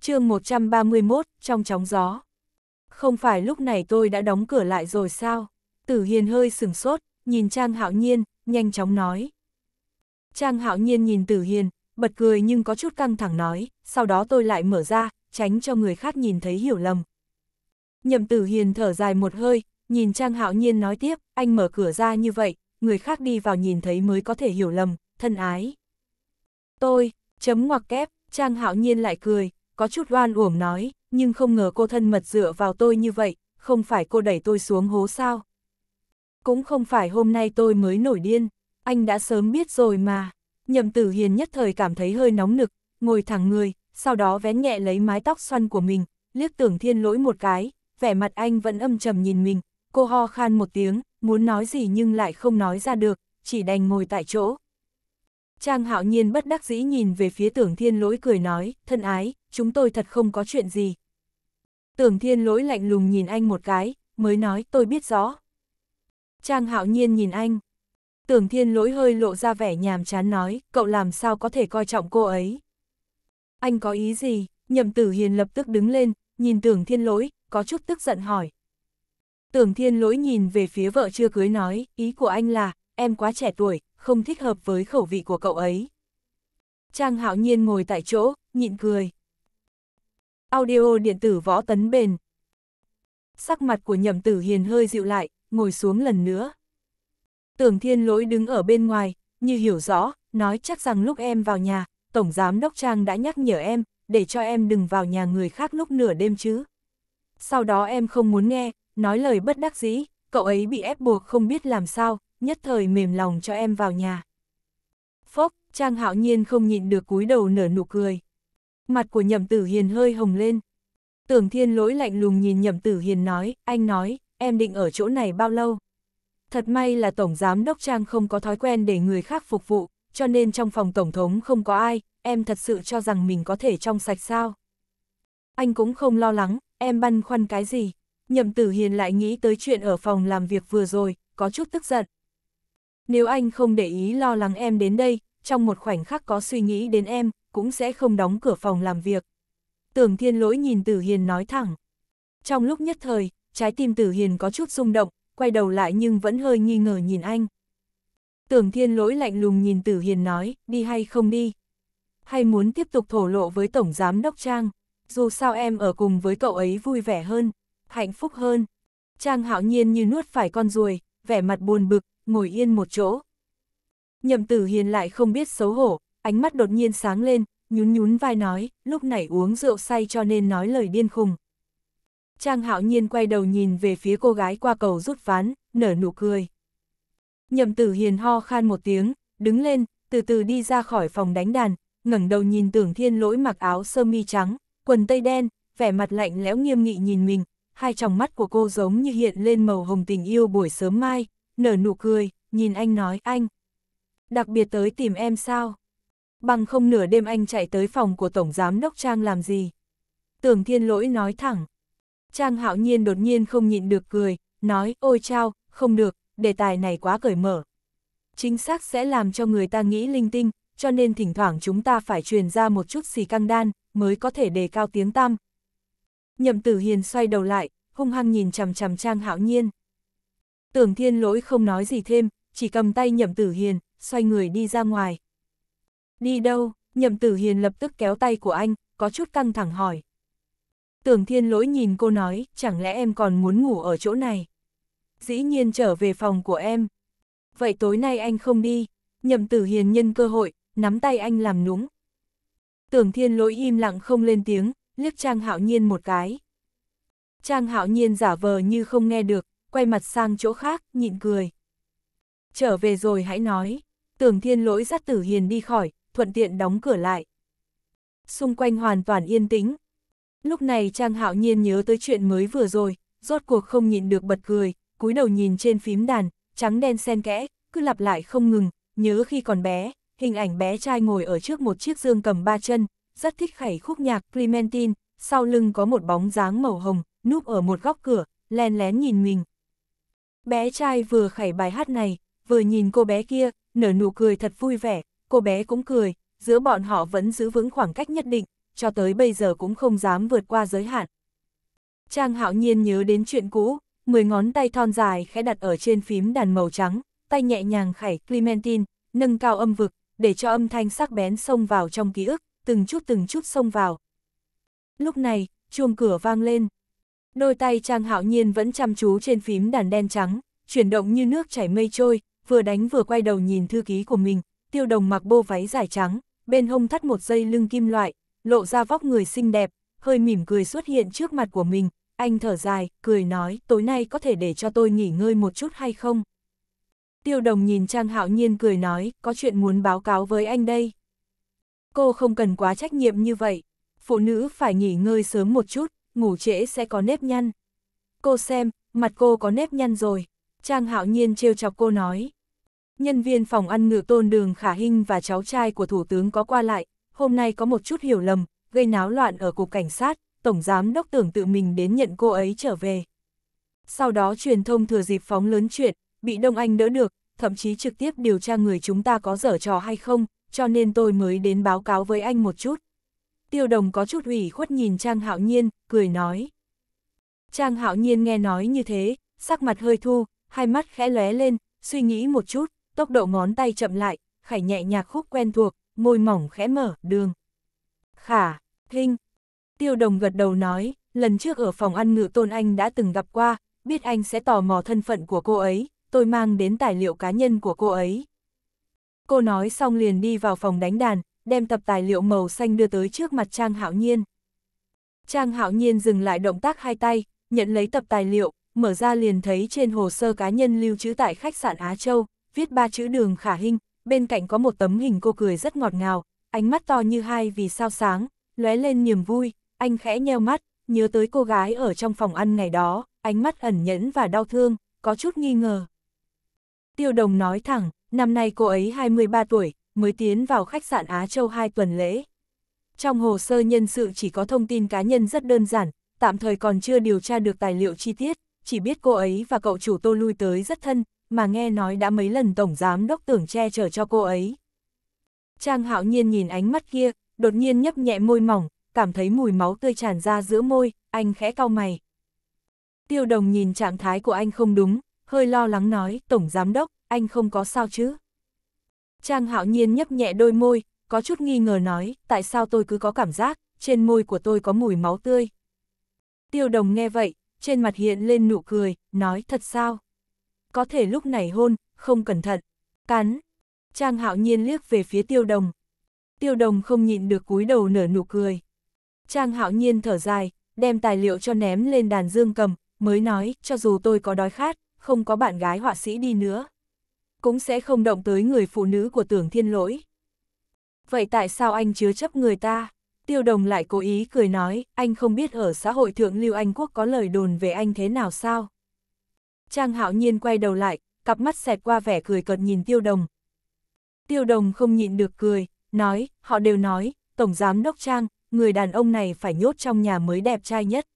chương 131, trong chóng gió. Không phải lúc này tôi đã đóng cửa lại rồi sao? Tử Hiền hơi sửng sốt, nhìn Trang Hạo Nhiên, nhanh chóng nói. Trang Hạo Nhiên nhìn Tử Hiền, bật cười nhưng có chút căng thẳng nói, sau đó tôi lại mở ra, tránh cho người khác nhìn thấy hiểu lầm. Nhậm Tử Hiền thở dài một hơi, nhìn Trang Hạo Nhiên nói tiếp, anh mở cửa ra như vậy, người khác đi vào nhìn thấy mới có thể hiểu lầm, thân ái. Tôi, chấm ngoặc kép, Trang Hạo Nhiên lại cười, có chút oan uổng nói, nhưng không ngờ cô thân mật dựa vào tôi như vậy, không phải cô đẩy tôi xuống hố sao. Cũng không phải hôm nay tôi mới nổi điên, anh đã sớm biết rồi mà. Nhậm tử hiền nhất thời cảm thấy hơi nóng nực, ngồi thẳng người, sau đó vén nhẹ lấy mái tóc xoăn của mình, liếc tưởng thiên lỗi một cái, vẻ mặt anh vẫn âm trầm nhìn mình, cô ho khan một tiếng, muốn nói gì nhưng lại không nói ra được, chỉ đành ngồi tại chỗ. Trang hạo nhiên bất đắc dĩ nhìn về phía tưởng thiên lỗi cười nói, thân ái, chúng tôi thật không có chuyện gì. Tưởng thiên lỗi lạnh lùng nhìn anh một cái, mới nói tôi biết rõ. Trang hạo nhiên nhìn anh. Tưởng thiên lỗi hơi lộ ra vẻ nhàm chán nói, cậu làm sao có thể coi trọng cô ấy. Anh có ý gì? Nhậm tử hiền lập tức đứng lên, nhìn tưởng thiên lỗi, có chút tức giận hỏi. Tưởng thiên lỗi nhìn về phía vợ chưa cưới nói, ý của anh là, em quá trẻ tuổi, không thích hợp với khẩu vị của cậu ấy. Trang hạo nhiên ngồi tại chỗ, nhịn cười. Audio điện tử võ tấn bền. Sắc mặt của nhậm tử hiền hơi dịu lại, ngồi xuống lần nữa. Tưởng thiên lỗi đứng ở bên ngoài, như hiểu rõ, nói chắc rằng lúc em vào nhà, Tổng Giám Đốc Trang đã nhắc nhở em, để cho em đừng vào nhà người khác lúc nửa đêm chứ. Sau đó em không muốn nghe, nói lời bất đắc dĩ, cậu ấy bị ép buộc không biết làm sao, nhất thời mềm lòng cho em vào nhà. Phốc, Trang Hạo Nhiên không nhịn được cúi đầu nở nụ cười. Mặt của Nhậm Tử Hiền hơi hồng lên. Tưởng Thiên Lỗi lạnh lùng nhìn Nhậm Tử Hiền nói, anh nói, em định ở chỗ này bao lâu? Thật may là Tổng Giám Đốc Trang không có thói quen để người khác phục vụ, cho nên trong phòng Tổng thống không có ai, em thật sự cho rằng mình có thể trong sạch sao. Anh cũng không lo lắng, em băn khoăn cái gì. Nhậm Tử Hiền lại nghĩ tới chuyện ở phòng làm việc vừa rồi, có chút tức giận. Nếu anh không để ý lo lắng em đến đây, trong một khoảnh khắc có suy nghĩ đến em, cũng sẽ không đóng cửa phòng làm việc. Tưởng thiên lỗi nhìn Tử Hiền nói thẳng. Trong lúc nhất thời, trái tim Tử Hiền có chút rung động, quay đầu lại nhưng vẫn hơi nghi ngờ nhìn anh. Tưởng thiên lỗi lạnh lùng nhìn Tử Hiền nói, đi hay không đi? Hay muốn tiếp tục thổ lộ với Tổng Giám Đốc Trang? Dù sao em ở cùng với cậu ấy vui vẻ hơn, hạnh phúc hơn. Trang hạo nhiên như nuốt phải con ruồi, vẻ mặt buồn bực, ngồi yên một chỗ. Nhậm tử hiền lại không biết xấu hổ, ánh mắt đột nhiên sáng lên, nhún nhún vai nói, lúc nãy uống rượu say cho nên nói lời điên khùng. Trang hạo nhiên quay đầu nhìn về phía cô gái qua cầu rút ván, nở nụ cười. Nhậm tử hiền ho khan một tiếng, đứng lên, từ từ đi ra khỏi phòng đánh đàn, ngẩng đầu nhìn tưởng thiên lỗi mặc áo sơ mi trắng, quần tây đen, vẻ mặt lạnh lẽo nghiêm nghị nhìn mình, hai tròng mắt của cô giống như hiện lên màu hồng tình yêu buổi sớm mai, nở nụ cười, nhìn anh nói anh. Đặc biệt tới tìm em sao? Bằng không nửa đêm anh chạy tới phòng của Tổng Giám Đốc Trang làm gì? Tưởng Thiên Lỗi nói thẳng. Trang hạo nhiên đột nhiên không nhịn được cười, nói ôi chao, không được, đề tài này quá cởi mở. Chính xác sẽ làm cho người ta nghĩ linh tinh, cho nên thỉnh thoảng chúng ta phải truyền ra một chút xì căng đan, mới có thể đề cao tiếng tăm. Nhậm tử hiền xoay đầu lại, hung hăng nhìn chằm chằm Trang hạo nhiên. Tưởng thiên lỗi không nói gì thêm, chỉ cầm tay nhậm tử hiền, xoay người đi ra ngoài. Đi đâu? Nhậm tử hiền lập tức kéo tay của anh, có chút căng thẳng hỏi. Tưởng thiên lỗi nhìn cô nói, chẳng lẽ em còn muốn ngủ ở chỗ này? Dĩ nhiên trở về phòng của em. Vậy tối nay anh không đi, nhậm tử hiền nhân cơ hội, nắm tay anh làm núng. Tưởng thiên lỗi im lặng không lên tiếng, liếc Trang Hạo Nhiên một cái. Trang Hạo Nhiên giả vờ như không nghe được, quay mặt sang chỗ khác, nhịn cười. Trở về rồi hãy nói, tưởng thiên lỗi dắt tử hiền đi khỏi, thuận tiện đóng cửa lại. Xung quanh hoàn toàn yên tĩnh. Lúc này Trang Hạo Nhiên nhớ tới chuyện mới vừa rồi, rốt cuộc không nhịn được bật cười, cúi đầu nhìn trên phím đàn, trắng đen xen kẽ, cứ lặp lại không ngừng, nhớ khi còn bé, hình ảnh bé trai ngồi ở trước một chiếc dương cầm ba chân, rất thích khảy khúc nhạc Clementine, sau lưng có một bóng dáng màu hồng, núp ở một góc cửa, len lén nhìn mình, Bé trai vừa khảy bài hát này, vừa nhìn cô bé kia, nở nụ cười thật vui vẻ, cô bé cũng cười, giữa bọn họ vẫn giữ vững khoảng cách nhất định, cho tới bây giờ cũng không dám vượt qua giới hạn. Trang hạo nhiên nhớ đến chuyện cũ, mười ngón tay thon dài khẽ đặt ở trên phím đàn màu trắng, tay nhẹ nhàng khải Clementine, nâng cao âm vực, để cho âm thanh sắc bén xông vào trong ký ức, từng chút từng chút xông vào. Lúc này, chuông cửa vang lên. Đôi tay Trang Hạo Nhiên vẫn chăm chú trên phím đàn đen trắng, chuyển động như nước chảy mây trôi, vừa đánh vừa quay đầu nhìn thư ký của mình, tiêu đồng mặc bô váy dài trắng, bên hông thắt một dây lưng kim loại, lộ ra vóc người xinh đẹp, hơi mỉm cười xuất hiện trước mặt của mình, anh thở dài, cười nói, tối nay có thể để cho tôi nghỉ ngơi một chút hay không? Tiêu đồng nhìn Trang Hạo Nhiên cười nói, có chuyện muốn báo cáo với anh đây. Cô không cần quá trách nhiệm như vậy, phụ nữ phải nghỉ ngơi sớm một chút, ngủ trễ sẽ có nếp nhăn. Cô xem, mặt cô có nếp nhăn rồi. Trang hạo nhiên trêu chọc cô nói. Nhân viên phòng ăn ngựa tôn đường Khả hình và cháu trai của Thủ tướng có qua lại, hôm nay có một chút hiểu lầm, gây náo loạn ở cục cảnh sát, Tổng Giám Đốc tưởng tự mình đến nhận cô ấy trở về. Sau đó truyền thông thừa dịp phóng lớn chuyện, bị Đông Anh đỡ được, thậm chí trực tiếp điều tra người chúng ta có dở trò hay không, cho nên tôi mới đến báo cáo với anh một chút tiêu đồng có chút ủy khuất nhìn Trang Hạo Nhiên, cười nói. Trang Hạo Nhiên nghe nói như thế, sắc mặt hơi thu, hai mắt khẽ lóe lên, suy nghĩ một chút, tốc độ ngón tay chậm lại, khải nhẹ nhạc khúc quen thuộc, môi mỏng khẽ mở, đường. Khả, thinh. Tiêu đồng gật đầu nói, lần trước ở phòng ăn ngự tôn anh đã từng gặp qua, biết anh sẽ tò mò thân phận của cô ấy, tôi mang đến tài liệu cá nhân của cô ấy. Cô nói xong liền đi vào phòng đánh đàn, đem tập tài liệu màu xanh đưa tới trước mặt Trang Hạo Nhiên. Trang Hạo Nhiên dừng lại động tác hai tay, nhận lấy tập tài liệu, mở ra liền thấy trên hồ sơ cá nhân lưu trữ tại khách sạn Á Châu, viết ba chữ đường khả hình, bên cạnh có một tấm hình cô cười rất ngọt ngào, ánh mắt to như hai vì sao sáng, lóe lên niềm vui, anh khẽ nheo mắt, nhớ tới cô gái ở trong phòng ăn ngày đó, ánh mắt ẩn nhẫn và đau thương, có chút nghi ngờ. Tiêu đồng nói thẳng, năm nay cô ấy 23 tuổi, mới tiến vào khách sạn Á Châu 2 tuần lễ. Trong hồ sơ nhân sự chỉ có thông tin cá nhân rất đơn giản, tạm thời còn chưa điều tra được tài liệu chi tiết, chỉ biết cô ấy và cậu chủ tô lui tới rất thân, mà nghe nói đã mấy lần tổng giám đốc tưởng che chở cho cô ấy. Trang hạo nhiên nhìn ánh mắt kia, đột nhiên nhấp nhẹ môi mỏng, cảm thấy mùi máu tươi tràn ra giữa môi, anh khẽ cau mày. Tiêu đồng nhìn trạng thái của anh không đúng, hơi lo lắng nói, tổng giám đốc, anh không có sao chứ. Trang hạo nhiên nhấp nhẹ đôi môi, có chút nghi ngờ nói, tại sao tôi cứ có cảm giác, trên môi của tôi có mùi máu tươi. Tiêu đồng nghe vậy, trên mặt hiện lên nụ cười, nói thật sao? Có thể lúc này hôn, không cẩn thận. Cắn. Trang hạo nhiên liếc về phía tiêu đồng. Tiêu đồng không nhịn được cúi đầu nở nụ cười. Trang hạo nhiên thở dài, đem tài liệu cho ném lên đàn dương cầm, mới nói, cho dù tôi có đói khát, không có bạn gái họa sĩ đi nữa, cũng sẽ không động tới người phụ nữ của tưởng thiên lỗi. Vậy tại sao anh chứa chấp người ta? Tiêu đồng lại cố ý cười nói, anh không biết ở xã hội thượng lưu Anh Quốc có lời đồn về anh thế nào sao? Trang hạo nhiên quay đầu lại, cặp mắt xẹt qua vẻ cười cợt nhìn tiêu đồng. Tiêu đồng không nhịn được cười, nói, họ đều nói, Tổng Giám Đốc Trang, người đàn ông này phải nhốt trong nhà mới đẹp trai nhất.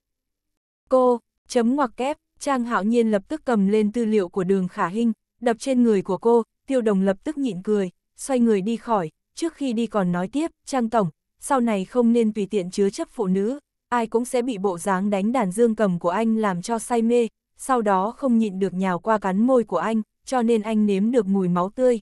Cô, chấm ngoặc kép, Trang Hạo Nhiên lập tức cầm lên tư liệu của đường Khả Hinh, đập trên người của cô, tiêu đồng lập tức nhịn cười, xoay người đi khỏi, trước khi đi còn nói tiếp, Trang Tổng, sau này không nên tùy tiện chứa chấp phụ nữ, ai cũng sẽ bị bộ dáng đánh đàn dương cầm của anh làm cho say mê, sau đó không nhịn được nhào qua cắn môi của anh, cho nên anh nếm được mùi máu tươi.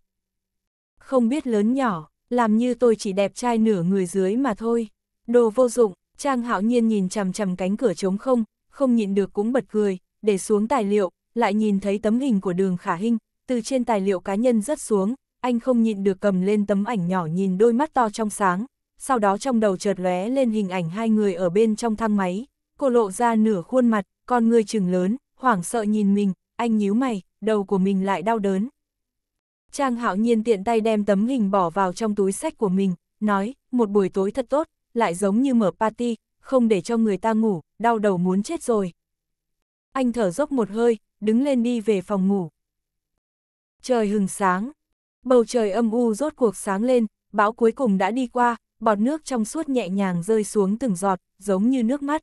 Không biết lớn nhỏ, làm như tôi chỉ đẹp trai nửa người dưới mà thôi. Đồ vô dụng, Trang Hạo Nhiên nhìn chằm chằm cánh cửa trống không, không nhịn được cũng bật cười, để xuống tài liệu, lại nhìn thấy tấm hình của đường khả hình, từ trên tài liệu cá nhân rớt xuống, anh không nhịn được cầm lên tấm ảnh nhỏ nhìn đôi mắt to trong sáng, sau đó trong đầu chợt lóe lên hình ảnh hai người ở bên trong thang máy, cô lộ ra nửa khuôn mặt, con người trừng lớn, hoảng sợ nhìn mình, anh nhíu mày, đầu của mình lại đau đớn. Trang hạo nhiên tiện tay đem tấm hình bỏ vào trong túi sách của mình, nói, một buổi tối thật tốt, lại giống như mở party, không để cho người ta ngủ, đau đầu muốn chết rồi. Anh thở dốc một hơi, đứng lên đi về phòng ngủ. Trời hừng sáng, bầu trời âm u rốt cuộc sáng lên, bão cuối cùng đã đi qua, bọt nước trong suốt nhẹ nhàng rơi xuống từng giọt, giống như nước mắt.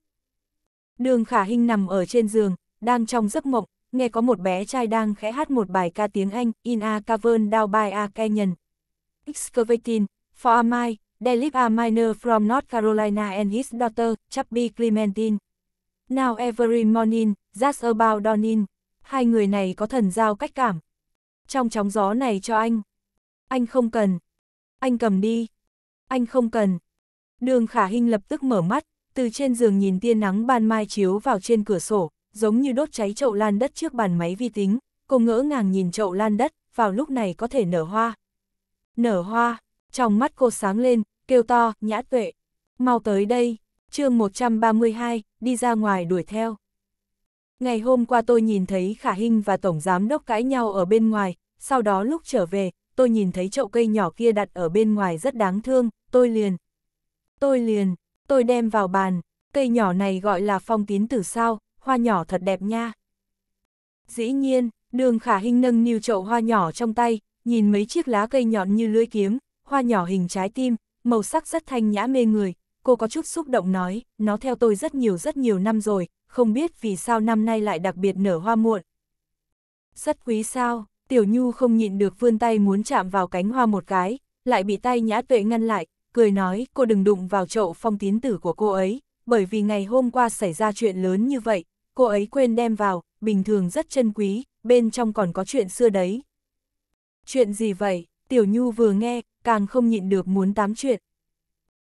Đường khả hình nằm ở trên giường, đang trong giấc mộng, nghe có một bé trai đang khẽ hát một bài ca tiếng Anh, In a Cavern Down by a Canyon. Excavating, for a mile, they a miner from North Carolina and his daughter, Chubby Clementine. Now every morning, just about dawning. Hai người này có thần giao cách cảm, trong chóng gió này cho anh. Anh không cần. Anh cầm đi. Anh không cần. Đường khả hình lập tức mở mắt, từ trên giường nhìn tia nắng ban mai chiếu vào trên cửa sổ, giống như đốt cháy chậu lan đất trước bàn máy vi tính, cô ngỡ ngàng nhìn chậu lan đất, vào lúc này có thể nở hoa. Nở hoa, trong mắt cô sáng lên, kêu to, nhã tuệ. Mau tới đây, chương 132, đi ra ngoài đuổi theo. Ngày hôm qua tôi nhìn thấy Khả Hinh và Tổng Giám Đốc cãi nhau ở bên ngoài, sau đó lúc trở về, tôi nhìn thấy chậu cây nhỏ kia đặt ở bên ngoài rất đáng thương, tôi liền. Tôi liền, tôi đem vào bàn, cây nhỏ này gọi là phong tín tử sao, hoa nhỏ thật đẹp nha. Dĩ nhiên, đường Khả Hinh nâng niu chậu hoa nhỏ trong tay, nhìn mấy chiếc lá cây nhọn như lưỡi kiếm, hoa nhỏ hình trái tim, màu sắc rất thanh nhã mê người, cô có chút xúc động nói, nó theo tôi rất nhiều rất nhiều năm rồi, không biết vì sao năm nay lại đặc biệt nở hoa muộn. Rất quý sao, Tiểu Nhu không nhịn được vươn tay muốn chạm vào cánh hoa một cái, lại bị tay nhã tuệ ngăn lại, cười nói cô đừng đụng vào chậu phong tín tử của cô ấy, bởi vì ngày hôm qua xảy ra chuyện lớn như vậy, cô ấy quên đem vào, bình thường rất chân quý, bên trong còn có chuyện xưa đấy. Chuyện gì vậy, Tiểu Nhu vừa nghe, càng không nhịn được muốn tám chuyện.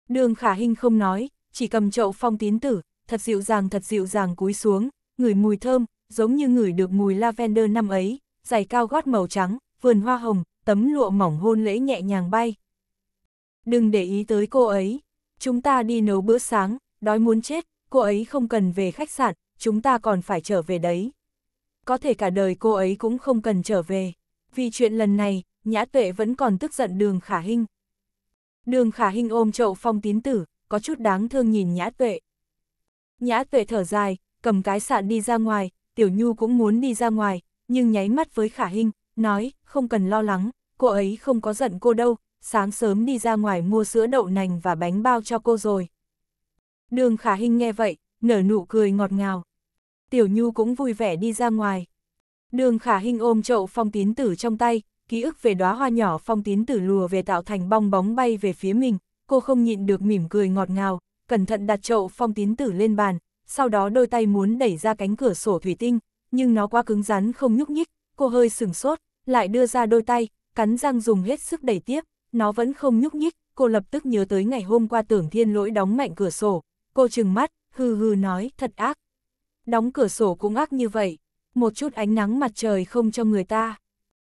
Đường Khả Hinh không nói, chỉ cầm chậu phong tín tử, thật dịu dàng thật dịu dàng cúi xuống, ngửi mùi thơm, giống như ngửi được mùi lavender năm ấy, giày cao gót màu trắng, vườn hoa hồng, tấm lụa mỏng hôn lễ nhẹ nhàng bay. Đừng để ý tới cô ấy, chúng ta đi nấu bữa sáng, đói muốn chết, cô ấy không cần về khách sạn, chúng ta còn phải trở về đấy. Có thể cả đời cô ấy cũng không cần trở về, vì chuyện lần này, Nhã Tuệ vẫn còn tức giận đường khả hình. Đường khả hình ôm chậu phong tín tử, có chút đáng thương nhìn Nhã Tuệ, Nhã tuệ thở dài, cầm cái sạn đi ra ngoài, Tiểu Nhu cũng muốn đi ra ngoài, nhưng nháy mắt với Khả Hinh, nói, không cần lo lắng, cô ấy không có giận cô đâu, sáng sớm đi ra ngoài mua sữa đậu nành và bánh bao cho cô rồi. Đường Khả Hinh nghe vậy, nở nụ cười ngọt ngào. Tiểu Nhu cũng vui vẻ đi ra ngoài. Đường Khả Hinh ôm chậu phong tín tử trong tay, ký ức về đóa hoa nhỏ phong tín tử lùa về tạo thành bong bóng bay về phía mình, cô không nhịn được mỉm cười ngọt ngào, cẩn thận đặt chậu phong tín tử lên bàn, sau đó đôi tay muốn đẩy ra cánh cửa sổ thủy tinh, nhưng nó quá cứng rắn không nhúc nhích, cô hơi sừng sốt, lại đưa ra đôi tay, cắn răng dùng hết sức đẩy tiếp, nó vẫn không nhúc nhích, cô lập tức nhớ tới ngày hôm qua tưởng thiên lỗi đóng mạnh cửa sổ, cô trừng mắt, hừ hừ nói, thật ác. Đóng cửa sổ cũng ác như vậy, một chút ánh nắng mặt trời không cho người ta.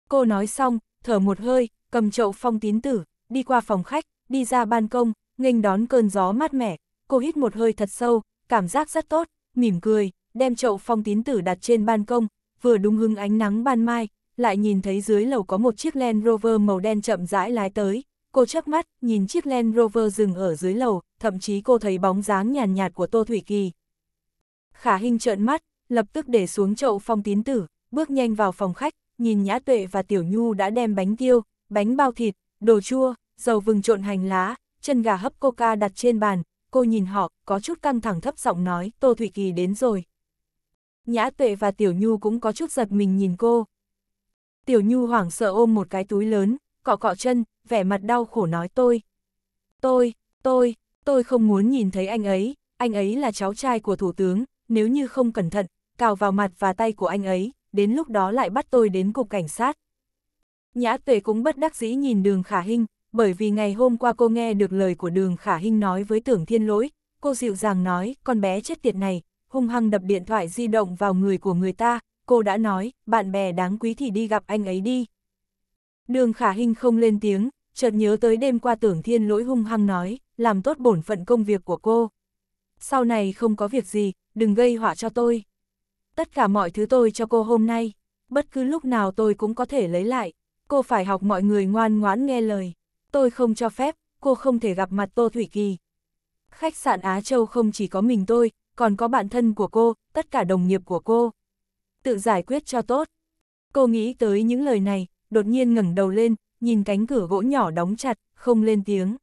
Cô nói xong, thở một hơi, cầm chậu phong tín tử, đi qua phòng khách, đi ra ban công, nghênh đón cơn gió mát mẻ, cô hít một hơi thật sâu, cảm giác rất tốt, mỉm cười, đem chậu phong tín tử đặt trên ban công, vừa đúng hưng ánh nắng ban mai, lại nhìn thấy dưới lầu có một chiếc Land Rover màu đen chậm rãi lái tới. Cô chớp mắt, nhìn chiếc Land Rover dừng ở dưới lầu, thậm chí cô thấy bóng dáng nhàn nhạt, nhạt của Tô Thủy Kỳ. Khả Hinh trợn mắt, lập tức để xuống chậu phong tín tử, bước nhanh vào phòng khách, nhìn Nhã Tuệ và Tiểu Nhu đã đem bánh tiêu, bánh bao thịt, đồ chua, dầu vừng trộn hành lá, chân gà hấp coca đặt trên bàn, cô nhìn họ, có chút căng thẳng thấp giọng nói, Tô Thủy Kỳ đến rồi. Nhã Tuệ và Tiểu Nhu cũng có chút giật mình nhìn cô. Tiểu Nhu hoảng sợ ôm một cái túi lớn, cọ cọ chân, vẻ mặt đau khổ nói tôi. Tôi, tôi, tôi không muốn nhìn thấy anh ấy, anh ấy là cháu trai của Thủ tướng, nếu như không cẩn thận, cào vào mặt và tay của anh ấy, đến lúc đó lại bắt tôi đến cục cảnh sát. Nhã Tuệ cũng bất đắc dĩ nhìn đường khả hình, bởi vì ngày hôm qua cô nghe được lời của đường khả hinh nói với tưởng thiên lỗi, cô dịu dàng nói, con bé chết tiệt này, hung hăng đập điện thoại di động vào người của người ta, cô đã nói, bạn bè đáng quý thì đi gặp anh ấy đi. Đường khả hinh không lên tiếng, chợt nhớ tới đêm qua tưởng thiên lỗi hung hăng nói, làm tốt bổn phận công việc của cô. Sau này không có việc gì, đừng gây họa cho tôi. Tất cả mọi thứ tôi cho cô hôm nay, bất cứ lúc nào tôi cũng có thể lấy lại, cô phải học mọi người ngoan ngoãn nghe lời tôi không cho phép, cô không thể gặp mặt Tô Thủy Kỳ. Khách sạn Á Châu không chỉ có mình tôi, còn có bạn thân của cô, tất cả đồng nghiệp của cô. Tự giải quyết cho tốt. Cô nghĩ tới những lời này, đột nhiên ngẩng đầu lên, nhìn cánh cửa gỗ nhỏ đóng chặt, không lên tiếng.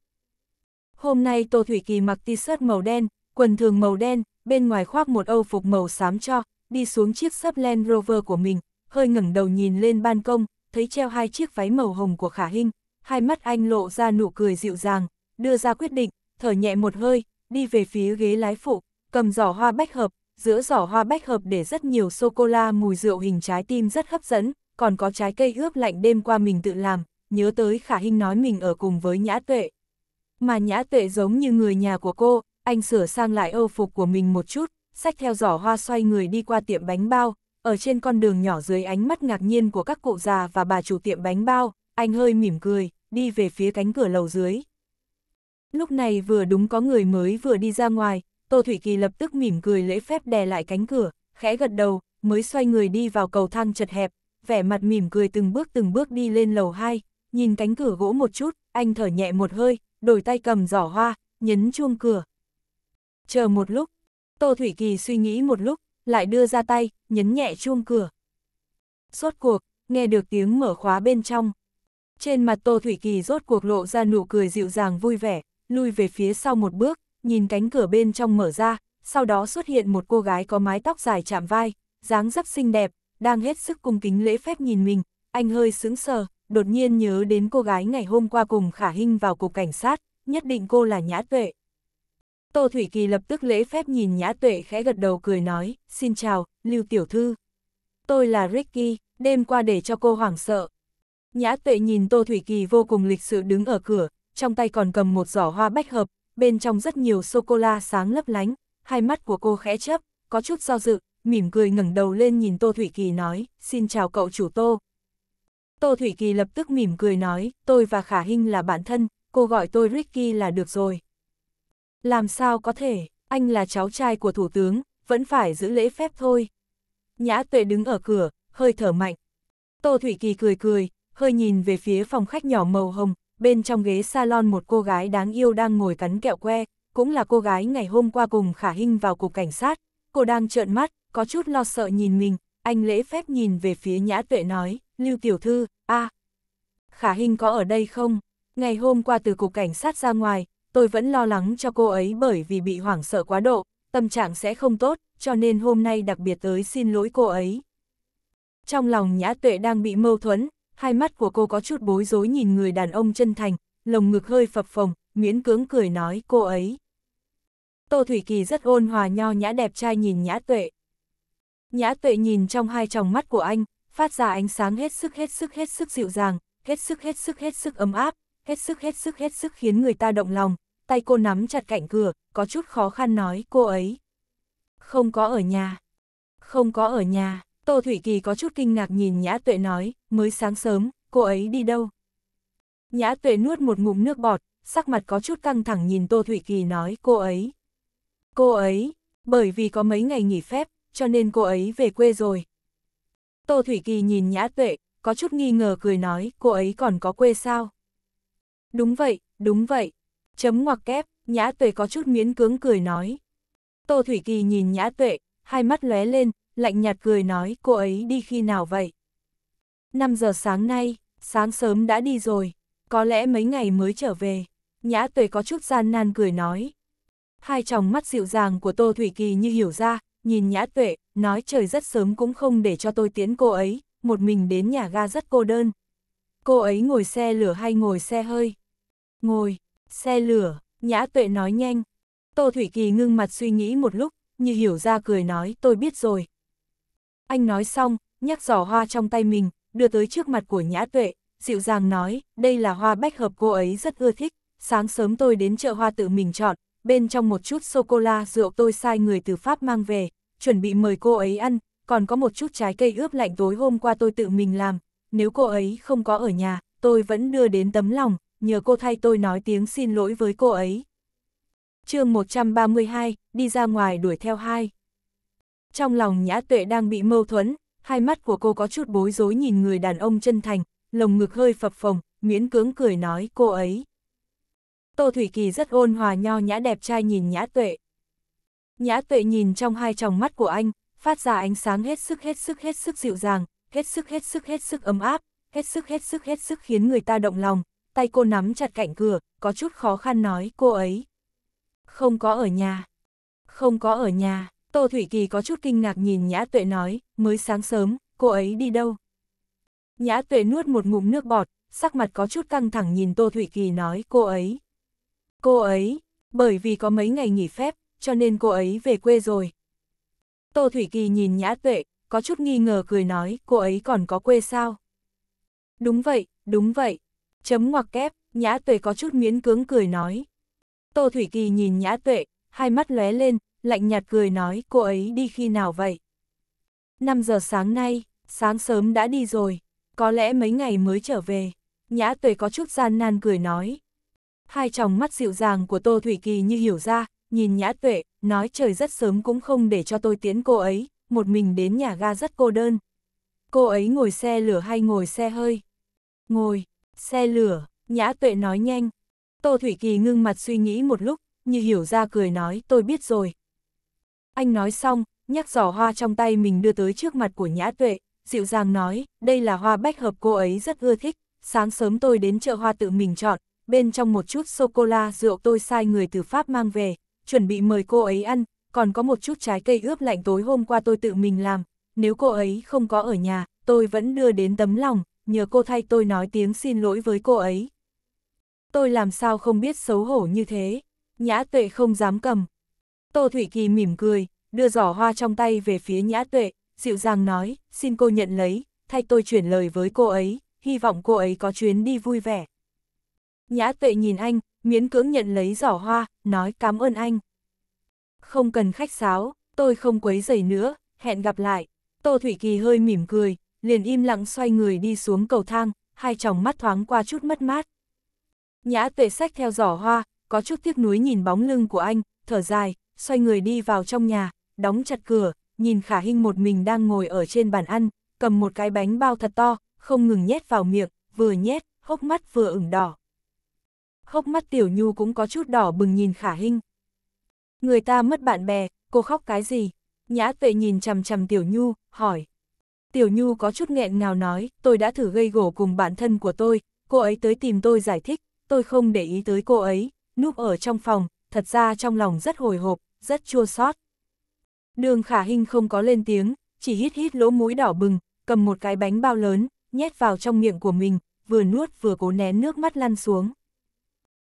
Hôm nay Tô Thủy Kỳ mặc t-shirt màu đen, quần thường màu đen, bên ngoài khoác một âu phục màu xám cho, đi xuống chiếc sub Land Rover của mình, hơi ngẩng đầu nhìn lên ban công, thấy treo hai chiếc váy màu hồng của Khả Hinh, hai mắt anh lộ ra nụ cười dịu dàng, đưa ra quyết định, thở nhẹ một hơi, đi về phía ghế lái phụ, cầm giỏ hoa bách hợp, giữa giỏ hoa bách hợp để rất nhiều sô-cô-la mùi rượu hình trái tim rất hấp dẫn, còn có trái cây ướp lạnh đêm qua mình tự làm, nhớ tới khả hình nói mình ở cùng với nhã tuệ. Mà nhã tuệ giống như người nhà của cô, anh sửa sang lại âu phục của mình một chút, sách theo giỏ hoa xoay người đi qua tiệm bánh bao, ở trên con đường nhỏ dưới ánh mắt ngạc nhiên của các cụ già và bà chủ tiệm bánh bao, anh hơi mỉm cười đi về phía cánh cửa lầu dưới. Lúc này vừa đúng có người mới vừa đi ra ngoài, Tô Thủy Kỳ lập tức mỉm cười lễ phép đè lại cánh cửa, khẽ gật đầu, mới xoay người đi vào cầu thang chật hẹp, vẻ mặt mỉm cười từng bước từng bước đi lên lầu 2, nhìn cánh cửa gỗ một chút, anh thở nhẹ một hơi, đổi tay cầm giỏ hoa, nhấn chuông cửa. Chờ một lúc, Tô Thủy Kỳ suy nghĩ một lúc, lại đưa ra tay, nhấn nhẹ chuông cửa. Suốt cuộc, nghe được tiếng mở khóa bên trong, trên mặt Tô Thủy Kỳ rốt cuộc lộ ra nụ cười dịu dàng vui vẻ, lui về phía sau một bước, nhìn cánh cửa bên trong mở ra, sau đó xuất hiện một cô gái có mái tóc dài chạm vai, dáng dấp xinh đẹp, đang hết sức cung kính lễ phép nhìn mình, anh hơi sững sờ, đột nhiên nhớ đến cô gái ngày hôm qua cùng Khả Hinh vào cục cảnh sát, nhất định cô là Nhã Tuệ. Tô Thủy Kỳ lập tức lễ phép nhìn Nhã Tuệ khẽ gật đầu cười nói, xin chào, Lưu Tiểu Thư. Tôi là Ricky, đêm qua để cho cô hoảng sợ, Nhã tuệ nhìn Tô Thủy Kỳ vô cùng lịch sự đứng ở cửa, trong tay còn cầm một giỏ hoa bách hợp, bên trong rất nhiều sô-cô-la sáng lấp lánh, hai mắt của cô khẽ chấp, có chút do dự, mỉm cười ngẩng đầu lên nhìn Tô Thủy Kỳ nói, xin chào cậu chủ Tô. Tô Thủy Kỳ lập tức mỉm cười nói, tôi và Khả Hinh là bạn thân, cô gọi tôi Ricky là được rồi. Làm sao có thể, anh là cháu trai của Thủ tướng, vẫn phải giữ lễ phép thôi. Nhã tuệ đứng ở cửa, hơi thở mạnh. Tô Thủy Kỳ cười cười, hơi nhìn về phía phòng khách nhỏ màu hồng, bên trong ghế salon một cô gái đáng yêu đang ngồi cắn kẹo que, cũng là cô gái ngày hôm qua cùng Khả Hinh vào cục cảnh sát, cô đang trợn mắt, có chút lo sợ nhìn mình, anh lễ phép nhìn về phía Nhã Tuệ nói, Lưu Tiểu Thư, a à, Khả Hinh có ở đây không? Ngày hôm qua từ cục cảnh sát ra ngoài, tôi vẫn lo lắng cho cô ấy bởi vì bị hoảng sợ quá độ, tâm trạng sẽ không tốt, cho nên hôm nay đặc biệt tới xin lỗi cô ấy. Trong lòng Nhã Tuệ đang bị mâu thuẫn, hai mắt của cô có chút bối rối nhìn người đàn ông chân thành, lồng ngực hơi phập phồng, miễn cưỡng cười nói cô ấy. Tô Thủy Kỳ rất ôn hòa nho nhã đẹp trai nhìn Nhã Tuệ. Nhã Tuệ nhìn trong hai tròng mắt của anh, phát ra ánh sáng hết sức hết sức hết sức dịu dàng, hết sức hết sức hết sức ấm áp, hết sức hết sức hết sức khiến người ta động lòng, tay cô nắm chặt cạnh cửa, có chút khó khăn nói cô ấy. Không có ở nhà. Không có ở nhà. Tô Thủy Kỳ có chút kinh ngạc nhìn Nhã Tuệ nói, mới sáng sớm, cô ấy đi đâu? Nhã Tuệ nuốt một ngụm nước bọt, sắc mặt có chút căng thẳng nhìn Tô Thủy Kỳ nói cô ấy. Cô ấy, bởi vì có mấy ngày nghỉ phép, cho nên cô ấy về quê rồi. Tô Thủy Kỳ nhìn Nhã Tuệ, có chút nghi ngờ cười nói cô ấy còn có quê sao? Đúng vậy, đúng vậy. Chấm ngoặc kép, Nhã Tuệ có chút miễn cưỡng cười nói. Tô Thủy Kỳ nhìn Nhã Tuệ, hai mắt lóe lên, lạnh nhạt cười nói cô ấy đi khi nào vậy? 5 giờ sáng nay, sáng sớm đã đi rồi, có lẽ mấy ngày mới trở về. Nhã tuệ có chút gian nan cười nói. Hai tròng mắt dịu dàng của Tô Thủy Kỳ như hiểu ra, nhìn nhã tuệ, nói trời rất sớm cũng không để cho tôi tiễn cô ấy, một mình đến nhà ga rất cô đơn. Cô ấy ngồi xe lửa hay ngồi xe hơi? Ngồi, xe lửa, nhã tuệ nói nhanh. Tô Thủy Kỳ ngưng mặt suy nghĩ một lúc, như hiểu ra cười nói tôi biết rồi, anh nói xong, nhắc giỏ hoa trong tay mình, đưa tới trước mặt của Nhã Tuệ, dịu dàng nói, đây là hoa bách hợp cô ấy rất ưa thích, sáng sớm tôi đến chợ hoa tự mình chọn, bên trong một chút sô-cô-la rượu tôi sai người từ Pháp mang về, chuẩn bị mời cô ấy ăn, còn có một chút trái cây ướp lạnh tối hôm qua tôi tự mình làm, nếu cô ấy không có ở nhà, tôi vẫn đưa đến tấm lòng, nhờ cô thay tôi nói tiếng xin lỗi với cô ấy. chương 132, đi ra ngoài đuổi theo hai. Trong lòng nhã tuệ đang bị mâu thuẫn, hai mắt của cô có chút bối rối nhìn người đàn ông chân thành, lồng ngực hơi phập phồng, miễn cưỡng cười nói cô ấy. Tô Thủy Kỳ rất ôn hòa nho nhã đẹp trai nhìn nhã tuệ. Nhã tuệ nhìn trong hai tròng mắt của anh, phát ra ánh sáng hết sức hết sức hết sức dịu dàng, hết sức hết sức hết sức ấm áp, hết sức hết sức hết sức khiến người ta động lòng, tay cô nắm chặt cạnh cửa, có chút khó khăn nói cô ấy. Không có ở nhà. Không có ở nhà. Tô Thủy Kỳ có chút kinh ngạc nhìn Nhã Tuệ nói, mới sáng sớm, cô ấy đi đâu? Nhã Tuệ nuốt một ngụm nước bọt, sắc mặt có chút căng thẳng nhìn Tô Thủy Kỳ nói cô ấy. Cô ấy, bởi vì có mấy ngày nghỉ phép, cho nên cô ấy về quê rồi. Tô Thủy Kỳ nhìn Nhã Tuệ, có chút nghi ngờ cười nói cô ấy còn có quê sao? Đúng vậy, đúng vậy. Chấm ngoặc kép, Nhã Tuệ có chút miễn cưỡng cười nói. Tô Thủy Kỳ nhìn Nhã Tuệ, hai mắt lóe lên, lạnh nhạt cười nói cô ấy đi khi nào vậy? 5 giờ sáng nay, sáng sớm đã đi rồi, có lẽ mấy ngày mới trở về. Nhã tuệ có chút gian nan cười nói. Hai tròng mắt dịu dàng của Tô Thủy Kỳ như hiểu ra, nhìn nhã tuệ, nói trời rất sớm cũng không để cho tôi tiến cô ấy, một mình đến nhà ga rất cô đơn. Cô ấy ngồi xe lửa hay ngồi xe hơi? Ngồi, xe lửa, nhã tuệ nói nhanh. Tô Thủy Kỳ ngưng mặt suy nghĩ một lúc, như hiểu ra cười nói tôi biết rồi, anh nói xong, nhắc giỏ hoa trong tay mình đưa tới trước mặt của Nhã Tuệ, dịu dàng nói, đây là hoa bách hợp cô ấy rất ưa thích, sáng sớm tôi đến chợ hoa tự mình chọn, bên trong một chút sô-cô-la rượu tôi sai người từ Pháp mang về, chuẩn bị mời cô ấy ăn, còn có một chút trái cây ướp lạnh tối hôm qua tôi tự mình làm, nếu cô ấy không có ở nhà, tôi vẫn đưa đến tấm lòng, nhờ cô thay tôi nói tiếng xin lỗi với cô ấy. Tôi làm sao không biết xấu hổ như thế, nhã tuệ không dám cầm, Tô Thủy Kỳ mỉm cười, đưa giỏ hoa trong tay về phía Nhã Tuệ, dịu dàng nói, xin cô nhận lấy, thay tôi chuyển lời với cô ấy, hy vọng cô ấy có chuyến đi vui vẻ. Nhã Tuệ nhìn anh, miễn cưỡng nhận lấy giỏ hoa, nói cảm ơn anh. Không cần khách sáo, tôi không quấy rầy nữa, hẹn gặp lại. Tô Thủy Kỳ hơi mỉm cười, liền im lặng xoay người đi xuống cầu thang, hai tròng mắt thoáng qua chút mất mát. Nhã tuệ sách theo giỏ hoa, có chút tiếc nuối nhìn bóng lưng của anh, thở dài, xoay người đi vào trong nhà, đóng chặt cửa, nhìn khả hinh một mình đang ngồi ở trên bàn ăn, cầm một cái bánh bao thật to, không ngừng nhét vào miệng, vừa nhét, hốc mắt vừa ửng đỏ. Hốc mắt tiểu nhu cũng có chút đỏ bừng nhìn khả hinh. Người ta mất bạn bè, cô khóc cái gì? Nhã tuệ nhìn chằm chằm tiểu nhu, hỏi. Tiểu nhu có chút nghẹn ngào nói, tôi đã thử gây gổ cùng bản thân của tôi, cô ấy tới tìm tôi giải thích, tôi không để ý tới cô ấy, núp ở trong phòng, thật ra trong lòng rất hồi hộp, rất chua xót. Đường khả hình không có lên tiếng, chỉ hít hít lỗ mũi đỏ bừng, cầm một cái bánh bao lớn, nhét vào trong miệng của mình, vừa nuốt vừa cố nén nước mắt lăn xuống.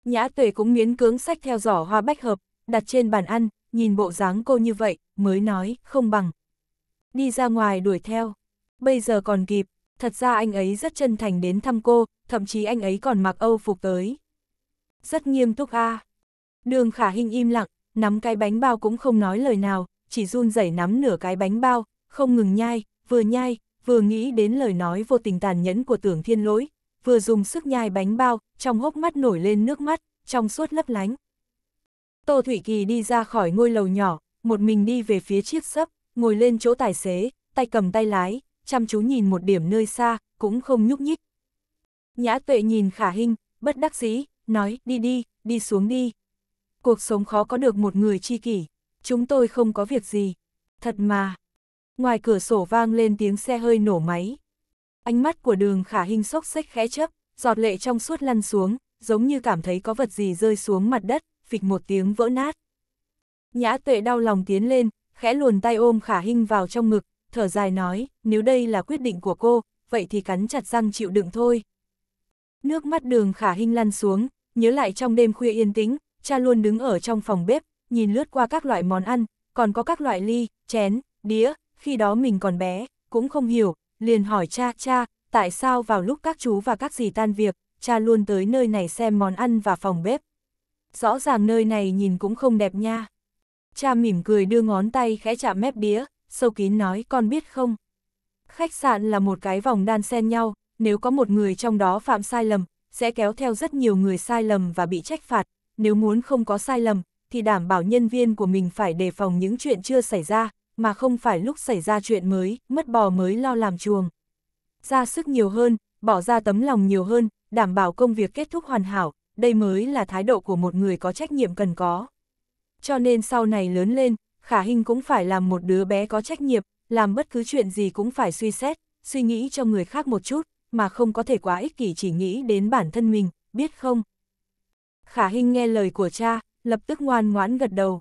Nhã tuệ cũng miễn cưỡng sách theo giỏ hoa bách hợp, đặt trên bàn ăn, nhìn bộ dáng cô như vậy, mới nói, không bằng. Đi ra ngoài đuổi theo, bây giờ còn kịp, thật ra anh ấy rất chân thành đến thăm cô, thậm chí anh ấy còn mặc âu phục tới. Rất nghiêm túc a à. Đường khả hình im lặng, nắm cái bánh bao cũng không nói lời nào, chỉ run rẩy nắm nửa cái bánh bao, không ngừng nhai, vừa nhai, vừa nghĩ đến lời nói vô tình tàn nhẫn của tưởng thiên lỗi, vừa dùng sức nhai bánh bao, trong hốc mắt nổi lên nước mắt, trong suốt lấp lánh. Tô Thủy Kỳ đi ra khỏi ngôi lầu nhỏ, một mình đi về phía chiếc sấp, ngồi lên chỗ tài xế, tay cầm tay lái, chăm chú nhìn một điểm nơi xa, cũng không nhúc nhích. Nhã tuệ nhìn khả hình, bất đắc dĩ, nói đi đi, đi xuống đi cuộc sống khó có được một người chi kỷ, chúng tôi không có việc gì. Thật mà. Ngoài cửa sổ vang lên tiếng xe hơi nổ máy. Ánh mắt của đường khả hình sốc xếch khẽ chấp, giọt lệ trong suốt lăn xuống, giống như cảm thấy có vật gì rơi xuống mặt đất, phịch một tiếng vỡ nát. Nhã tuệ đau lòng tiến lên, khẽ luồn tay ôm khả hình vào trong ngực, thở dài nói, nếu đây là quyết định của cô, vậy thì cắn chặt răng chịu đựng thôi. Nước mắt đường khả hình lăn xuống, nhớ lại trong đêm khuya yên tĩnh, cha luôn đứng ở trong phòng bếp, nhìn lướt qua các loại món ăn, còn có các loại ly, chén, đĩa, khi đó mình còn bé, cũng không hiểu, liền hỏi cha, cha, tại sao vào lúc các chú và các dì tan việc, cha luôn tới nơi này xem món ăn và phòng bếp. Rõ ràng nơi này nhìn cũng không đẹp nha. Cha mỉm cười đưa ngón tay khẽ chạm mép đĩa, sâu kín nói con biết không. Khách sạn là một cái vòng đan xen nhau, nếu có một người trong đó phạm sai lầm, sẽ kéo theo rất nhiều người sai lầm và bị trách phạt, nếu muốn không có sai lầm, thì đảm bảo nhân viên của mình phải đề phòng những chuyện chưa xảy ra, mà không phải lúc xảy ra chuyện mới, mất bò mới lo làm chuồng. Ra sức nhiều hơn, bỏ ra tấm lòng nhiều hơn, đảm bảo công việc kết thúc hoàn hảo, đây mới là thái độ của một người có trách nhiệm cần có. Cho nên sau này lớn lên, Khả Hinh cũng phải làm một đứa bé có trách nhiệm, làm bất cứ chuyện gì cũng phải suy xét, suy nghĩ cho người khác một chút, mà không có thể quá ích kỷ chỉ nghĩ đến bản thân mình, biết không? Khả Hinh nghe lời của cha, lập tức ngoan ngoãn gật đầu.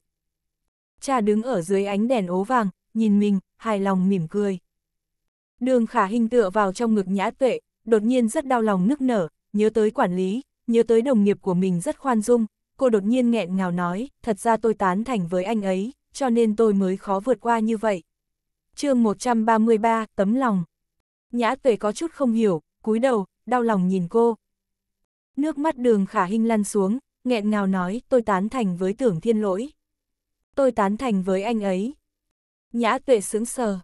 Cha đứng ở dưới ánh đèn ố vàng, nhìn mình, hài lòng mỉm cười. Đường Khả Hinh tựa vào trong ngực nhã tuệ, đột nhiên rất đau lòng nức nở, nhớ tới quản lý, nhớ tới đồng nghiệp của mình rất khoan dung, cô đột nhiên nghẹn ngào nói, thật ra tôi tán thành với anh ấy, cho nên tôi mới khó vượt qua như vậy. chương 133, tấm lòng. Nhã tuệ có chút không hiểu, cúi đầu, đau lòng nhìn cô. Nước mắt đường khả hình lăn xuống, nghẹn ngào nói tôi tán thành với tưởng thiên lỗi. Tôi tán thành với anh ấy. Nhã tuệ sướng sờ.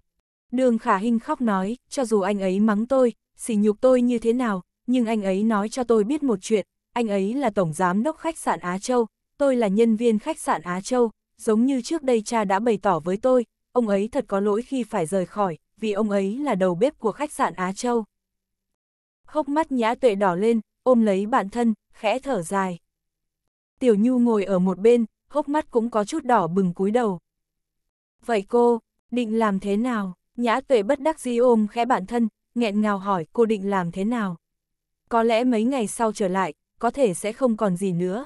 Đường khả hình khóc nói, cho dù anh ấy mắng tôi, sỉ nhục tôi như thế nào, nhưng anh ấy nói cho tôi biết một chuyện, anh ấy là tổng giám đốc khách sạn Á Châu, tôi là nhân viên khách sạn Á Châu, giống như trước đây cha đã bày tỏ với tôi, ông ấy thật có lỗi khi phải rời khỏi, vì ông ấy là đầu bếp của khách sạn Á Châu. Hốc mắt nhã tuệ đỏ lên, ôm lấy bản thân, khẽ thở dài. Tiểu Nhu ngồi ở một bên, hốc mắt cũng có chút đỏ bừng cúi đầu. Vậy cô, định làm thế nào? Nhã tuệ bất đắc dĩ ôm khẽ bản thân, nghẹn ngào hỏi cô định làm thế nào? Có lẽ mấy ngày sau trở lại, có thể sẽ không còn gì nữa.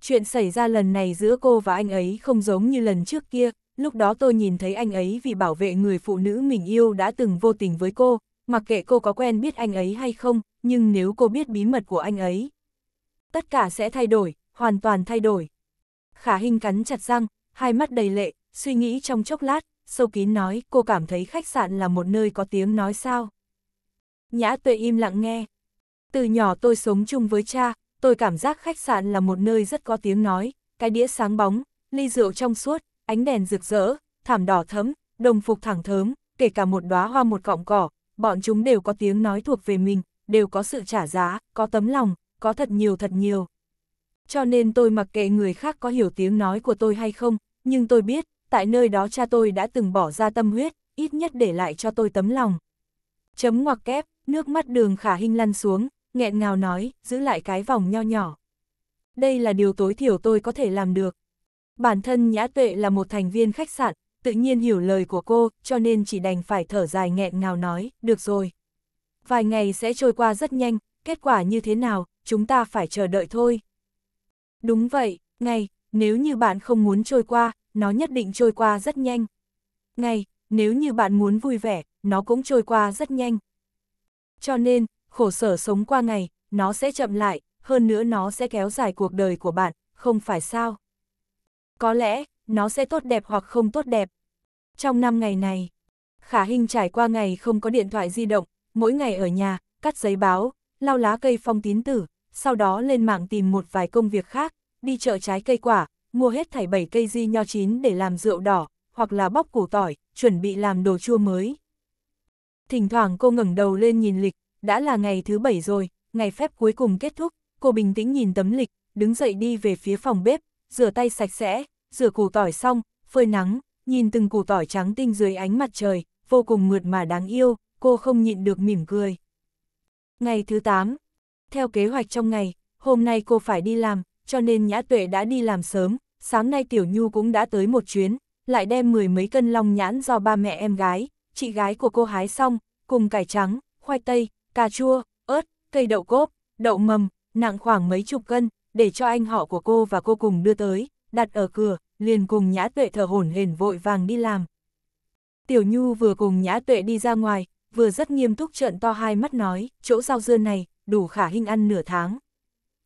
Chuyện xảy ra lần này giữa cô và anh ấy không giống như lần trước kia, lúc đó tôi nhìn thấy anh ấy vì bảo vệ người phụ nữ mình yêu đã từng vô tình với cô, mặc kệ cô có quen biết anh ấy hay không, nhưng nếu cô biết bí mật của anh ấy, tất cả sẽ thay đổi, hoàn toàn thay đổi. Khả Hinh cắn chặt răng, hai mắt đầy lệ, suy nghĩ trong chốc lát, sâu kín nói cô cảm thấy khách sạn là một nơi có tiếng nói sao. Nhã tuệ im lặng nghe. Từ nhỏ tôi sống chung với cha, tôi cảm giác khách sạn là một nơi rất có tiếng nói, cái đĩa sáng bóng, ly rượu trong suốt, ánh đèn rực rỡ, thảm đỏ thấm, đồng phục thẳng thớm, kể cả một đóa hoa một cọng cỏ, bọn chúng đều có tiếng nói thuộc về mình, đều có sự trả giá, có tấm lòng, có thật nhiều thật nhiều. Cho nên tôi mặc kệ người khác có hiểu tiếng nói của tôi hay không, nhưng tôi biết, tại nơi đó cha tôi đã từng bỏ ra tâm huyết, ít nhất để lại cho tôi tấm lòng. Chấm ngoặc kép, nước mắt đường khả hình lăn xuống, nghẹn ngào nói, giữ lại cái vòng nho nhỏ. Đây là điều tối thiểu tôi có thể làm được. Bản thân Nhã Tuệ là một thành viên khách sạn, tự nhiên hiểu lời của cô, cho nên chỉ đành phải thở dài nghẹn ngào nói, được rồi. Vài ngày sẽ trôi qua rất nhanh, kết quả như thế nào, chúng ta phải chờ đợi thôi. Đúng vậy, ngày. nếu như bạn không muốn trôi qua, nó nhất định trôi qua rất nhanh. ngày. nếu như bạn muốn vui vẻ, nó cũng trôi qua rất nhanh. Cho nên, khổ sở sống qua ngày, nó sẽ chậm lại, hơn nữa nó sẽ kéo dài cuộc đời của bạn, không phải sao? Có lẽ, nó sẽ tốt đẹp hoặc không tốt đẹp. Trong 5 ngày này, Khả Hinh trải qua ngày không có điện thoại di động, mỗi ngày ở nhà, cắt giấy báo, lau lá cây phong tín tử, sau đó lên mạng tìm một vài công việc khác, đi chợ trái cây quả, mua hết thảy 7 cây di nho chín để làm rượu đỏ, hoặc là bóc củ tỏi, chuẩn bị làm đồ chua mới. Thỉnh thoảng cô ngẩng đầu lên nhìn lịch, đã là ngày thứ 7 rồi, ngày phép cuối cùng kết thúc, cô bình tĩnh nhìn tấm lịch, đứng dậy đi về phía phòng bếp, rửa tay sạch sẽ, rửa củ tỏi xong, phơi nắng, nhìn từng củ tỏi trắng tinh dưới ánh mặt trời, vô cùng mượt mà đáng yêu, cô không nhịn được mỉm cười. Ngày thứ 8 Theo kế hoạch trong ngày, hôm nay cô phải đi làm, cho nên Nhã Tuệ đã đi làm sớm, sáng nay Tiểu Nhu cũng đã tới một chuyến, lại đem mười mấy cân long nhãn do ba mẹ em gái, chị gái của cô hái xong, cùng cải trắng, khoai tây, cà chua, ớt, cây đậu cốp, đậu mầm, nặng khoảng mấy chục cân, để cho anh họ của cô và cô cùng đưa tới đặt ở cửa, liền cùng nhã tuệ thở hổn hển vội vàng đi làm. Tiểu Nhu vừa cùng nhã tuệ đi ra ngoài, vừa rất nghiêm túc trợn to hai mắt nói, chỗ rau dưa này, đủ khả hình ăn nửa tháng.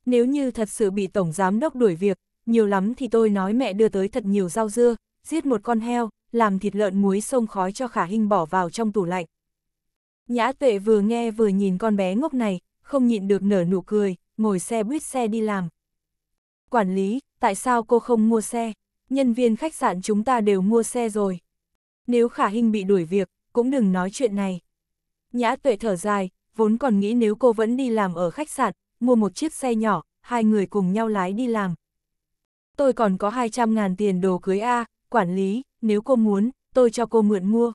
Nếu như thật sự bị Tổng Giám Đốc đuổi việc, nhiều lắm thì tôi nói mẹ đưa tới thật nhiều rau dưa, giết một con heo, làm thịt lợn muối sông khói cho khả hình bỏ vào trong tủ lạnh. Nhã tuệ vừa nghe vừa nhìn con bé ngốc này, không nhịn được nở nụ cười, ngồi xe buýt xe đi làm quản lý, tại sao cô không mua xe? Nhân viên khách sạn chúng ta đều mua xe rồi. Nếu khả hình bị đuổi việc, cũng đừng nói chuyện này. Nhã tuệ thở dài, vốn còn nghĩ nếu cô vẫn đi làm ở khách sạn, mua một chiếc xe nhỏ, hai người cùng nhau lái đi làm. Tôi còn có 200 ngàn tiền đồ cưới A, quản lý, nếu cô muốn, tôi cho cô mượn mua.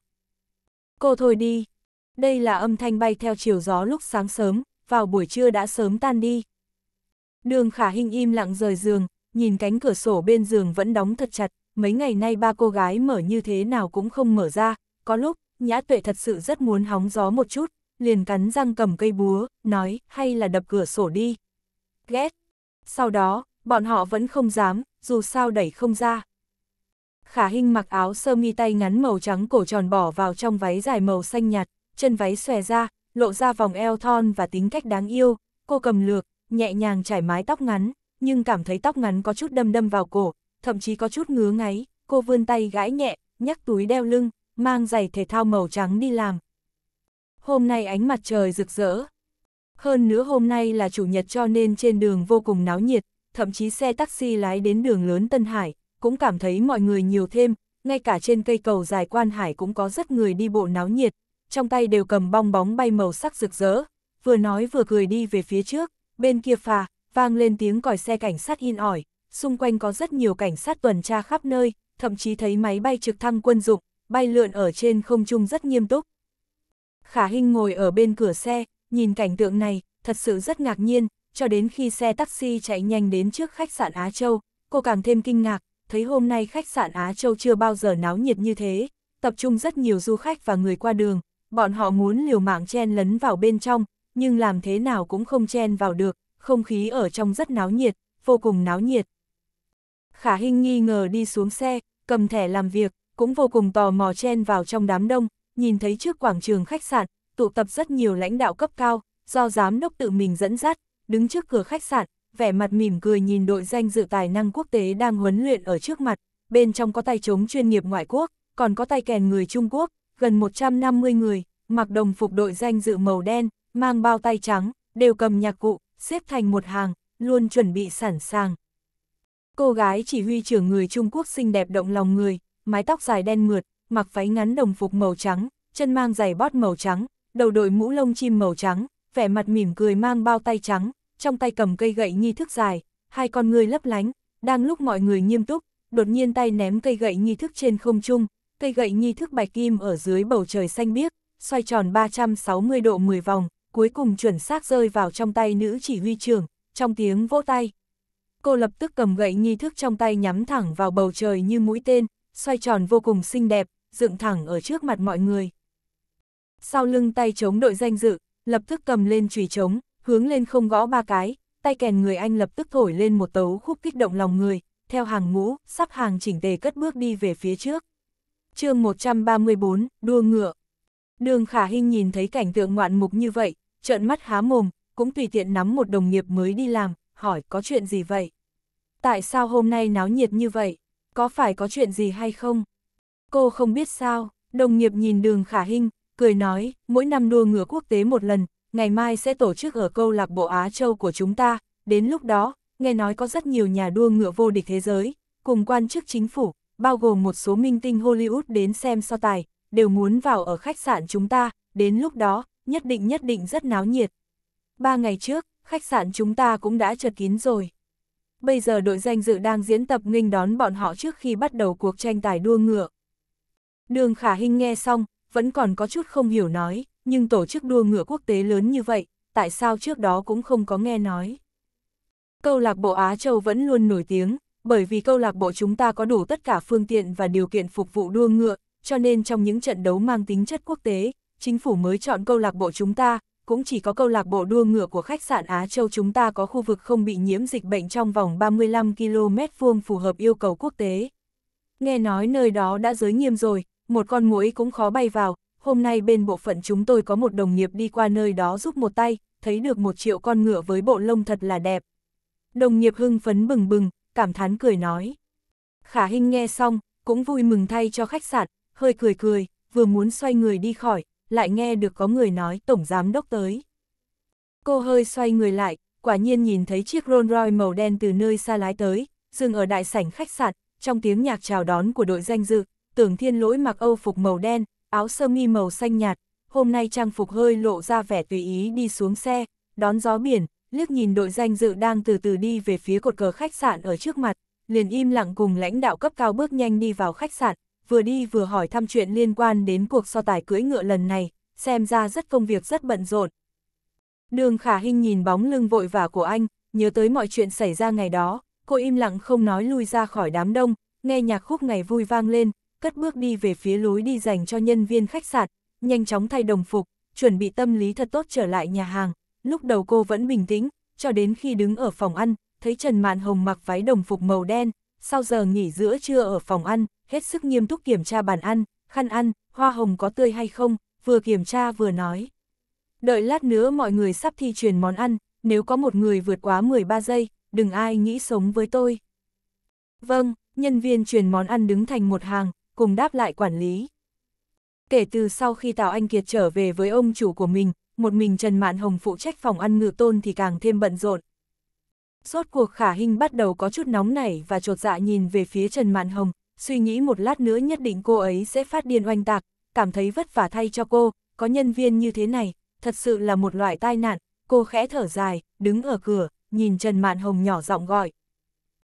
Cô thôi đi. Đây là âm thanh bay theo chiều gió lúc sáng sớm, vào buổi trưa đã sớm tan đi, Đường khả hình im lặng rời giường, nhìn cánh cửa sổ bên giường vẫn đóng thật chặt, mấy ngày nay ba cô gái mở như thế nào cũng không mở ra, có lúc, nhã tuệ thật sự rất muốn hóng gió một chút, liền cắn răng cầm cây búa, nói, hay là đập cửa sổ đi. Ghét. Sau đó, bọn họ vẫn không dám, dù sao đẩy không ra. Khả hình mặc áo sơ mi tay ngắn màu trắng cổ tròn bỏ vào trong váy dài màu xanh nhạt, chân váy xòe ra, lộ ra vòng eo thon và tính cách đáng yêu, cô cầm lược, nhẹ nhàng trải mái tóc ngắn, nhưng cảm thấy tóc ngắn có chút đâm đâm vào cổ, thậm chí có chút ngứa ngáy, cô vươn tay gãi nhẹ, nhắc túi đeo lưng, mang giày thể thao màu trắng đi làm. Hôm nay ánh mặt trời rực rỡ. Hơn nữa hôm nay là chủ nhật cho nên trên đường vô cùng náo nhiệt, thậm chí xe taxi lái đến đường lớn Tân Hải, cũng cảm thấy mọi người nhiều thêm, ngay cả trên cây cầu dài quan hải cũng có rất người đi bộ náo nhiệt, trong tay đều cầm bong bóng bay màu sắc rực rỡ, vừa nói vừa cười đi về phía trước, bên kia phà, vang lên tiếng còi xe cảnh sát in ỏi, xung quanh có rất nhiều cảnh sát tuần tra khắp nơi, thậm chí thấy máy bay trực thăng quân dụng, bay lượn ở trên không trung rất nghiêm túc. Khả Hinh ngồi ở bên cửa xe, nhìn cảnh tượng này, thật sự rất ngạc nhiên, cho đến khi xe taxi chạy nhanh đến trước khách sạn Á Châu, cô càng thêm kinh ngạc, thấy hôm nay khách sạn Á Châu chưa bao giờ náo nhiệt như thế, tập trung rất nhiều du khách và người qua đường, bọn họ muốn liều mạng chen lấn vào bên trong, nhưng làm thế nào cũng không chen vào được, không khí ở trong rất náo nhiệt, vô cùng náo nhiệt. Khả Hinh nghi ngờ đi xuống xe, cầm thẻ làm việc, cũng vô cùng tò mò chen vào trong đám đông, nhìn thấy trước quảng trường khách sạn, tụ tập rất nhiều lãnh đạo cấp cao, do giám đốc tự mình dẫn dắt, đứng trước cửa khách sạn, vẻ mặt mỉm cười nhìn đội danh dự tài năng quốc tế đang huấn luyện ở trước mặt, bên trong có tay chống chuyên nghiệp ngoại quốc, còn có tay kèn người Trung Quốc, gần 150 người, mặc đồng phục đội danh dự màu đen, mang bao tay trắng, đều cầm nhạc cụ, xếp thành một hàng, luôn chuẩn bị sẵn sàng. Cô gái chỉ huy trưởng người Trung Quốc xinh đẹp động lòng người, mái tóc dài đen mượt, mặc váy ngắn đồng phục màu trắng, chân mang giày bót màu trắng, đầu đội mũ lông chim màu trắng, vẻ mặt mỉm cười mang bao tay trắng, trong tay cầm cây gậy nghi thức dài, hai con người lấp lánh, đang lúc mọi người nghiêm túc, đột nhiên tay ném cây gậy nghi thức trên không trung, cây gậy nghi thức bạch kim ở dưới bầu trời xanh biếc, xoay tròn 360 độ 10 vòng, cuối cùng chuẩn xác rơi vào trong tay nữ chỉ huy trưởng, trong tiếng vỗ tay. Cô lập tức cầm gậy nghi thức trong tay nhắm thẳng vào bầu trời như mũi tên, xoay tròn vô cùng xinh đẹp, dựng thẳng ở trước mặt mọi người. Sau lưng tay chống đội danh dự, lập tức cầm lên chùy chống hướng lên không gõ ba cái, tay kèn người anh lập tức thổi lên một tấu khúc kích động lòng người, theo hàng ngũ, sắp hàng chỉnh tề cất bước đi về phía trước. chương 134, đua ngựa. Đường Khả Hinh nhìn thấy cảnh tượng ngoạn mục như vậy, trợn mắt há mồm, cũng tùy tiện nắm một đồng nghiệp mới đi làm, hỏi có chuyện gì vậy? Tại sao hôm nay náo nhiệt như vậy? Có phải có chuyện gì hay không? Cô không biết sao, đồng nghiệp nhìn đường khả hình cười nói, mỗi năm đua ngựa quốc tế một lần, ngày mai sẽ tổ chức ở câu lạc bộ Á Châu của chúng ta, đến lúc đó, nghe nói có rất nhiều nhà đua ngựa vô địch thế giới, cùng quan chức chính phủ, bao gồm một số minh tinh Hollywood đến xem so tài, đều muốn vào ở khách sạn chúng ta, đến lúc đó, nhất định nhất định rất náo nhiệt. Ba ngày trước, khách sạn chúng ta cũng đã chật kín rồi. Bây giờ đội danh dự đang diễn tập nghênh đón bọn họ trước khi bắt đầu cuộc tranh tài đua ngựa. Đường Khả Hinh nghe xong, vẫn còn có chút không hiểu nói, nhưng tổ chức đua ngựa quốc tế lớn như vậy, tại sao trước đó cũng không có nghe nói. Câu lạc bộ Á Châu vẫn luôn nổi tiếng, bởi vì câu lạc bộ chúng ta có đủ tất cả phương tiện và điều kiện phục vụ đua ngựa, cho nên trong những trận đấu mang tính chất quốc tế, chính phủ mới chọn câu lạc bộ chúng ta, cũng chỉ có câu lạc bộ đua ngựa của khách sạn Á Châu chúng ta có khu vực không bị nhiễm dịch bệnh trong vòng 35 km vuông phù hợp yêu cầu quốc tế. Nghe nói nơi đó đã giới nghiêm rồi, một con muỗi cũng khó bay vào, hôm nay bên bộ phận chúng tôi có một đồng nghiệp đi qua nơi đó giúp một tay, thấy được một triệu con ngựa với bộ lông thật là đẹp. Đồng nghiệp hưng phấn bừng bừng, cảm thán cười nói. Khả Hinh nghe xong, cũng vui mừng thay cho khách sạn, hơi cười cười, vừa muốn xoay người đi khỏi, lại nghe được có người nói Tổng Giám Đốc tới. Cô hơi xoay người lại, quả nhiên nhìn thấy chiếc Rolls Royce màu đen từ nơi xa lái tới, dừng ở đại sảnh khách sạn, trong tiếng nhạc chào đón của đội danh dự, tưởng thiên lỗi mặc âu phục màu đen, áo sơ mi màu xanh nhạt, hôm nay trang phục hơi lộ ra vẻ tùy ý đi xuống xe, đón gió biển, liếc nhìn đội danh dự đang từ từ đi về phía cột cờ khách sạn ở trước mặt, liền im lặng cùng lãnh đạo cấp cao bước nhanh đi vào khách sạn, vừa đi vừa hỏi thăm chuyện liên quan đến cuộc so tài cưỡi ngựa lần này, xem ra rất công việc rất bận rộn. Đường khả hình nhìn bóng lưng vội vã của anh, nhớ tới mọi chuyện xảy ra ngày đó, cô im lặng không nói lui ra khỏi đám đông, nghe nhạc khúc ngày vui vang lên, cất bước đi về phía lối đi dành cho nhân viên khách sạn, nhanh chóng thay đồng phục, chuẩn bị tâm lý thật tốt trở lại nhà hàng. Lúc đầu cô vẫn bình tĩnh, cho đến khi đứng ở phòng ăn, thấy Trần Mạn Hồng mặc váy đồng phục màu đen, sau giờ nghỉ giữa trưa ở phòng ăn, hết sức nghiêm túc kiểm tra bàn ăn, khăn ăn, hoa hồng có tươi hay không, vừa kiểm tra vừa nói. Đợi lát nữa mọi người sắp thi truyền món ăn, nếu có một người vượt quá 13 giây, đừng ai nghĩ sống với tôi. Vâng, nhân viên truyền món ăn đứng thành một hàng, cùng đáp lại quản lý. Kể từ sau khi Tào Anh Kiệt trở về với ông chủ của mình, một mình Trần Mạn Hồng phụ trách phòng ăn ngự tôn thì càng thêm bận rộn. Rốt cuộc khả hình bắt đầu có chút nóng nảy và trột dạ nhìn về phía Trần Mạn Hồng, suy nghĩ một lát nữa nhất định cô ấy sẽ phát điên oanh tạc, cảm thấy vất vả thay cho cô, có nhân viên như thế này, thật sự là một loại tai nạn, cô khẽ thở dài, đứng ở cửa, nhìn Trần Mạn Hồng nhỏ giọng gọi.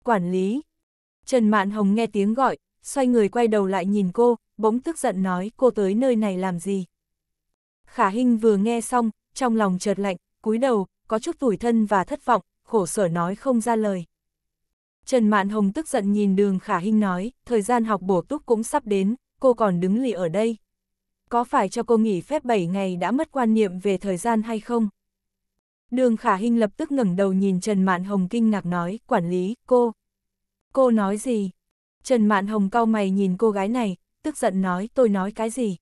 Quản lý. Trần Mạn Hồng nghe tiếng gọi, xoay người quay đầu lại nhìn cô, bỗng tức giận nói cô tới nơi này làm gì. Khả Hinh vừa nghe xong, trong lòng chợt lạnh, cúi đầu, có chút tủi thân và thất vọng, khổ sở nói không ra lời. Trần Mạn Hồng tức giận nhìn đường khả Hinh nói, thời gian học bổ túc cũng sắp đến, cô còn đứng lì ở đây. Có phải cho cô nghỉ phép 7 ngày đã mất quan niệm về thời gian hay không? Đường khả Hinh lập tức ngẩng đầu nhìn Trần Mạn Hồng kinh ngạc nói, quản lý, cô. Cô nói gì? Trần Mạn Hồng cau mày nhìn cô gái này, tức giận nói, tôi nói cái gì?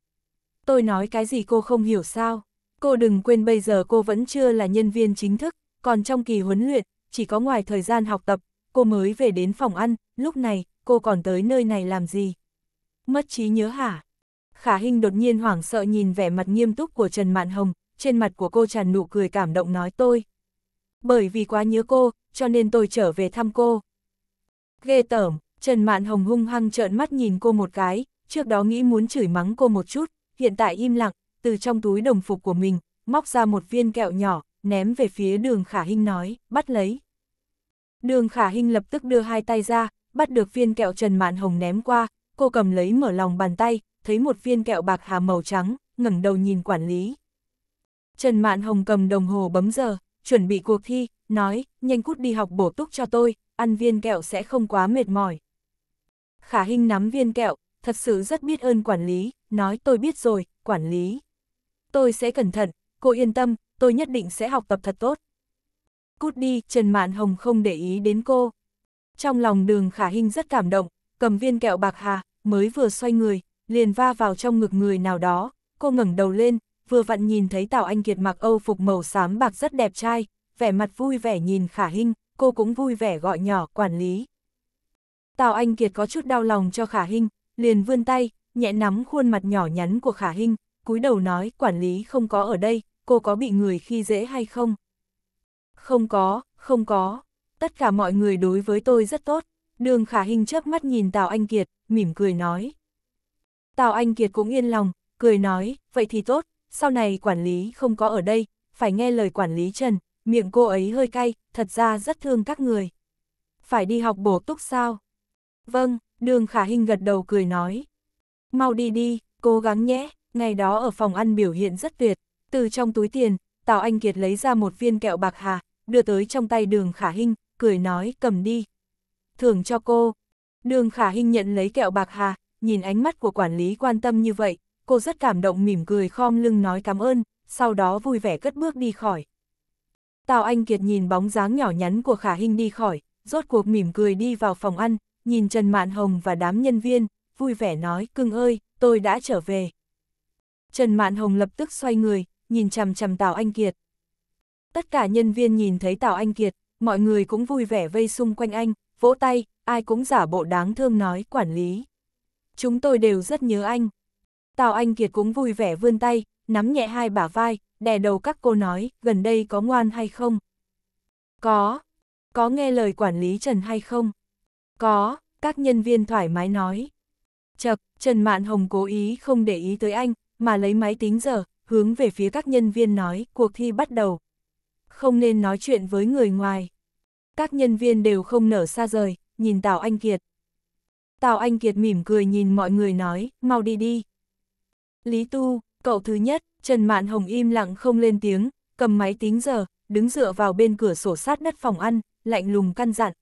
Tôi nói cái gì cô không hiểu sao? Cô đừng quên bây giờ cô vẫn chưa là nhân viên chính thức, còn trong kỳ huấn luyện, chỉ có ngoài thời gian học tập, cô mới về đến phòng ăn, lúc này, cô còn tới nơi này làm gì? Mất trí nhớ hả? Khả Hinh đột nhiên hoảng sợ nhìn vẻ mặt nghiêm túc của Trần Mạn Hồng, trên mặt của cô tràn nụ cười cảm động nói tôi. Bởi vì quá nhớ cô, cho nên tôi trở về thăm cô. Ghê tởm, Trần Mạn Hồng hung hăng trợn mắt nhìn cô một cái, trước đó nghĩ muốn chửi mắng cô một chút, hiện tại im lặng, từ trong túi đồng phục của mình, móc ra một viên kẹo nhỏ, ném về phía đường Khả Hinh nói, bắt lấy. Đường khả hình lập tức đưa hai tay ra, bắt được viên kẹo Trần Mạn Hồng ném qua, cô cầm lấy mở lòng bàn tay, thấy một viên kẹo bạc hà màu trắng, ngẩng đầu nhìn quản lý. Trần Mạn Hồng cầm đồng hồ bấm giờ, chuẩn bị cuộc thi, nói, nhanh cút đi học bổ túc cho tôi, ăn viên kẹo sẽ không quá mệt mỏi. Khả Hinh nắm viên kẹo, thật sự rất biết ơn quản lý, nói tôi biết rồi, quản lý. Tôi sẽ cẩn thận, cô yên tâm, tôi nhất định sẽ học tập thật tốt cút đi, Trần Mạn Hồng không để ý đến cô. Trong lòng đường khả hình rất cảm động, cầm viên kẹo bạc hà, mới vừa xoay người, liền va vào trong ngực người nào đó, cô ngẩng đầu lên, vừa vặn nhìn thấy Tào Anh Kiệt mặc Âu phục màu xám bạc rất đẹp trai, vẻ mặt vui vẻ nhìn khả hình, cô cũng vui vẻ gọi nhỏ quản lý. Tào Anh Kiệt có chút đau lòng cho khả hình, liền vươn tay, nhẹ nắm khuôn mặt nhỏ nhắn của khả hình, cúi đầu nói quản lý không có ở đây, cô có bị người khi dễ hay không? Không có, không có. Tất cả mọi người đối với tôi rất tốt. Đường khả Hinh chớp mắt nhìn Tào Anh Kiệt, mỉm cười nói. Tào Anh Kiệt cũng yên lòng, cười nói, vậy thì tốt, sau này quản lý không có ở đây, phải nghe lời quản lý Trần, miệng cô ấy hơi cay, thật ra rất thương các người. Phải đi học bổ túc sao? Vâng, đường khả Hinh gật đầu cười nói. Mau đi đi, cố gắng nhé, ngày đó ở phòng ăn biểu hiện rất tuyệt, từ trong túi tiền, Tào Anh Kiệt lấy ra một viên kẹo bạc hà, đưa tới trong tay đường khả hinh, cười nói cầm đi. Thưởng cho cô. Đường khả hinh nhận lấy kẹo bạc hà, nhìn ánh mắt của quản lý quan tâm như vậy, cô rất cảm động mỉm cười khom lưng nói cảm ơn, sau đó vui vẻ cất bước đi khỏi. Tào Anh Kiệt nhìn bóng dáng nhỏ nhắn của khả hinh đi khỏi, rốt cuộc mỉm cười đi vào phòng ăn, nhìn Trần Mạn Hồng và đám nhân viên, vui vẻ nói cưng ơi, tôi đã trở về. Trần Mạn Hồng lập tức xoay người, nhìn chằm chằm Tào Anh Kiệt. Tất cả nhân viên nhìn thấy Tào Anh Kiệt, mọi người cũng vui vẻ vây xung quanh anh, vỗ tay, ai cũng giả bộ đáng thương nói quản lý. Chúng tôi đều rất nhớ anh. Tào Anh Kiệt cũng vui vẻ vươn tay, nắm nhẹ hai bả vai, đè đầu các cô nói, gần đây có ngoan hay không? Có. Có nghe lời quản lý Trần hay không? Có, các nhân viên thoải mái nói. Chật, Trần Mạn Hồng cố ý không để ý tới anh, mà lấy máy tính giờ, hướng về phía các nhân viên nói, cuộc thi bắt đầu, không nên nói chuyện với người ngoài. Các nhân viên đều không nở xa rời, nhìn Tào Anh Kiệt. Tào Anh Kiệt mỉm cười nhìn mọi người nói, mau đi đi. Lý Tu, cậu thứ nhất, Trần Mạn Hồng im lặng không lên tiếng, cầm máy tính giờ, đứng dựa vào bên cửa sổ sát đất phòng ăn, lạnh lùng căn dặn.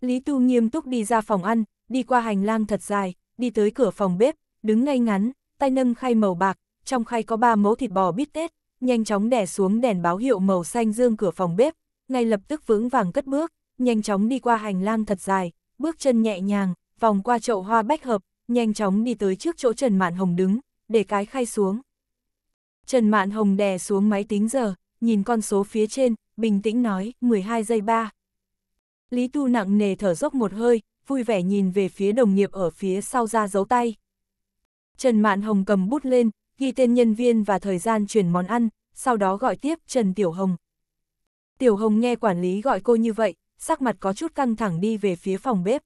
Lý Tu nghiêm túc đi ra phòng ăn, đi qua hành lang thật dài, đi tới cửa phòng bếp, đứng ngay ngắn, tay nâng khay màu bạc, trong khay có ba mẫu thịt bò bít tết, nhanh chóng đè xuống đèn báo hiệu màu xanh dương cửa phòng bếp, ngay lập tức vững vàng cất bước, nhanh chóng đi qua hành lang thật dài, bước chân nhẹ nhàng, vòng qua chậu hoa bách hợp, nhanh chóng đi tới trước chỗ Trần Mạn Hồng đứng, để cái khay xuống. Trần Mạn Hồng đè xuống máy tính giờ, nhìn con số phía trên, bình tĩnh nói, 12 giây 3. Lý Tu nặng nề thở dốc một hơi, vui vẻ nhìn về phía đồng nghiệp ở phía sau ra dấu tay. Trần Mạn Hồng cầm bút lên, ghi tên nhân viên và thời gian chuyển món ăn, sau đó gọi tiếp Trần Tiểu Hồng. Tiểu Hồng nghe quản lý gọi cô như vậy, sắc mặt có chút căng thẳng đi về phía phòng bếp.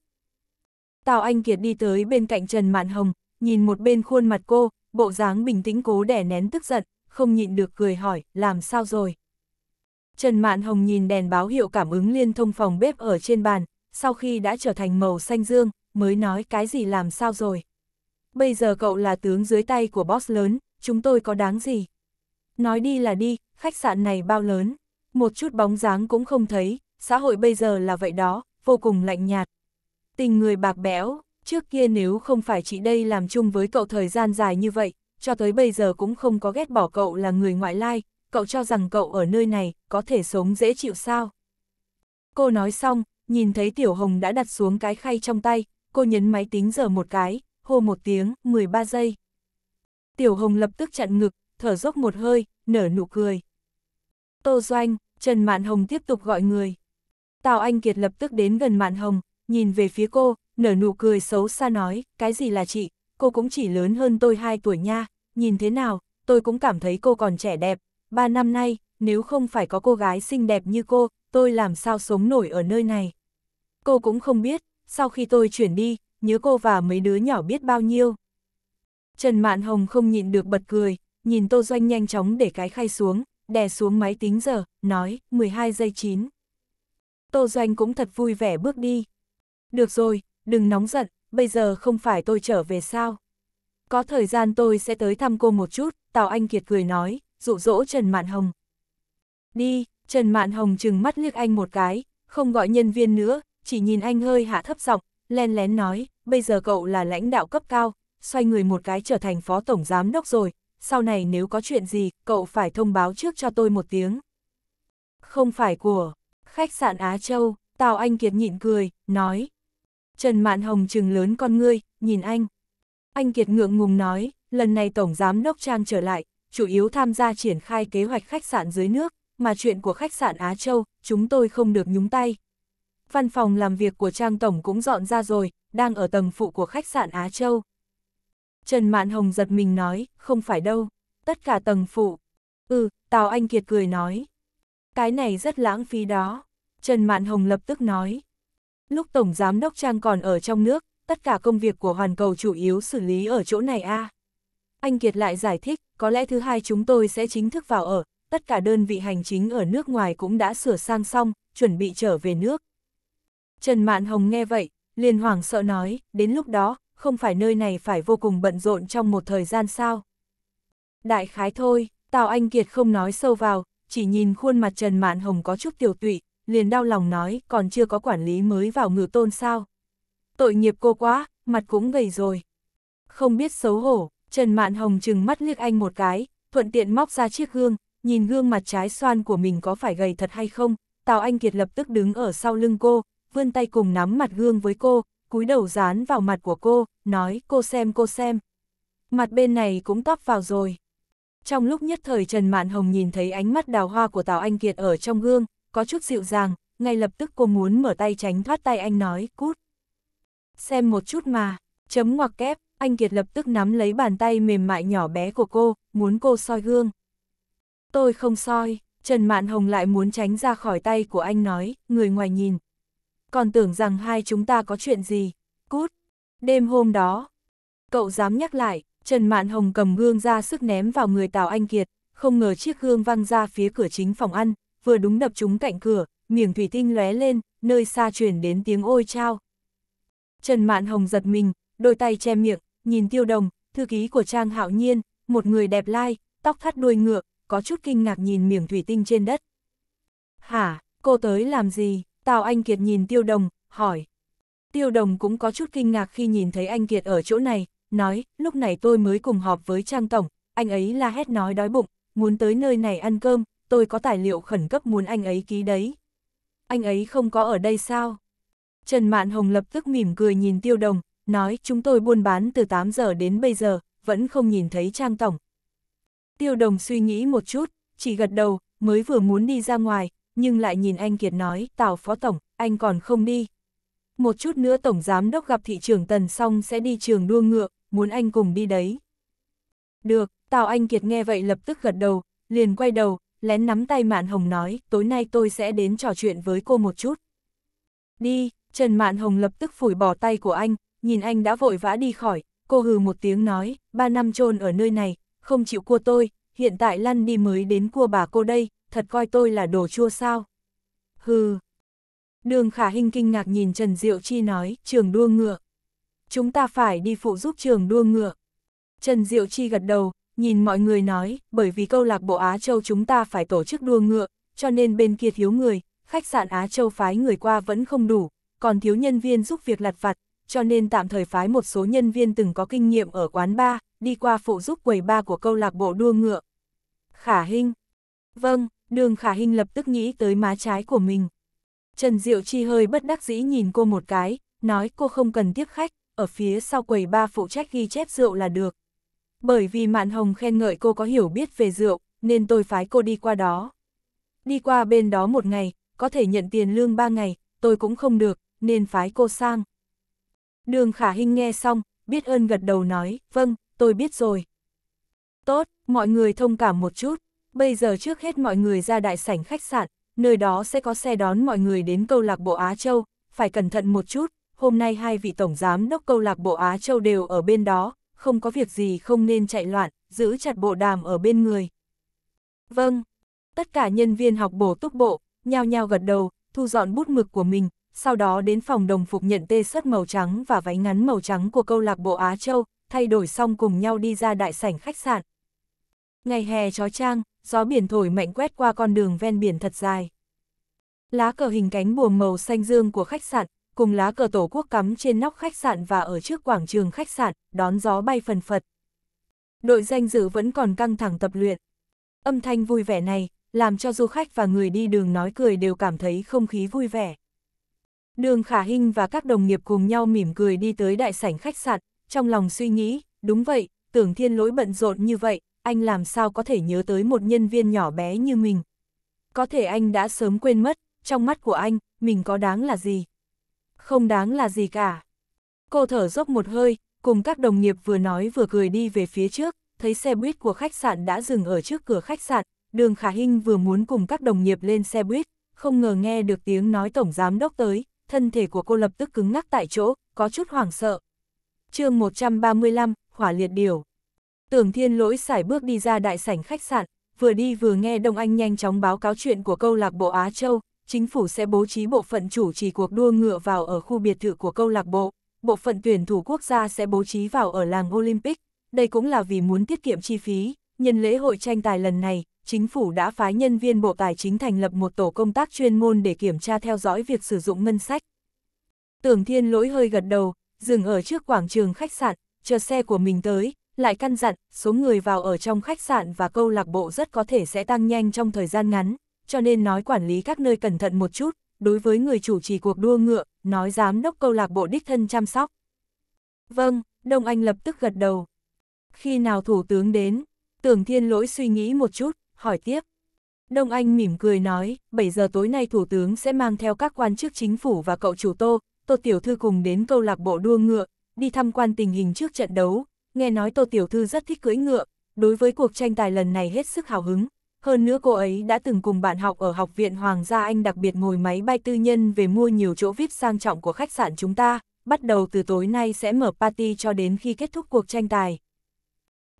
Tào Anh Kiệt đi tới bên cạnh Trần Mạn Hồng, nhìn một bên khuôn mặt cô, bộ dáng bình tĩnh cố đẻ nén tức giận, không nhịn được cười hỏi, làm sao rồi? Trần Mạn Hồng nhìn đèn báo hiệu cảm ứng liên thông phòng bếp ở trên bàn, sau khi đã trở thành màu xanh dương, mới nói cái gì làm sao rồi. Bây giờ cậu là tướng dưới tay của boss lớn, chúng tôi có đáng gì. Nói đi là đi, khách sạn này bao lớn, một chút bóng dáng cũng không thấy, xã hội bây giờ là vậy đó, vô cùng lạnh nhạt. Tình người bạc bẽo, trước kia nếu không phải chị đây làm chung với cậu thời gian dài như vậy, cho tới bây giờ cũng không có ghét bỏ cậu là người ngoại lai, cậu cho rằng cậu ở nơi này có thể sống dễ chịu sao. Cô nói xong, nhìn thấy Tiểu Hồng đã đặt xuống cái khay trong tay, cô nhấn máy tính giờ một cái, hô một tiếng, 13 giây. Tiểu Hồng lập tức chặn ngực, thở dốc một hơi, nở nụ cười. Tô Doanh, Trần Mạn Hồng tiếp tục gọi người. Tào Anh Kiệt lập tức đến gần Mạn Hồng, nhìn về phía cô, nở nụ cười xấu xa nói, cái gì là chị, cô cũng chỉ lớn hơn tôi 2 tuổi nha, nhìn thế nào, tôi cũng cảm thấy cô còn trẻ đẹp. Ba năm nay, nếu không phải có cô gái xinh đẹp như cô, tôi làm sao sống nổi ở nơi này. Cô cũng không biết, sau khi tôi chuyển đi, nhớ cô và mấy đứa nhỏ biết bao nhiêu. Trần Mạn Hồng không nhịn được bật cười, nhìn Tô Doanh nhanh chóng để cái khay xuống, đè xuống máy tính giờ, nói, 12 giây 9. Tô Doanh cũng thật vui vẻ bước đi. Được rồi, đừng nóng giận, bây giờ không phải tôi trở về sao. Có thời gian tôi sẽ tới thăm cô một chút, Tào Anh Kiệt cười nói, dụ dỗ Trần Mạn Hồng. Đi, Trần Mạn Hồng chừng mắt liếc anh một cái, không gọi nhân viên nữa, chỉ nhìn anh hơi hạ thấp giọng, len lén nói, bây giờ cậu là lãnh đạo cấp cao, xoay người một cái trở thành phó tổng giám đốc rồi, sau này nếu có chuyện gì, cậu phải thông báo trước cho tôi một tiếng. Không phải của, khách sạn Á Châu, Tào Anh Kiệt nhịn cười, nói. Trần Mạn Hồng trừng lớn con ngươi, nhìn anh. Anh Kiệt ngượng ngùng nói, lần này Tổng Giám Đốc Trang trở lại, chủ yếu tham gia triển khai kế hoạch khách sạn dưới nước, mà chuyện của khách sạn Á Châu, chúng tôi không được nhúng tay. Văn phòng làm việc của Trang Tổng cũng dọn ra rồi, đang ở tầng phụ của khách sạn Á Châu. Trần Mạn Hồng giật mình nói, không phải đâu, tất cả tầng phụ. Ừ, Tào Anh Kiệt cười nói. Cái này rất lãng phí đó. Trần Mạn Hồng lập tức nói. Lúc Tổng Giám Đốc Trang còn ở trong nước, tất cả công việc của Hoàn Cầu chủ yếu xử lý ở chỗ này a à. Anh Kiệt lại giải thích, có lẽ thứ hai chúng tôi sẽ chính thức vào ở, tất cả đơn vị hành chính ở nước ngoài cũng đã sửa sang xong, chuẩn bị trở về nước. Trần Mạn Hồng nghe vậy, liền hoảng sợ nói, đến lúc đó, không phải nơi này phải vô cùng bận rộn trong một thời gian sao. Đại khái thôi, Tào Anh Kiệt không nói sâu vào, chỉ nhìn khuôn mặt Trần Mạn Hồng có chút tiểu tụy, liền đau lòng nói còn chưa có quản lý mới vào ngự tôn sao. Tội nghiệp cô quá, mặt cũng gầy rồi. Không biết xấu hổ, Trần Mạn Hồng chừng mắt liếc anh một cái, thuận tiện móc ra chiếc gương, nhìn gương mặt trái xoan của mình có phải gầy thật hay không. Tào Anh Kiệt lập tức đứng ở sau lưng cô, vươn tay cùng nắm mặt gương với cô, cúi đầu dán vào mặt của cô, nói cô xem cô xem. Mặt bên này cũng tóc vào rồi. Trong lúc nhất thời Trần Mạn Hồng nhìn thấy ánh mắt đào hoa của Tào Anh Kiệt ở trong gương, có chút dịu dàng, ngay lập tức cô muốn mở tay tránh thoát tay anh nói, cút. Xem một chút mà, chấm ngoặc kép, anh Kiệt lập tức nắm lấy bàn tay mềm mại nhỏ bé của cô, muốn cô soi gương. Tôi không soi, Trần Mạn Hồng lại muốn tránh ra khỏi tay của anh nói, người ngoài nhìn, còn tưởng rằng hai chúng ta có chuyện gì, cút. Đêm hôm đó, cậu dám nhắc lại, Trần Mạn Hồng cầm gương ra sức ném vào người Tào Anh Kiệt, không ngờ chiếc gương văng ra phía cửa chính phòng ăn, vừa đúng đập trúng cạnh cửa, miệng thủy tinh lóe lên, nơi xa truyền đến tiếng ôi trao. Trần Mạn Hồng giật mình, đôi tay che miệng, nhìn tiêu đồng, thư ký của Trang Hạo Nhiên, một người đẹp lai, tóc thắt đuôi ngựa, có chút kinh ngạc nhìn miệng thủy tinh trên đất. Hả, cô tới làm gì? Tào Anh Kiệt nhìn Tiêu Đồng, hỏi. Tiêu Đồng cũng có chút kinh ngạc khi nhìn thấy anh Kiệt ở chỗ này, nói, lúc này tôi mới cùng họp với Trang Tổng, anh ấy la hét nói đói bụng, muốn tới nơi này ăn cơm, tôi có tài liệu khẩn cấp muốn anh ấy ký đấy. Anh ấy không có ở đây sao? Trần Mạn Hồng lập tức mỉm cười nhìn Tiêu Đồng, nói chúng tôi buôn bán từ 8 giờ đến bây giờ, vẫn không nhìn thấy Trang Tổng. Tiêu Đồng suy nghĩ một chút, chỉ gật đầu, mới vừa muốn đi ra ngoài, nhưng lại nhìn anh Kiệt nói, Tào Phó Tổng, anh còn không đi. Một chút nữa Tổng Giám Đốc gặp thị trường Tần xong sẽ đi trường đua ngựa, muốn anh cùng đi đấy. Được, Tào Anh Kiệt nghe vậy lập tức gật đầu, liền quay đầu, lén nắm tay Mạn Hồng nói, tối nay tôi sẽ đến trò chuyện với cô một chút. Đi, Trần Mạn Hồng lập tức phủi bỏ tay của anh, nhìn anh đã vội vã đi khỏi, cô hừ một tiếng nói, ba năm trôn ở nơi này, không chịu cua tôi, hiện tại lăn đi mới đến cua bà cô đây, thật coi tôi là đồ chua sao? Hừ. Đường khả hình kinh ngạc nhìn Trần Diệu Chi nói, trường đua ngựa. Chúng ta phải đi phụ giúp trường đua ngựa. Trần Diệu Chi gật đầu, nhìn mọi người nói, bởi vì câu lạc bộ Á Châu chúng ta phải tổ chức đua ngựa, cho nên bên kia thiếu người, khách sạn Á Châu phái người qua vẫn không đủ, còn thiếu nhân viên giúp việc lặt vặt, cho nên tạm thời phái một số nhân viên từng có kinh nghiệm ở quán bar, đi qua phụ giúp quầy bar của câu lạc bộ đua ngựa. Khả Hinh Vâng, Đường khả hình lập tức nghĩ tới má trái của mình. Trần Diệu Chi hơi bất đắc dĩ nhìn cô một cái, nói cô không cần tiếp khách, ở phía sau quầy ba phụ trách ghi chép rượu là được. Bởi vì Mạn Hồng khen ngợi cô có hiểu biết về rượu, nên tôi phái cô đi qua đó. Đi qua bên đó một ngày, có thể nhận tiền lương ba ngày, tôi cũng không được, nên phái cô sang. Đường Khả Hinh nghe xong, biết ơn gật đầu nói, vâng, tôi biết rồi. Tốt, mọi người thông cảm một chút. Bây giờ trước hết mọi người ra đại sảnh khách sạn, nơi đó sẽ có xe đón mọi người đến câu lạc bộ Á Châu, phải cẩn thận một chút, hôm nay hai vị tổng giám đốc câu lạc bộ Á Châu đều ở bên đó, không có việc gì không nên chạy loạn, giữ chặt bộ đàm ở bên người. Vâng, tất cả nhân viên học bổ túc bộ, nhao nhao gật đầu, thu dọn bút mực của mình, sau đó đến phòng đồng phục nhận tê sất màu trắng và váy ngắn màu trắng của câu lạc bộ Á Châu, thay đổi xong cùng nhau đi ra đại sảnh khách sạn. Ngày hè trói trang, gió biển thổi mạnh quét qua con đường ven biển thật dài. Lá cờ hình cánh buồm màu xanh dương của khách sạn, cùng lá cờ tổ quốc cắm trên nóc khách sạn và ở trước quảng trường khách sạn, đón gió bay phần phật. Đội danh dự vẫn còn căng thẳng tập luyện. Âm thanh vui vẻ này, làm cho du khách và người đi đường nói cười đều cảm thấy không khí vui vẻ. Đường Khả Hinh và các đồng nghiệp cùng nhau mỉm cười đi tới đại sảnh khách sạn, trong lòng suy nghĩ, đúng vậy, tưởng thiên lỗi bận rộn như vậy, anh làm sao có thể nhớ tới một nhân viên nhỏ bé như mình. Có thể anh đã sớm quên mất, trong mắt của anh, mình có đáng là gì? Không đáng là gì cả. Cô thở dốc một hơi, cùng các đồng nghiệp vừa nói vừa cười đi về phía trước, thấy xe buýt của khách sạn đã dừng ở trước cửa khách sạn, đường Khả Hinh vừa muốn cùng các đồng nghiệp lên xe buýt, không ngờ nghe được tiếng nói tổng giám đốc tới, thân thể của cô lập tức cứng ngắc tại chỗ, có chút hoảng sợ. chương 135, Hỏa liệt điều Tưởng thiên lỗi xài bước đi ra đại sảnh khách sạn, vừa đi vừa nghe Đông Anh nhanh chóng báo cáo chuyện của câu lạc bộ Á Châu, chính phủ sẽ bố trí bộ phận chủ trì cuộc đua ngựa vào ở khu biệt thự của câu lạc bộ, bộ phận tuyển thủ quốc gia sẽ bố trí vào ở làng Olympic, đây cũng là vì muốn tiết kiệm chi phí, nhân lễ hội tranh tài lần này, chính phủ đã phái nhân viên Bộ Tài chính thành lập một tổ công tác chuyên môn để kiểm tra theo dõi việc sử dụng ngân sách. Tưởng Thiên lỗi hơi gật đầu, dừng ở trước quảng trường khách sạn, chờ xe của mình tới, lại căn dặn, số người vào ở trong khách sạn và câu lạc bộ rất có thể sẽ tăng nhanh trong thời gian ngắn, cho nên nói quản lý các nơi cẩn thận một chút, đối với người chủ trì cuộc đua ngựa, nói giám đốc câu lạc bộ đích thân chăm sóc. Vâng, Đông Anh lập tức gật đầu. Khi nào thủ tướng đến, tưởng thiên lỗi suy nghĩ một chút, hỏi tiếp. Đông Anh mỉm cười nói, 7 giờ tối nay thủ tướng sẽ mang theo các quan chức chính phủ và cậu chủ Tô, Tô Tiểu Thư cùng đến câu lạc bộ đua ngựa, đi thăm quan tình hình trước trận đấu, nghe nói Tô Tiểu Thư rất thích cưỡi ngựa, đối với cuộc tranh tài lần này hết sức hào hứng. Hơn nữa cô ấy đã từng cùng bạn học ở học viện Hoàng gia Anh đặc biệt ngồi máy bay tư nhân về mua nhiều chỗ VIP sang trọng của khách sạn chúng ta, bắt đầu từ tối nay sẽ mở party cho đến khi kết thúc cuộc tranh tài.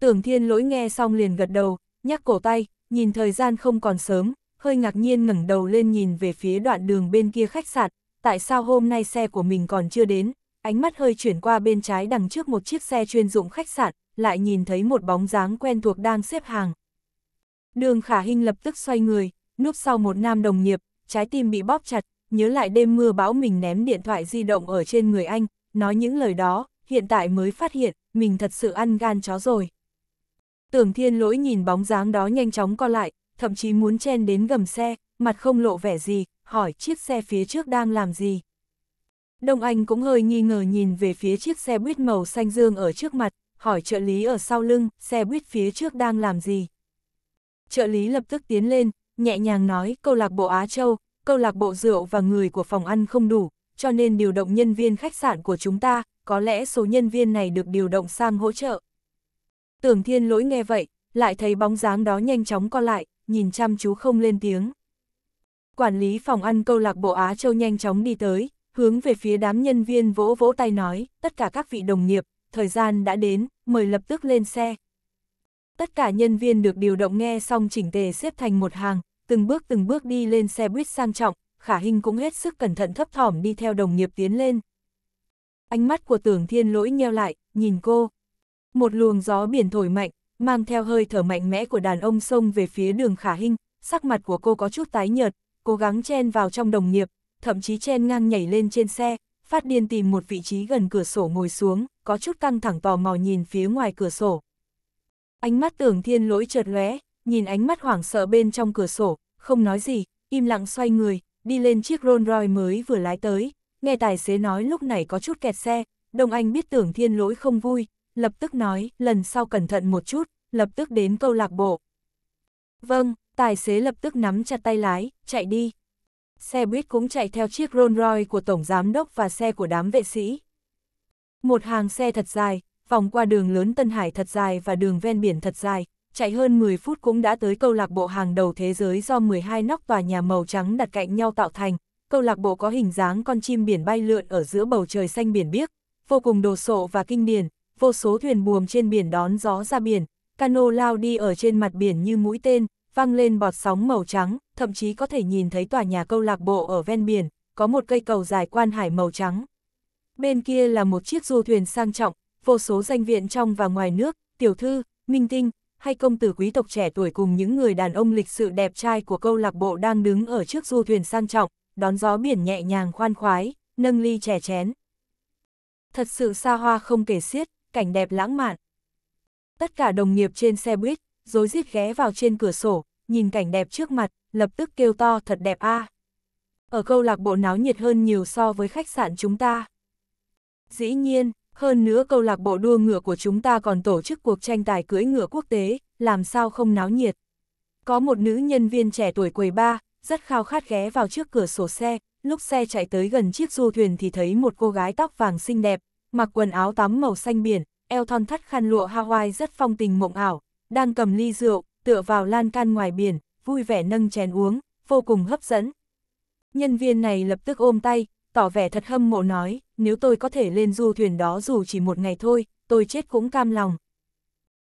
Tưởng thiên lỗi nghe xong liền gật đầu, nhắc cổ tay, nhìn thời gian không còn sớm, hơi ngạc nhiên ngẩng đầu lên nhìn về phía đoạn đường bên kia khách sạn, tại sao hôm nay xe của mình còn chưa đến, ánh mắt hơi chuyển qua bên trái đằng trước một chiếc xe chuyên dụng khách sạn, lại nhìn thấy một bóng dáng quen thuộc đang xếp hàng. Đường khả Hinh lập tức xoay người, núp sau một nam đồng nghiệp, trái tim bị bóp chặt, nhớ lại đêm mưa bão mình ném điện thoại di động ở trên người anh, nói những lời đó, hiện tại mới phát hiện, mình thật sự ăn gan chó rồi. Tưởng thiên lỗi nhìn bóng dáng đó nhanh chóng co lại, thậm chí muốn chen đến gầm xe, mặt không lộ vẻ gì, hỏi chiếc xe phía trước đang làm gì. Đông Anh cũng hơi nghi ngờ nhìn về phía chiếc xe buýt màu xanh dương ở trước mặt, hỏi trợ lý ở sau lưng, xe buýt phía trước đang làm gì. Trợ lý lập tức tiến lên, nhẹ nhàng nói câu lạc bộ Á Châu, câu lạc bộ rượu và người của phòng ăn không đủ, cho nên điều động nhân viên khách sạn của chúng ta, có lẽ số nhân viên này được điều động sang hỗ trợ. Tưởng thiên lỗi nghe vậy, lại thấy bóng dáng đó nhanh chóng co lại, nhìn chăm chú không lên tiếng. Quản lý phòng ăn câu lạc bộ Á Châu nhanh chóng đi tới, hướng về phía đám nhân viên vỗ vỗ tay nói, tất cả các vị đồng nghiệp, thời gian đã đến, mời lập tức lên xe. Tất cả nhân viên được điều động nghe xong chỉnh tề xếp thành một hàng, từng bước từng bước đi lên xe buýt sang trọng, khả hình cũng hết sức cẩn thận thấp thỏm đi theo đồng nghiệp tiến lên. Ánh mắt của tưởng thiên lỗi nheo lại, nhìn cô. Một luồng gió biển thổi mạnh, mang theo hơi thở mạnh mẽ của đàn ông xông về phía đường khả hình, sắc mặt của cô có chút tái nhợt, cố gắng chen vào trong đồng nghiệp, thậm chí chen ngang nhảy lên trên xe, phát điên tìm một vị trí gần cửa sổ ngồi xuống, có chút căng thẳng tò mò nhìn phía ngoài cửa sổ. Ánh mắt tưởng thiên lỗi chợt lóe, nhìn ánh mắt hoảng sợ bên trong cửa sổ, không nói gì, im lặng xoay người, đi lên chiếc Rolls Royce mới vừa lái tới, nghe tài xế nói lúc này có chút kẹt xe, Đông Anh biết tưởng thiên lỗi không vui, lập tức nói, lần sau cẩn thận một chút, lập tức đến câu lạc bộ. Vâng, tài xế lập tức nắm chặt tay lái, chạy đi. Xe buýt cũng chạy theo chiếc Rolls Royce của Tổng Giám Đốc và xe của đám vệ sĩ. Một hàng xe thật dài, vòng qua đường lớn Tân Hải thật dài và đường ven biển thật dài, chạy hơn 10 phút cũng đã tới câu lạc bộ hàng đầu thế giới do 12 nóc tòa nhà màu trắng đặt cạnh nhau tạo thành. Câu lạc bộ có hình dáng con chim biển bay lượn ở giữa bầu trời xanh biển biếc, vô cùng đồ sộ và kinh điển, vô số thuyền buồm trên biển đón gió ra biển, cano lao đi ở trên mặt biển như mũi tên, vang lên bọt sóng màu trắng, thậm chí có thể nhìn thấy tòa nhà câu lạc bộ ở ven biển, có một cây cầu dài quan hải màu trắng. Bên kia là một chiếc du thuyền sang trọng, vô số danh viện trong và ngoài nước, tiểu thư, minh tinh, hay công tử quý tộc trẻ tuổi cùng những người đàn ông lịch sự đẹp trai của câu lạc bộ đang đứng ở chiếc du thuyền sang trọng, đón gió biển nhẹ nhàng khoan khoái, nâng ly chè chén. Thật sự xa hoa không kể xiết, cảnh đẹp lãng mạn. Tất cả đồng nghiệp trên xe buýt, rồi rít ghé vào trên cửa sổ, nhìn cảnh đẹp trước mặt, lập tức kêu to thật đẹp a. À. Ở câu lạc bộ náo nhiệt hơn nhiều so với khách sạn chúng ta. Dĩ nhiên, hơn nữa câu lạc bộ đua ngựa của chúng ta còn tổ chức cuộc tranh tài cưỡi ngựa quốc tế, làm sao không náo nhiệt. Có một nữ nhân viên trẻ tuổi quầy ba, rất khao khát ghé vào trước cửa sổ xe, lúc xe chạy tới gần chiếc du thuyền thì thấy một cô gái tóc vàng xinh đẹp, mặc quần áo tắm màu xanh biển, eo thon thắt khăn lụa Hawaii rất phong tình mộng ảo, đang cầm ly rượu, tựa vào lan can ngoài biển, vui vẻ nâng chén uống, vô cùng hấp dẫn. Nhân viên này lập tức ôm tay, tỏ vẻ thật hâm mộ nói, nếu tôi có thể lên du thuyền đó dù chỉ một ngày thôi, tôi chết cũng cam lòng.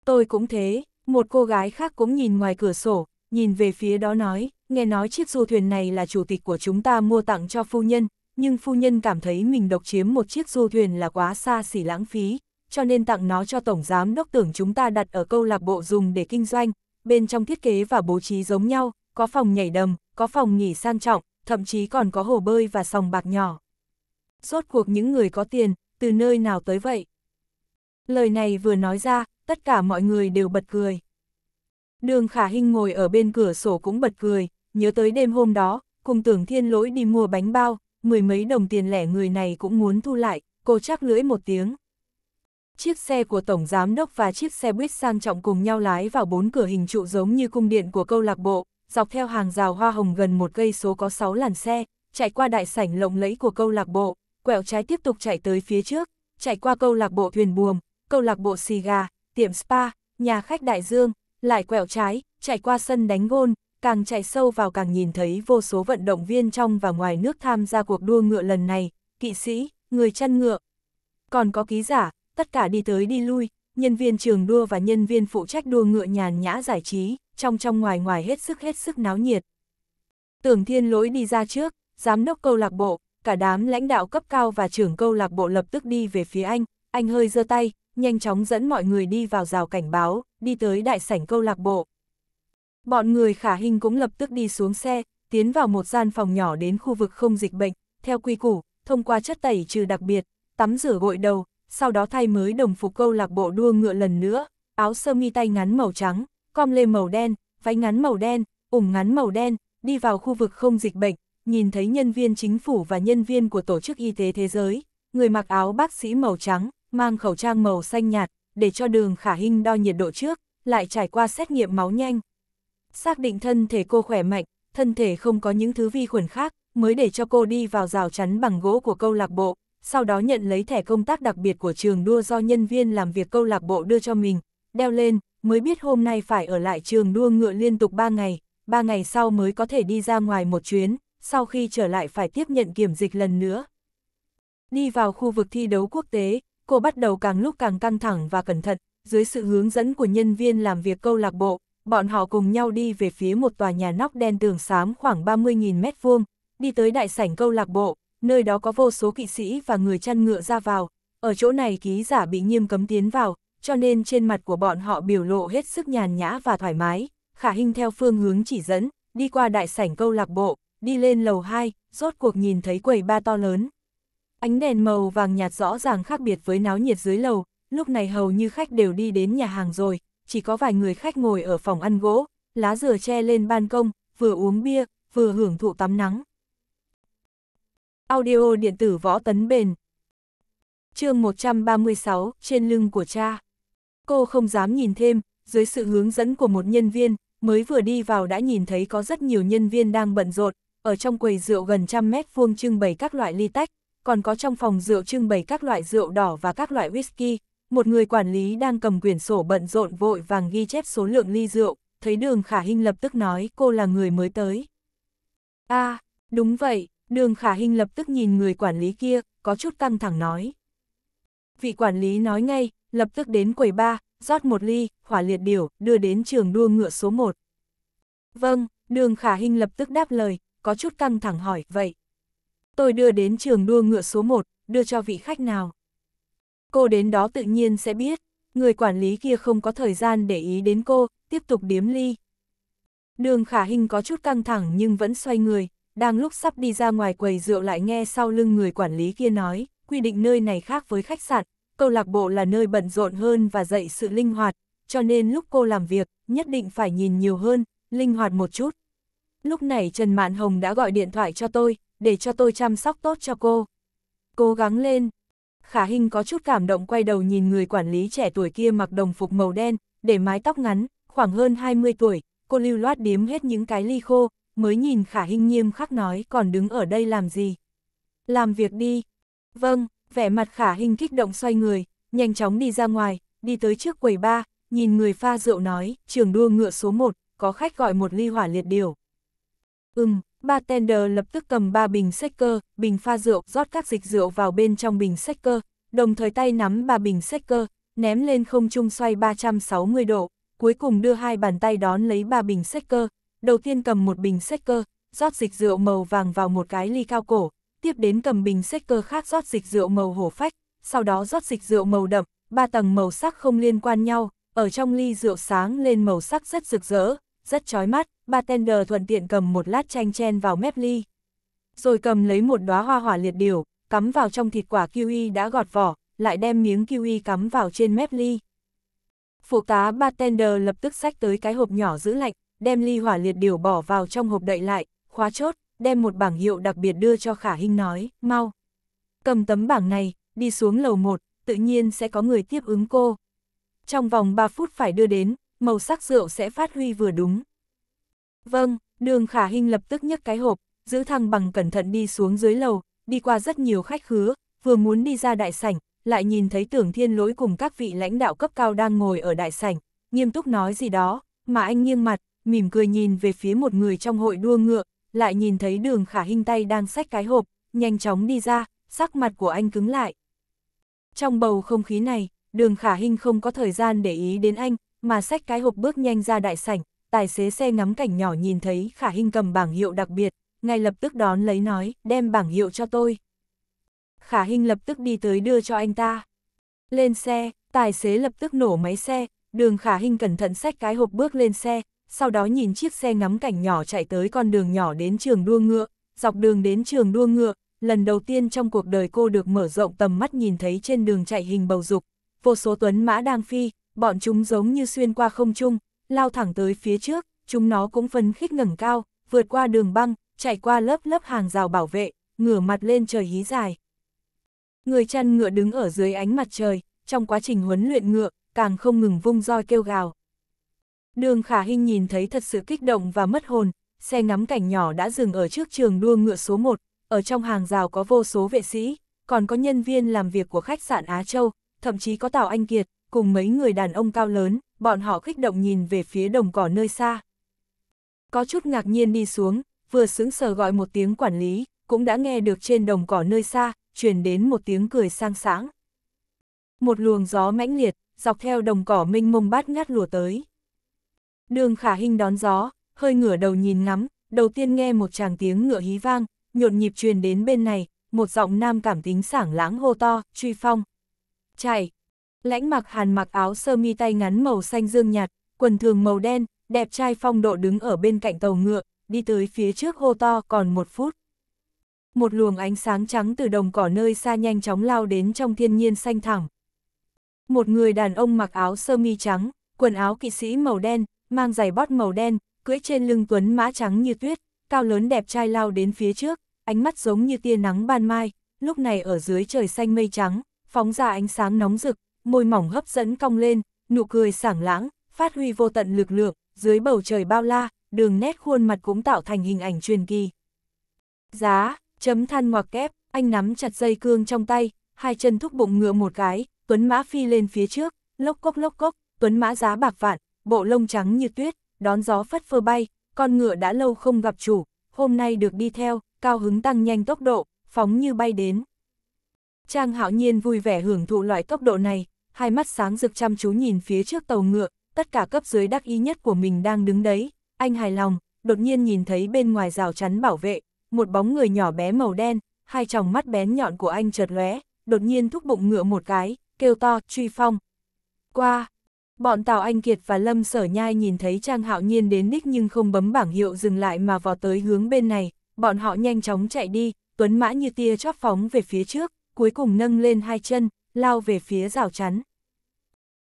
Tôi cũng thế, một cô gái khác cũng nhìn ngoài cửa sổ, nhìn về phía đó nói, nghe nói chiếc du thuyền này là chủ tịch của chúng ta mua tặng cho phu nhân, nhưng phu nhân cảm thấy mình độc chiếm một chiếc du thuyền là quá xa xỉ lãng phí, cho nên tặng nó cho Tổng Giám Đốc tưởng chúng ta đặt ở câu lạc bộ dùng để kinh doanh, bên trong thiết kế và bố trí giống nhau, có phòng nhảy đầm, có phòng nghỉ sang trọng, thậm chí còn có hồ bơi và sòng bạc nhỏ. Rốt cuộc những người có tiền, từ nơi nào tới vậy? Lời này vừa nói ra, tất cả mọi người đều bật cười. Đường Khả Hinh ngồi ở bên cửa sổ cũng bật cười, nhớ tới đêm hôm đó, cùng tưởng thiên lỗi đi mua bánh bao, mười mấy đồng tiền lẻ người này cũng muốn thu lại, cô chắc lưỡi một tiếng. Chiếc xe của Tổng Giám Đốc và chiếc xe buýt sang trọng cùng nhau lái vào bốn cửa hình trụ giống như cung điện của câu lạc bộ, dọc theo hàng rào hoa hồng gần một cây số có 6 làn xe, chạy qua đại sảnh lộng lẫy của câu lạc bộ, quẹo trái tiếp tục chạy tới phía trước, chạy qua câu lạc bộ thuyền buồm, câu lạc bộ xì gà, tiệm spa, nhà khách đại dương, lại quẹo trái, chạy qua sân đánh gôn, càng chạy sâu vào càng nhìn thấy vô số vận động viên trong và ngoài nước tham gia cuộc đua ngựa lần này, kỵ sĩ, người chăn ngựa. Còn có ký giả, tất cả đi tới đi lui, nhân viên trường đua và nhân viên phụ trách đua ngựa nhàn nhã giải trí, trong trong ngoài ngoài hết sức hết sức náo nhiệt. Tưởng thiên lỗi đi ra trước, giám đốc câu lạc bộ, cả đám lãnh đạo cấp cao và trưởng câu lạc bộ lập tức đi về phía anh, anh hơi giơ tay, nhanh chóng dẫn mọi người đi vào rào cảnh báo, đi tới đại sảnh câu lạc bộ. Bọn người khả hình cũng lập tức đi xuống xe, tiến vào một gian phòng nhỏ đến khu vực không dịch bệnh, theo quy củ, thông qua chất tẩy trừ đặc biệt, tắm rửa gội đầu, sau đó thay mới đồng phục câu lạc bộ đua ngựa lần nữa, áo sơ mi tay ngắn màu trắng, com lê màu đen, váy ngắn màu đen, ủng ngắn màu đen, đi vào khu vực không dịch bệnh, nhìn thấy nhân viên chính phủ và nhân viên của Tổ chức Y tế Thế giới, người mặc áo bác sĩ màu trắng, mang khẩu trang màu xanh nhạt, để cho đường khả hình đo nhiệt độ trước, lại trải qua xét nghiệm máu nhanh. Xác định thân thể cô khỏe mạnh, thân thể không có những thứ vi khuẩn khác, mới để cho cô đi vào rào chắn bằng gỗ của câu lạc bộ, sau đó nhận lấy thẻ công tác đặc biệt của trường đua do nhân viên làm việc câu lạc bộ đưa cho mình, đeo lên, mới biết hôm nay phải ở lại trường đua ngựa liên tục 3 ngày, 3 ngày sau mới có thể đi ra ngoài một chuyến, sau khi trở lại phải tiếp nhận kiểm dịch lần nữa. Đi vào khu vực thi đấu quốc tế, cô bắt đầu càng lúc càng căng thẳng và cẩn thận, dưới sự hướng dẫn của nhân viên làm việc câu lạc bộ, bọn họ cùng nhau đi về phía một tòa nhà nóc đen tường xám khoảng 30.000 mét vuông, đi tới đại sảnh câu lạc bộ, nơi đó có vô số kỵ sĩ và người chăn ngựa ra vào, ở chỗ này ký giả bị nghiêm cấm tiến vào, cho nên trên mặt của bọn họ biểu lộ hết sức nhàn nhã và thoải mái, khả hình theo phương hướng chỉ dẫn, đi qua đại sảnh câu lạc bộ, đi lên lầu 2, rốt cuộc nhìn thấy quầy ba to lớn. Ánh đèn màu vàng nhạt rõ ràng khác biệt với náo nhiệt dưới lầu, lúc này hầu như khách đều đi đến nhà hàng rồi, chỉ có vài người khách ngồi ở phòng ăn gỗ, lá dừa che lên ban công, vừa uống bia, vừa hưởng thụ tắm nắng. Audio điện tử võ tấn bền. chương 136, trên lưng của cha. Cô không dám nhìn thêm, dưới sự hướng dẫn của một nhân viên, mới vừa đi vào đã nhìn thấy có rất nhiều nhân viên đang bận rộn, ở trong quầy rượu gần trăm mét vuông trưng bày các loại ly tách, còn có trong phòng rượu trưng bày các loại rượu đỏ và các loại whisky. Một người quản lý đang cầm quyển sổ bận rộn vội vàng ghi chép số lượng ly rượu, thấy đường khả hình lập tức nói cô là người mới tới. a à, đúng vậy, Đường Khả hình lập tức nhìn người quản lý kia, có chút căng thẳng nói. Vị quản lý nói ngay, lập tức đến quầy ba, rót một ly, hỏa liệt điều, đưa đến trường đua ngựa số 1. Vâng, đường Khả hình lập tức đáp lời, có chút căng thẳng hỏi, vậy. Tôi đưa đến trường đua ngựa số 1, đưa cho vị khách nào. Cô đến đó tự nhiên sẽ biết, người quản lý kia không có thời gian để ý đến cô, tiếp tục điếm ly. Đường Khả hình có chút căng thẳng nhưng vẫn xoay người, đang lúc sắp đi ra ngoài quầy rượu lại nghe sau lưng người quản lý kia nói, quy định nơi này khác với khách sạn, câu lạc bộ là nơi bận rộn hơn và dạy sự linh hoạt, cho nên lúc cô làm việc, nhất định phải nhìn nhiều hơn, linh hoạt một chút. Lúc này Trần Mạn Hồng đã gọi điện thoại cho tôi, để cho tôi chăm sóc tốt cho cô. Cố gắng lên. Khả Hinh có chút cảm động quay đầu nhìn người quản lý trẻ tuổi kia mặc đồng phục màu đen, để mái tóc ngắn, khoảng hơn 20 tuổi, cô lưu loát điếm hết những cái ly khô, mới nhìn khả hình nghiêm khắc nói còn đứng ở đây làm gì. Làm việc đi. Vâng, vẻ mặt khả hình kích động xoay người, nhanh chóng đi ra ngoài, đi tới trước quầy ba, nhìn người pha rượu nói, trường đua ngựa số 1, có khách gọi một ly hỏa liệt điều. Ừm, bartender lập tức cầm ba bình sách cơ, bình pha rượu, rót các dịch rượu vào bên trong bình sách cơ, đồng thời tay nắm ba bình sách cơ, ném lên không trung xoay 360 độ, cuối cùng đưa hai bàn tay đón lấy ba bình sách cơ, đầu tiên cầm một bình sách cơ, rót dịch rượu màu vàng vào một cái ly cao cổ, tiếp đến cầm bình sách cơ khác rót dịch rượu màu hổ phách, sau đó rót dịch rượu màu đậm, ba tầng màu sắc không liên quan nhau, ở trong ly rượu sáng lên màu sắc rất rực rỡ, rất chói mắt, bartender thuận tiện cầm một lát chanh chen vào mép ly. Rồi cầm lấy một đóa hoa hỏa liệt điều, cắm vào trong thịt quả kiwi đã gọt vỏ, lại đem miếng kiwi cắm vào trên mép ly. Phụ tá bartender lập tức xách tới cái hộp nhỏ giữ lạnh, đem ly hỏa liệt điều bỏ vào trong hộp đậy lại, khóa chốt, đem một bảng hiệu đặc biệt đưa cho Khả Hinh nói, mau. Cầm tấm bảng này, đi xuống lầu 1, tự nhiên sẽ có người tiếp ứng cô. Trong vòng 3 phút phải đưa đến, màu sắc rượu sẽ phát huy vừa đúng. Vâng, đường Khả Hinh lập tức nhấc cái hộp, giữ thăng bằng cẩn thận đi xuống dưới lầu, đi qua rất nhiều khách khứa, vừa muốn đi ra đại sảnh, lại nhìn thấy tưởng thiên lỗi cùng các vị lãnh đạo cấp cao đang ngồi ở đại sảnh, nghiêm túc nói gì đó, mà anh nghiêng mặt, mỉm cười nhìn về phía một người trong hội đua ngựa, lại nhìn thấy đường khả hình tay đang xách cái hộp, nhanh chóng đi ra, sắc mặt của anh cứng lại. Trong bầu không khí này, đường khả hình không có thời gian để ý đến anh, mà xách cái hộp bước nhanh ra đại sảnh, tài xế xe ngắm cảnh nhỏ nhìn thấy khả hình cầm bảng hiệu đặc biệt, ngay lập tức đón lấy nói, đem bảng hiệu cho tôi. Khả hình lập tức đi tới đưa cho anh ta. Lên xe, tài xế lập tức nổ máy xe, đường khả hình cẩn thận xách cái hộp bước lên xe, sau đó nhìn chiếc xe ngắm cảnh nhỏ chạy tới con đường nhỏ đến trường đua ngựa, dọc đường đến trường đua ngựa, lần đầu tiên trong cuộc đời cô được mở rộng tầm mắt nhìn thấy trên đường chạy hình bầu dục, vô số tuấn mã đang phi, bọn chúng giống như xuyên qua không trung, lao thẳng tới phía trước, chúng nó cũng phấn khích ngẩng cao, vượt qua đường băng, chạy qua lớp lớp hàng rào bảo vệ, ngửa mặt lên trời hí dài. Người chăn ngựa đứng ở dưới ánh mặt trời, trong quá trình huấn luyện ngựa, càng không ngừng vung roi kêu gào. Đường khả hình nhìn thấy thật sự kích động và mất hồn, xe ngắm cảnh nhỏ đã dừng ở trước trường đua ngựa số 1, ở trong hàng rào có vô số vệ sĩ, còn có nhân viên làm việc của khách sạn Á Châu, thậm chí có Tào Anh Kiệt, cùng mấy người đàn ông cao lớn, bọn họ kích động nhìn về phía đồng cỏ nơi xa. Có chút ngạc nhiên đi xuống, vừa sững sờ gọi một tiếng quản lý, cũng đã nghe được trên đồng cỏ nơi xa, truyền đến một tiếng cười sang sáng. Một luồng gió mãnh liệt, dọc theo đồng cỏ minh mông bát ngát lùa tới. Đường khả hình đón gió, hơi ngửa đầu nhìn ngắm, đầu tiên nghe một chàng tiếng ngựa hí vang, nhột nhịp truyền đến bên này, một giọng nam cảm tính sảng lãng hô to, truy phong. Chạy! Lãnh mặc hàn mặc áo sơ mi tay ngắn màu xanh dương nhạt, quần thường màu đen, đẹp trai phong độ đứng ở bên cạnh tàu ngựa, đi tới phía trước hô to còn một phút. Một luồng ánh sáng trắng từ đồng cỏ nơi xa nhanh chóng lao đến trong thiên nhiên xanh thẳng. Một người đàn ông mặc áo sơ mi trắng, quần áo kỵ sĩ màu đen, mang giày bót màu đen, cưỡi trên lưng tuấn mã trắng như tuyết, cao lớn đẹp trai lao đến phía trước, ánh mắt giống như tia nắng ban mai, lúc này ở dưới trời xanh mây trắng, phóng ra ánh sáng nóng rực, môi mỏng hấp dẫn cong lên, nụ cười sảng lãng, phát huy vô tận lực lượng, dưới bầu trời bao la, đường nét khuôn mặt cũng tạo thành hình ảnh truyền kỳ. Giá, chấm than ngoặc kép, anh nắm chặt dây cương trong tay, hai chân thúc bụng ngựa một cái, tuấn mã phi lên phía trước, lốc cốc lốc cốc, tuấn mã giá bạc vạn, bộ lông trắng như tuyết, đón gió phất phơ bay, con ngựa đã lâu không gặp chủ, hôm nay được đi theo, cao hứng tăng nhanh tốc độ, phóng như bay đến. Trang hạo nhiên vui vẻ hưởng thụ loại tốc độ này, hai mắt sáng rực chăm chú nhìn phía trước tàu ngựa, tất cả cấp dưới đắc ý nhất của mình đang đứng đấy, anh hài lòng, đột nhiên nhìn thấy bên ngoài rào chắn bảo vệ, một bóng người nhỏ bé màu đen, hai tròng mắt bén nhọn của anh chợt lóe, đột nhiên thúc bụng ngựa một cái, kêu to, truy phong. Qua, Bọn Tào Anh Kiệt và Lâm Sở Nhai nhìn thấy Trang Hạo Nhiên đến đích nhưng không bấm bảng hiệu dừng lại mà vọt tới hướng bên này, bọn họ nhanh chóng chạy đi, tuấn mã như tia chóp phóng về phía trước, cuối cùng nâng lên hai chân, lao về phía rào chắn.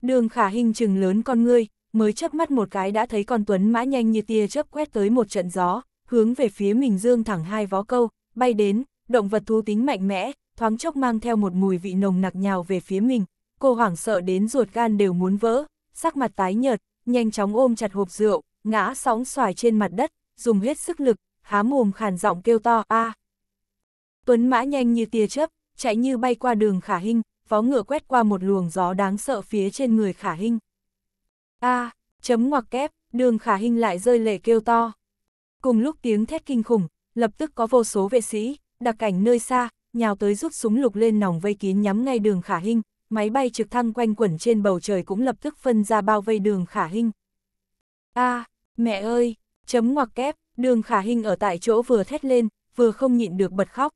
Đường khả hình chừng lớn con ngươi, mới chớp mắt một cái đã thấy con tuấn mã nhanh như tia chớp quét tới một trận gió, hướng về phía mình dương thẳng hai vó câu, bay đến, động vật thú tính mạnh mẽ, thoáng chốc mang theo một mùi vị nồng nặc nhào về phía mình, cô hoảng sợ đến ruột gan đều muốn vỡ, sắc mặt tái nhợt, nhanh chóng ôm chặt hộp rượu, ngã sóng xoài trên mặt đất, dùng hết sức lực, há mồm khàn giọng kêu to a. Tuấn Mã nhanh như tia chớp, chạy như bay qua đường Khả Hinh, vó ngựa quét qua một luồng gió đáng sợ phía trên người Khả Hinh. A, chấm ngoặc kép, đường Khả Hinh lại rơi lệ kêu to. Cùng lúc tiếng thét kinh khủng, lập tức có vô số vệ sĩ, đặc cảnh nơi xa, nhào tới rút súng lục lên nòng vây kín nhắm ngay đường Khả Hinh, máy bay trực thăng quanh quẩn trên bầu trời cũng lập tức phân ra bao vây đường khả hình. a à, mẹ ơi, chấm ngoặc kép, đường khả hình ở tại chỗ vừa thét lên, vừa không nhịn được bật khóc.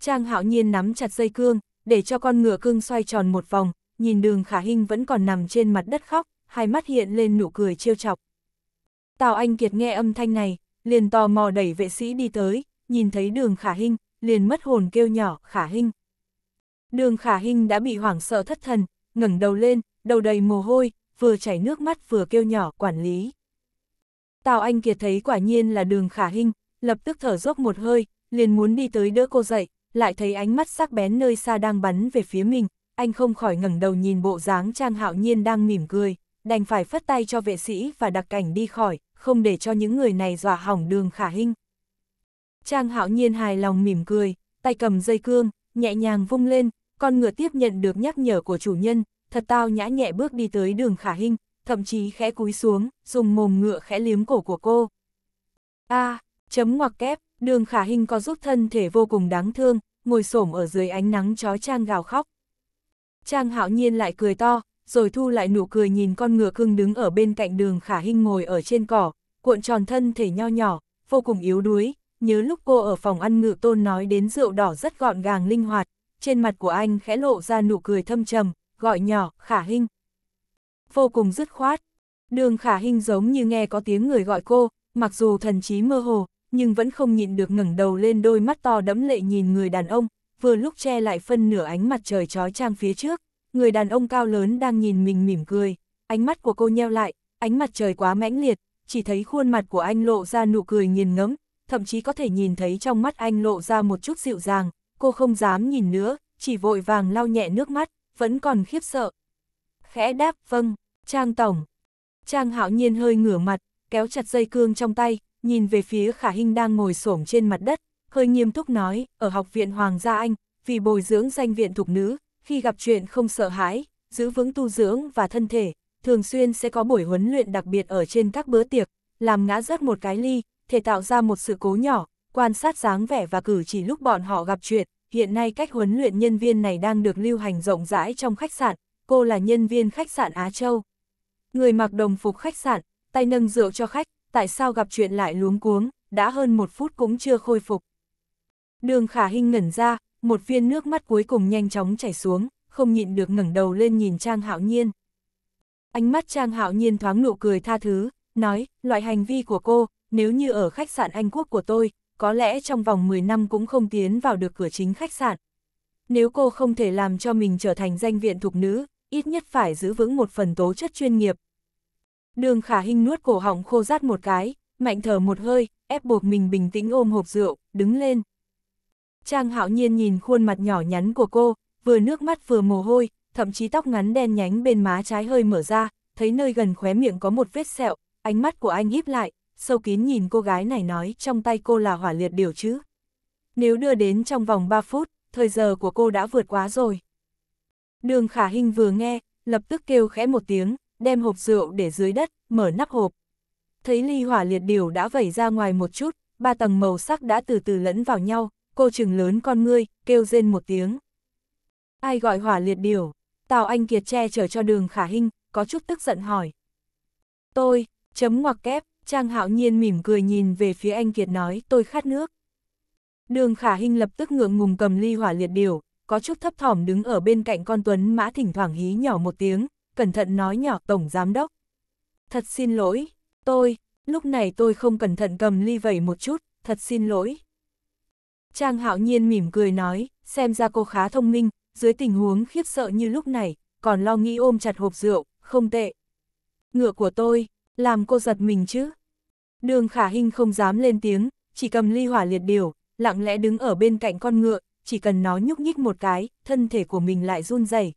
Trang hạo nhiên nắm chặt dây cương, để cho con ngựa cương xoay tròn một vòng, nhìn đường khả hình vẫn còn nằm trên mặt đất khóc, hai mắt hiện lên nụ cười trêu chọc. Tào Anh Kiệt nghe âm thanh này, liền tò mò đẩy vệ sĩ đi tới, nhìn thấy đường khả hình, liền mất hồn kêu nhỏ, khả hình, Đường khả Hinh đã bị hoảng sợ thất thần, ngẩng đầu lên, đầu đầy mồ hôi, vừa chảy nước mắt vừa kêu nhỏ quản lý. Tào Anh Kiệt thấy quả nhiên là đường khả Hinh, lập tức thở dốc một hơi, liền muốn đi tới đỡ cô dậy, lại thấy ánh mắt sắc bén nơi xa đang bắn về phía mình, anh không khỏi ngẩng đầu nhìn bộ dáng Trang Hạo Nhiên đang mỉm cười, đành phải phất tay cho vệ sĩ và đặc cảnh đi khỏi, không để cho những người này dọa hỏng đường khả Hinh. Trang Hạo Nhiên hài lòng mỉm cười, tay cầm dây cương, nhẹ nhàng vung lên, con ngựa tiếp nhận được nhắc nhở của chủ nhân, thật tao nhã nhẹ bước đi tới đường khả hình, thậm chí khẽ cúi xuống, dùng mồm ngựa khẽ liếm cổ của cô. A, à, chấm ngoặc kép, đường khả hình có giúp thân thể vô cùng đáng thương, ngồi xổm ở dưới ánh nắng chói trang gào khóc. Trang hạo nhiên lại cười to, rồi thu lại nụ cười nhìn con ngựa cưng đứng ở bên cạnh đường khả hình ngồi ở trên cỏ, cuộn tròn thân thể nho nhỏ, vô cùng yếu đuối, nhớ lúc cô ở phòng ăn ngự tôn nói đến rượu đỏ rất gọn gàng linh hoạt, trên mặt của anh khẽ lộ ra nụ cười thâm trầm, gọi nhỏ, khả hinh. Vô cùng dứt khoát, đường khả hinh giống như nghe có tiếng người gọi cô, mặc dù thần trí mơ hồ, nhưng vẫn không nhịn được ngẩng đầu lên đôi mắt to đẫm lệ nhìn người đàn ông, vừa lúc che lại phân nửa ánh mặt trời trói trang phía trước, người đàn ông cao lớn đang nhìn mình mỉm cười, ánh mắt của cô nheo lại, ánh mặt trời quá mãnh liệt, chỉ thấy khuôn mặt của anh lộ ra nụ cười nghiền ngấm thậm chí có thể nhìn thấy trong mắt anh lộ ra một chút dịu dàng, cô không dám nhìn nữa, chỉ vội vàng lau nhẹ nước mắt, vẫn còn khiếp sợ. Khẽ đáp vâng, Trang Tổng. Trang hạo nhiên hơi ngửa mặt, kéo chặt dây cương trong tay, nhìn về phía khả hình đang ngồi xổm trên mặt đất, hơi nghiêm túc nói, ở học viện Hoàng gia Anh, vì bồi dưỡng danh viện thục nữ, khi gặp chuyện không sợ hãi, giữ vững tu dưỡng và thân thể, thường xuyên sẽ có buổi huấn luyện đặc biệt ở trên các bữa tiệc, làm ngã rớt một cái ly, thể tạo ra một sự cố nhỏ, quan sát dáng vẻ và cử chỉ lúc bọn họ gặp chuyện, hiện nay cách huấn luyện nhân viên này đang được lưu hành rộng rãi trong khách sạn, cô là nhân viên khách sạn Á Châu. Người mặc đồng phục khách sạn, tay nâng rượu cho khách, tại sao gặp chuyện lại luống cuống, đã hơn một phút cũng chưa khôi phục. Đường khả hình ngẩn ra, một viên nước mắt cuối cùng nhanh chóng chảy xuống, không nhịn được ngẩng đầu lên nhìn Trang Hạo Nhiên. Ánh mắt Trang Hạo Nhiên thoáng nụ cười tha thứ, nói, loại hành vi của cô, nếu như ở khách sạn Anh Quốc của tôi, có lẽ trong vòng 10 năm cũng không tiến vào được cửa chính khách sạn. Nếu cô không thể làm cho mình trở thành danh viện thục nữ, ít nhất phải giữ vững một phần tố chất chuyên nghiệp. Đường khả hình nuốt cổ họng khô rát một cái, mạnh thở một hơi, ép buộc mình bình tĩnh ôm hộp rượu, đứng lên. Trang hạo nhiên nhìn khuôn mặt nhỏ nhắn của cô, vừa nước mắt vừa mồ hôi, thậm chí tóc ngắn đen nhánh bên má trái hơi mở ra, thấy nơi gần khóe miệng có một vết sẹo, ánh mắt của anh híp lại, sâu kín nhìn cô gái này nói trong tay cô là hỏa liệt điều chứ. Nếu đưa đến trong vòng 3 phút, thời giờ của cô đã vượt quá rồi. Đường khả hình vừa nghe, lập tức kêu khẽ một tiếng, đem hộp rượu để dưới đất, mở nắp hộp. Thấy ly hỏa liệt điều đã vẩy ra ngoài một chút, ba tầng màu sắc đã từ từ lẫn vào nhau, cô chừng lớn con ngươi, kêu rên một tiếng. Ai gọi hỏa liệt điều? Tào Anh Kiệt che chở cho đường khả hình, có chút tức giận hỏi. Tôi, chấm ngoặc kép, Trang hạo nhiên mỉm cười nhìn về phía anh Kiệt nói tôi khát nước. Đường khả Hinh lập tức ngượng ngùng cầm ly hỏa liệt điều, có chút thấp thỏm đứng ở bên cạnh con Tuấn Mã thỉnh thoảng hí nhỏ một tiếng, cẩn thận nói nhỏ Tổng Giám Đốc. Thật xin lỗi, tôi, lúc này tôi không cẩn thận cầm ly vẩy một chút, thật xin lỗi. Trang hạo nhiên mỉm cười nói, xem ra cô khá thông minh, dưới tình huống khiếp sợ như lúc này, còn lo nghĩ ôm chặt hộp rượu, không tệ. Ngựa của tôi, làm cô giật mình chứ. Đường khả hình không dám lên tiếng, chỉ cầm ly hỏa liệt điều, lặng lẽ đứng ở bên cạnh con ngựa, chỉ cần nó nhúc nhích một cái, thân thể của mình lại run rẩy.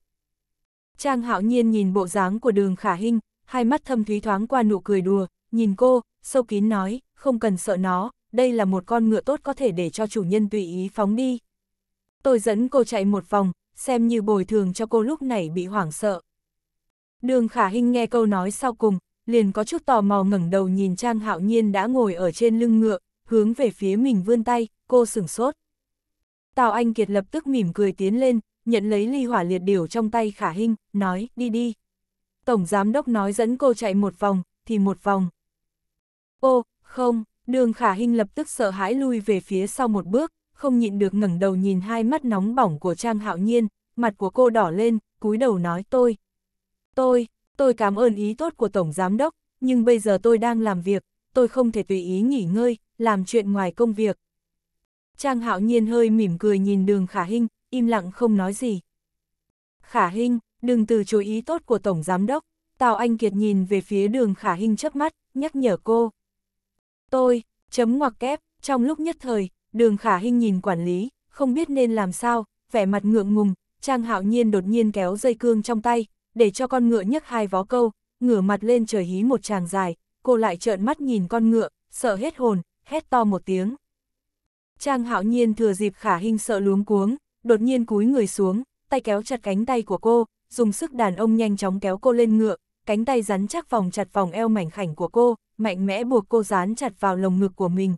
Trang hạo nhiên nhìn bộ dáng của đường khả hình, hai mắt thâm thúy thoáng qua nụ cười đùa, nhìn cô, sâu kín nói, không cần sợ nó, đây là một con ngựa tốt có thể để cho chủ nhân tùy ý phóng đi. Tôi dẫn cô chạy một vòng, xem như bồi thường cho cô lúc này bị hoảng sợ. Đường khả hình nghe câu nói sau cùng, liền có chút tò mò ngẩng đầu nhìn Trang Hạo Nhiên đã ngồi ở trên lưng ngựa, hướng về phía mình vươn tay, cô sửng sốt. Tào Anh Kiệt lập tức mỉm cười tiến lên, nhận lấy ly hỏa liệt điểu trong tay khả hinh, nói, đi đi. Tổng giám đốc nói dẫn cô chạy một vòng, thì một vòng. Ô, không, đường khả hinh lập tức sợ hãi lui về phía sau một bước, không nhịn được ngẩng đầu nhìn hai mắt nóng bỏng của Trang Hạo Nhiên, mặt của cô đỏ lên, cúi đầu nói tôi. Tôi, tôi cảm ơn ý tốt của Tổng Giám đốc, nhưng bây giờ tôi đang làm việc, tôi không thể tùy ý nghỉ ngơi, làm chuyện ngoài công việc. Trang Hạo Nhiên hơi mỉm cười nhìn đường Khả Hinh, im lặng không nói gì. Khả Hinh, đừng từ chối ý tốt của Tổng Giám đốc. Tào Anh Kiệt nhìn về phía đường Khả Hinh chớp mắt, nhắc nhở cô. Tôi, chấm ngoặc kép, trong lúc nhất thời, đường Khả Hinh nhìn quản lý, không biết nên làm sao, vẻ mặt ngượng ngùng, Trang Hạo Nhiên đột nhiên kéo dây cương trong tay, để cho con ngựa nhấc hai vó câu, ngửa mặt lên trời hí một tràng dài, cô lại trợn mắt nhìn con ngựa, sợ hết hồn, hét to một tiếng. Trang hạo nhiên thừa dịp khả hình sợ luống cuống, đột nhiên cúi người xuống, tay kéo chặt cánh tay của cô, dùng sức đàn ông nhanh chóng kéo cô lên ngựa, cánh tay rắn chắc vòng chặt vòng eo mảnh khảnh của cô, mạnh mẽ buộc cô dán chặt vào lồng ngực của mình.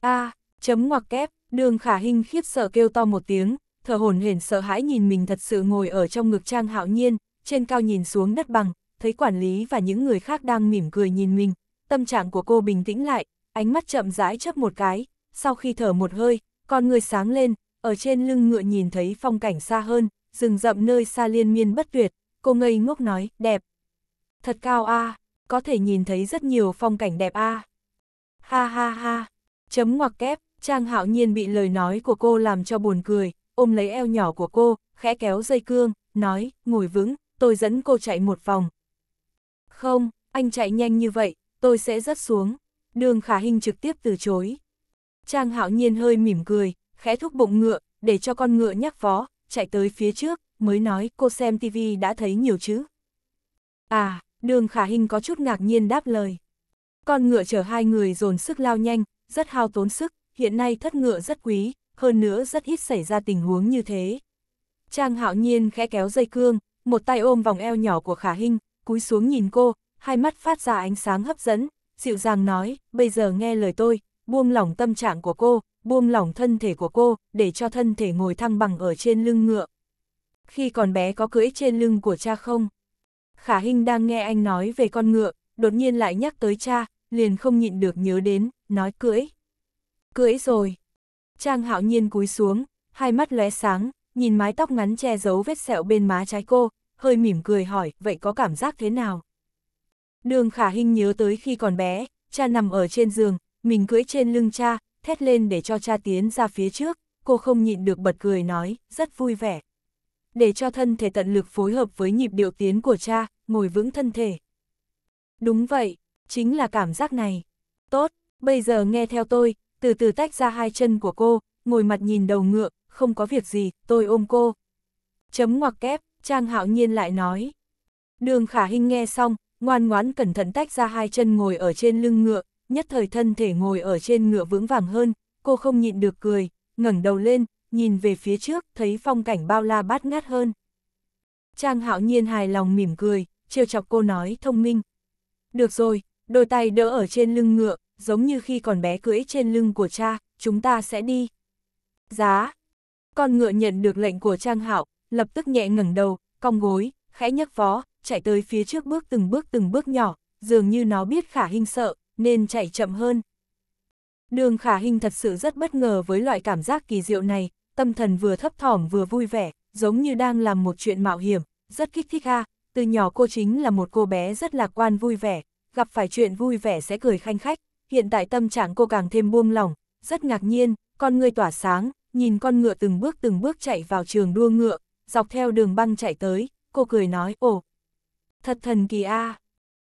A, chấm ngoặc kép, đường khả hình khiếp sợ kêu to một tiếng, thở hồn hển sợ hãi nhìn mình thật sự ngồi ở trong ngực Trang Hạo Nhiên, trên cao nhìn xuống đất bằng, thấy quản lý và những người khác đang mỉm cười nhìn mình, tâm trạng của cô bình tĩnh lại, ánh mắt chậm rãi chấp một cái, sau khi thở một hơi, con người sáng lên, ở trên lưng ngựa nhìn thấy phong cảnh xa hơn, rừng rậm nơi xa liên miên bất tuyệt, cô ngây ngốc nói, đẹp. Thật cao a có thể nhìn thấy rất nhiều phong cảnh đẹp a Ha ha ha, chấm ngoặc kép, Trang hạo nhiên bị lời nói của cô làm cho buồn cười, ôm lấy eo nhỏ của cô, khẽ kéo dây cương, nói, ngồi vững, tôi dẫn cô chạy một vòng. Không, anh chạy nhanh như vậy, tôi sẽ rớt xuống. Đường khả hình trực tiếp từ chối. Trang hạo nhiên hơi mỉm cười, khẽ thúc bụng ngựa, để cho con ngựa nhắc vó, chạy tới phía trước, mới nói cô xem tivi đã thấy nhiều chứ. À, đường khả hình có chút ngạc nhiên đáp lời. Con ngựa chở hai người dồn sức lao nhanh, rất hao tốn sức, hiện nay thất ngựa rất quý, hơn nữa rất ít xảy ra tình huống như thế. Trang hạo nhiên khẽ kéo dây cương, một tay ôm vòng eo nhỏ của Khả Hinh, cúi xuống nhìn cô, hai mắt phát ra ánh sáng hấp dẫn, dịu dàng nói, bây giờ nghe lời tôi, buông lỏng tâm trạng của cô, buông lỏng thân thể của cô, để cho thân thể ngồi thăng bằng ở trên lưng ngựa. Khi còn bé có cưỡi trên lưng của cha không? Khả Hinh đang nghe anh nói về con ngựa, đột nhiên lại nhắc tới cha, liền không nhịn được nhớ đến, nói cưỡi. Cưỡi rồi. Trang hạo nhiên cúi xuống, hai mắt lóe sáng, nhìn mái tóc ngắn che giấu vết sẹo bên má trái cô, hơi mỉm cười hỏi, vậy có cảm giác thế nào? Đường khả hình nhớ tới khi còn bé, cha nằm ở trên giường, mình cưỡi trên lưng cha, thét lên để cho cha tiến ra phía trước, cô không nhịn được bật cười nói, rất vui vẻ. Để cho thân thể tận lực phối hợp với nhịp điệu tiến của cha, ngồi vững thân thể. Đúng vậy, chính là cảm giác này. Tốt, bây giờ nghe theo tôi, từ từ tách ra hai chân của cô, ngồi mặt nhìn đầu ngựa, không có việc gì, tôi ôm cô. Chấm ngoặc kép, Trang Hạo Nhiên lại nói. Đường Khả Hinh nghe xong, ngoan ngoãn cẩn thận tách ra hai chân ngồi ở trên lưng ngựa, nhất thời thân thể ngồi ở trên ngựa vững vàng hơn, cô không nhịn được cười, ngẩng đầu lên, nhìn về phía trước, thấy phong cảnh bao la bát ngát hơn. Trang Hạo Nhiên hài lòng mỉm cười, trêu chọc cô nói thông minh. Được rồi, đôi tay đỡ ở trên lưng ngựa, giống như khi còn bé cưỡi trên lưng của cha, chúng ta sẽ đi. Giá, con ngựa nhận được lệnh của Trang Hạo, lập tức nhẹ ngẩng đầu, cong gối, khẽ nhấc vó, chạy tới phía trước bước từng bước từng bước nhỏ, dường như nó biết khả hình sợ, nên chạy chậm hơn. Đường khả hình thật sự rất bất ngờ với loại cảm giác kỳ diệu này, tâm thần vừa thấp thỏm vừa vui vẻ, giống như đang làm một chuyện mạo hiểm, rất kích thích ha. Từ nhỏ cô chính là một cô bé rất lạc quan vui vẻ, gặp phải chuyện vui vẻ sẽ cười khanh khách, hiện tại tâm trạng cô càng thêm buông lỏng, rất ngạc nhiên, con người tỏa sáng, nhìn con ngựa từng bước từng bước chạy vào trường đua ngựa, dọc theo đường băng chạy tới, cô cười nói, ồ, thật thần kỳ a.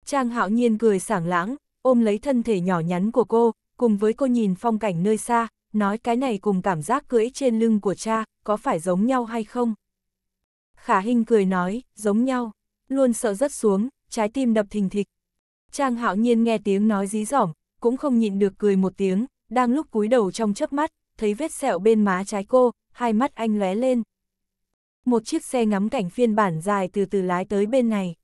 Trang hạo nhiên cười sảng lãng, ôm lấy thân thể nhỏ nhắn của cô, cùng với cô nhìn phong cảnh nơi xa, nói cái này cùng cảm giác cưỡi trên lưng của cha, có phải giống nhau hay không? Khả Hinh cười nói, giống nhau, luôn sợ rất xuống, trái tim đập thình thịch. Trang hạo nhiên nghe tiếng nói dí dỏm, cũng không nhịn được cười một tiếng, đang lúc cúi đầu trong chớp mắt, thấy vết sẹo bên má trái cô, hai mắt anh lóe lên. Một chiếc xe ngắm cảnh phiên bản dài từ từ lái tới bên này.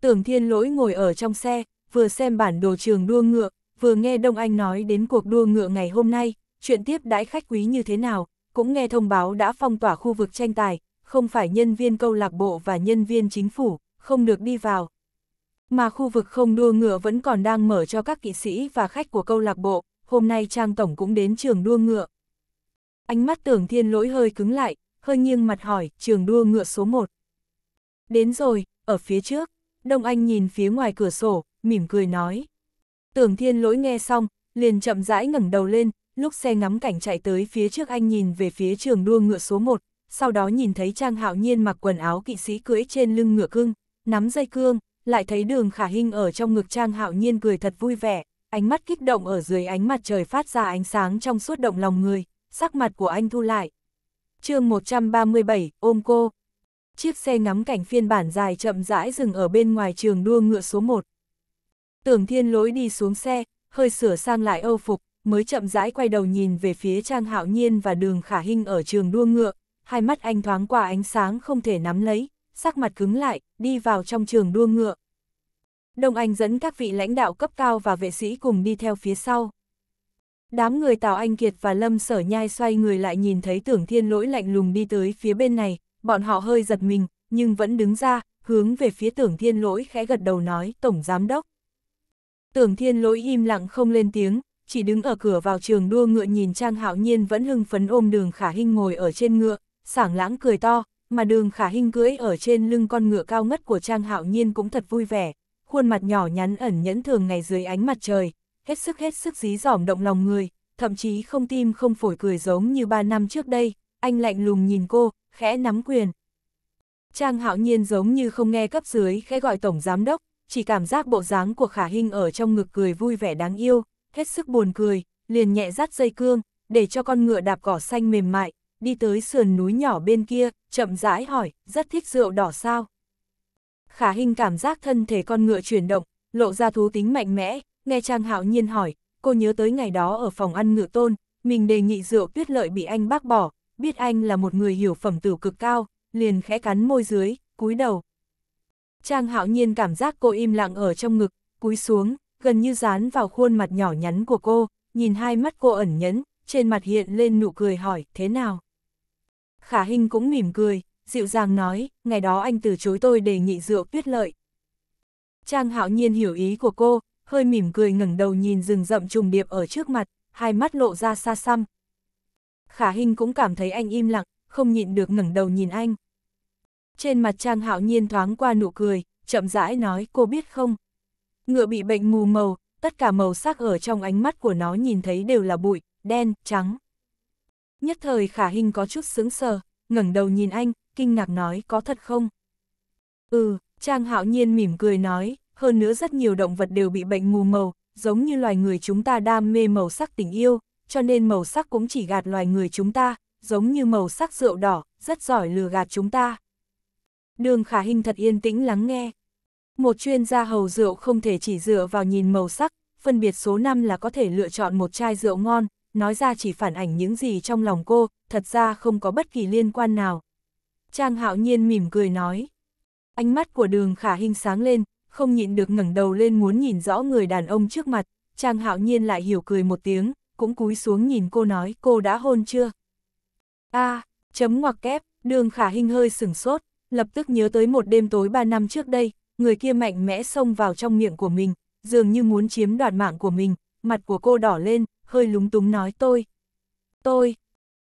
Tưởng thiên lỗi ngồi ở trong xe, vừa xem bản đồ trường đua ngựa, vừa nghe Đông Anh nói đến cuộc đua ngựa ngày hôm nay, chuyện tiếp đãi khách quý như thế nào, cũng nghe thông báo đã phong tỏa khu vực tranh tài, không phải nhân viên câu lạc bộ và nhân viên chính phủ, không được đi vào. Mà khu vực không đua ngựa vẫn còn đang mở cho các kỵ sĩ và khách của câu lạc bộ, hôm nay Trang Tổng cũng đến trường đua ngựa. Ánh mắt tưởng thiên lỗi hơi cứng lại, hơi nghiêng mặt hỏi, trường đua ngựa số 1. Đến rồi, ở phía trước, Đông Anh nhìn phía ngoài cửa sổ, mỉm cười nói. Tưởng thiên lỗi nghe xong, liền chậm rãi ngẩng đầu lên, lúc xe ngắm cảnh chạy tới phía trước anh nhìn về phía trường đua ngựa số 1, sau đó nhìn thấy Trang Hạo Nhiên mặc quần áo kỵ sĩ cưỡi trên lưng ngựa cưng, nắm dây cương, lại thấy đường khả hình ở trong ngực Trang Hạo Nhiên cười thật vui vẻ, ánh mắt kích động ở dưới ánh mặt trời phát ra ánh sáng trong suốt động lòng người, sắc mặt của anh thu lại. chương 137, ôm cô. Chiếc xe ngắm cảnh phiên bản dài chậm rãi dừng ở bên ngoài trường đua ngựa số 1. Tưởng thiên lối đi xuống xe, hơi sửa sang lại âu phục, mới chậm rãi quay đầu nhìn về phía Trang Hạo Nhiên và đường khả hình ở trường đua ngựa, hai mắt anh thoáng qua ánh sáng không thể nắm lấy, sắc mặt cứng lại, đi vào trong trường đua ngựa. Đông Anh dẫn các vị lãnh đạo cấp cao và vệ sĩ cùng đi theo phía sau. Đám người Tào Anh Kiệt và Lâm Sở Nhai xoay người lại nhìn thấy tưởng thiên lỗi lạnh lùng đi tới phía bên này, bọn họ hơi giật mình, nhưng vẫn đứng ra, hướng về phía tưởng thiên lỗi khẽ gật đầu nói Tổng Giám Đốc. Tưởng thiên lỗi im lặng không lên tiếng, chỉ đứng ở cửa vào trường đua ngựa nhìn Trang Hạo Nhiên vẫn hưng phấn ôm đường khả hinh ngồi ở trên ngựa, sảng lãng cười to, mà đường khả hinh cưỡi ở trên lưng con ngựa cao ngất của Trang Hạo Nhiên cũng thật vui vẻ, khuôn mặt nhỏ nhắn ẩn nhẫn thường ngày dưới ánh mặt trời, hết sức hết sức dí dỏm động lòng người, thậm chí không tim không phổi cười giống như ba năm trước đây, anh lạnh lùng nhìn cô, khẽ nắm quyền. Trang hạo nhiên giống như không nghe cấp dưới khẽ gọi tổng giám đốc, chỉ cảm giác bộ dáng của khả hình ở trong ngực cười vui vẻ đáng yêu, hết sức buồn cười, liền nhẹ dắt dây cương, để cho con ngựa đạp cỏ xanh mềm mại, đi tới sườn núi nhỏ bên kia, chậm rãi hỏi, rất thích rượu đỏ sao? Khả Hinh cảm giác thân thể con ngựa chuyển động, lộ ra thú tính mạnh mẽ, nghe Trang Hạo Nhiên hỏi, cô nhớ tới ngày đó ở phòng ăn ngựa tôn, mình đề nghị rượu tuyết lợi bị anh bác bỏ, biết anh là một người hiểu phẩm tử cực cao, liền khẽ cắn môi dưới, cúi đầu. Trang Hạo Nhiên cảm giác cô im lặng ở trong ngực, cúi xuống, gần như dán vào khuôn mặt nhỏ nhắn của cô, nhìn hai mắt cô ẩn nhẫn, trên mặt hiện lên nụ cười hỏi, thế nào? Khả Hinh cũng mỉm cười, dịu dàng nói, ngày đó anh từ chối tôi đề nghị rượu tuyết lợi. Trang hạo nhiên hiểu ý của cô, hơi mỉm cười ngẩng đầu nhìn rừng rậm trùng điệp ở trước mặt, hai mắt lộ ra xa xăm. Khả Hinh cũng cảm thấy anh im lặng, không nhịn được ngẩng đầu nhìn anh. Trên mặt Trang Hạo Nhiên thoáng qua nụ cười, chậm rãi nói cô biết không. Ngựa bị bệnh mù màu, tất cả màu sắc ở trong ánh mắt của nó nhìn thấy đều là bụi, đen, trắng. Nhất thời Khả Hinh có chút sướng sờ, ngẩng đầu nhìn anh, kinh ngạc nói có thật không? Ừ, Trang hạo nhiên mỉm cười nói, hơn nữa rất nhiều động vật đều bị bệnh mù màu, giống như loài người chúng ta đam mê màu sắc tình yêu, cho nên màu sắc cũng chỉ gạt loài người chúng ta, giống như màu sắc rượu đỏ, rất giỏi lừa gạt chúng ta. Đường khả hình thật yên tĩnh lắng nghe. Một chuyên gia hầu rượu không thể chỉ dựa vào nhìn màu sắc, phân biệt số 5 là có thể lựa chọn một chai rượu ngon, nói ra chỉ phản ảnh những gì trong lòng cô, thật ra không có bất kỳ liên quan nào, Trang hạo nhiên mỉm cười nói. Ánh mắt của đường khả hình sáng lên, không nhịn được ngẩng đầu lên muốn nhìn rõ người đàn ông trước mặt, Trang hạo nhiên lại hiểu cười một tiếng, cũng cúi xuống nhìn cô nói cô đã hôn chưa? a à, chấm ngoặc kép, đường khả hình hơi sửng sốt, lập tức nhớ tới một đêm tối ba năm trước đây, người kia mạnh mẽ xông vào trong miệng của mình, dường như muốn chiếm đoạt mạng của mình, mặt của cô đỏ lên, hơi lúng túng nói tôi. Tôi,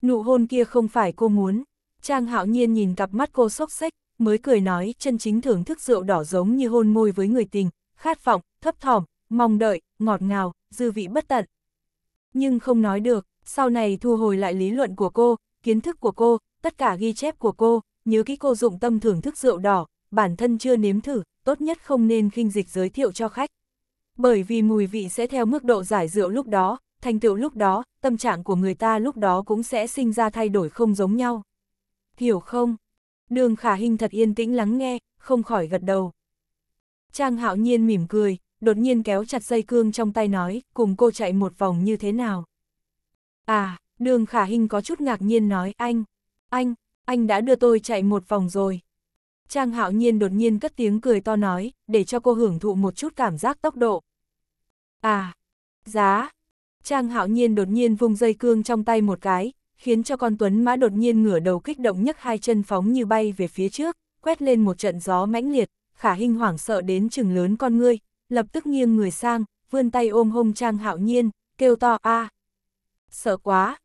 nụ hôn kia không phải cô muốn. Trang hạo nhiên nhìn cặp mắt cô sốc sách, mới cười nói chân chính thưởng thức rượu đỏ giống như hôn môi với người tình, khát vọng, thấp thỏm, mong đợi, ngọt ngào, dư vị bất tận. Nhưng không nói được, sau này thu hồi lại lý luận của cô, kiến thức của cô, tất cả ghi chép của cô, nhớ kỹ cô dụng tâm thưởng thức rượu đỏ, bản thân chưa nếm thử, tốt nhất không nên khinh dịch giới thiệu cho khách. Bởi vì mùi vị sẽ theo mức độ giải rượu lúc đó, thành tựu lúc đó, tâm trạng của người ta lúc đó cũng sẽ sinh ra thay đổi không giống nhau hiểu không? Đường khả hình thật yên tĩnh lắng nghe, không khỏi gật đầu. Trang hạo nhiên mỉm cười, đột nhiên kéo chặt dây cương trong tay nói, cùng cô chạy một vòng như thế nào. À, đường khả hình có chút ngạc nhiên nói, anh, anh, anh đã đưa tôi chạy một vòng rồi. Trang hạo nhiên đột nhiên cất tiếng cười to nói, để cho cô hưởng thụ một chút cảm giác tốc độ. À, giá. Trang hạo nhiên đột nhiên vùng dây cương trong tay một cái, khiến cho con tuấn mã đột nhiên ngửa đầu kích động nhấc hai chân phóng như bay về phía trước, quét lên một trận gió mãnh liệt, khả hình hoảng sợ đến chừng lớn con ngươi, lập tức nghiêng người sang, vươn tay ôm hông trang hạo nhiên, kêu to a Sợ quá!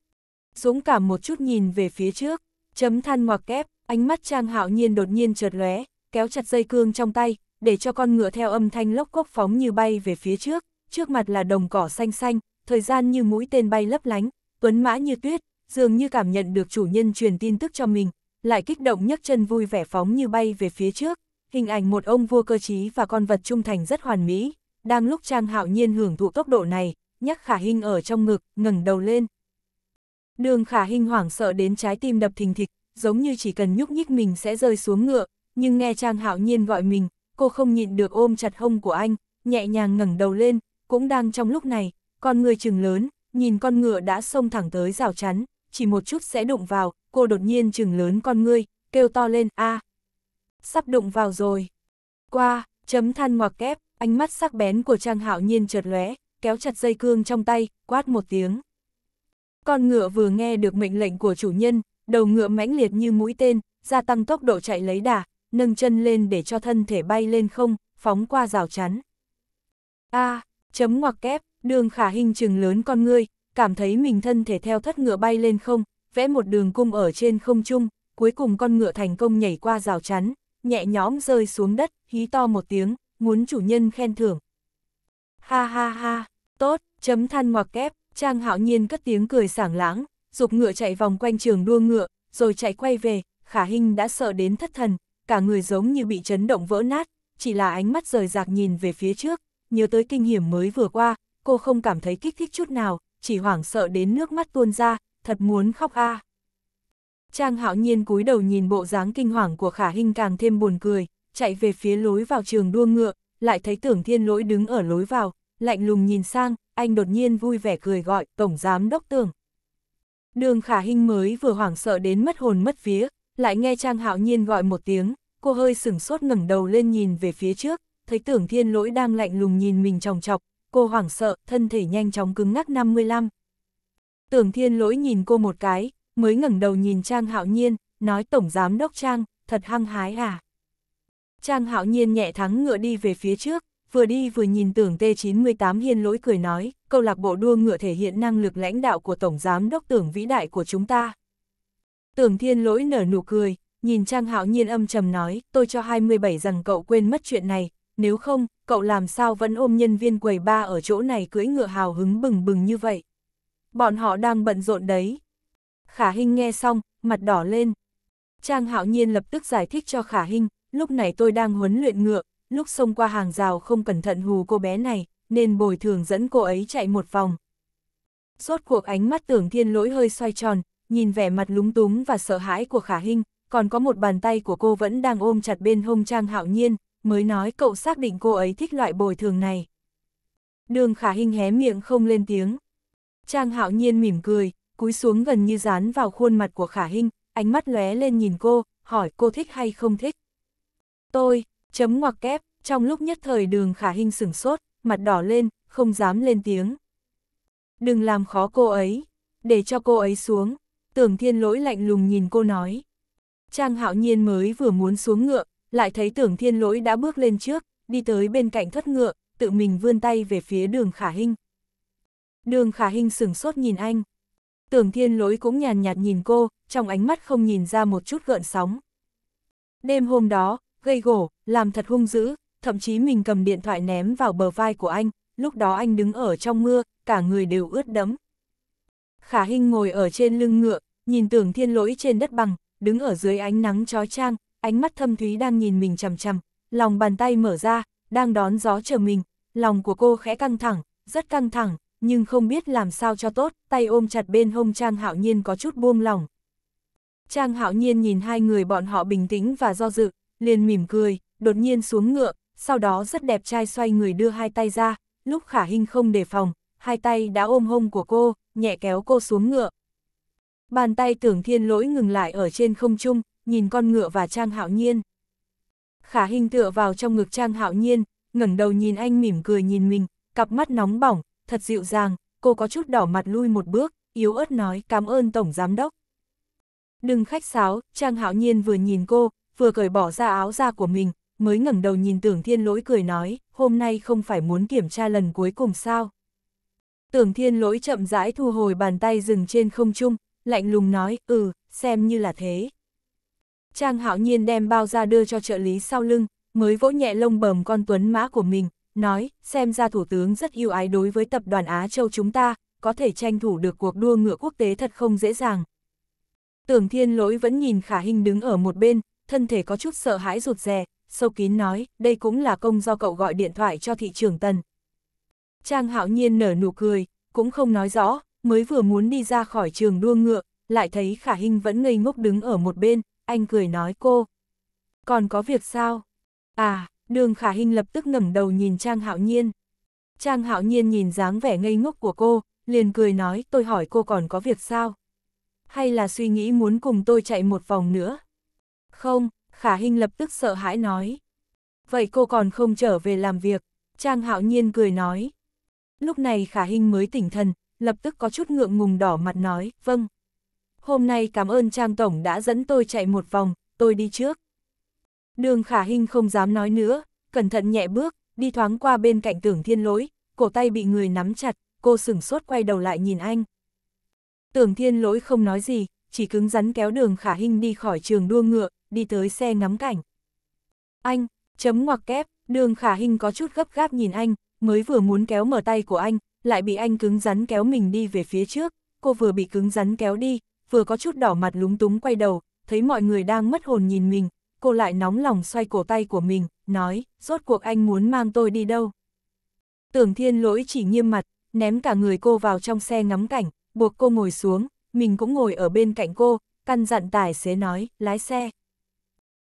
Dũng cảm một chút nhìn về phía trước, chấm than ngoặc kép, ánh mắt trang hạo nhiên đột nhiên chợt lóe, kéo chặt dây cương trong tay, để cho con ngựa theo âm thanh lốc cốc phóng như bay về phía trước, trước mặt là đồng cỏ xanh xanh, thời gian như mũi tên bay lấp lánh, tuấn mã như tuyết, dường như cảm nhận được chủ nhân truyền tin tức cho mình, lại kích động nhấc chân vui vẻ phóng như bay về phía trước, hình ảnh một ông vua cơ trí và con vật trung thành rất hoàn mỹ, đang lúc Trang Hạo Nhiên hưởng thụ tốc độ này, nhắc Khả Hinh ở trong ngực, ngẩng đầu lên. Đường Khả Hinh hoảng sợ đến trái tim đập thình thịch, giống như chỉ cần nhúc nhích mình sẽ rơi xuống ngựa, nhưng nghe Trang Hạo Nhiên gọi mình, cô không nhịn được ôm chặt hông của anh, nhẹ nhàng ngẩng đầu lên, cũng đang trong lúc này, con người trừng lớn, nhìn con ngựa đã xông thẳng tới rào chắn, chỉ một chút sẽ đụng vào, cô đột nhiên chừng lớn con ngươi, kêu to lên, a à, Sắp đụng vào rồi. Qua, chấm than ngoặc kép, ánh mắt sắc bén của Trang Hạo Nhiên chợt lóe, kéo chặt dây cương trong tay, quát một tiếng. Con ngựa vừa nghe được mệnh lệnh của chủ nhân, đầu ngựa mãnh liệt như mũi tên, gia tăng tốc độ chạy lấy đà, nâng chân lên để cho thân thể bay lên không, phóng qua rào chắn. A, à, chấm ngoặc kép, đường khả hình trừng lớn con ngươi, cảm thấy mình thân thể theo thất ngựa bay lên không, vẽ một đường cung ở trên không trung, cuối cùng con ngựa thành công nhảy qua rào chắn, nhẹ nhõm rơi xuống đất, hí to một tiếng, muốn chủ nhân khen thưởng. Ha ha ha, tốt, chấm than ngoặc kép, Trang hạo nhiên cất tiếng cười sảng láng, dục ngựa chạy vòng quanh trường đua ngựa, rồi chạy quay về, khả hình đã sợ đến thất thần, cả người giống như bị chấn động vỡ nát, chỉ là ánh mắt rời rạc nhìn về phía trước, nhớ tới kinh hiểm mới vừa qua, cô không cảm thấy kích thích chút nào, chỉ hoảng sợ đến nước mắt tuôn ra, thật muốn khóc a. À. Trang hạo nhiên cúi đầu nhìn bộ dáng kinh hoàng của khả Hinh càng thêm buồn cười, chạy về phía lối vào trường đua ngựa, lại thấy tưởng thiên lỗi đứng ở lối vào, lạnh lùng nhìn sang, anh đột nhiên vui vẻ cười gọi, tổng giám đốc tưởng. Đường khả Hinh mới vừa hoảng sợ đến mất hồn mất vía, lại nghe Trang hạo nhiên gọi một tiếng, cô hơi sửng sốt ngẩng đầu lên nhìn về phía trước, thấy tưởng thiên lỗi đang lạnh lùng nhìn mình tròng chọc, cô hoảng sợ, thân thể nhanh chóng cứng ngắc 55. Tưởng thiên lỗi nhìn cô một cái, mới ngẩng đầu nhìn Trang Hạo Nhiên, nói Tổng Giám Đốc Trang, thật hăng hái à. Trang Hạo Nhiên nhẹ thắng ngựa đi về phía trước, vừa đi vừa nhìn tưởng T98 hiên lỗi cười nói, câu lạc bộ đua ngựa thể hiện năng lực lãnh đạo của Tổng Giám Đốc tưởng vĩ đại của chúng ta. Tưởng thiên lỗi nở nụ cười, nhìn Trang Hạo Nhiên âm trầm nói, tôi cho 27 rằng cậu quên mất chuyện này, nếu không, cậu làm sao vẫn ôm nhân viên quầy ba ở chỗ này cưỡi ngựa hào hứng bừng bừng như vậy. Bọn họ đang bận rộn đấy. Khả Hinh nghe xong, mặt đỏ lên. Trang Hạo Nhiên lập tức giải thích cho Khả Hinh, lúc này tôi đang huấn luyện ngựa, lúc xông qua hàng rào không cẩn thận hù cô bé này, nên bồi thường dẫn cô ấy chạy một vòng. Rốt cuộc ánh mắt tưởng thiên lỗi hơi xoay tròn, nhìn vẻ mặt lúng túng và sợ hãi của Khả Hinh, còn có một bàn tay của cô vẫn đang ôm chặt bên hông Trang Hạo Nhiên, mới nói cậu xác định cô ấy thích loại bồi thường này. Đường khả hình hé miệng không lên tiếng. Trang hạo nhiên mỉm cười, cúi xuống gần như dán vào khuôn mặt của khả hình, ánh mắt lóe lên nhìn cô, hỏi cô thích hay không thích. Tôi, chấm ngoặc kép, trong lúc nhất thời đường khả hình sửng sốt, mặt đỏ lên, không dám lên tiếng. Đừng làm khó cô ấy, để cho cô ấy xuống, tưởng thiên lỗi lạnh lùng nhìn cô nói. Trang hạo nhiên mới vừa muốn xuống ngựa, lại thấy tưởng thiên lỗi đã bước lên trước, đi tới bên cạnh thất ngựa, tự mình vươn tay về phía đường khả hình. Đường khả hình sửng sốt nhìn anh. Tưởng thiên lỗi cũng nhàn nhạt nhìn cô, trong ánh mắt không nhìn ra một chút gợn sóng. Đêm hôm đó, gây gổ, làm thật hung dữ, thậm chí mình cầm điện thoại ném vào bờ vai của anh, lúc đó anh đứng ở trong mưa, cả người đều ướt đẫm. Khả hình ngồi ở trên lưng ngựa, nhìn tưởng thiên lỗi trên đất bằng, đứng ở dưới ánh nắng chói trang, ánh mắt thâm thúy đang nhìn mình chằm chằm, lòng bàn tay mở ra, đang đón gió chờ mình, lòng của cô khẽ căng thẳng, rất căng thẳng, nhưng không biết làm sao cho tốt, tay ôm chặt bên hông Trang Hạo Nhiên có chút buông lòng. Trang Hạo Nhiên nhìn hai người bọn họ bình tĩnh và do dự, liền mỉm cười, đột nhiên xuống ngựa, sau đó rất đẹp trai xoay người đưa hai tay ra, lúc khả hình không đề phòng, hai tay đã ôm hông của cô, nhẹ kéo cô xuống ngựa. Bàn tay tưởng thiên lỗi ngừng lại ở trên không trung, nhìn con ngựa và Trang Hạo Nhiên. Khả hình tựa vào trong ngực Trang Hạo Nhiên, ngẩng đầu nhìn anh mỉm cười nhìn mình, cặp mắt nóng bỏng, thật dịu dàng, cô có chút đỏ mặt lui một bước, yếu ớt nói cảm ơn Tổng Giám Đốc. Đừng khách sáo, Trang Hạo Nhiên vừa nhìn cô, vừa cởi bỏ ra áo da của mình, mới ngẩng đầu nhìn Tưởng Thiên Lỗi cười nói, hôm nay không phải muốn kiểm tra lần cuối cùng sao. Tưởng Thiên Lỗi chậm rãi thu hồi bàn tay dừng trên không trung, lạnh lùng nói, ừ, xem như là thế. Trang hạo nhiên đem bao ra đưa cho trợ lý sau lưng, mới vỗ nhẹ lông bờm con tuấn mã của mình, nói, xem ra thủ tướng rất yêu ái đối với tập đoàn Á Châu chúng ta, có thể tranh thủ được cuộc đua ngựa quốc tế thật không dễ dàng. Tưởng thiên lỗi vẫn nhìn khả Hinh đứng ở một bên, thân thể có chút sợ hãi rụt rè, sâu kín nói, đây cũng là công do cậu gọi điện thoại cho thị trường tần. Trang hạo nhiên nở nụ cười, cũng không nói rõ, mới vừa muốn đi ra khỏi trường đua ngựa, lại thấy khả Hinh vẫn ngây ngốc đứng ở một bên, anh cười nói cô. Còn có việc sao? À, đường khả hình lập tức ngẩng đầu nhìn Trang Hạo Nhiên. Trang Hạo Nhiên nhìn dáng vẻ ngây ngốc của cô, liền cười nói tôi hỏi cô còn có việc sao? Hay là suy nghĩ muốn cùng tôi chạy một vòng nữa? Không, khả hình lập tức sợ hãi nói. Vậy cô còn không trở về làm việc, Trang Hạo Nhiên cười nói. Lúc này khả hình mới tỉnh thần, lập tức có chút ngượng ngùng đỏ mặt nói, vâng hôm nay cảm ơn Trang Tổng đã dẫn tôi chạy một vòng, tôi đi trước. Đường Khả Hinh không dám nói nữa, cẩn thận nhẹ bước, đi thoáng qua bên cạnh tưởng thiên lỗi, cổ tay bị người nắm chặt, cô sửng sốt quay đầu lại nhìn anh. Tưởng thiên lỗi không nói gì, chỉ cứng rắn kéo đường Khả Hinh đi khỏi trường đua ngựa, đi tới xe ngắm cảnh. Anh, chấm ngoặc kép, đường Khả Hinh có chút gấp gáp nhìn anh, mới vừa muốn kéo mở tay của anh, lại bị anh cứng rắn kéo mình đi về phía trước, cô vừa bị cứng rắn kéo đi, vừa có chút đỏ mặt lúng túng quay đầu, thấy mọi người đang mất hồn nhìn mình, cô lại nóng lòng xoay cổ tay của mình, nói, rốt cuộc anh muốn mang tôi đi đâu. Tưởng thiên lỗi chỉ nghiêm mặt, ném cả người cô vào trong xe ngắm cảnh, buộc cô ngồi xuống, mình cũng ngồi ở bên cạnh cô, căn dặn tài xế nói, lái xe.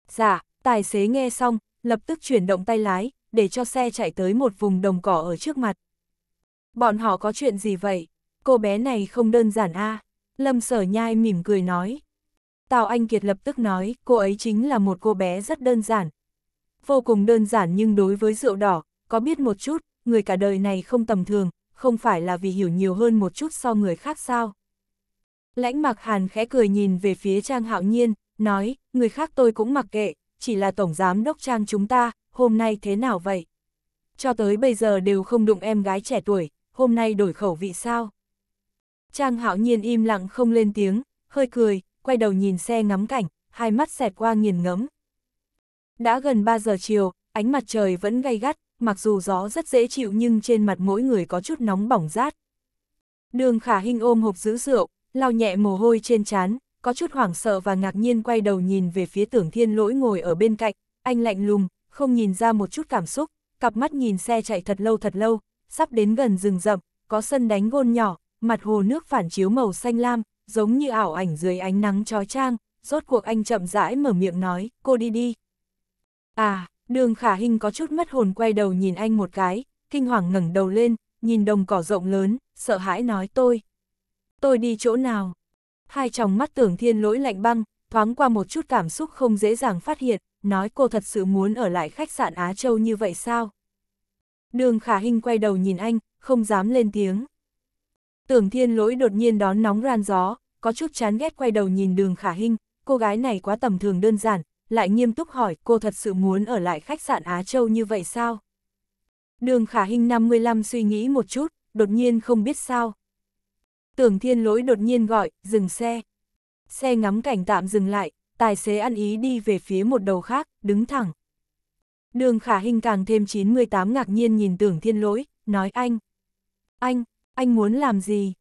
Dạ, tài xế nghe xong, lập tức chuyển động tay lái, để cho xe chạy tới một vùng đồng cỏ ở trước mặt. Bọn họ có chuyện gì vậy? Cô bé này không đơn giản a à? Lâm sở nhai mỉm cười nói. Tào Anh Kiệt lập tức nói, cô ấy chính là một cô bé rất đơn giản. Vô cùng đơn giản nhưng đối với rượu đỏ, có biết một chút, người cả đời này không tầm thường, không phải là vì hiểu nhiều hơn một chút so người khác sao. Lãnh mặc hàn khẽ cười nhìn về phía Trang Hạo Nhiên, nói, người khác tôi cũng mặc kệ, chỉ là Tổng Giám Đốc Trang chúng ta, hôm nay thế nào vậy? Cho tới bây giờ đều không đụng em gái trẻ tuổi, hôm nay đổi khẩu vị sao? Trang hạo nhiên im lặng không lên tiếng, hơi cười, quay đầu nhìn xe ngắm cảnh, hai mắt xẹt qua nghiền ngẫm. Đã gần 3 giờ chiều, ánh mặt trời vẫn gay gắt, mặc dù gió rất dễ chịu nhưng trên mặt mỗi người có chút nóng bỏng rát. Đường khả Hinh ôm hộp giữ rượu, lau nhẹ mồ hôi trên trán, có chút hoảng sợ và ngạc nhiên quay đầu nhìn về phía tưởng thiên lỗi ngồi ở bên cạnh, anh lạnh lùng, không nhìn ra một chút cảm xúc, cặp mắt nhìn xe chạy thật lâu thật lâu, sắp đến gần rừng rậm, có sân đánh gôn nhỏ, mặt hồ nước phản chiếu màu xanh lam, giống như ảo ảnh dưới ánh nắng chói trang. rốt cuộc anh chậm rãi mở miệng nói, cô đi đi. À, đường khả hình có chút mất hồn quay đầu nhìn anh một cái, kinh hoàng ngẩng đầu lên, nhìn đồng cỏ rộng lớn, sợ hãi nói tôi. Tôi đi chỗ nào? Hai tròng mắt tưởng thiên lỗi lạnh băng, thoáng qua một chút cảm xúc không dễ dàng phát hiện, nói cô thật sự muốn ở lại khách sạn Á Châu như vậy sao? Đường khả hình quay đầu nhìn anh, không dám lên tiếng. Tưởng thiên lỗi đột nhiên đón nóng ran gió, có chút chán ghét quay đầu nhìn đường khả hinh, cô gái này quá tầm thường đơn giản, lại nghiêm túc hỏi cô thật sự muốn ở lại khách sạn Á Châu như vậy sao? Đường khả hinh 55 suy nghĩ một chút, đột nhiên không biết sao. Tưởng thiên lỗi đột nhiên gọi, dừng xe. Xe ngắm cảnh tạm dừng lại, tài xế ăn ý đi về phía một đầu khác, đứng thẳng. Đường khả hinh càng thêm 98 ngạc nhiên nhìn tưởng thiên lỗi, nói anh. Anh, anh muốn làm gì?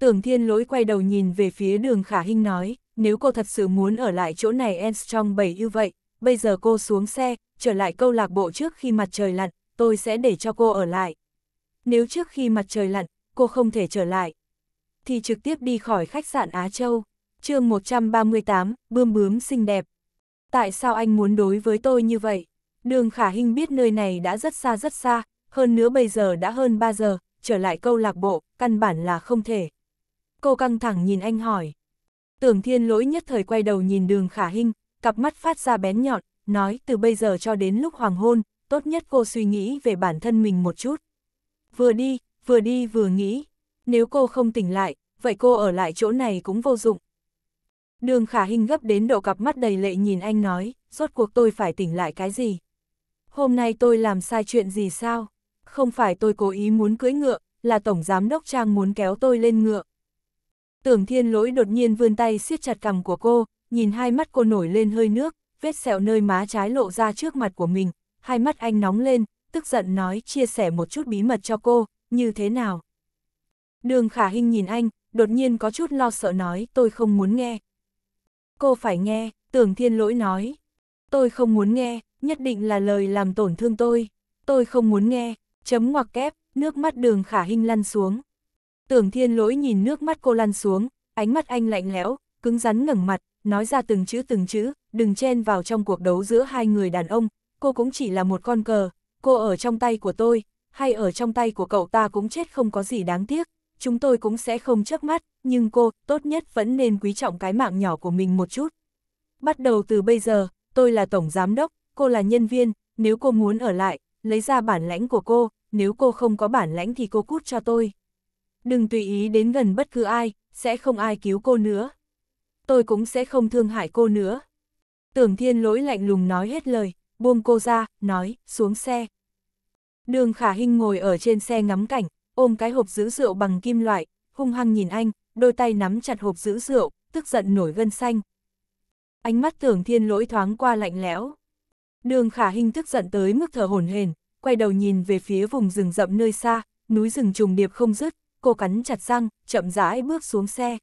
Tưởng thiên lỗi quay đầu nhìn về phía đường khả hinh nói, nếu cô thật sự muốn ở lại chỗ này Armstrong 7 như vậy, bây giờ cô xuống xe, trở lại câu lạc bộ trước khi mặt trời lặn, tôi sẽ để cho cô ở lại. Nếu trước khi mặt trời lặn, cô không thể trở lại, thì trực tiếp đi khỏi khách sạn Á Châu. chương 138, bươm bướm xinh đẹp. Tại sao anh muốn đối với tôi như vậy? Đường Khả Hinh biết nơi này đã rất xa rất xa, hơn nữa bây giờ đã hơn 3 giờ, trở lại câu lạc bộ, căn bản là không thể. Cô căng thẳng nhìn anh hỏi. Tưởng thiên lỗi nhất thời quay đầu nhìn đường khả hình cặp mắt phát ra bén nhọn, nói từ bây giờ cho đến lúc hoàng hôn, tốt nhất cô suy nghĩ về bản thân mình một chút. Vừa đi, vừa đi vừa nghĩ, nếu cô không tỉnh lại, vậy cô ở lại chỗ này cũng vô dụng. Đường khả hình gấp đến độ cặp mắt đầy lệ nhìn anh nói, rốt cuộc tôi phải tỉnh lại cái gì? Hôm nay tôi làm sai chuyện gì sao? không phải tôi cố ý muốn cưỡi ngựa, là Tổng Giám Đốc Trang muốn kéo tôi lên ngựa. Tưởng thiên lỗi đột nhiên vươn tay siết chặt cằm của cô, nhìn hai mắt cô nổi lên hơi nước, vết sẹo nơi má trái lộ ra trước mặt của mình, hai mắt anh nóng lên, tức giận nói chia sẻ một chút bí mật cho cô, như thế nào. Đường khả hình nhìn anh, đột nhiên có chút lo sợ nói tôi không muốn nghe. Cô phải nghe, tưởng thiên lỗi nói. Tôi không muốn nghe, nhất định là lời làm tổn thương tôi. Tôi không muốn nghe, chấm ngoặc kép, nước mắt đường khả hình lăn xuống. Tưởng thiên lỗi nhìn nước mắt cô lăn xuống, ánh mắt anh lạnh lẽo, cứng rắn ngẩng mặt, nói ra từng chữ từng chữ, đừng chen vào trong cuộc đấu giữa hai người đàn ông, cô cũng chỉ là một con cờ, cô ở trong tay của tôi, hay ở trong tay của cậu ta cũng chết không có gì đáng tiếc, chúng tôi cũng sẽ không chớp mắt, nhưng cô, tốt nhất vẫn nên quý trọng cái mạng nhỏ của mình một chút. Bắt đầu từ bây giờ, tôi là tổng giám đốc, cô là nhân viên, nếu cô muốn ở lại, lấy ra bản lãnh của cô, nếu cô không có bản lãnh thì cô cút cho tôi. Đừng tùy ý đến gần bất cứ ai, sẽ không ai cứu cô nữa. Tôi cũng sẽ không thương hại cô nữa. Tưởng thiên lỗi lạnh lùng nói hết lời, buông cô ra, nói, xuống xe. Đường khả hinh ngồi ở trên xe ngắm cảnh, ôm cái hộp giữ rượu bằng kim loại, hung hăng nhìn anh, đôi tay nắm chặt hộp giữ rượu, tức giận nổi gân xanh. Ánh mắt tưởng thiên lỗi thoáng qua lạnh lẽo. Đường khả hinh tức giận tới mức thở hổn hển, quay đầu nhìn về phía vùng rừng rậm nơi xa, núi rừng trùng điệp không dứt, cô cắn chặt răng, chậm rãi bước xuống xe.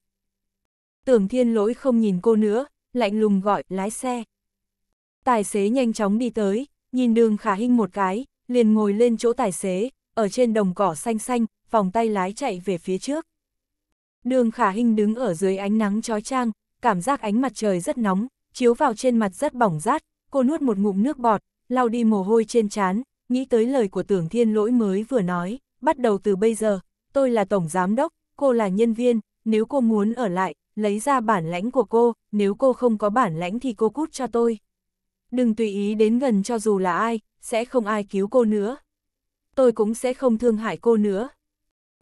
Tưởng thiên lỗi không nhìn cô nữa, lạnh lùng gọi lái xe. Tài xế nhanh chóng đi tới, nhìn đường khả hinh một cái, liền ngồi lên chỗ tài xế, ở trên đồng cỏ xanh xanh, vòng tay lái chạy về phía trước. Đường khả hinh đứng ở dưới ánh nắng chói trang, cảm giác ánh mặt trời rất nóng, chiếu vào trên mặt rất bỏng rát, cô nuốt một ngụm nước bọt, lau đi mồ hôi trên trán, nghĩ tới lời của tưởng thiên lỗi mới vừa nói, bắt đầu từ bây giờ, tôi là tổng giám đốc, cô là nhân viên, nếu cô muốn ở lại, lấy ra bản lãnh của cô, nếu cô không có bản lãnh thì cô cút cho tôi. Đừng tùy ý đến gần cho dù là ai, sẽ không ai cứu cô nữa. Tôi cũng sẽ không thương hại cô nữa.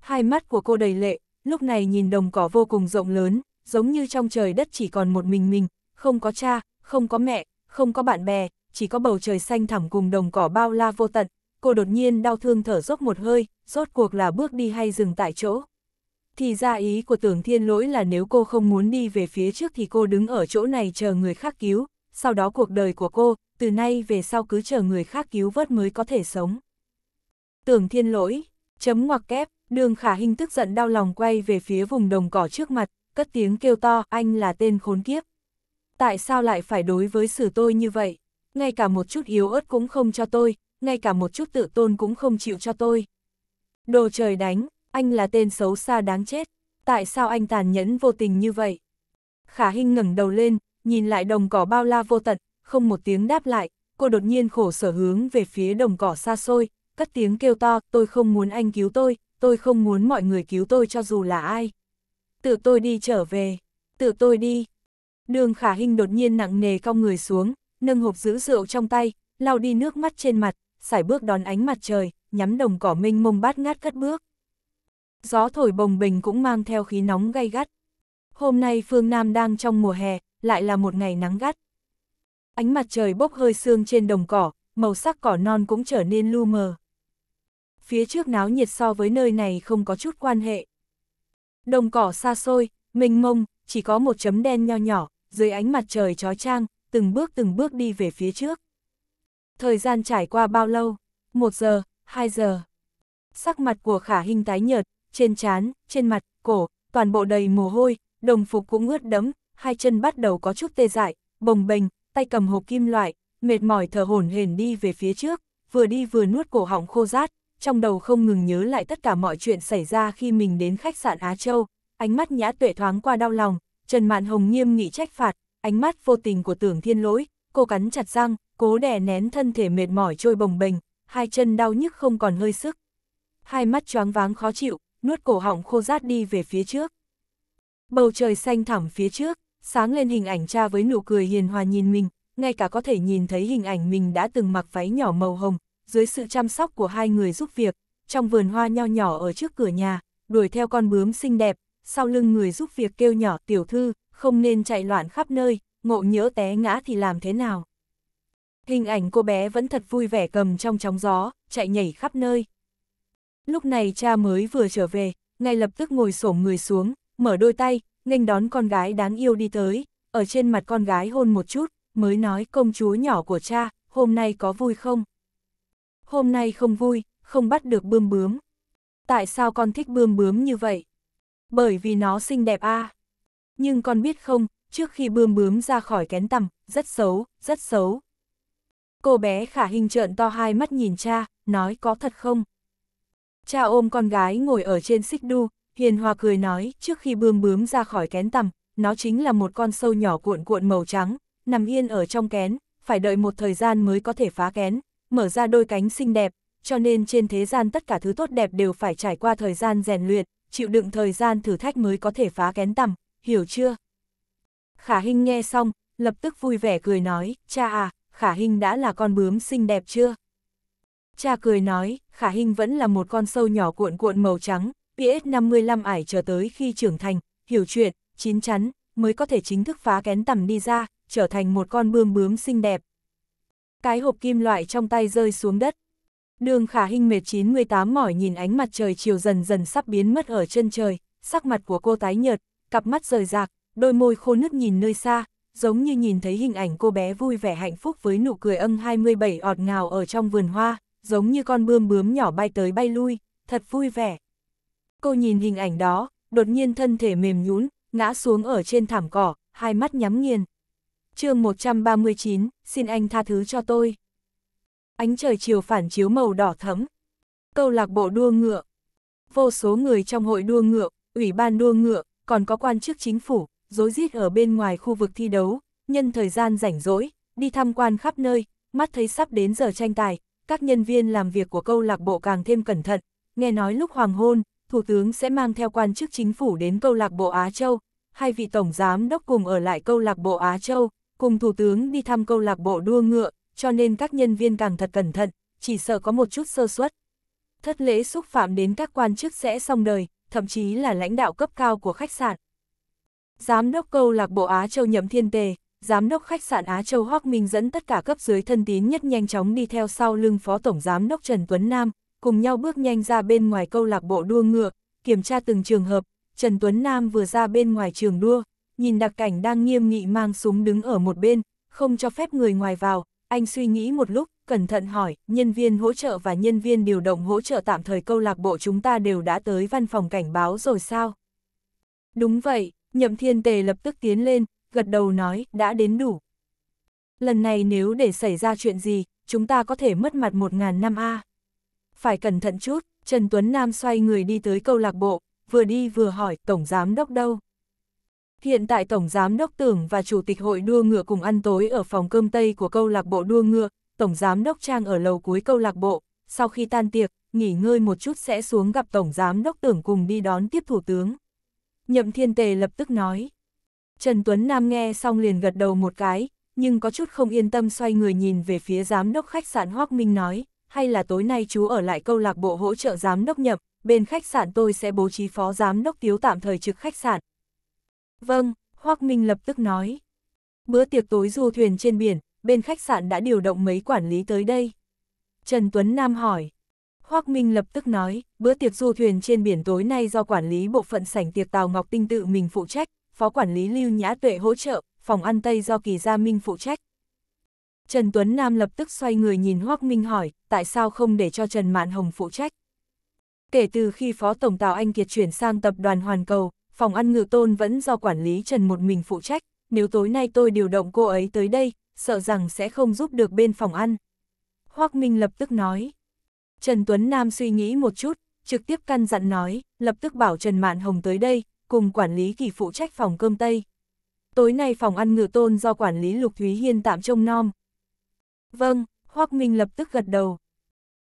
Hai mắt của cô đầy lệ, lúc này nhìn đồng cỏ vô cùng rộng lớn, giống như trong trời đất chỉ còn một mình mình, không có cha, không có mẹ, không có bạn bè, chỉ có bầu trời xanh thẳm cùng đồng cỏ bao la vô tận, cô đột nhiên đau thương thở dốc một hơi, rốt cuộc là bước đi hay dừng tại chỗ. Thì ra ý của tưởng thiên lỗi là nếu cô không muốn đi về phía trước thì cô đứng ở chỗ này chờ người khác cứu, sau đó cuộc đời của cô, từ nay về sau cứ chờ người khác cứu vớt mới có thể sống. Tưởng thiên lỗi, chấm ngoặc kép, đường khả hình tức giận đau lòng quay về phía vùng đồng cỏ trước mặt, cất tiếng kêu to, anh là tên khốn kiếp. Tại sao lại phải đối với xử tôi như vậy? ngay cả một chút yếu ớt cũng không cho tôi, ngay cả một chút tự tôn cũng không chịu cho tôi. Đồ trời đánh, anh là tên xấu xa đáng chết, tại sao anh tàn nhẫn vô tình như vậy? Khả Hinh ngẩng đầu lên, nhìn lại đồng cỏ bao la vô tận, không một tiếng đáp lại, cô đột nhiên khổ sở hướng về phía đồng cỏ xa xôi, cất tiếng kêu to, tôi không muốn anh cứu tôi, tôi không muốn mọi người cứu tôi cho dù là ai. Tự tôi đi trở về, tự tôi đi. Đường Khả Hinh đột nhiên nặng nề cong người xuống, nâng hộp giữ rượu trong tay, lau đi nước mắt trên mặt, sải bước đón ánh mặt trời, nhắm đồng cỏ minh mông bát ngát cất bước. Gió thổi bồng bình cũng mang theo khí nóng gay gắt. Hôm nay phương Nam đang trong mùa hè, lại là một ngày nắng gắt. Ánh mặt trời bốc hơi sương trên đồng cỏ, màu sắc cỏ non cũng trở nên lu mờ. Phía trước náo nhiệt so với nơi này không có chút quan hệ. Đồng cỏ xa xôi, mênh mông, chỉ có một chấm đen nho nhỏ, dưới ánh mặt trời trói trang, từng bước từng bước đi về phía trước. Thời gian trải qua bao lâu? Một giờ, hai giờ. Sắc mặt của khả hình tái nhợt, trên trán, trên mặt, cổ, toàn bộ đầy mồ hôi, đồng phục cũng ướt đẫm, hai chân bắt đầu có chút tê dại, bồng bềnh, tay cầm hộp kim loại, mệt mỏi thở hổn hển đi về phía trước, vừa đi vừa nuốt cổ họng khô rát, trong đầu không ngừng nhớ lại tất cả mọi chuyện xảy ra khi mình đến khách sạn Á Châu, ánh mắt nhã tuệ thoáng qua đau lòng, Trần Mạn Hồng nghiêm nghị trách phạt, ánh mắt vô tình của tưởng thiên lỗi, cô cắn chặt răng, cố đè nén thân thể mệt mỏi trôi bồng bềnh, hai chân đau nhức không còn hơi sức. Hai mắt choáng váng khó chịu, nuốt cổ họng khô rát đi về phía trước. Bầu trời xanh thẳm phía trước, sáng lên hình ảnh cha với nụ cười hiền hòa nhìn mình, ngay cả có thể nhìn thấy hình ảnh mình đã từng mặc váy nhỏ màu hồng, dưới sự chăm sóc của hai người giúp việc, trong vườn hoa nho nhỏ ở trước cửa nhà, đuổi theo con bướm xinh đẹp, sau lưng người giúp việc kêu nhỏ tiểu thư, không nên chạy loạn khắp nơi, ngộ nhỡ té ngã thì làm thế nào. Hình ảnh cô bé vẫn thật vui vẻ cầm trong trong gió, chạy nhảy khắp nơi. Lúc này cha mới vừa trở về, ngay lập tức ngồi xổm người xuống, mở đôi tay, nghênh đón con gái đáng yêu đi tới, ở trên mặt con gái hôn một chút, mới nói công chúa nhỏ của cha, hôm nay có vui không? Hôm nay không vui, không bắt được bươm bướm. Tại sao con thích bươm bướm như vậy? Bởi vì nó xinh đẹp a à? nhưng con biết không, trước khi bươm bướm ra khỏi kén tầm, rất xấu, rất xấu. Cô bé khả hình trợn to hai mắt nhìn cha, nói có thật không? Cha ôm con gái ngồi ở trên xích đu, hiền hòa cười nói trước khi bươm bướm ra khỏi kén tầm, nó chính là một con sâu nhỏ cuộn cuộn màu trắng, nằm yên ở trong kén, phải đợi một thời gian mới có thể phá kén, mở ra đôi cánh xinh đẹp, cho nên trên thế gian tất cả thứ tốt đẹp đều phải trải qua thời gian rèn luyện, chịu đựng thời gian thử thách mới có thể phá kén tầm, hiểu chưa? Khả Hinh nghe xong, lập tức vui vẻ cười nói, cha à, Khả Hinh đã là con bướm xinh đẹp chưa? Cha cười nói, Khả Hinh vẫn là một con sâu nhỏ cuộn cuộn màu trắng, PX55 ải chờ tới khi trưởng thành, hiểu chuyện, chín chắn, mới có thể chính thức phá kén tầm đi ra, trở thành một con bươm bướm xinh đẹp. Cái hộp kim loại trong tay rơi xuống đất. Đường khả hình mệt 98 mỏi nhìn ánh mặt trời chiều dần dần sắp biến mất ở chân trời, sắc mặt của cô tái nhợt, cặp mắt rời rạc, đôi môi khô nứt nhìn nơi xa, giống như nhìn thấy hình ảnh cô bé vui vẻ hạnh phúc với nụ cười âm 27 ọt ngào ở trong vườn hoa, giống như con bươm bướm nhỏ bay tới bay lui, thật vui vẻ. Cô nhìn hình ảnh đó, đột nhiên thân thể mềm nhũn, ngã xuống ở trên thảm cỏ, hai mắt nhắm nghiền. chương 139, xin anh tha thứ cho tôi. Ánh trời chiều phản chiếu màu đỏ thấm. Câu lạc bộ đua ngựa. Vô số người trong hội đua ngựa, ủy ban đua ngựa, còn có quan chức chính phủ, dối rít ở bên ngoài khu vực thi đấu, nhân thời gian rảnh rỗi, đi tham quan khắp nơi, mắt thấy sắp đến giờ tranh tài, các nhân viên làm việc của câu lạc bộ càng thêm cẩn thận, nghe nói lúc hoàng hôn, Thủ tướng sẽ mang theo quan chức chính phủ đến câu lạc bộ Á Châu, hai vị tổng giám đốc cùng ở lại câu lạc bộ Á Châu, cùng Thủ tướng đi thăm câu lạc bộ đua ngựa, cho nên các nhân viên càng thật cẩn thận, chỉ sợ có một chút sơ suất. Thất lễ xúc phạm đến các quan chức sẽ xong đời, thậm chí là lãnh đạo cấp cao của khách sạn. Giám đốc câu lạc bộ Á Châu Nhậm Thiên Tề, giám đốc khách sạn Á Châu Hoắc Minh dẫn tất cả cấp dưới thân tín nhất nhanh chóng đi theo sau lưng phó tổng giám đốc Trần Tuấn Nam, cùng nhau bước nhanh ra bên ngoài câu lạc bộ đua ngựa, kiểm tra từng trường hợp, Trần Tuấn Nam vừa ra bên ngoài trường đua, nhìn đặc cảnh đang nghiêm nghị mang súng đứng ở một bên, không cho phép người ngoài vào, anh suy nghĩ một lúc, cẩn thận hỏi, nhân viên hỗ trợ và nhân viên điều động hỗ trợ tạm thời câu lạc bộ chúng ta đều đã tới văn phòng cảnh báo rồi sao? Đúng vậy, Nhậm Thiên Tề lập tức tiến lên, gật đầu nói, đã đến đủ. Lần này nếu để xảy ra chuyện gì, chúng ta có thể mất mặt một ngàn năm a. Phải cẩn thận chút, Trần Tuấn Nam xoay người đi tới câu lạc bộ, vừa đi vừa hỏi Tổng Giám Đốc đâu. Hiện tại Tổng Giám Đốc Tưởng và Chủ tịch hội đua ngựa cùng ăn tối ở phòng cơm Tây của câu lạc bộ đua ngựa, Tổng Giám Đốc Trang ở lầu cuối câu lạc bộ, sau khi tan tiệc, nghỉ ngơi một chút sẽ xuống gặp Tổng Giám Đốc Tưởng cùng đi đón tiếp Thủ tướng. Nhậm Thiên Tề lập tức nói. Trần Tuấn Nam nghe xong liền gật đầu một cái, nhưng có chút không yên tâm xoay người nhìn về phía Giám Đốc khách sạn Hoác Minh nói, hay là tối nay chú ở lại câu lạc bộ hỗ trợ Giám Đốc Nhậm, bên khách sạn tôi sẽ bố trí Phó Giám Đốc Tiếu tạm thời trực khách sạn. Vâng, Hoác Minh lập tức nói. Bữa tiệc tối du thuyền trên biển, bên khách sạn đã điều động mấy quản lý tới đây. Trần Tuấn Nam hỏi. Hoác Minh lập tức nói, bữa tiệc du thuyền trên biển tối nay do quản lý bộ phận sảnh tiệc tàu Ngọc Tinh tự mình phụ trách, phó quản lý Lưu Nhã Tuệ hỗ trợ, phòng ăn Tây do Kỳ Gia Minh phụ trách. Trần Tuấn Nam lập tức xoay người nhìn Hoác Minh hỏi, tại sao không để cho Trần Mạn Hồng phụ trách? Kể từ khi Phó Tổng Tào Anh Kiệt chuyển sang tập đoàn Hoàn Cầu, phòng ăn ngự tôn vẫn do quản lý Trần một mình phụ trách, nếu tối nay tôi điều động cô ấy tới đây, sợ rằng sẽ không giúp được bên phòng ăn. Hoác Minh lập tức nói. Trần Tuấn Nam suy nghĩ một chút, trực tiếp căn dặn nói, lập tức bảo Trần Mạn Hồng tới đây, cùng quản lý kỳ phụ trách phòng cơm Tây. Tối nay phòng ăn ngựa tôn do quản lý Lục Thúy Hiên tạm trông nom. Vâng, Hoác Minh lập tức gật đầu.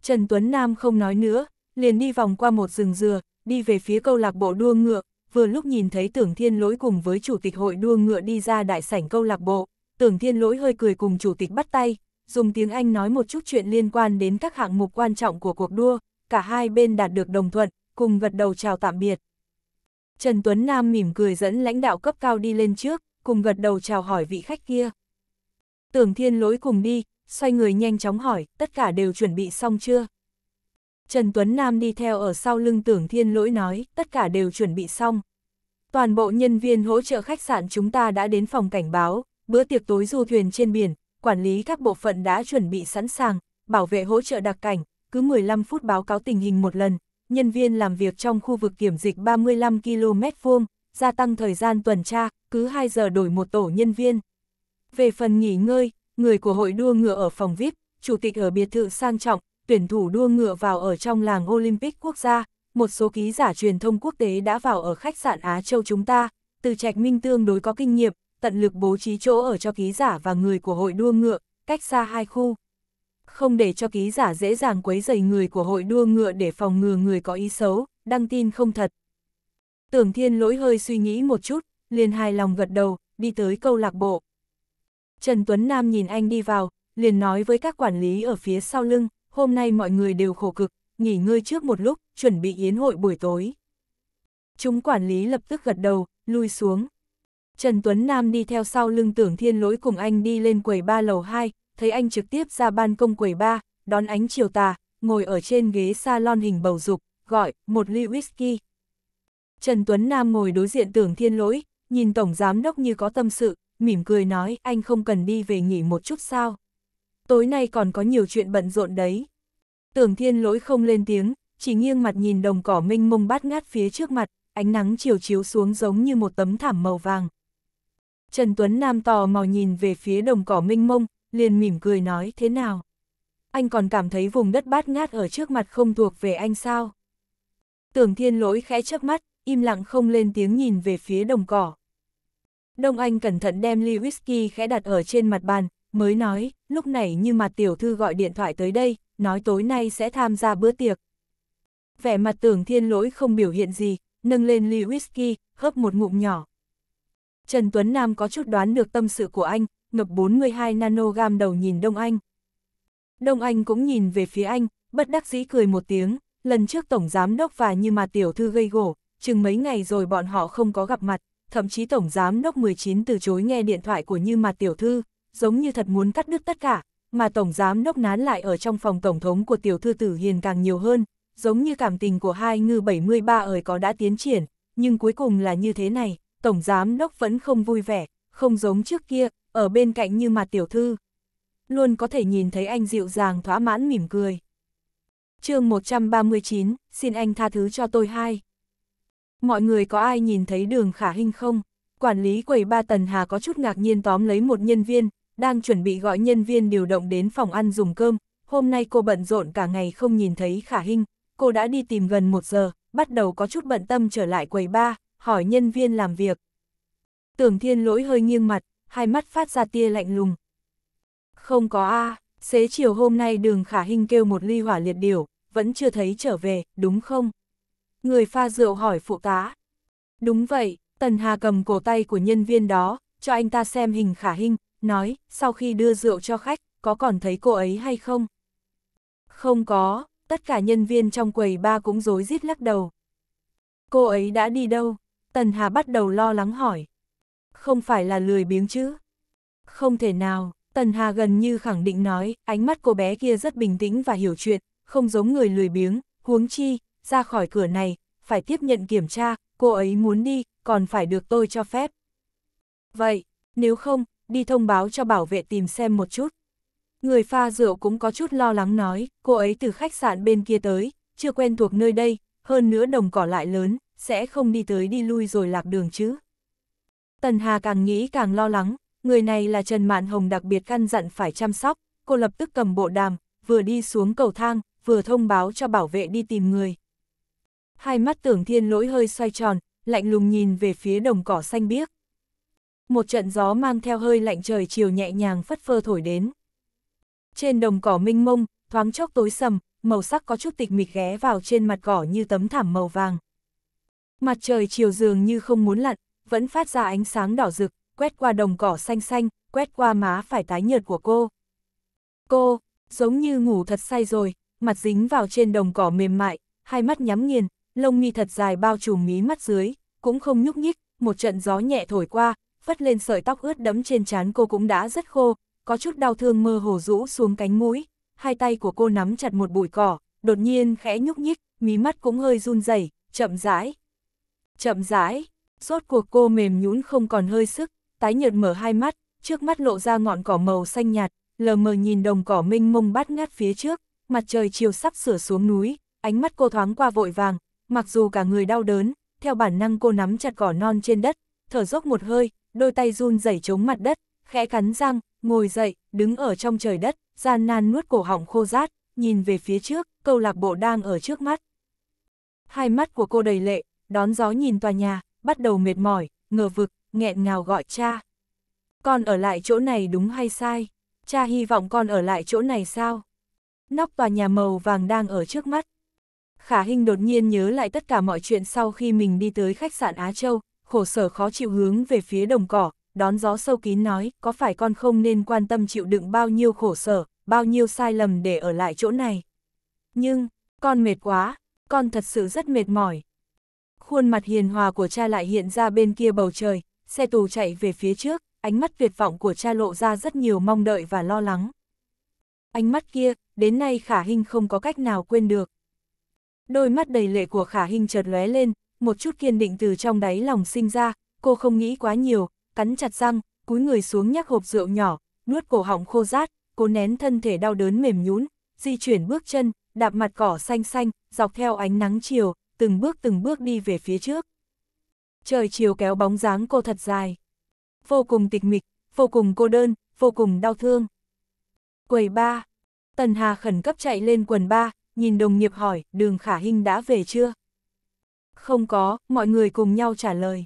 Trần Tuấn Nam không nói nữa, liền đi vòng qua một rừng dừa, đi về phía câu lạc bộ đua ngựa, vừa lúc nhìn thấy tưởng thiên lỗi cùng với chủ tịch hội đua ngựa đi ra đại sảnh câu lạc bộ tưởng thiên lỗi hơi cười cùng chủ tịch bắt tay, dùng tiếng Anh nói một chút chuyện liên quan đến các hạng mục quan trọng của cuộc đua, cả hai bên đạt được đồng thuận, cùng gật đầu chào tạm biệt. Trần Tuấn Nam mỉm cười dẫn lãnh đạo cấp cao đi lên trước, cùng gật đầu chào hỏi vị khách kia. Tưởng thiên lỗi cùng đi, xoay người nhanh chóng hỏi, tất cả đều chuẩn bị xong chưa? Trần Tuấn Nam đi theo ở sau lưng tưởng thiên lỗi nói, tất cả đều chuẩn bị xong. Toàn bộ nhân viên hỗ trợ khách sạn chúng ta đã đến phòng cảnh báo, bữa tiệc tối du thuyền trên biển, quản lý các bộ phận đã chuẩn bị sẵn sàng, bảo vệ hỗ trợ đặc cảnh, cứ 15 phút báo cáo tình hình một lần, nhân viên làm việc trong khu vực kiểm dịch 35 km vuông, gia tăng thời gian tuần tra, cứ 2 giờ đổi một tổ nhân viên. Về phần nghỉ ngơi, người của hội đua ngựa ở phòng VIP, chủ tịch ở biệt thự sang trọng, tuyển thủ đua ngựa vào ở trong làng Olympic quốc gia, một số ký giả truyền thông quốc tế đã vào ở khách sạn Á Châu chúng ta, từ Trạch Minh tương đối có kinh nghiệm, tận lực bố trí chỗ ở cho ký giả và người của hội đua ngựa, cách xa hai khu. Không để cho ký giả dễ dàng quấy rầy người của hội đua ngựa để phòng ngừa người có ý xấu, đăng tin không thật. Tưởng thiên lỗi hơi suy nghĩ một chút, liền hài lòng gật đầu, đi tới câu lạc bộ. Trần Tuấn Nam nhìn anh đi vào, liền nói với các quản lý ở phía sau lưng, hôm nay mọi người đều khổ cực, nghỉ ngơi trước một lúc, chuẩn bị yến hội buổi tối. Chúng quản lý lập tức gật đầu, lui xuống. Trần Tuấn Nam đi theo sau lưng tưởng thiên lỗi cùng anh đi lên quầy ba lầu 2, thấy anh trực tiếp ra ban công quầy ba, đón ánh chiều tà, ngồi ở trên ghế salon hình bầu dục, gọi, một ly whisky. Trần Tuấn Nam ngồi đối diện tưởng thiên lỗi, nhìn Tổng Giám Đốc như có tâm sự, mỉm cười nói anh không cần đi về nghỉ một chút sao. Tối nay còn có nhiều chuyện bận rộn đấy. Tưởng thiên lỗi không lên tiếng, chỉ nghiêng mặt nhìn đồng cỏ minh mông bát ngát phía trước mặt, ánh nắng chiều chiếu xuống giống như một tấm thảm màu vàng. Trần Tuấn Nam tò mò nhìn về phía đồng cỏ minh mông, liền mỉm cười nói thế nào. Anh còn cảm thấy vùng đất bát ngát ở trước mặt không thuộc về anh sao? Tưởng thiên lỗi khẽ chớp mắt, im lặng không lên tiếng nhìn về phía đồng cỏ. Đông Anh cẩn thận đem ly whisky khẽ đặt ở trên mặt bàn, mới nói, lúc này như mặt tiểu thư gọi điện thoại tới đây, nói tối nay sẽ tham gia bữa tiệc. Vẻ mặt tưởng thiên lỗi không biểu hiện gì, nâng lên ly whisky, hớp một ngụm nhỏ, Trần Tuấn Nam có chút đoán được tâm sự của anh, ngập 42 nanogam đầu nhìn Đông Anh. Đông Anh cũng nhìn về phía anh, bất đắc dĩ cười một tiếng, lần trước Tổng Giám Đốc và Như Mà Tiểu Thư gây gổ, chừng mấy ngày rồi bọn họ không có gặp mặt, thậm chí Tổng Giám Đốc 19 từ chối nghe điện thoại của Như Mà Tiểu Thư, giống như thật muốn cắt đứt tất cả, mà Tổng Giám Đốc nán lại ở trong phòng Tổng thống của Tiểu Thư Tử Hiền càng nhiều hơn, giống như cảm tình của hai ngư 73 ời có đã tiến triển, nhưng cuối cùng là như thế này. Tổng Giám Đốc vẫn không vui vẻ, không giống trước kia, ở bên cạnh như mặt tiểu thư. Luôn có thể nhìn thấy anh dịu dàng thỏa mãn mỉm cười. chương 139, xin anh tha thứ cho tôi hai. Mọi người có ai nhìn thấy đường khả hình không? Quản lý quầy ba tần hà có chút ngạc nhiên tóm lấy một nhân viên, đang chuẩn bị gọi nhân viên điều động đến phòng ăn dùng cơm. Hôm nay cô bận rộn cả ngày không nhìn thấy khả hình, cô đã đi tìm gần một giờ, bắt đầu có chút bận tâm trở lại quầy ba, hỏi nhân viên làm việc. Tưởng thiên lỗi hơi nghiêng mặt, hai mắt phát ra tia lạnh lùng. Không có a xế chiều hôm nay đường khả hình kêu một ly hỏa liệt điều, vẫn chưa thấy trở về, đúng không? Người pha rượu hỏi phụ tá. Đúng vậy, Tần Hà cầm cổ tay của nhân viên đó, cho anh ta xem hình khả hình, nói, sau khi đưa rượu cho khách, có còn thấy cô ấy hay không? Không có, tất cả nhân viên trong quầy ba cũng rối rít lắc đầu. Cô ấy đã đi đâu? Tần Hà bắt đầu lo lắng hỏi. Không phải là lười biếng chứ? Không thể nào, Tần Hà gần như khẳng định nói, ánh mắt cô bé kia rất bình tĩnh và hiểu chuyện, không giống người lười biếng, huống chi, ra khỏi cửa này, phải tiếp nhận kiểm tra, cô ấy muốn đi, còn phải được tôi cho phép. Vậy, nếu không, đi thông báo cho bảo vệ tìm xem một chút. Người pha rượu cũng có chút lo lắng nói, cô ấy từ khách sạn bên kia tới, chưa quen thuộc nơi đây, hơn nữa đồng cỏ lại lớn, sẽ không đi tới đi lui rồi lạc đường chứ. Tần Hà càng nghĩ càng lo lắng, người này là Trần Mạn Hồng đặc biệt căn dặn phải chăm sóc, cô lập tức cầm bộ đàm, vừa đi xuống cầu thang, vừa thông báo cho bảo vệ đi tìm người. Hai mắt tưởng thiên lỗi hơi xoay tròn, lạnh lùng nhìn về phía đồng cỏ xanh biếc. Một trận gió mang theo hơi lạnh trời chiều nhẹ nhàng phất phơ thổi đến. Trên đồng cỏ minh mông, thoáng chốc tối sầm, màu sắc có chút tịch mịch ghé vào trên mặt cỏ như tấm thảm màu vàng. Mặt trời chiều dường như không muốn lặn, vẫn phát ra ánh sáng đỏ rực, quét qua đồng cỏ xanh xanh, quét qua má phải tái nhợt của cô. Cô, giống như ngủ thật say rồi, mặt dính vào trên đồng cỏ mềm mại, hai mắt nhắm nghiền, lông mi thật dài bao trùm mí mắt dưới, cũng không nhúc nhích, một trận gió nhẹ thổi qua, vất lên sợi tóc ướt đẫm trên trán cô cũng đã rất khô, có chút đau thương mơ hồ rũ xuống cánh mũi, hai tay của cô nắm chặt một bụi cỏ, đột nhiên khẽ nhúc nhích, mí mắt cũng hơi run rẩy, chậm rãi, chậm rãi, rốt cuộc cô mềm nhũn không còn hơi sức, tái nhợt mở hai mắt, trước mắt lộ ra ngọn cỏ màu xanh nhạt, lờ mờ nhìn đồng cỏ mênh mông bát ngát phía trước, mặt trời chiều sắp sửa xuống núi, ánh mắt cô thoáng qua vội vàng, mặc dù cả người đau đớn, theo bản năng cô nắm chặt cỏ non trên đất, thở dốc một hơi, đôi tay run rẩy chống mặt đất, khẽ cắn răng, ngồi dậy, đứng ở trong trời đất, gian nan nuốt cổ họng khô rát, nhìn về phía trước, câu lạc bộ đang ở trước mắt. Hai mắt của cô đầy lệ, đón gió nhìn tòa nhà, bắt đầu mệt mỏi, ngờ vực, nghẹn ngào gọi cha. Con ở lại chỗ này đúng hay sai? Cha hy vọng con ở lại chỗ này sao? Nóc tòa nhà màu vàng đang ở trước mắt. Khả Hinh đột nhiên nhớ lại tất cả mọi chuyện sau khi mình đi tới khách sạn Á Châu, khổ sở khó chịu hướng về phía đồng cỏ, đón gió sâu kín nói, có phải con không nên quan tâm chịu đựng bao nhiêu khổ sở, bao nhiêu sai lầm để ở lại chỗ này. Nhưng, con mệt quá, con thật sự rất mệt mỏi khuôn mặt hiền hòa của cha lại hiện ra bên kia bầu trời, xe tù chạy về phía trước, ánh mắt tuyệt vọng của cha lộ ra rất nhiều mong đợi và lo lắng. Ánh mắt kia, đến nay khả hình không có cách nào quên được. Đôi mắt đầy lệ của khả hình chợt lóe lên, một chút kiên định từ trong đáy lòng sinh ra, cô không nghĩ quá nhiều, cắn chặt răng, cúi người xuống nhắc hộp rượu nhỏ, nuốt cổ họng khô rát, cố nén thân thể đau đớn mềm nhún, di chuyển bước chân, đạp mặt cỏ xanh xanh, dọc theo ánh nắng chiều, từng bước từng bước đi về phía trước. Trời chiều kéo bóng dáng cô thật dài. Vô cùng tịch mịch, vô cùng cô đơn, vô cùng đau thương. Quầy ba. Tần Hà khẩn cấp chạy lên quần ba, nhìn đồng nghiệp hỏi, đường khả hình đã về chưa? Không có, mọi người cùng nhau trả lời.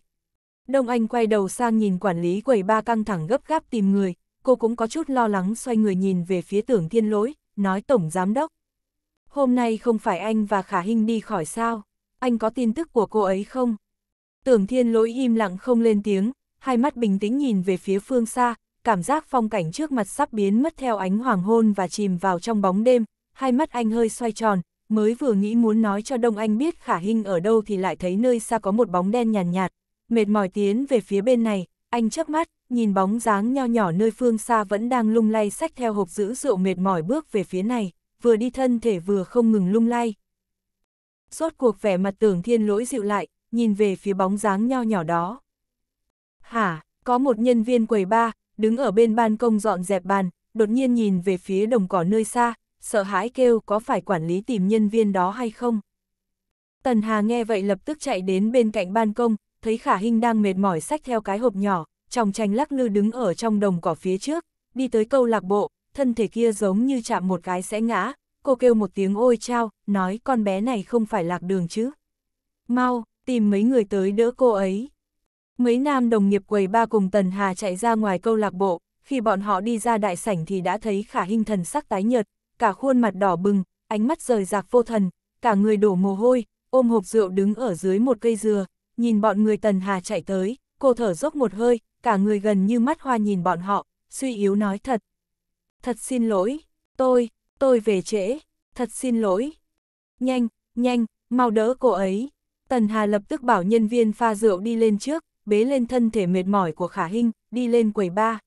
Đông Anh quay đầu sang nhìn quản lý quầy ba căng thẳng gấp gáp tìm người, cô cũng có chút lo lắng xoay người nhìn về phía tưởng thiên lỗi, nói tổng giám đốc. Hôm nay không phải anh và Khả Hinh đi khỏi sao? anh có tin tức của cô ấy không? Tưởng thiên lỗi im lặng không lên tiếng, hai mắt bình tĩnh nhìn về phía phương xa, cảm giác phong cảnh trước mặt sắp biến mất theo ánh hoàng hôn và chìm vào trong bóng đêm, hai mắt anh hơi xoay tròn, mới vừa nghĩ muốn nói cho Đông Anh biết khả hình ở đâu thì lại thấy nơi xa có một bóng đen nhàn nhạt, nhạt, mệt mỏi tiến về phía bên này, anh chớp mắt, nhìn bóng dáng nho nhỏ nơi phương xa vẫn đang lung lay sách theo hộp giữ rượu mệt mỏi bước về phía này, vừa đi thân thể vừa không ngừng lung lay rốt cuộc vẻ mặt tưởng thiên lỗi dịu lại, nhìn về phía bóng dáng nho nhỏ đó. Hả, có một nhân viên quầy ba, đứng ở bên ban công dọn dẹp bàn, đột nhiên nhìn về phía đồng cỏ nơi xa, sợ hãi kêu có phải quản lý tìm nhân viên đó hay không. Tần Hà nghe vậy lập tức chạy đến bên cạnh ban công, thấy Khả Hinh đang mệt mỏi xách theo cái hộp nhỏ, trong tranh lắc lư đứng ở trong đồng cỏ phía trước, đi tới câu lạc bộ, thân thể kia giống như chạm một cái sẽ ngã, cô kêu một tiếng ôi trao, nói con bé này không phải lạc đường chứ. Mau, tìm mấy người tới đỡ cô ấy. Mấy nam đồng nghiệp quầy ba cùng Tần Hà chạy ra ngoài câu lạc bộ, khi bọn họ đi ra đại sảnh thì đã thấy khả hình thần sắc tái nhợt, cả khuôn mặt đỏ bừng, ánh mắt rời rạc vô thần, cả người đổ mồ hôi, ôm hộp rượu đứng ở dưới một cây dừa, nhìn bọn người Tần Hà chạy tới, cô thở dốc một hơi, cả người gần như mắt hoa nhìn bọn họ, suy yếu nói thật. Thật xin lỗi, tôi, tôi về trễ, thật xin lỗi. Nhanh, nhanh, mau đỡ cô ấy. Tần Hà lập tức bảo nhân viên pha rượu đi lên trước, bế lên thân thể mệt mỏi của Khả Hinh, đi lên quầy ba.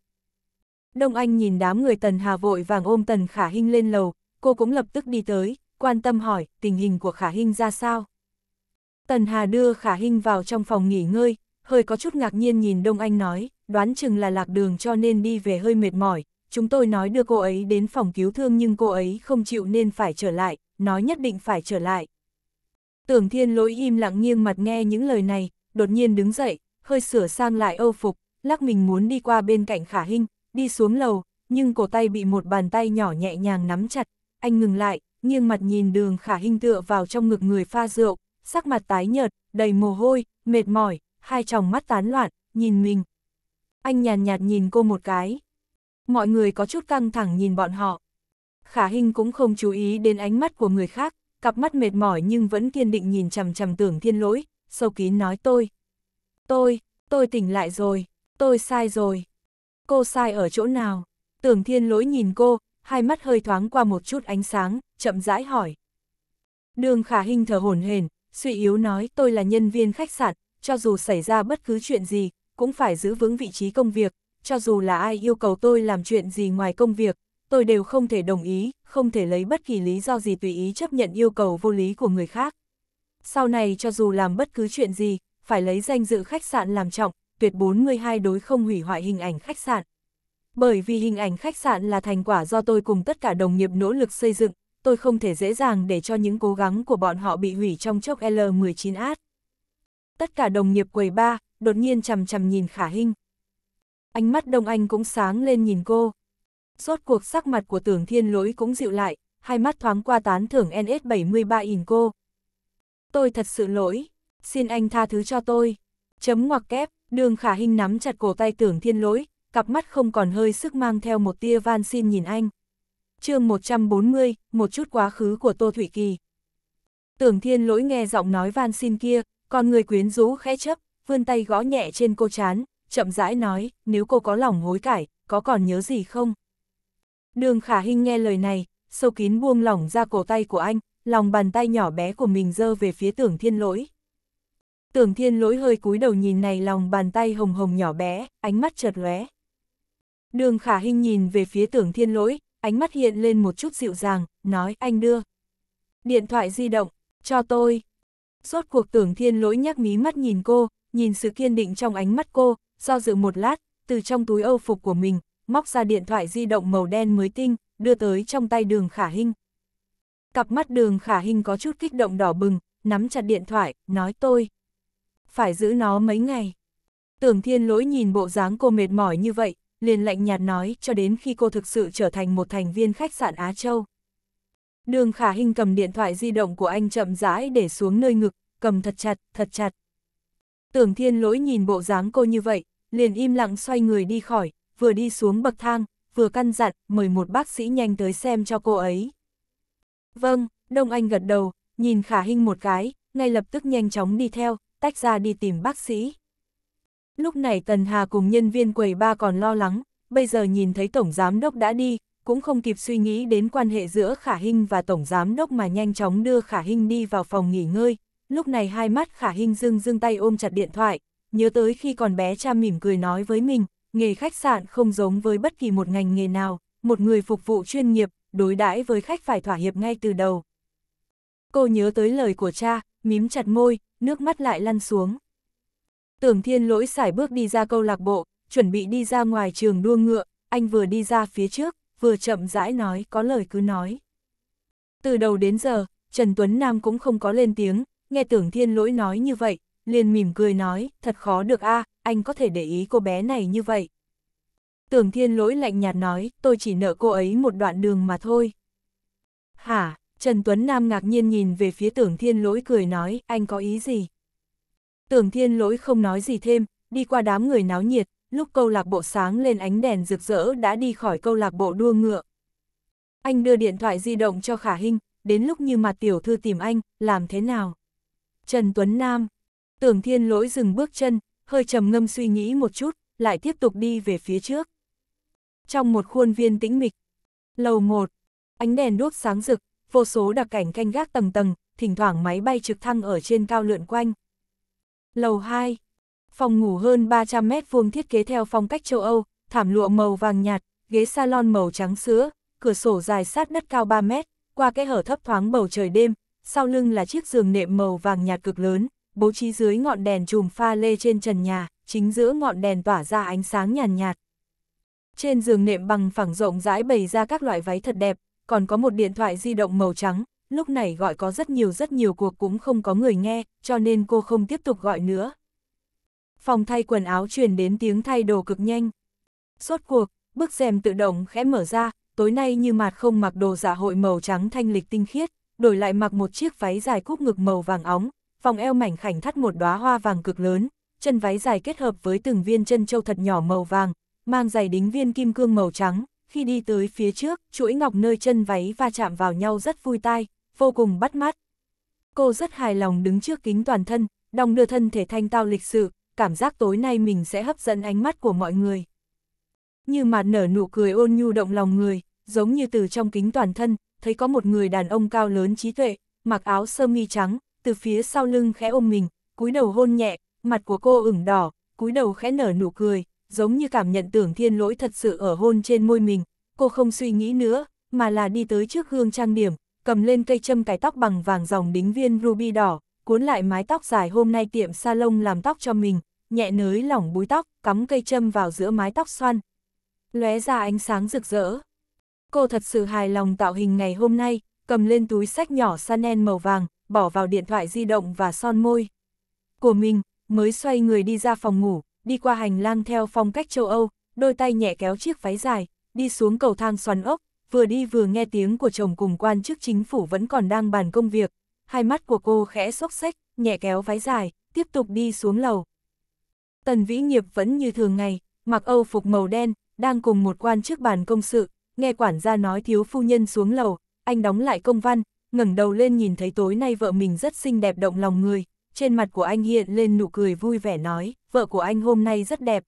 Đông Anh nhìn đám người Tần Hà vội vàng ôm Tần Khả Hinh lên lầu, cô cũng lập tức đi tới, quan tâm hỏi tình hình của Khả Hinh ra sao. Tần Hà đưa Khả Hinh vào trong phòng nghỉ ngơi, hơi có chút ngạc nhiên nhìn Đông Anh nói, đoán chừng là lạc đường cho nên đi về hơi mệt mỏi, chúng tôi nói đưa cô ấy đến phòng cứu thương nhưng cô ấy không chịu nên phải trở lại, nói nhất định phải trở lại. Tưởng thiên lỗi im lặng nghiêng mặt nghe những lời này, đột nhiên đứng dậy, hơi sửa sang lại âu phục, lắc mình muốn đi qua bên cạnh khả hình, đi xuống lầu, nhưng cổ tay bị một bàn tay nhỏ nhẹ nhàng nắm chặt, anh ngừng lại, nghiêng mặt nhìn đường khả hình tựa vào trong ngực người pha rượu, sắc mặt tái nhợt, đầy mồ hôi, mệt mỏi, hai tròng mắt tán loạn, nhìn mình. Anh nhàn nhạt, nhạt nhìn cô một cái, mọi người có chút căng thẳng nhìn bọn họ. Khả Hinh cũng không chú ý đến ánh mắt của người khác, cặp mắt mệt mỏi nhưng vẫn kiên định nhìn chằm chằm tưởng thiên lỗi, sâu kín nói tôi. Tôi, tôi tỉnh lại rồi, tôi sai rồi. Cô sai ở chỗ nào? Tưởng thiên lỗi nhìn cô, hai mắt hơi thoáng qua một chút ánh sáng, chậm rãi hỏi. Đường khả Hinh thở hổn hển, suy yếu nói tôi là nhân viên khách sạn, cho dù xảy ra bất cứ chuyện gì, cũng phải giữ vững vị trí công việc, cho dù là ai yêu cầu tôi làm chuyện gì ngoài công việc, tôi đều không thể đồng ý, không thể lấy bất kỳ lý do gì tùy ý chấp nhận yêu cầu vô lý của người khác. Sau này cho dù làm bất cứ chuyện gì, phải lấy danh dự khách sạn làm trọng, tuyệt 42 đối không hủy hoại hình ảnh khách sạn. Bởi vì hình ảnh khách sạn là thành quả do tôi cùng tất cả đồng nghiệp nỗ lực xây dựng, tôi không thể dễ dàng để cho những cố gắng của bọn họ bị hủy trong chốc L19 át. Tất cả đồng nghiệp quầy ba, đột nhiên chầm chầm nhìn khả hình, ánh mắt Đông Anh cũng sáng lên nhìn cô. Rốt cuộc sắc mặt của tưởng thiên lỗi cũng dịu lại, hai mắt thoáng qua tán thưởng NS73 in cô. Tôi thật sự lỗi, xin anh tha thứ cho tôi. Chấm ngoặc kép, đường khả hình nắm chặt cổ tay tưởng thiên lỗi, cặp mắt không còn hơi sức mang theo một tia van xin nhìn anh. chương 140, một chút quá khứ của Tô Thủy Kỳ. Tưởng thiên lỗi nghe giọng nói van xin kia, còn người quyến rũ khẽ chấp, vươn tay gõ nhẹ trên cô chán, chậm rãi nói, nếu cô có lòng hối cải, có còn nhớ gì không? Đường khả hình nghe lời này, sâu kín buông lỏng ra cổ tay của anh, lòng bàn tay nhỏ bé của mình dơ về phía tưởng thiên lỗi. Tưởng thiên lỗi hơi cúi đầu nhìn này lòng bàn tay hồng hồng nhỏ bé, ánh mắt chợt lóe. Đường khả hình nhìn về phía tưởng thiên lỗi, ánh mắt hiện lên một chút dịu dàng, nói anh đưa. Điện thoại di động, cho tôi. suốt cuộc tưởng thiên lỗi nhắc mí mắt nhìn cô, nhìn sự kiên định trong ánh mắt cô, do dự một lát, từ trong túi âu phục của mình, móc ra điện thoại di động màu đen mới tinh, đưa tới trong tay đường khả hinh. Cặp mắt đường khả hinh có chút kích động đỏ bừng, nắm chặt điện thoại, nói tôi. Phải giữ nó mấy ngày. Tưởng thiên lỗi nhìn bộ dáng cô mệt mỏi như vậy, liền lạnh nhạt nói cho đến khi cô thực sự trở thành một thành viên khách sạn Á Châu. Đường khả hinh cầm điện thoại di động của anh chậm rãi để xuống nơi ngực, cầm thật chặt, thật chặt. Tưởng thiên lỗi nhìn bộ dáng cô như vậy, liền im lặng xoay người đi khỏi, vừa đi xuống bậc thang, vừa căn dặn, mời một bác sĩ nhanh tới xem cho cô ấy. Vâng, Đông Anh gật đầu, nhìn khả hình một cái, ngay lập tức nhanh chóng đi theo, tách ra đi tìm bác sĩ. Lúc này Tần Hà cùng nhân viên quầy ba còn lo lắng, bây giờ nhìn thấy Tổng Giám Đốc đã đi, cũng không kịp suy nghĩ đến quan hệ giữa Khả Hinh và Tổng Giám Đốc mà nhanh chóng đưa Khả Hinh đi vào phòng nghỉ ngơi, lúc này hai mắt khả hình dưng dưng tay ôm chặt điện thoại, nhớ tới khi còn bé cha mỉm cười nói với mình, nghề khách sạn không giống với bất kỳ một ngành nghề nào, một người phục vụ chuyên nghiệp, đối đãi với khách phải thỏa hiệp ngay từ đầu. Cô nhớ tới lời của cha, mím chặt môi, nước mắt lại lăn xuống. Tưởng thiên lỗi xài bước đi ra câu lạc bộ, chuẩn bị đi ra ngoài trường đua ngựa, anh vừa đi ra phía trước, vừa chậm rãi nói có lời cứ nói. Từ đầu đến giờ, Trần Tuấn Nam cũng không có lên tiếng, nghe tưởng thiên lỗi nói như vậy, liền mỉm cười nói, thật khó được a à, anh có thể để ý cô bé này như vậy. Tưởng thiên lỗi lạnh nhạt nói, tôi chỉ nợ cô ấy một đoạn đường mà thôi. Hả, Trần Tuấn Nam ngạc nhiên nhìn về phía tưởng thiên lỗi cười nói, anh có ý gì? Tưởng thiên lỗi không nói gì thêm, đi qua đám người náo nhiệt, lúc câu lạc bộ sáng lên ánh đèn rực rỡ đã đi khỏi câu lạc bộ đua ngựa. Anh đưa điện thoại di động cho Khả Hinh, đến lúc như mặt tiểu thư tìm anh, làm thế nào? Trần Tuấn Nam. Tưởng thiên lỗi dừng bước chân, hơi trầm ngâm suy nghĩ một chút, lại tiếp tục đi về phía trước. Trong một khuôn viên tĩnh mịch, lầu một ánh đèn đuốc sáng rực, vô số đặc cảnh canh gác tầng tầng, thỉnh thoảng máy bay trực thăng ở trên cao lượn quanh. Lầu 2, phòng ngủ hơn 300 mét vuông thiết kế theo phong cách châu Âu, thảm lụa màu vàng nhạt, ghế salon màu trắng sữa, cửa sổ dài sát đất cao 3 mét, qua cái hở thấp thoáng bầu trời đêm, sau lưng là chiếc giường nệm màu vàng nhạt cực lớn, bố trí dưới ngọn đèn chùm pha lê trên trần nhà, chính giữa ngọn đèn tỏa ra ánh sáng nhàn nhạt, nhạt. Trên giường nệm bằng phẳng rộng rãi bày ra các loại váy thật đẹp, còn có một điện thoại di động màu trắng, lúc này gọi có rất nhiều rất nhiều cuộc cũng không có người nghe, cho nên cô không tiếp tục gọi nữa. Phòng thay quần áo truyền đến tiếng thay đồ cực nhanh. Sốt cuộc, bức rèm tự động khẽ mở ra, tối nay như mạt không mặc đồ dạ hội màu trắng thanh lịch tinh khiết, đổi lại mặc một chiếc váy dài cúp ngực màu vàng óng, vòng eo mảnh khảnh thắt một đóa hoa vàng cực lớn, chân váy dài kết hợp với từng viên chân châu thật nhỏ màu vàng, mang giày đính viên kim cương màu trắng, khi đi tới phía trước, chuỗi ngọc nơi chân váy va chạm vào nhau rất vui tai, vô cùng bắt mắt. Cô rất hài lòng đứng trước kính toàn thân, đồng đưa thân thể thanh tao lịch sự, cảm giác tối nay mình sẽ hấp dẫn ánh mắt của mọi người. Như mặt nở nụ cười ôn nhu động lòng người, giống như từ trong kính toàn thân, thấy có một người đàn ông cao lớn trí tuệ, mặc áo sơ mi trắng, từ phía sau lưng khẽ ôm mình, cúi đầu hôn nhẹ, mặt của cô ửng đỏ, cúi đầu khẽ nở nụ cười, giống như cảm nhận tưởng thiên lỗi thật sự ở hôn trên môi mình. Cô không suy nghĩ nữa, mà là đi tới trước gương trang điểm, cầm lên cây châm cài tóc bằng vàng dòng đính viên ruby đỏ, cuốn lại mái tóc dài hôm nay tiệm salon làm tóc cho mình, nhẹ nới lỏng búi tóc, cắm cây châm vào giữa mái tóc xoăn. Lóe ra ánh sáng rực rỡ. Cô thật sự hài lòng tạo hình ngày hôm nay, cầm lên túi sách nhỏ Chanel màu vàng, bỏ vào điện thoại di động và son môi. Của mình, mới xoay người đi ra phòng ngủ, đi qua hành lang theo phong cách châu Âu, đôi tay nhẹ kéo chiếc váy dài, đi xuống cầu thang xoắn ốc, vừa đi vừa nghe tiếng của chồng cùng quan chức chính phủ vẫn còn đang bàn công việc. Hai mắt của cô khẽ xốc xách, nhẹ kéo váy dài, tiếp tục đi xuống lầu. Tần Vĩ Nghiệp vẫn như thường ngày, mặc Âu phục màu đen, đang cùng một quan chức bàn công sự, nghe quản gia nói thiếu phu nhân xuống lầu, anh đóng lại công văn, ngẩng đầu lên nhìn thấy tối nay vợ mình rất xinh đẹp động lòng người, trên mặt của anh hiện lên nụ cười vui vẻ nói, vợ của anh hôm nay rất đẹp.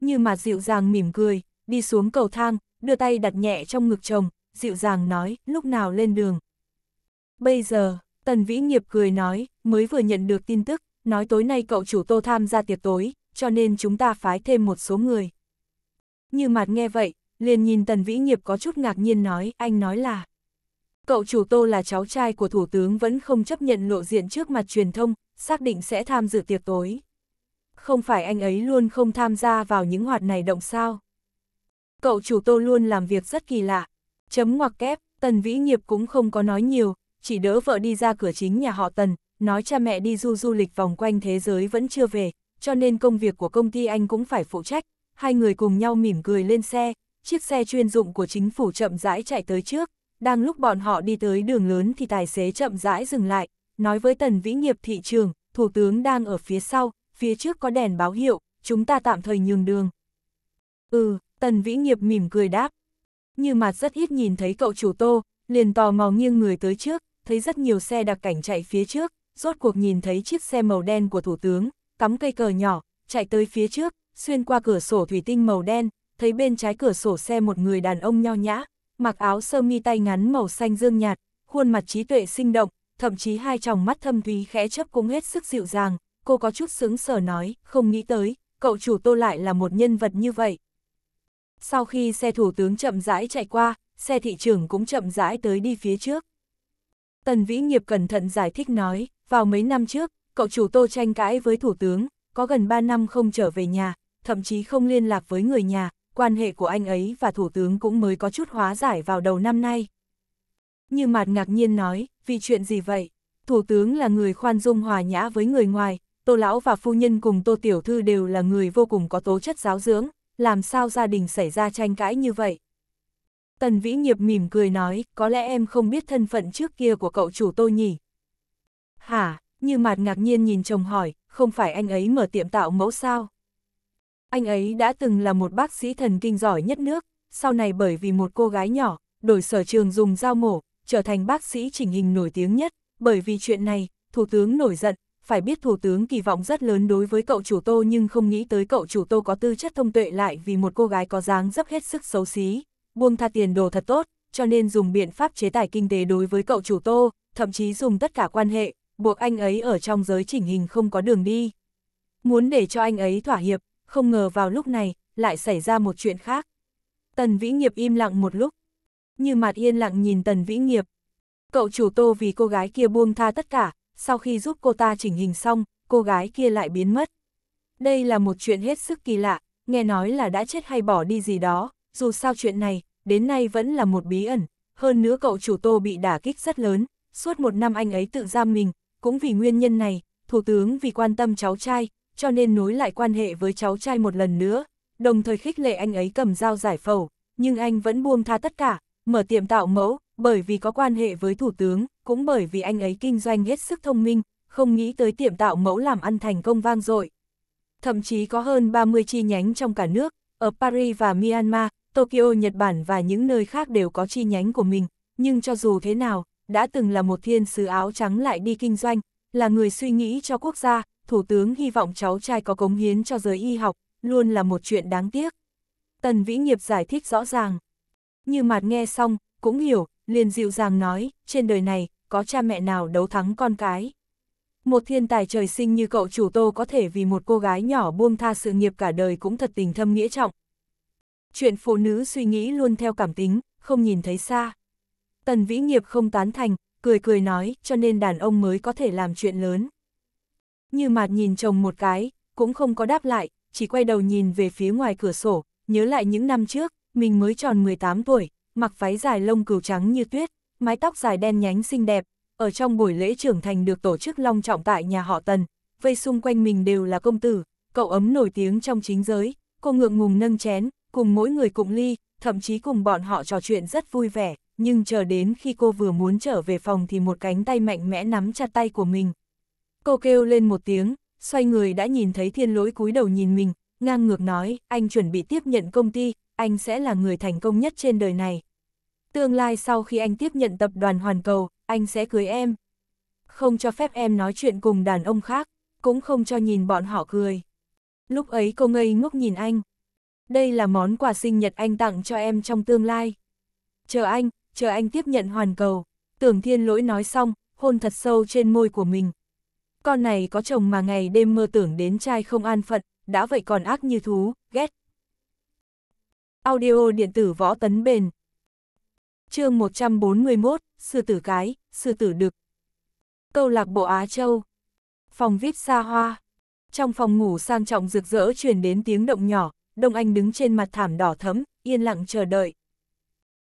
Như mặt dịu dàng mỉm cười, đi xuống cầu thang, đưa tay đặt nhẹ trong ngực chồng, dịu dàng nói, lúc nào lên đường. Bây giờ, Tần Vĩ Nghiệp cười nói, mới vừa nhận được tin tức, nói tối nay cậu chủ Tô tham gia tiệc tối, cho nên chúng ta phái thêm một số người. Như mặt nghe vậy, liền nhìn Tần Vĩ Nghiệp có chút ngạc nhiên nói, anh nói là. Cậu chủ Tô là cháu trai của Thủ tướng vẫn không chấp nhận lộ diện trước mặt truyền thông, xác định sẽ tham dự tiệc tối. Không phải anh ấy luôn không tham gia vào những hoạt này động sao? Cậu chủ Tô luôn làm việc rất kỳ lạ. Chấm ngoặc kép, Tần Vĩ Nghiệp cũng không có nói nhiều, chỉ đỡ vợ đi ra cửa chính nhà họ Tần, nói cha mẹ đi du du lịch vòng quanh thế giới vẫn chưa về, cho nên công việc của công ty anh cũng phải phụ trách. Hai người cùng nhau mỉm cười lên xe, chiếc xe chuyên dụng của chính phủ chậm rãi chạy tới trước, đang lúc bọn họ đi tới đường lớn thì tài xế chậm rãi dừng lại, nói với Tần Vĩ Nghiệp thị trường, thủ tướng đang ở phía sau, phía trước có đèn báo hiệu, chúng ta tạm thời nhường đường. Ừ, Tần Vĩ Nghiệp mỉm cười đáp. Như mặt rất ít nhìn thấy cậu chủ tô, liền tò mò nghiêng người tới trước, thấy rất nhiều xe đặc cảnh chạy phía trước, rốt cuộc nhìn thấy chiếc xe màu đen của thủ tướng, cắm cây cờ nhỏ, chạy tới phía trước, xuyên qua cửa sổ thủy tinh màu đen, thấy bên trái cửa sổ xe một người đàn ông nho nhã, mặc áo sơ mi tay ngắn màu xanh dương nhạt, khuôn mặt trí tuệ sinh động, thậm chí hai tròng mắt thâm thúy khẽ chấp cũng hết sức dịu dàng, cô có chút sướng sở nói, không nghĩ tới, cậu chủ tô lại là một nhân vật như vậy. Sau khi xe thủ tướng chậm rãi chạy qua, xe thị trường cũng chậm rãi tới đi phía trước. Tần Vĩ Nghiệp cẩn thận giải thích nói, vào mấy năm trước, cậu chủ tô tranh cãi với thủ tướng, có gần 3 năm không trở về nhà, thậm chí không liên lạc với người nhà, quan hệ của anh ấy và Thủ tướng cũng mới có chút hóa giải vào đầu năm nay. Như Mạt ngạc nhiên nói, vì chuyện gì vậy? Thủ tướng là người khoan dung hòa nhã với người ngoài, Tô Lão và Phu Nhân cùng Tô Tiểu Thư đều là người vô cùng có tố chất giáo dưỡng, làm sao gia đình xảy ra tranh cãi như vậy? Tần Vĩ Nghiệp mỉm cười nói, có lẽ em không biết thân phận trước kia của cậu chủ tôi nhỉ? Hả, như Mạt ngạc nhiên nhìn chồng hỏi, không phải anh ấy mở tiệm tạo mẫu sao? Anh ấy đã từng là một bác sĩ thần kinh giỏi nhất nước, sau này bởi vì một cô gái nhỏ, đổi sở trường dùng dao mổ, trở thành bác sĩ chỉnh hình nổi tiếng nhất, bởi vì chuyện này, Thủ tướng nổi giận, phải biết Thủ tướng kỳ vọng rất lớn đối với cậu chủ Tô nhưng không nghĩ tới cậu chủ Tô có tư chất thông tuệ lại vì một cô gái có dáng dấp hết sức xấu xí, buông tha tiền đồ thật tốt, cho nên dùng biện pháp chế tài kinh tế đối với cậu chủ Tô, thậm chí dùng tất cả quan hệ, buộc anh ấy ở trong giới chỉnh hình không có đường đi. Muốn để cho anh ấy thỏa hiệp, không ngờ vào lúc này, lại xảy ra một chuyện khác. Tần Vĩ Nghiệp im lặng một lúc. Như mặt yên lặng nhìn Tần Vĩ Nghiệp. Cậu chủ tô vì cô gái kia buông tha tất cả, sau khi giúp cô ta chỉnh hình xong, cô gái kia lại biến mất. Đây là một chuyện hết sức kỳ lạ, nghe nói là đã chết hay bỏ đi gì đó, dù sao chuyện này, đến nay vẫn là một bí ẩn. Hơn nữa cậu chủ tô bị đả kích rất lớn, suốt một năm anh ấy tự giam mình, cũng vì nguyên nhân này, Thủ tướng vì quan tâm cháu trai, cho nên nối lại quan hệ với cháu trai một lần nữa, đồng thời khích lệ anh ấy cầm dao giải phẫu, nhưng anh vẫn buông tha tất cả, mở tiệm tạo mẫu, bởi vì có quan hệ với thủ tướng, cũng bởi vì anh ấy kinh doanh hết sức thông minh, không nghĩ tới tiệm tạo mẫu làm ăn thành công vang dội. Thậm chí có hơn 30 chi nhánh trong cả nước, ở Paris và Myanmar, Tokyo, Nhật Bản và những nơi khác đều có chi nhánh của mình, nhưng cho dù thế nào, đã từng là một thiên sứ áo trắng lại đi kinh doanh, là người suy nghĩ cho quốc gia, Thủ tướng hy vọng cháu trai có cống hiến cho giới y học, luôn là một chuyện đáng tiếc. Tần Vĩ Nghiệp giải thích rõ ràng. Như Mạt nghe xong, cũng hiểu, liền dịu dàng nói, trên đời này, có cha mẹ nào đấu thắng con cái. Một thiên tài trời sinh như cậu chủ tô có thể vì một cô gái nhỏ buông tha sự nghiệp cả đời cũng thật tình thâm nghĩa trọng. Chuyện phụ nữ suy nghĩ luôn theo cảm tính, không nhìn thấy xa. Tần Vĩ Nghiệp không tán thành, cười cười nói, cho nên đàn ông mới có thể làm chuyện lớn. Như mạt nhìn chồng một cái, cũng không có đáp lại, chỉ quay đầu nhìn về phía ngoài cửa sổ, nhớ lại những năm trước, mình mới tròn 18 tuổi, mặc váy dài lông cừu trắng như tuyết, mái tóc dài đen nhánh xinh đẹp, ở trong buổi lễ trưởng thành được tổ chức long trọng tại nhà họ Tần, vây xung quanh mình đều là công tử, cậu ấm nổi tiếng trong chính giới, cô ngượng ngùng nâng chén, cùng mỗi người cùng ly, thậm chí cùng bọn họ trò chuyện rất vui vẻ, nhưng chờ đến khi cô vừa muốn trở về phòng thì một cánh tay mạnh mẽ nắm chặt tay của mình, Cô kêu lên một tiếng, xoay người đã nhìn thấy thiên lỗi cúi đầu nhìn mình, ngang ngược nói, anh chuẩn bị tiếp nhận công ty, anh sẽ là người thành công nhất trên đời này. Tương lai sau khi anh tiếp nhận tập đoàn Hoàn Cầu, anh sẽ cưới em. Không cho phép em nói chuyện cùng đàn ông khác, cũng không cho nhìn bọn họ cười. Lúc ấy cô ngây ngốc nhìn anh. Đây là món quà sinh nhật anh tặng cho em trong tương lai. Chờ anh, chờ anh tiếp nhận hoàn cầu. Tưởng thiên lỗi nói xong, hôn thật sâu trên môi của mình con này có chồng mà ngày đêm mơ tưởng đến trai không an phận, đã vậy còn ác như thú, ghét. Audio điện tử võ tấn bền chương 141, Sư tử cái, Sư tử đực Câu lạc bộ Á Châu Phòng VIP xa hoa Trong phòng ngủ sang trọng rực rỡ truyền đến tiếng động nhỏ, Đông Anh đứng trên mặt thảm đỏ thấm, yên lặng chờ đợi.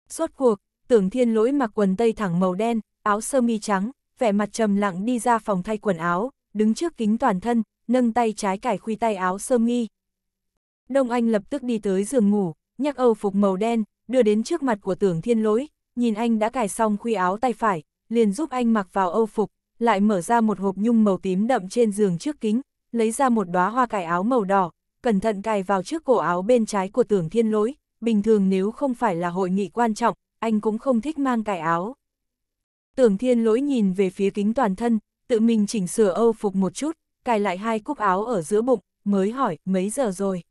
Suốt cuộc, tưởng thiên lỗi mặc quần tây thẳng màu đen, áo sơ mi trắng, vẻ mặt trầm lặng đi ra phòng thay quần áo, đứng trước kính toàn thân, nâng tay trái cải khuy tay áo sơ mi. Đông Anh lập tức đi tới giường ngủ, nhắc Âu phục màu đen, đưa đến trước mặt của tưởng thiên lỗi, nhìn anh đã cài xong khuy áo tay phải, liền giúp anh mặc vào Âu phục, lại mở ra một hộp nhung màu tím đậm trên giường trước kính, lấy ra một đóa hoa cài áo màu đỏ, cẩn thận cài vào trước cổ áo bên trái của tưởng thiên lỗi, bình thường nếu không phải là hội nghị quan trọng, anh cũng không thích mang cài áo. Tưởng thiên lỗi nhìn về phía kính toàn thân, tự mình chỉnh sửa âu phục một chút, cài lại hai cúc áo ở giữa bụng, mới hỏi mấy giờ rồi.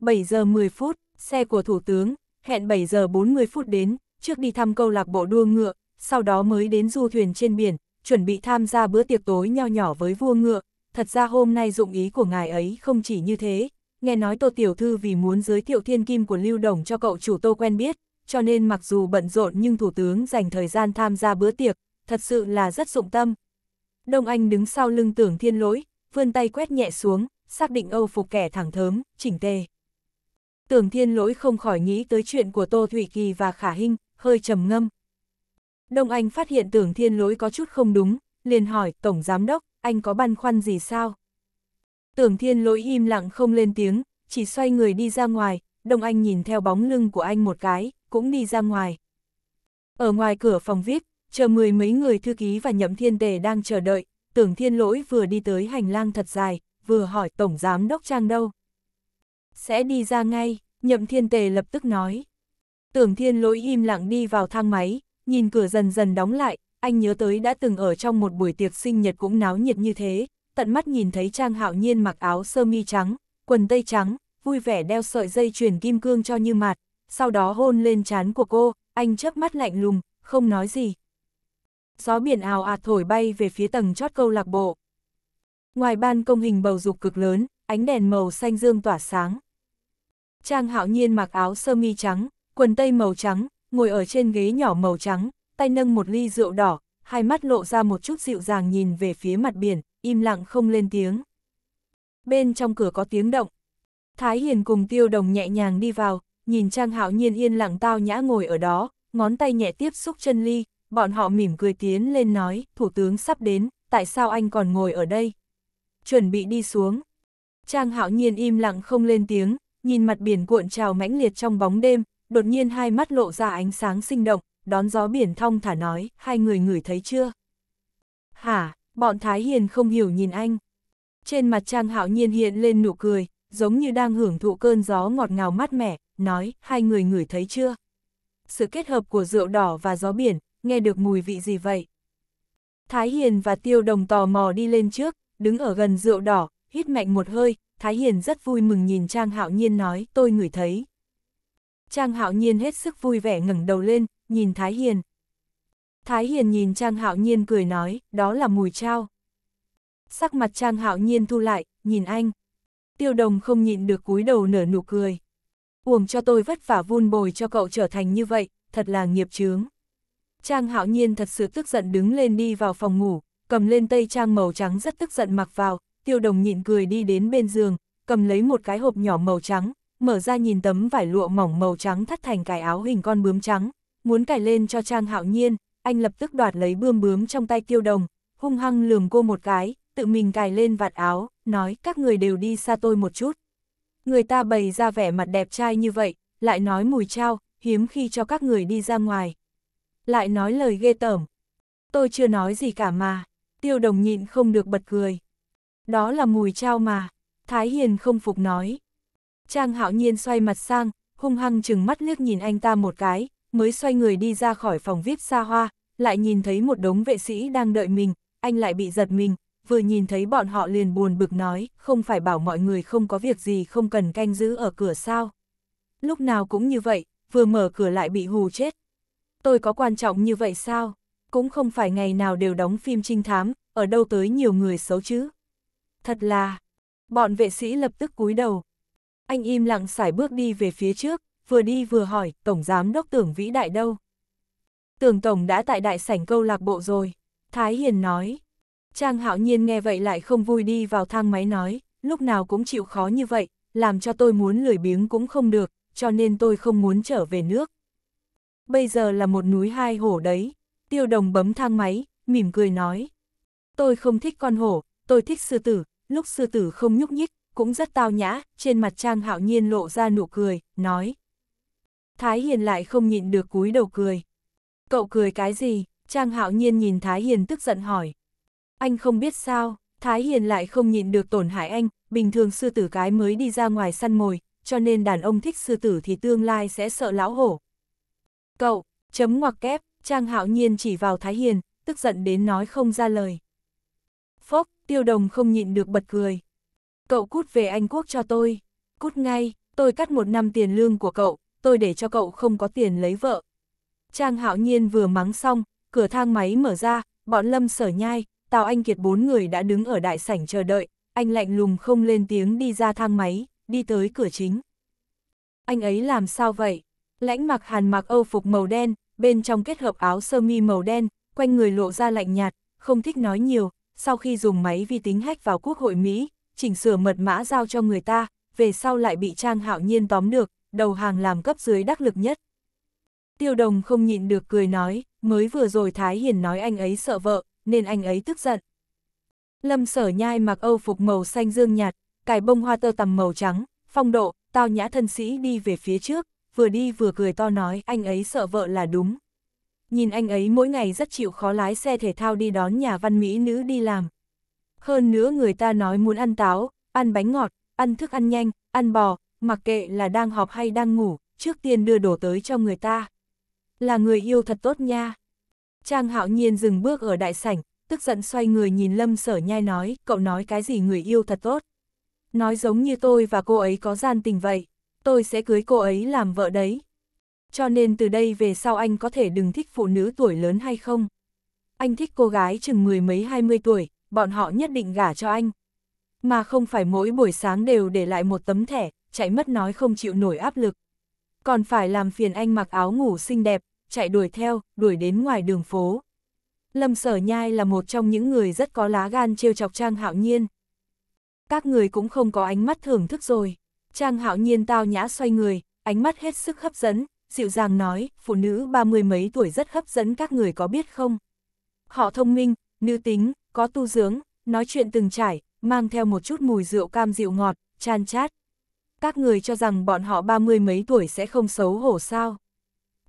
7 giờ 10 phút, xe của thủ tướng, hẹn 7 giờ 40 phút đến, trước đi thăm câu lạc bộ đua ngựa, sau đó mới đến du thuyền trên biển, chuẩn bị tham gia bữa tiệc tối nho nhỏ với vua ngựa. Thật ra hôm nay dụng ý của ngài ấy không chỉ như thế, nghe nói Tô Tiểu Thư vì muốn giới thiệu thiên kim của Lưu Đồng cho cậu chủ Tô quen biết, cho nên mặc dù bận rộn nhưng Thủ tướng dành thời gian tham gia bữa tiệc, thật sự là rất dụng tâm. Đông Anh đứng sau lưng tưởng thiên lỗi, vươn tay quét nhẹ xuống, xác định Âu phục kẻ thẳng thớm, chỉnh tề. Tưởng thiên lỗi không khỏi nghĩ tới chuyện của Tô Thủy Kỳ và Khả Hinh, hơi trầm ngâm. Đông Anh phát hiện tưởng thiên lỗi có chút không đúng, liền hỏi Tổng Giám Đốc, anh có băn khoăn gì sao? Tưởng thiên lỗi im lặng không lên tiếng, chỉ xoay người đi ra ngoài, Đông Anh nhìn theo bóng lưng của anh một cái, cũng đi ra ngoài. Ở ngoài cửa phòng viết, chờ mười mấy người thư ký và nhậm thiên tề đang chờ đợi, tưởng thiên lỗi vừa đi tới hành lang thật dài, vừa hỏi Tổng Giám Đốc Trang đâu. Sẽ đi ra ngay, nhậm thiên tề lập tức nói. Tưởng thiên lỗi im lặng đi vào thang máy, nhìn cửa dần dần đóng lại, anh nhớ tới đã từng ở trong một buổi tiệc sinh nhật cũng náo nhiệt như thế, tận mắt nhìn thấy Trang Hạo Nhiên mặc áo sơ mi trắng, quần tây trắng, vui vẻ đeo sợi dây chuyền kim cương cho như mạt, sau đó hôn lên trán của cô, anh chớp mắt lạnh lùng, không nói gì. Gió biển ào ạt thổi bay về phía tầng chót câu lạc bộ. Ngoài ban công hình bầu dục cực lớn, ánh đèn màu xanh dương tỏa sáng. Trang hạo nhiên mặc áo sơ mi trắng, quần tây màu trắng, ngồi ở trên ghế nhỏ màu trắng, tay nâng một ly rượu đỏ, hai mắt lộ ra một chút dịu dàng nhìn về phía mặt biển, im lặng không lên tiếng. Bên trong cửa có tiếng động. Thái Hiền cùng Tiêu Đồng nhẹ nhàng đi vào, nhìn Trang Hạo Nhiên yên lặng tao nhã ngồi ở đó, ngón tay nhẹ tiếp xúc chân ly, bọn họ mỉm cười tiến lên nói, thủ tướng sắp đến, tại sao anh còn ngồi ở đây? Chuẩn bị đi xuống. Trang Hạo Nhiên im lặng không lên tiếng, nhìn mặt biển cuộn trào mãnh liệt trong bóng đêm, đột nhiên hai mắt lộ ra ánh sáng sinh động, đón gió biển thong thả nói, hai người ngửi thấy chưa? Hả, bọn Thái Hiền không hiểu nhìn anh. Trên mặt Trang Hạo Nhiên hiện lên nụ cười, giống như đang hưởng thụ cơn gió ngọt ngào mát mẻ, nói, hai người ngửi thấy chưa? Sự kết hợp của rượu đỏ và gió biển, nghe được mùi vị gì vậy? Thái Hiền và Tiêu Đồng tò mò đi lên trước, đứng ở gần rượu đỏ, hít mạnh một hơi, Thái Hiền rất vui mừng nhìn Trang Hạo Nhiên nói, tôi ngửi thấy. Trang Hạo Nhiên hết sức vui vẻ ngẩng đầu lên, nhìn Thái Hiền. Thái Hiền nhìn Trang Hạo Nhiên cười nói, đó là mùi trao. Sắc mặt Trang Hạo Nhiên thu lại, nhìn anh. Tiêu Đồng không nhịn được cúi đầu nở nụ cười uổng cho tôi vất vả vun bồi cho cậu trở thành như vậy, thật là nghiệp chướng. Trang hạo nhiên thật sự tức giận đứng lên đi vào phòng ngủ, cầm lên tây trang màu trắng rất tức giận mặc vào, tiêu đồng nhịn cười đi đến bên giường, cầm lấy một cái hộp nhỏ màu trắng, mở ra nhìn tấm vải lụa mỏng màu trắng thắt thành cái áo hình con bướm trắng, muốn cài lên cho Trang hạo nhiên, anh lập tức đoạt lấy bươm bướm trong tay tiêu đồng, hung hăng lườm cô một cái, tự mình cài lên vạt áo, nói các người đều đi xa tôi một chút người ta bày ra vẻ mặt đẹp trai như vậy, lại nói mùi trao, hiếm khi cho các người đi ra ngoài. Lại nói lời ghê tởm. Tôi chưa nói gì cả mà, tiêu đồng nhịn không được bật cười. Đó là mùi trao mà, Thái Hiền không phục nói. Trang hạo nhiên xoay mặt sang, hung hăng chừng mắt liếc nhìn anh ta một cái, mới xoay người đi ra khỏi phòng VIP xa hoa, lại nhìn thấy một đống vệ sĩ đang đợi mình, anh lại bị giật mình, vừa nhìn thấy bọn họ liền buồn bực nói, không phải bảo mọi người không có việc gì không cần canh giữ ở cửa sao. Lúc nào cũng như vậy, vừa mở cửa lại bị hù chết. Tôi có quan trọng như vậy sao? Cũng không phải ngày nào đều đóng phim trinh thám, ở đâu tới nhiều người xấu chứ. Thật là, bọn vệ sĩ lập tức cúi đầu. Anh im lặng xài bước đi về phía trước, vừa đi vừa hỏi, Tổng Giám Đốc Tưởng Vĩ Đại đâu? Tưởng Tổng đã tại đại sảnh câu lạc bộ rồi. Thái Hiền nói, Trang hạo nhiên nghe vậy lại không vui đi vào thang máy nói, lúc nào cũng chịu khó như vậy, làm cho tôi muốn lười biếng cũng không được, cho nên tôi không muốn trở về nước. Bây giờ là một núi hai hổ đấy, tiêu đồng bấm thang máy, mỉm cười nói. Tôi không thích con hổ, tôi thích sư tử, lúc sư tử không nhúc nhích, cũng rất tao nhã, trên mặt Trang hạo nhiên lộ ra nụ cười, nói. Thái Hiền lại không nhịn được cúi đầu cười. Cậu cười cái gì? Trang hạo nhiên nhìn Thái Hiền tức giận hỏi. Anh không biết sao, Thái Hiền lại không nhịn được tổn hại anh, bình thường sư tử cái mới đi ra ngoài săn mồi, cho nên đàn ông thích sư tử thì tương lai sẽ sợ lão hổ. Cậu, chấm ngoặc kép, Trang Hạo Nhiên chỉ vào Thái Hiền, tức giận đến nói không ra lời. Phốc, tiêu đồng không nhịn được bật cười. Cậu cút về Anh Quốc cho tôi. Cút ngay, tôi cắt một năm tiền lương của cậu, tôi để cho cậu không có tiền lấy vợ. Trang Hạo Nhiên vừa mắng xong, cửa thang máy mở ra, bọn Lâm Sở Nhai, Tào Anh Kiệt bốn người đã đứng ở đại sảnh chờ đợi, anh lạnh lùng không lên tiếng đi ra thang máy, đi tới cửa chính. Anh ấy làm sao vậy? Lãnh mặc hàn mặc âu phục màu đen, bên trong kết hợp áo sơ mi màu đen, quanh người lộ ra lạnh nhạt, không thích nói nhiều, sau khi dùng máy vi tính hack vào Quốc hội Mỹ, chỉnh sửa mật mã giao cho người ta, về sau lại bị Trang Hạo Nhiên tóm được, đầu hàng làm cấp dưới đắc lực nhất. Tiêu đồng không nhịn được cười nói, mới vừa rồi Thái Hiền nói anh ấy sợ vợ, nên anh ấy tức giận. Lâm sở nhai mặc âu phục màu xanh dương nhạt, cài bông hoa tơ tằm màu trắng, phong độ, tao nhã thân sĩ đi về phía trước, vừa đi vừa cười to nói anh ấy sợ vợ là đúng. Nhìn anh ấy mỗi ngày rất chịu khó lái xe thể thao đi đón nhà văn mỹ nữ đi làm. Hơn nữa người ta nói muốn ăn táo, ăn bánh ngọt, ăn thức ăn nhanh, ăn bò, mặc kệ là đang họp hay đang ngủ, trước tiên đưa đổ tới cho người ta. Là người yêu thật tốt nha. Trang hạo nhiên dừng bước ở đại sảnh, tức giận xoay người nhìn lâm sở nhai nói, cậu nói cái gì người yêu thật tốt. Nói giống như tôi và cô ấy có gian tình vậy, tôi sẽ cưới cô ấy làm vợ đấy. Cho nên từ đây về sau anh có thể đừng thích phụ nữ tuổi lớn hay không? Anh thích cô gái chừng mười mấy hai mươi tuổi, bọn họ nhất định gả cho anh. Mà không phải mỗi buổi sáng đều để lại một tấm thẻ, chạy mất nói không chịu nổi áp lực. Còn phải làm phiền anh mặc áo ngủ xinh đẹp, chạy đuổi theo, đuổi đến ngoài đường phố. Lâm Sở Nhai là một trong những người rất có lá gan trêu chọc Trang Hạo Nhiên. Các người cũng không có ánh mắt thưởng thức rồi. Trang Hạo Nhiên tao nhã xoay người, ánh mắt hết sức hấp dẫn, dịu dàng nói, phụ nữ ba mươi mấy tuổi rất hấp dẫn các người có biết không? Họ thông minh, nữ tính, có tu dưỡng, nói chuyện từng trải, mang theo một chút mùi rượu cam dịu ngọt, chan chát. Các người cho rằng bọn họ ba mươi mấy tuổi sẽ không xấu hổ sao?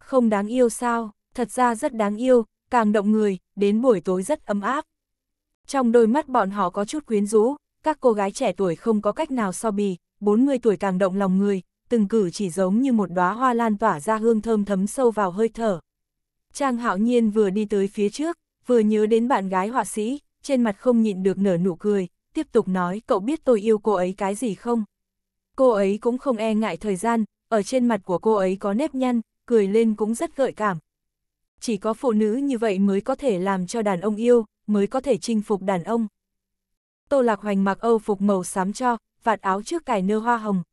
Không đáng yêu sao, thật ra rất đáng yêu, càng động người, đến buổi tối rất ấm áp. Trong đôi mắt bọn họ có chút quyến rũ, các cô gái trẻ tuổi không có cách nào so bì, 40 tuổi càng động lòng người, từng cử chỉ giống như một đóa hoa lan tỏa ra hương thơm thấm sâu vào hơi thở. Trang hạo nhiên vừa đi tới phía trước, vừa nhớ đến bạn gái họa sĩ, trên mặt không nhịn được nở nụ cười, tiếp tục nói cậu biết tôi yêu cô ấy cái gì không? Cô ấy cũng không e ngại thời gian, ở trên mặt của cô ấy có nếp nhăn, cười lên cũng rất gợi cảm. Chỉ có phụ nữ như vậy mới có thể làm cho đàn ông yêu, mới có thể chinh phục đàn ông. Tô Lạc Hoành mặc Âu phục màu xám cho, vạt áo trước cài nơ hoa hồng.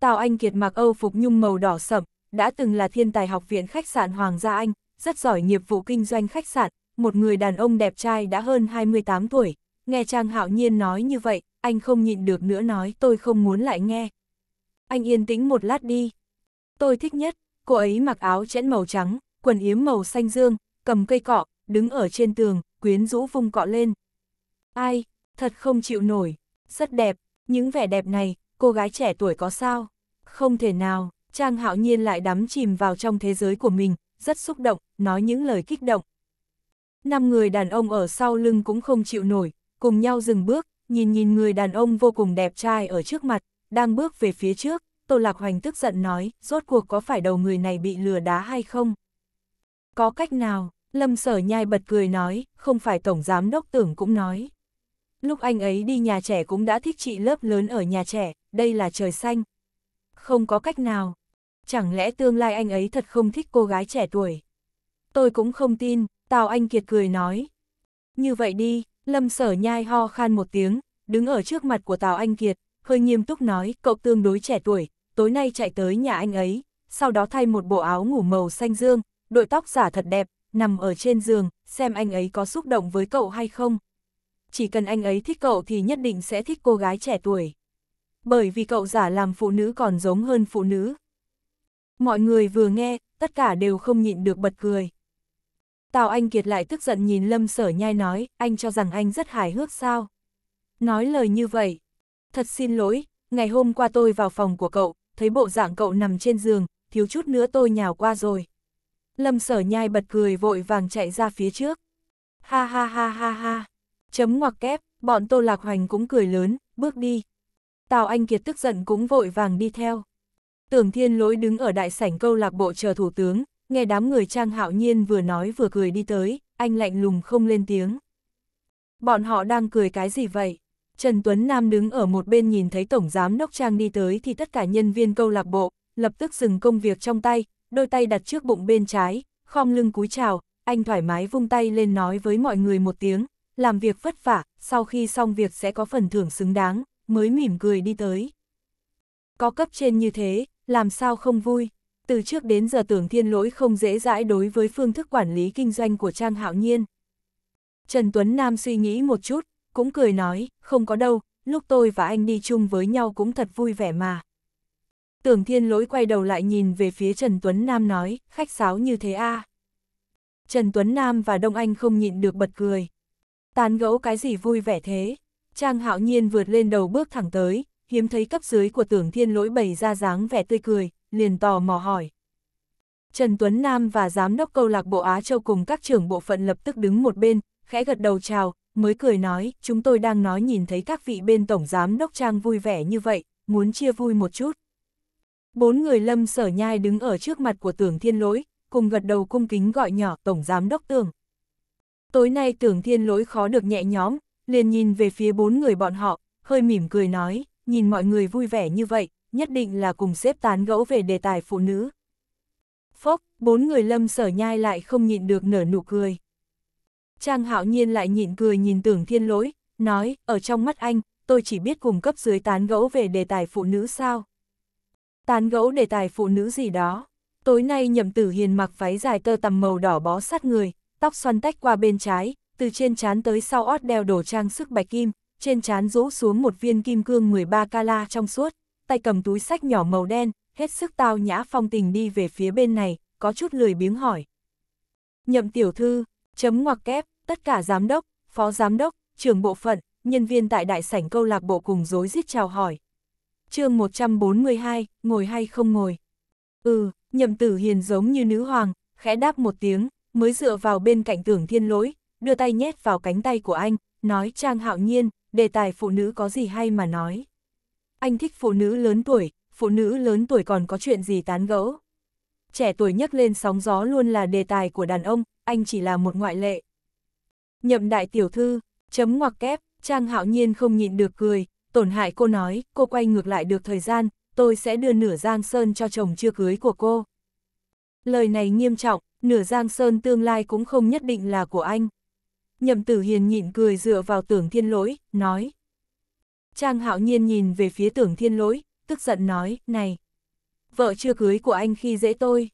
Tào Anh Kiệt mặc Âu phục nhung màu đỏ sậm đã từng là thiên tài học viện khách sạn Hoàng gia Anh, rất giỏi nghiệp vụ kinh doanh khách sạn, một người đàn ông đẹp trai đã hơn 28 tuổi. Nghe Trang Hạo Nhiên nói như vậy, anh không nhịn được nữa nói tôi không muốn lại nghe. Anh yên tĩnh một lát đi. Tôi thích nhất, cô ấy mặc áo chẽn màu trắng, quần yếm màu xanh dương, cầm cây cọ, đứng ở trên tường, quyến rũ vung cọ lên. Ai, thật không chịu nổi, rất đẹp, những vẻ đẹp này, cô gái trẻ tuổi có sao? Không thể nào, Trang Hạo Nhiên lại đắm chìm vào trong thế giới của mình, rất xúc động, nói những lời kích động. Năm người đàn ông ở sau lưng cũng không chịu nổi, cùng nhau dừng bước, nhìn nhìn người đàn ông vô cùng đẹp trai ở trước mặt, đang bước về phía trước. Tô Lạc Hoành tức giận nói, rốt cuộc có phải đầu người này bị lừa đá hay không? Có cách nào? Lâm Sở Nhai bật cười nói, không phải Tổng Giám Đốc Tưởng cũng nói. Lúc anh ấy đi nhà trẻ cũng đã thích chị lớp lớn ở nhà trẻ, đây là trời xanh. Không có cách nào. Chẳng lẽ tương lai anh ấy thật không thích cô gái trẻ tuổi? Tôi cũng không tin, Tào Anh Kiệt cười nói. Như vậy đi, Lâm Sở Nhai ho khan một tiếng, đứng ở trước mặt của Tào Anh Kiệt, hơi nghiêm túc nói, cậu tương đối trẻ tuổi, tối nay chạy tới nhà anh ấy, sau đó thay một bộ áo ngủ màu xanh dương, đội tóc giả thật đẹp, nằm ở trên giường, xem anh ấy có xúc động với cậu hay không. Chỉ cần anh ấy thích cậu thì nhất định sẽ thích cô gái trẻ tuổi. Bởi vì cậu giả làm phụ nữ còn giống hơn phụ nữ. Mọi người vừa nghe, tất cả đều không nhịn được bật cười. Tào Anh Kiệt lại tức giận nhìn Lâm Sở Nhai nói, anh cho rằng anh rất hài hước sao. Nói lời như vậy. Thật xin lỗi, ngày hôm qua tôi vào phòng của cậu, thấy bộ dạng cậu nằm trên giường, thiếu chút nữa tôi nhào qua rồi. Lâm sở nhai bật cười vội vàng chạy ra phía trước. Ha ha ha ha ha. Chấm ngoặc kép, bọn Tô Lạc Hoành cũng cười lớn, bước đi. Tào Anh Kiệt tức giận cũng vội vàng đi theo. Tưởng Thiên Lỗi đứng ở đại sảnh câu lạc bộ chờ thủ tướng, nghe đám người Trang Hạo Nhiên vừa nói vừa cười đi tới, anh lạnh lùng không lên tiếng. Bọn họ đang cười cái gì vậy? Trần Tuấn Nam đứng ở một bên nhìn thấy Tổng Giám Đốc Trang đi tới thì tất cả nhân viên câu lạc bộ, lập tức dừng công việc trong tay, đôi tay đặt trước bụng bên trái, khom lưng cúi chào, anh thoải mái vung tay lên nói với mọi người một tiếng, làm việc vất vả, sau khi xong việc sẽ có phần thưởng xứng đáng, mới mỉm cười đi tới. Có cấp trên như thế, làm sao không vui? Từ trước đến giờ tưởng thiên lỗi không dễ dãi đối với phương thức quản lý kinh doanh của Trang Hạo Nhiên. Trần Tuấn Nam suy nghĩ một chút, cũng cười nói, không có đâu, lúc tôi và anh đi chung với nhau cũng thật vui vẻ mà. Tưởng thiên lỗi quay đầu lại nhìn về phía Trần Tuấn Nam nói, khách sáo như thế a Trần Tuấn Nam và Đông Anh không nhịn được bật cười. Tán gẫu cái gì vui vẻ thế? Trang hạo nhiên vượt lên đầu bước thẳng tới, hiếm thấy cấp dưới của tưởng thiên lỗi bày ra dáng vẻ tươi cười, liền tò mò hỏi. Trần Tuấn Nam và giám đốc câu lạc bộ Á Châu cùng các trưởng bộ phận lập tức đứng một bên, khẽ gật đầu chào, mới cười nói, chúng tôi đang nói nhìn thấy các vị bên Tổng Giám Đốc Trang vui vẻ như vậy, muốn chia vui một chút. Bốn người lâm sở nhai đứng ở trước mặt của tưởng thiên lỗi, cùng gật đầu cung kính gọi nhỏ Tổng Giám Đốc Tưởng. Tối nay tưởng thiên lỗi khó được nhẹ nhóm, liền nhìn về phía bốn người bọn họ, hơi mỉm cười nói, nhìn mọi người vui vẻ như vậy, nhất định là cùng xếp tán gẫu về đề tài phụ nữ. Phốc, bốn người lâm sở nhai lại không nhịn được nở nụ cười. Trang hạo nhiên lại nhịn cười nhìn tưởng thiên lỗi, nói, ở trong mắt anh, tôi chỉ biết cùng cấp dưới tán gẫu về đề tài phụ nữ sao. Tán gẫu đề tài phụ nữ gì đó. Tối nay nhậm tử hiền mặc váy dài tơ tầm màu đỏ bó sát người, tóc xoăn tách qua bên trái, từ trên trán tới sau ót đeo đồ trang sức bạch kim, trên trán rũ xuống một viên kim cương 13 cala trong suốt, tay cầm túi sách nhỏ màu đen, hết sức tao nhã phong tình đi về phía bên này, có chút lười biếng hỏi. Nhậm tiểu thư, Chấm ngoặc kép, tất cả giám đốc, phó giám đốc, trưởng bộ phận, nhân viên tại đại sảnh câu lạc bộ cùng rối rít chào hỏi. chương 142, ngồi hay không ngồi? Ừ, nhậm tử hiền giống như nữ hoàng, khẽ đáp một tiếng, mới dựa vào bên cạnh tưởng thiên lỗi, đưa tay nhét vào cánh tay của anh, nói trang hạo nhiên, đề tài phụ nữ có gì hay mà nói. Anh thích phụ nữ lớn tuổi, phụ nữ lớn tuổi còn có chuyện gì tán gẫu trẻ tuổi nhắc lên sóng gió luôn là đề tài của đàn ông, anh chỉ là một ngoại lệ. Nhậm đại tiểu thư, chấm ngoặc kép, Trang hạo nhiên không nhịn được cười, tổn hại cô nói, cô quay ngược lại được thời gian, tôi sẽ đưa nửa giang sơn cho chồng chưa cưới của cô. Lời này nghiêm trọng, nửa giang sơn tương lai cũng không nhất định là của anh. Nhậm tử hiền nhịn cười dựa vào tưởng thiên lỗi, nói. Trang hạo nhiên nhìn về phía tưởng thiên lỗi, tức giận nói, này vợ chưa cưới của anh khi dễ tôi.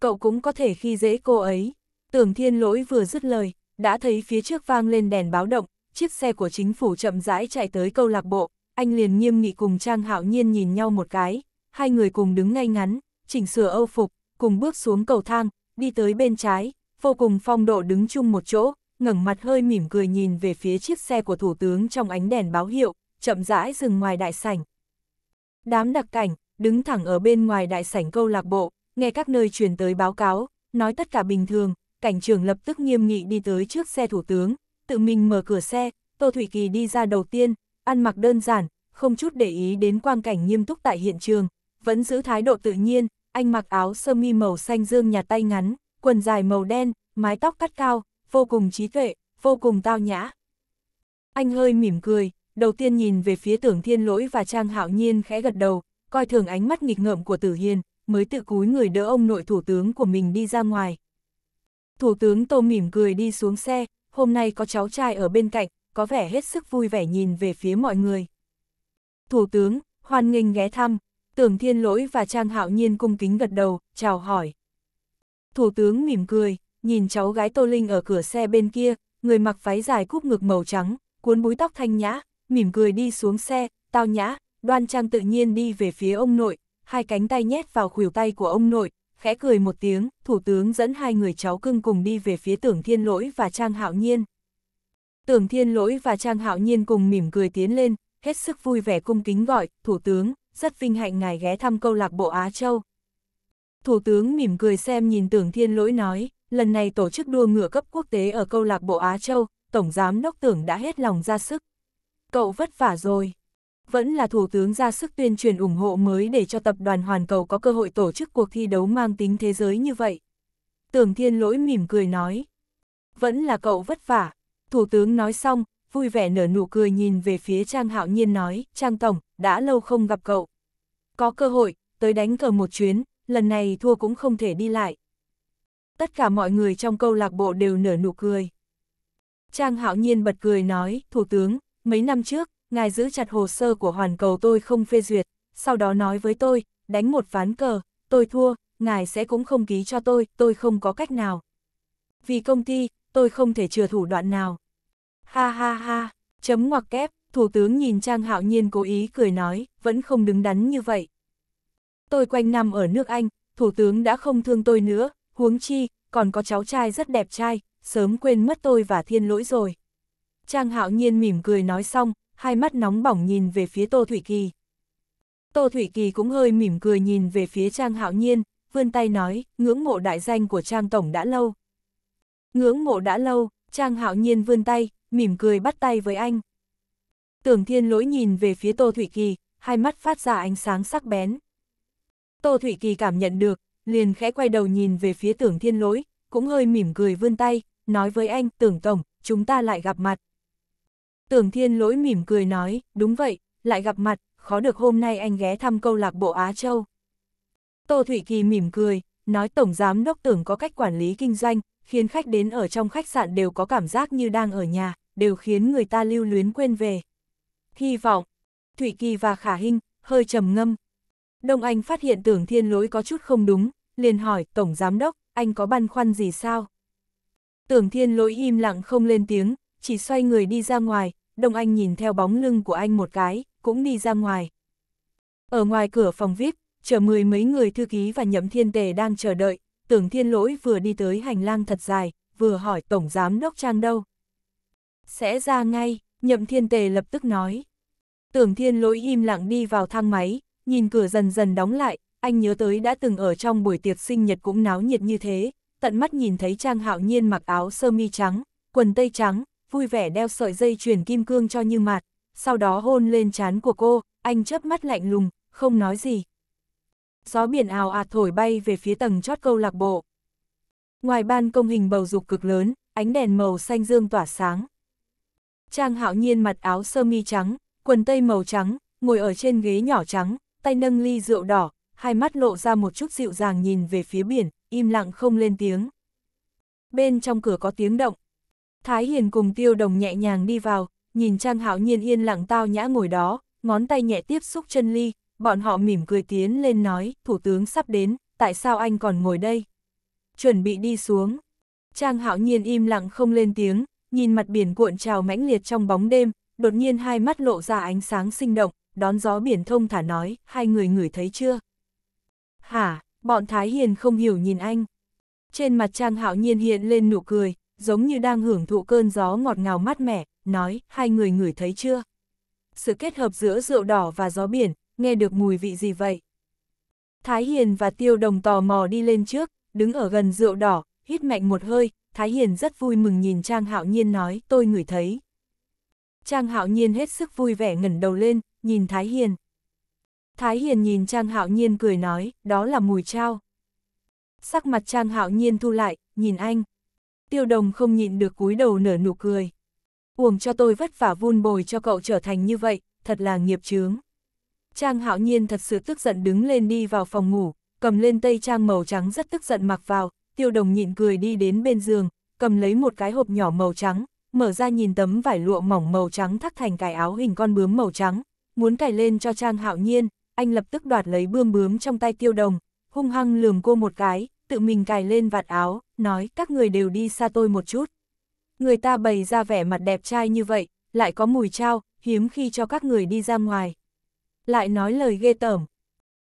Cậu cũng có thể khi dễ cô ấy. Tưởng thiên lỗi vừa dứt lời, đã thấy phía trước vang lên đèn báo động, chiếc xe của chính phủ chậm rãi chạy tới câu lạc bộ, anh liền nghiêm nghị cùng Trang Hạo Nhiên nhìn nhau một cái, hai người cùng đứng ngay ngắn, chỉnh sửa âu phục, cùng bước xuống cầu thang, đi tới bên trái, vô cùng phong độ đứng chung một chỗ, ngẩng mặt hơi mỉm cười nhìn về phía chiếc xe của thủ tướng trong ánh đèn báo hiệu, chậm rãi dừng ngoài đại sảnh. Đám đặc cảnh, đứng thẳng ở bên ngoài đại sảnh câu lạc bộ, nghe các nơi truyền tới báo cáo, nói tất cả bình thường, cảnh trưởng lập tức nghiêm nghị đi tới trước xe thủ tướng, tự mình mở cửa xe, Tô Thủy Kỳ đi ra đầu tiên, ăn mặc đơn giản, không chút để ý đến quang cảnh nghiêm túc tại hiện trường, vẫn giữ thái độ tự nhiên, anh mặc áo sơ mi màu xanh dương nhạt tay ngắn, quần dài màu đen, mái tóc cắt cao, vô cùng trí tuệ, vô cùng tao nhã. Anh hơi mỉm cười, đầu tiên nhìn về phía tưởng thiên lỗi và Trang Hạo Nhiên khẽ gật đầu, coi thường ánh mắt nghịch ngợm của Tử Hiên mới tự cúi người đỡ ông nội thủ tướng của mình đi ra ngoài. Thủ tướng Tô mỉm cười đi xuống xe, hôm nay có cháu trai ở bên cạnh, có vẻ hết sức vui vẻ nhìn về phía mọi người. Thủ tướng, hoan nghênh ghé thăm, tưởng thiên lỗi và Trang Hạo Nhiên cung kính gật đầu, chào hỏi. Thủ tướng mỉm cười, nhìn cháu gái Tô Linh ở cửa xe bên kia, người mặc váy dài cúp ngực màu trắng, cuốn búi tóc thanh nhã, mỉm cười đi xuống xe, tao nhã, Đoan Trang tự nhiên đi về phía ông nội, hai cánh tay nhét vào khuỷu tay của ông nội, khẽ cười một tiếng, thủ tướng dẫn hai người cháu cưng cùng đi về phía Tưởng Thiên Lỗi và Trang Hạo Nhiên. Tưởng Thiên Lỗi và Trang Hạo Nhiên cùng mỉm cười tiến lên, hết sức vui vẻ cung kính gọi, thủ tướng, rất vinh hạnh ngài ghé thăm câu lạc bộ Á Châu. Thủ tướng mỉm cười xem nhìn Tưởng Thiên Lỗi nói, lần này tổ chức đua ngựa cấp quốc tế ở câu lạc bộ Á Châu, Tổng Giám Đốc Tưởng đã hết lòng ra sức. Cậu vất vả rồi vẫn là Thủ tướng ra sức tuyên truyền ủng hộ mới để cho tập đoàn Hoàn Cầu có cơ hội tổ chức cuộc thi đấu mang tính thế giới như vậy. Tưởng Thiên Lỗi mỉm cười nói. Vẫn là cậu vất vả. Thủ tướng nói xong, vui vẻ nở nụ cười nhìn về phía Trang Hạo Nhiên nói, Trang Tổng, đã lâu không gặp cậu. Có cơ hội, tới đánh cờ một chuyến, lần này thua cũng không thể đi lại. Tất cả mọi người trong câu lạc bộ đều nở nụ cười. Trang Hạo Nhiên bật cười nói, Thủ tướng, mấy năm trước, ngài giữ chặt hồ sơ của hoàn cầu tôi không phê duyệt, sau đó nói với tôi, đánh một ván cờ, tôi thua, ngài sẽ cũng không ký cho tôi, tôi không có cách nào. Vì công ty, tôi không thể chừa thủ đoạn nào. Ha ha ha, chấm ngoặc kép, thủ tướng nhìn Trang Hạo Nhiên cố ý cười nói, vẫn không đứng đắn như vậy. Tôi quanh năm ở nước Anh, thủ tướng đã không thương tôi nữa, huống chi, còn có cháu trai rất đẹp trai, sớm quên mất tôi và thiên lỗi rồi. Trang Hạo Nhiên mỉm cười nói xong, hai mắt nóng bỏng nhìn về phía Tô Thủy Kỳ. Tô Thủy Kỳ cũng hơi mỉm cười nhìn về phía Trang Hạo Nhiên, vươn tay nói, ngưỡng mộ đại danh của Trang Tổng đã lâu. Ngưỡng mộ đã lâu, Trang Hạo Nhiên vươn tay, mỉm cười bắt tay với anh. Tưởng Thiên Lỗi nhìn về phía Tô Thủy Kỳ, hai mắt phát ra ánh sáng sắc bén. Tô Thủy Kỳ cảm nhận được, liền khẽ quay đầu nhìn về phía Tưởng Thiên Lỗi, cũng hơi mỉm cười vươn tay, nói với anh, Tưởng Tổng, chúng ta lại gặp mặt. Tưởng thiên lỗi mỉm cười nói, đúng vậy, lại gặp mặt, khó được hôm nay anh ghé thăm câu lạc bộ Á Châu. Tô Thủy Kỳ mỉm cười, nói Tổng Giám Đốc tưởng có cách quản lý kinh doanh, khiến khách đến ở trong khách sạn đều có cảm giác như đang ở nhà, đều khiến người ta lưu luyến quên về. Hy vọng, Thủy Kỳ và Khả Hinh, hơi trầm ngâm. Đông Anh phát hiện tưởng thiên lỗi có chút không đúng, liền hỏi Tổng Giám Đốc, anh có băn khoăn gì sao? Tưởng thiên lỗi im lặng không lên tiếng, chỉ xoay người đi ra ngoài, Đông Anh nhìn theo bóng lưng của anh một cái, cũng đi ra ngoài. Ở ngoài cửa phòng VIP, chờ mười mấy người thư ký và nhậm thiên tề đang chờ đợi, tưởng thiên lỗi vừa đi tới hành lang thật dài, vừa hỏi Tổng Giám Đốc Trang đâu. Sẽ ra ngay, nhậm thiên tề lập tức nói. Tưởng thiên lỗi im lặng đi vào thang máy, nhìn cửa dần dần đóng lại, anh nhớ tới đã từng ở trong buổi tiệc sinh nhật cũng náo nhiệt như thế, tận mắt nhìn thấy Trang Hạo Nhiên mặc áo sơ mi trắng, quần tây trắng, vui vẻ đeo sợi dây chuyền kim cương cho Như Mạt, sau đó hôn lên trán của cô, anh chớp mắt lạnh lùng, không nói gì. Gió biển ào ạt thổi bay về phía tầng chót câu lạc bộ. Ngoài ban công hình bầu dục cực lớn, ánh đèn màu xanh dương tỏa sáng. Trang hạo nhiên mặt áo sơ mi trắng, quần tây màu trắng, ngồi ở trên ghế nhỏ trắng, tay nâng ly rượu đỏ, hai mắt lộ ra một chút dịu dàng nhìn về phía biển, im lặng không lên tiếng. Bên trong cửa có tiếng động, Thái Hiền cùng tiêu đồng nhẹ nhàng đi vào, nhìn Trang Hạo Nhiên yên lặng tao nhã ngồi đó, ngón tay nhẹ tiếp xúc chân ly, bọn họ mỉm cười tiến lên nói, thủ tướng sắp đến, tại sao anh còn ngồi đây? Chuẩn bị đi xuống. Trang Hạo Nhiên im lặng không lên tiếng, nhìn mặt biển cuộn trào mãnh liệt trong bóng đêm, đột nhiên hai mắt lộ ra ánh sáng sinh động, đón gió biển thông thả nói, hai người ngửi thấy chưa? Hả, bọn Thái Hiền không hiểu nhìn anh. Trên mặt Trang Hạo Nhiên hiện lên nụ cười, giống như đang hưởng thụ cơn gió ngọt ngào mát mẻ, nói, hai người ngửi thấy chưa? Sự kết hợp giữa rượu đỏ và gió biển, nghe được mùi vị gì vậy? Thái Hiền và Tiêu Đồng tò mò đi lên trước, đứng ở gần rượu đỏ, hít mạnh một hơi, Thái Hiền rất vui mừng nhìn Trang Hạo Nhiên nói, tôi ngửi thấy. Trang Hạo Nhiên hết sức vui vẻ ngẩng đầu lên, nhìn Thái Hiền. Thái Hiền nhìn Trang Hạo Nhiên cười nói, đó là mùi trao. Sắc mặt Trang Hạo Nhiên thu lại, nhìn anh tiêu đồng không nhịn được cúi đầu nở nụ cười. Uổng cho tôi vất vả vun bồi cho cậu trở thành như vậy, thật là nghiệp chướng. Trang hạo nhiên thật sự tức giận đứng lên đi vào phòng ngủ, cầm lên tây trang màu trắng rất tức giận mặc vào, tiêu đồng nhịn cười đi đến bên giường, cầm lấy một cái hộp nhỏ màu trắng, mở ra nhìn tấm vải lụa mỏng màu trắng thắt thành cái áo hình con bướm màu trắng, muốn cài lên cho Trang Hạo Nhiên, anh lập tức đoạt lấy bươm bướm trong tay Tiêu Đồng, hung hăng lườm cô một cái, tự mình cài lên vạt áo, nói các người đều đi xa tôi một chút. Người ta bày ra vẻ mặt đẹp trai như vậy, lại có mùi trao, hiếm khi cho các người đi ra ngoài. Lại nói lời ghê tởm.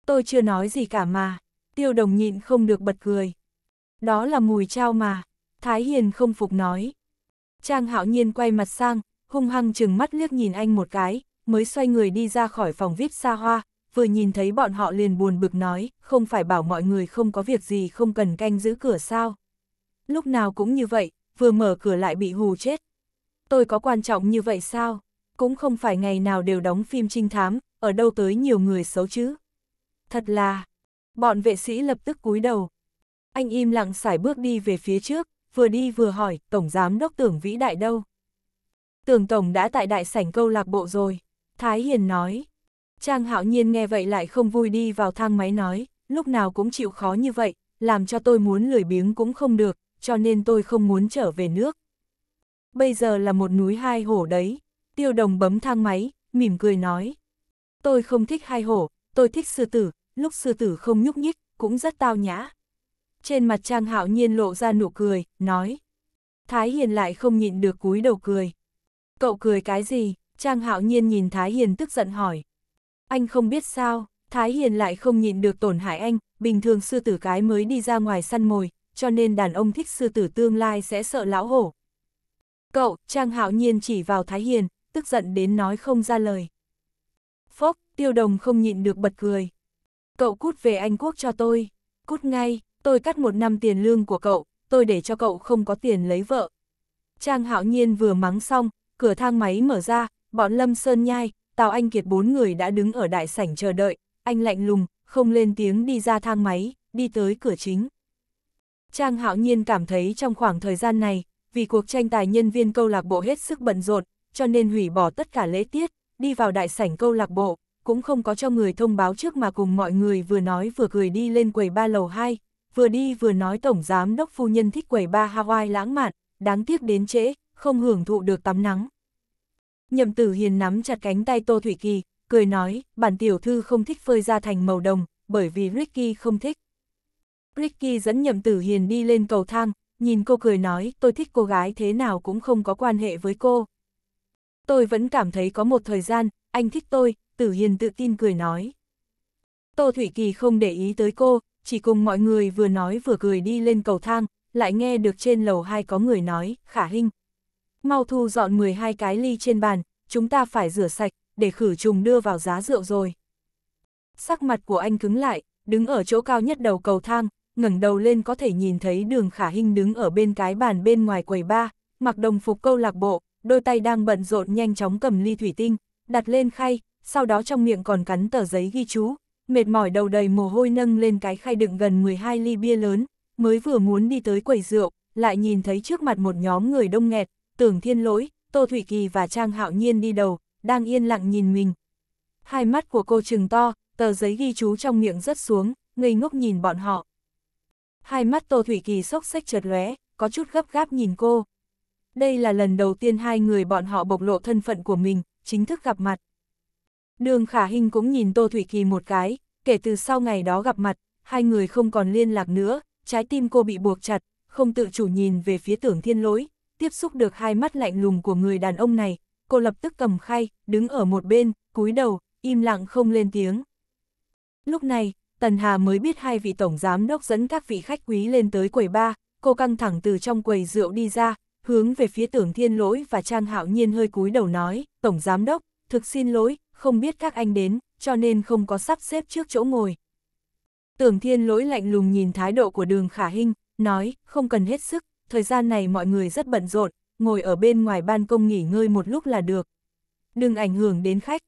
Tôi chưa nói gì cả mà, tiêu đồng nhịn không được bật cười. Đó là mùi trao mà, Thái Hiền không phục nói. Trang hạo nhiên quay mặt sang, hung hăng chừng mắt liếc nhìn anh một cái, mới xoay người đi ra khỏi phòng VIP xa hoa, vừa nhìn thấy bọn họ liền buồn bực nói, không phải bảo mọi người không có việc gì không cần canh giữ cửa sao. Lúc nào cũng như vậy, vừa mở cửa lại bị hù chết. Tôi có quan trọng như vậy sao? Cũng không phải ngày nào đều đóng phim trinh thám, ở đâu tới nhiều người xấu chứ. Thật là, bọn vệ sĩ lập tức cúi đầu. Anh im lặng xải bước đi về phía trước, vừa đi vừa hỏi, Tổng Giám Đốc Tưởng Vĩ Đại đâu? Tưởng Tổng đã tại đại sảnh câu lạc bộ rồi, Thái Hiền nói. Trang hạo nhiên nghe vậy lại không vui đi vào thang máy nói, lúc nào cũng chịu khó như vậy, làm cho tôi muốn lười biếng cũng không được, cho nên tôi không muốn trở về nước. Bây giờ là một núi hai hổ đấy, tiêu đồng bấm thang máy, mỉm cười nói. Tôi không thích hai hổ, tôi thích sư tử, lúc sư tử không nhúc nhích, cũng rất tao nhã. Trên mặt Trang hạo nhiên lộ ra nụ cười, nói. Thái Hiền lại không nhịn được cúi đầu cười. Cậu cười cái gì? Trang hạo nhiên nhìn Thái Hiền tức giận hỏi. Anh không biết sao, Thái Hiền lại không nhịn được tổn hại anh, bình thường sư tử cái mới đi ra ngoài săn mồi, cho nên đàn ông thích sư tử tương lai sẽ sợ lão hổ. Cậu, Trang Hạo Nhiên chỉ vào Thái Hiền, tức giận đến nói không ra lời. Phốc, tiêu đồng không nhịn được bật cười. Cậu cút về Anh Quốc cho tôi, cút ngay, tôi cắt một năm tiền lương của cậu, tôi để cho cậu không có tiền lấy vợ. Trang Hạo Nhiên vừa mắng xong, cửa thang máy mở ra, bọn Lâm Sơn Nhai, Tào Anh Kiệt bốn người đã đứng ở đại sảnh chờ đợi, anh lạnh lùng, không lên tiếng đi ra thang máy, đi tới cửa chính. Trang hạo nhiên cảm thấy trong khoảng thời gian này, vì cuộc tranh tài nhân viên câu lạc bộ hết sức bận rộn, cho nên hủy bỏ tất cả lễ tiết, đi vào đại sảnh câu lạc bộ, cũng không có cho người thông báo trước mà cùng mọi người vừa nói vừa cười đi lên quầy ba lầu 2, vừa đi vừa nói tổng giám đốc phu nhân thích quầy ba Hawaii lãng mạn, đáng tiếc đến trễ, không hưởng thụ được tắm nắng. Nhậm tử hiền nắm chặt cánh tay Tô Thủy Kỳ, cười nói, bản tiểu thư không thích phơi ra thành màu đồng, bởi vì Ricky không thích. Ricky dẫn nhậm tử hiền đi lên cầu thang, nhìn cô cười nói, tôi thích cô gái thế nào cũng không có quan hệ với cô. Tôi vẫn cảm thấy có một thời gian, anh thích tôi, tử hiền tự tin cười nói. Tô Thủy Kỳ không để ý tới cô, chỉ cùng mọi người vừa nói vừa cười đi lên cầu thang, lại nghe được trên lầu hai có người nói, khả hình, mau thu dọn 12 cái ly trên bàn, chúng ta phải rửa sạch, để khử trùng đưa vào giá rượu rồi. Sắc mặt của anh cứng lại, đứng ở chỗ cao nhất đầu cầu thang, ngẩng đầu lên có thể nhìn thấy đường khả hình đứng ở bên cái bàn bên ngoài quầy ba, mặc đồng phục câu lạc bộ, đôi tay đang bận rộn nhanh chóng cầm ly thủy tinh, đặt lên khay, sau đó trong miệng còn cắn tờ giấy ghi chú, mệt mỏi đầu đầy mồ hôi nâng lên cái khay đựng gần 12 ly bia lớn, mới vừa muốn đi tới quầy rượu, lại nhìn thấy trước mặt một nhóm người đông nghẹt, tưởng thiên lỗi, Tô Thủy Kỳ và Trang Hạo Nhiên đi đầu, đang yên lặng nhìn mình. Hai mắt của cô trừng to, tờ giấy ghi chú trong miệng rớt xuống, ngây ngốc nhìn bọn họ. Hai mắt Tô Thủy Kỳ sốc sách trượt lóe, có chút gấp gáp nhìn cô. Đây là lần đầu tiên hai người bọn họ bộc lộ thân phận của mình, chính thức gặp mặt. Đường Khả Hinh cũng nhìn Tô Thủy Kỳ một cái, kể từ sau ngày đó gặp mặt, hai người không còn liên lạc nữa, trái tim cô bị buộc chặt, không tự chủ nhìn về phía tưởng thiên lỗi, tiếp xúc được hai mắt lạnh lùng của người đàn ông này, cô lập tức cầm khay, đứng ở một bên, cúi đầu, im lặng không lên tiếng. Lúc này, Tần Hà mới biết hai vị tổng giám đốc dẫn các vị khách quý lên tới quầy ba, cô căng thẳng từ trong quầy rượu đi ra, hướng về phía tưởng thiên lỗi và Trang Hạo Nhiên hơi cúi đầu nói, Tổng Giám Đốc, thực xin lỗi, không biết các anh đến, cho nên không có sắp xếp trước chỗ ngồi. Tưởng thiên lỗi lạnh lùng nhìn thái độ của đường khả hình, nói, không cần hết sức, thời gian này mọi người rất bận rộn, ngồi ở bên ngoài ban công nghỉ ngơi một lúc là được. Đừng ảnh hưởng đến khách.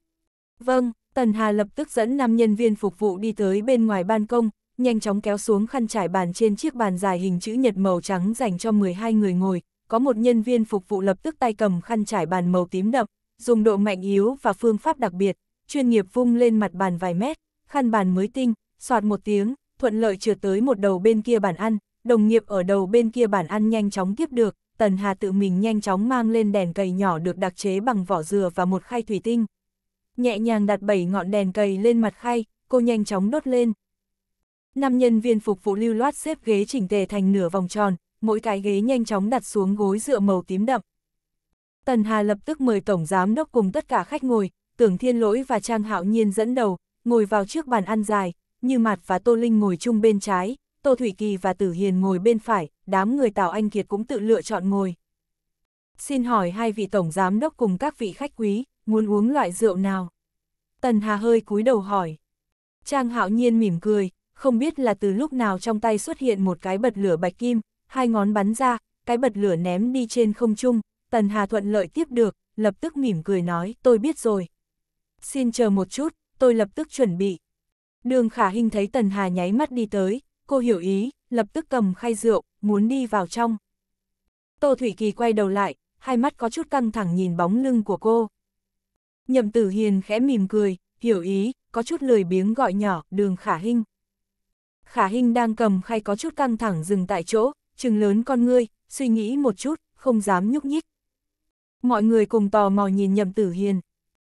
Vâng, Tần Hà lập tức dẫn 5 nhân viên phục vụ đi tới bên ngoài ban công, nhanh chóng kéo xuống khăn trải bàn trên chiếc bàn dài hình chữ nhật màu trắng dành cho 12 người ngồi. Có một nhân viên phục vụ lập tức tay cầm khăn trải bàn màu tím đậm, dùng độ mạnh yếu và phương pháp đặc biệt, chuyên nghiệp vung lên mặt bàn vài mét, khăn bàn mới tinh, soạt một tiếng, thuận lợi trượt tới một đầu bên kia bàn ăn, đồng nghiệp ở đầu bên kia bản ăn nhanh chóng tiếp được, Tần Hà tự mình nhanh chóng mang lên đèn cầy nhỏ được đặc chế bằng vỏ dừa và một khay thủy tinh. Nhẹ nhàng đặt bảy ngọn đèn cầy lên mặt khay, cô nhanh chóng đốt lên. Năm nhân viên phục vụ lưu loát xếp ghế chỉnh tề thành nửa vòng tròn, mỗi cái ghế nhanh chóng đặt xuống gối dựa màu tím đậm. Tần Hà lập tức mời Tổng Giám Đốc cùng tất cả khách ngồi, Tưởng Thiên Lỗi và Trang Hạo Nhiên dẫn đầu, ngồi vào trước bàn ăn dài, Như Mạt và Tô Linh ngồi chung bên trái, Tô Thủy Kỳ và Tử Hiền ngồi bên phải, đám người Tào Anh Kiệt cũng tự lựa chọn ngồi. Xin hỏi hai vị tổng giám đốc cùng các vị khách quý, muốn uống loại rượu nào? Tần Hà hơi cúi đầu hỏi. Trang hạo nhiên mỉm cười, không biết là từ lúc nào trong tay xuất hiện một cái bật lửa bạch kim, hai ngón bắn ra, cái bật lửa ném đi trên không trung, Tần Hà thuận lợi tiếp được, lập tức mỉm cười nói, tôi biết rồi. Xin chờ một chút, tôi lập tức chuẩn bị. Đường khả Hinh thấy Tần Hà nháy mắt đi tới, cô hiểu ý, lập tức cầm khay rượu, muốn đi vào trong. Tô Thủy Kỳ quay đầu lại, hai mắt có chút căng thẳng nhìn bóng lưng của cô. Nhậm Tử Hiền khẽ mỉm cười, hiểu ý, có chút lười biếng gọi nhỏ, đường khả hinh. Khả hinh đang cầm khay có chút căng thẳng dừng tại chỗ, trừng lớn con ngươi, suy nghĩ một chút, không dám nhúc nhích. Mọi người cùng tò mò nhìn Nhậm Tử Hiền.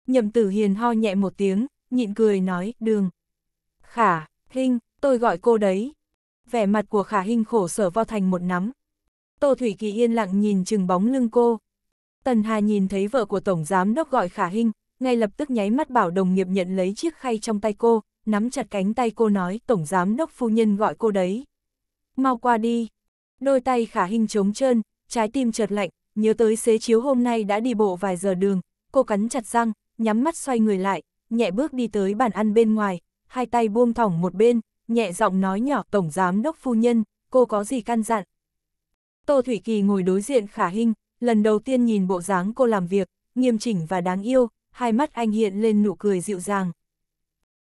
Nhậm Tử Hiền ho nhẹ một tiếng, nhịn cười nói, đường. Khả, hinh, tôi gọi cô đấy vẻ mặt của khả hình khổ sở vo thành một nắm. Tô Thủy Kỳ yên lặng nhìn chừng bóng lưng cô. Tần Hà nhìn thấy vợ của Tổng Giám Đốc gọi khả hình, ngay lập tức nháy mắt bảo đồng nghiệp nhận lấy chiếc khay trong tay cô, nắm chặt cánh tay cô nói Tổng Giám Đốc Phu Nhân gọi cô đấy. Mau qua đi. Đôi tay khả hình trống trơn, trái tim chợt lạnh, nhớ tới xế chiếu hôm nay đã đi bộ vài giờ đường, cô cắn chặt răng, nhắm mắt xoay người lại, nhẹ bước đi tới bàn ăn bên ngoài, hai tay buông thỏng một bên, nhẹ giọng nói nhỏ Tổng Giám Đốc Phu Nhân, cô có gì căn dặn? Tô Thủy Kỳ ngồi đối diện khả hình, lần đầu tiên nhìn bộ dáng cô làm việc, nghiêm chỉnh và đáng yêu, hai mắt anh hiện lên nụ cười dịu dàng.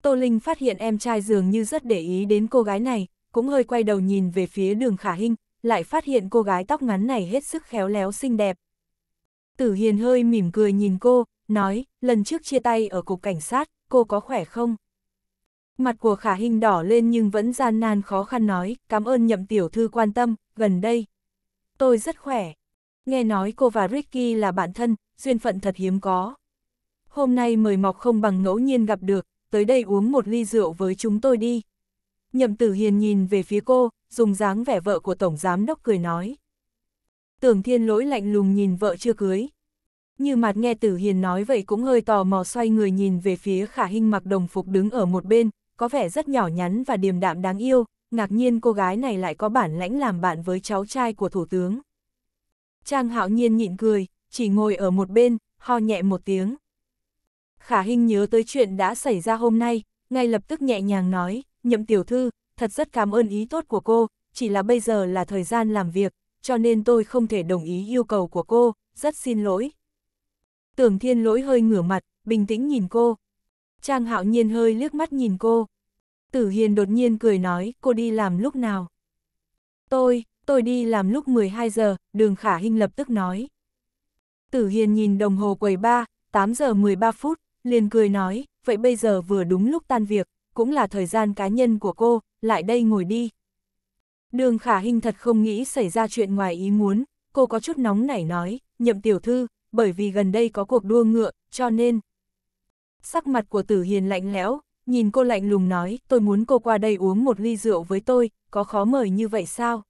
Tô Linh phát hiện em trai dường như rất để ý đến cô gái này, cũng hơi quay đầu nhìn về phía đường khả hình, lại phát hiện cô gái tóc ngắn này hết sức khéo léo xinh đẹp. Tử Hiền hơi mỉm cười nhìn cô, nói, lần trước chia tay ở cục cảnh sát, cô có khỏe không? Mặt của khả hình đỏ lên nhưng vẫn gian nan khó khăn nói, cảm ơn nhậm tiểu thư quan tâm, gần đây. Tôi rất khỏe. Nghe nói cô và Ricky là bạn thân, duyên phận thật hiếm có. Hôm nay mời mọc không bằng ngẫu nhiên gặp được, tới đây uống một ly rượu với chúng tôi đi. Nhậm tử hiền nhìn về phía cô, dùng dáng vẻ vợ của Tổng Giám Đốc cười nói. Tưởng thiên lỗi lạnh lùng nhìn vợ chưa cưới. Như mặt nghe tử hiền nói vậy cũng hơi tò mò xoay người nhìn về phía khả hình mặc đồng phục đứng ở một bên, có vẻ rất nhỏ nhắn và điềm đạm đáng yêu, ngạc nhiên cô gái này lại có bản lãnh làm bạn với cháu trai của thủ tướng. Trang hạo nhiên nhịn cười, chỉ ngồi ở một bên, ho nhẹ một tiếng. Khả Hinh nhớ tới chuyện đã xảy ra hôm nay, ngay lập tức nhẹ nhàng nói, nhậm tiểu thư, thật rất cảm ơn ý tốt của cô, chỉ là bây giờ là thời gian làm việc, cho nên tôi không thể đồng ý yêu cầu của cô, rất xin lỗi. Tưởng thiên lỗi hơi ngửa mặt, bình tĩnh nhìn cô. Trang hạo nhiên hơi liếc mắt nhìn cô. Tử Hiền đột nhiên cười nói, cô đi làm lúc nào? Tôi, tôi đi làm lúc 12 giờ, đường khả hình lập tức nói. Tử Hiền nhìn đồng hồ quầy ba, 8 giờ 13 phút, liền cười nói, vậy bây giờ vừa đúng lúc tan việc, cũng là thời gian cá nhân của cô, lại đây ngồi đi. Đường khả hình thật không nghĩ xảy ra chuyện ngoài ý muốn, cô có chút nóng nảy nói, nhậm tiểu thư, bởi vì gần đây có cuộc đua ngựa, cho nên, sắc mặt của tử hiền lạnh lẽo, nhìn cô lạnh lùng nói, tôi muốn cô qua đây uống một ly rượu với tôi, có khó mời như vậy sao?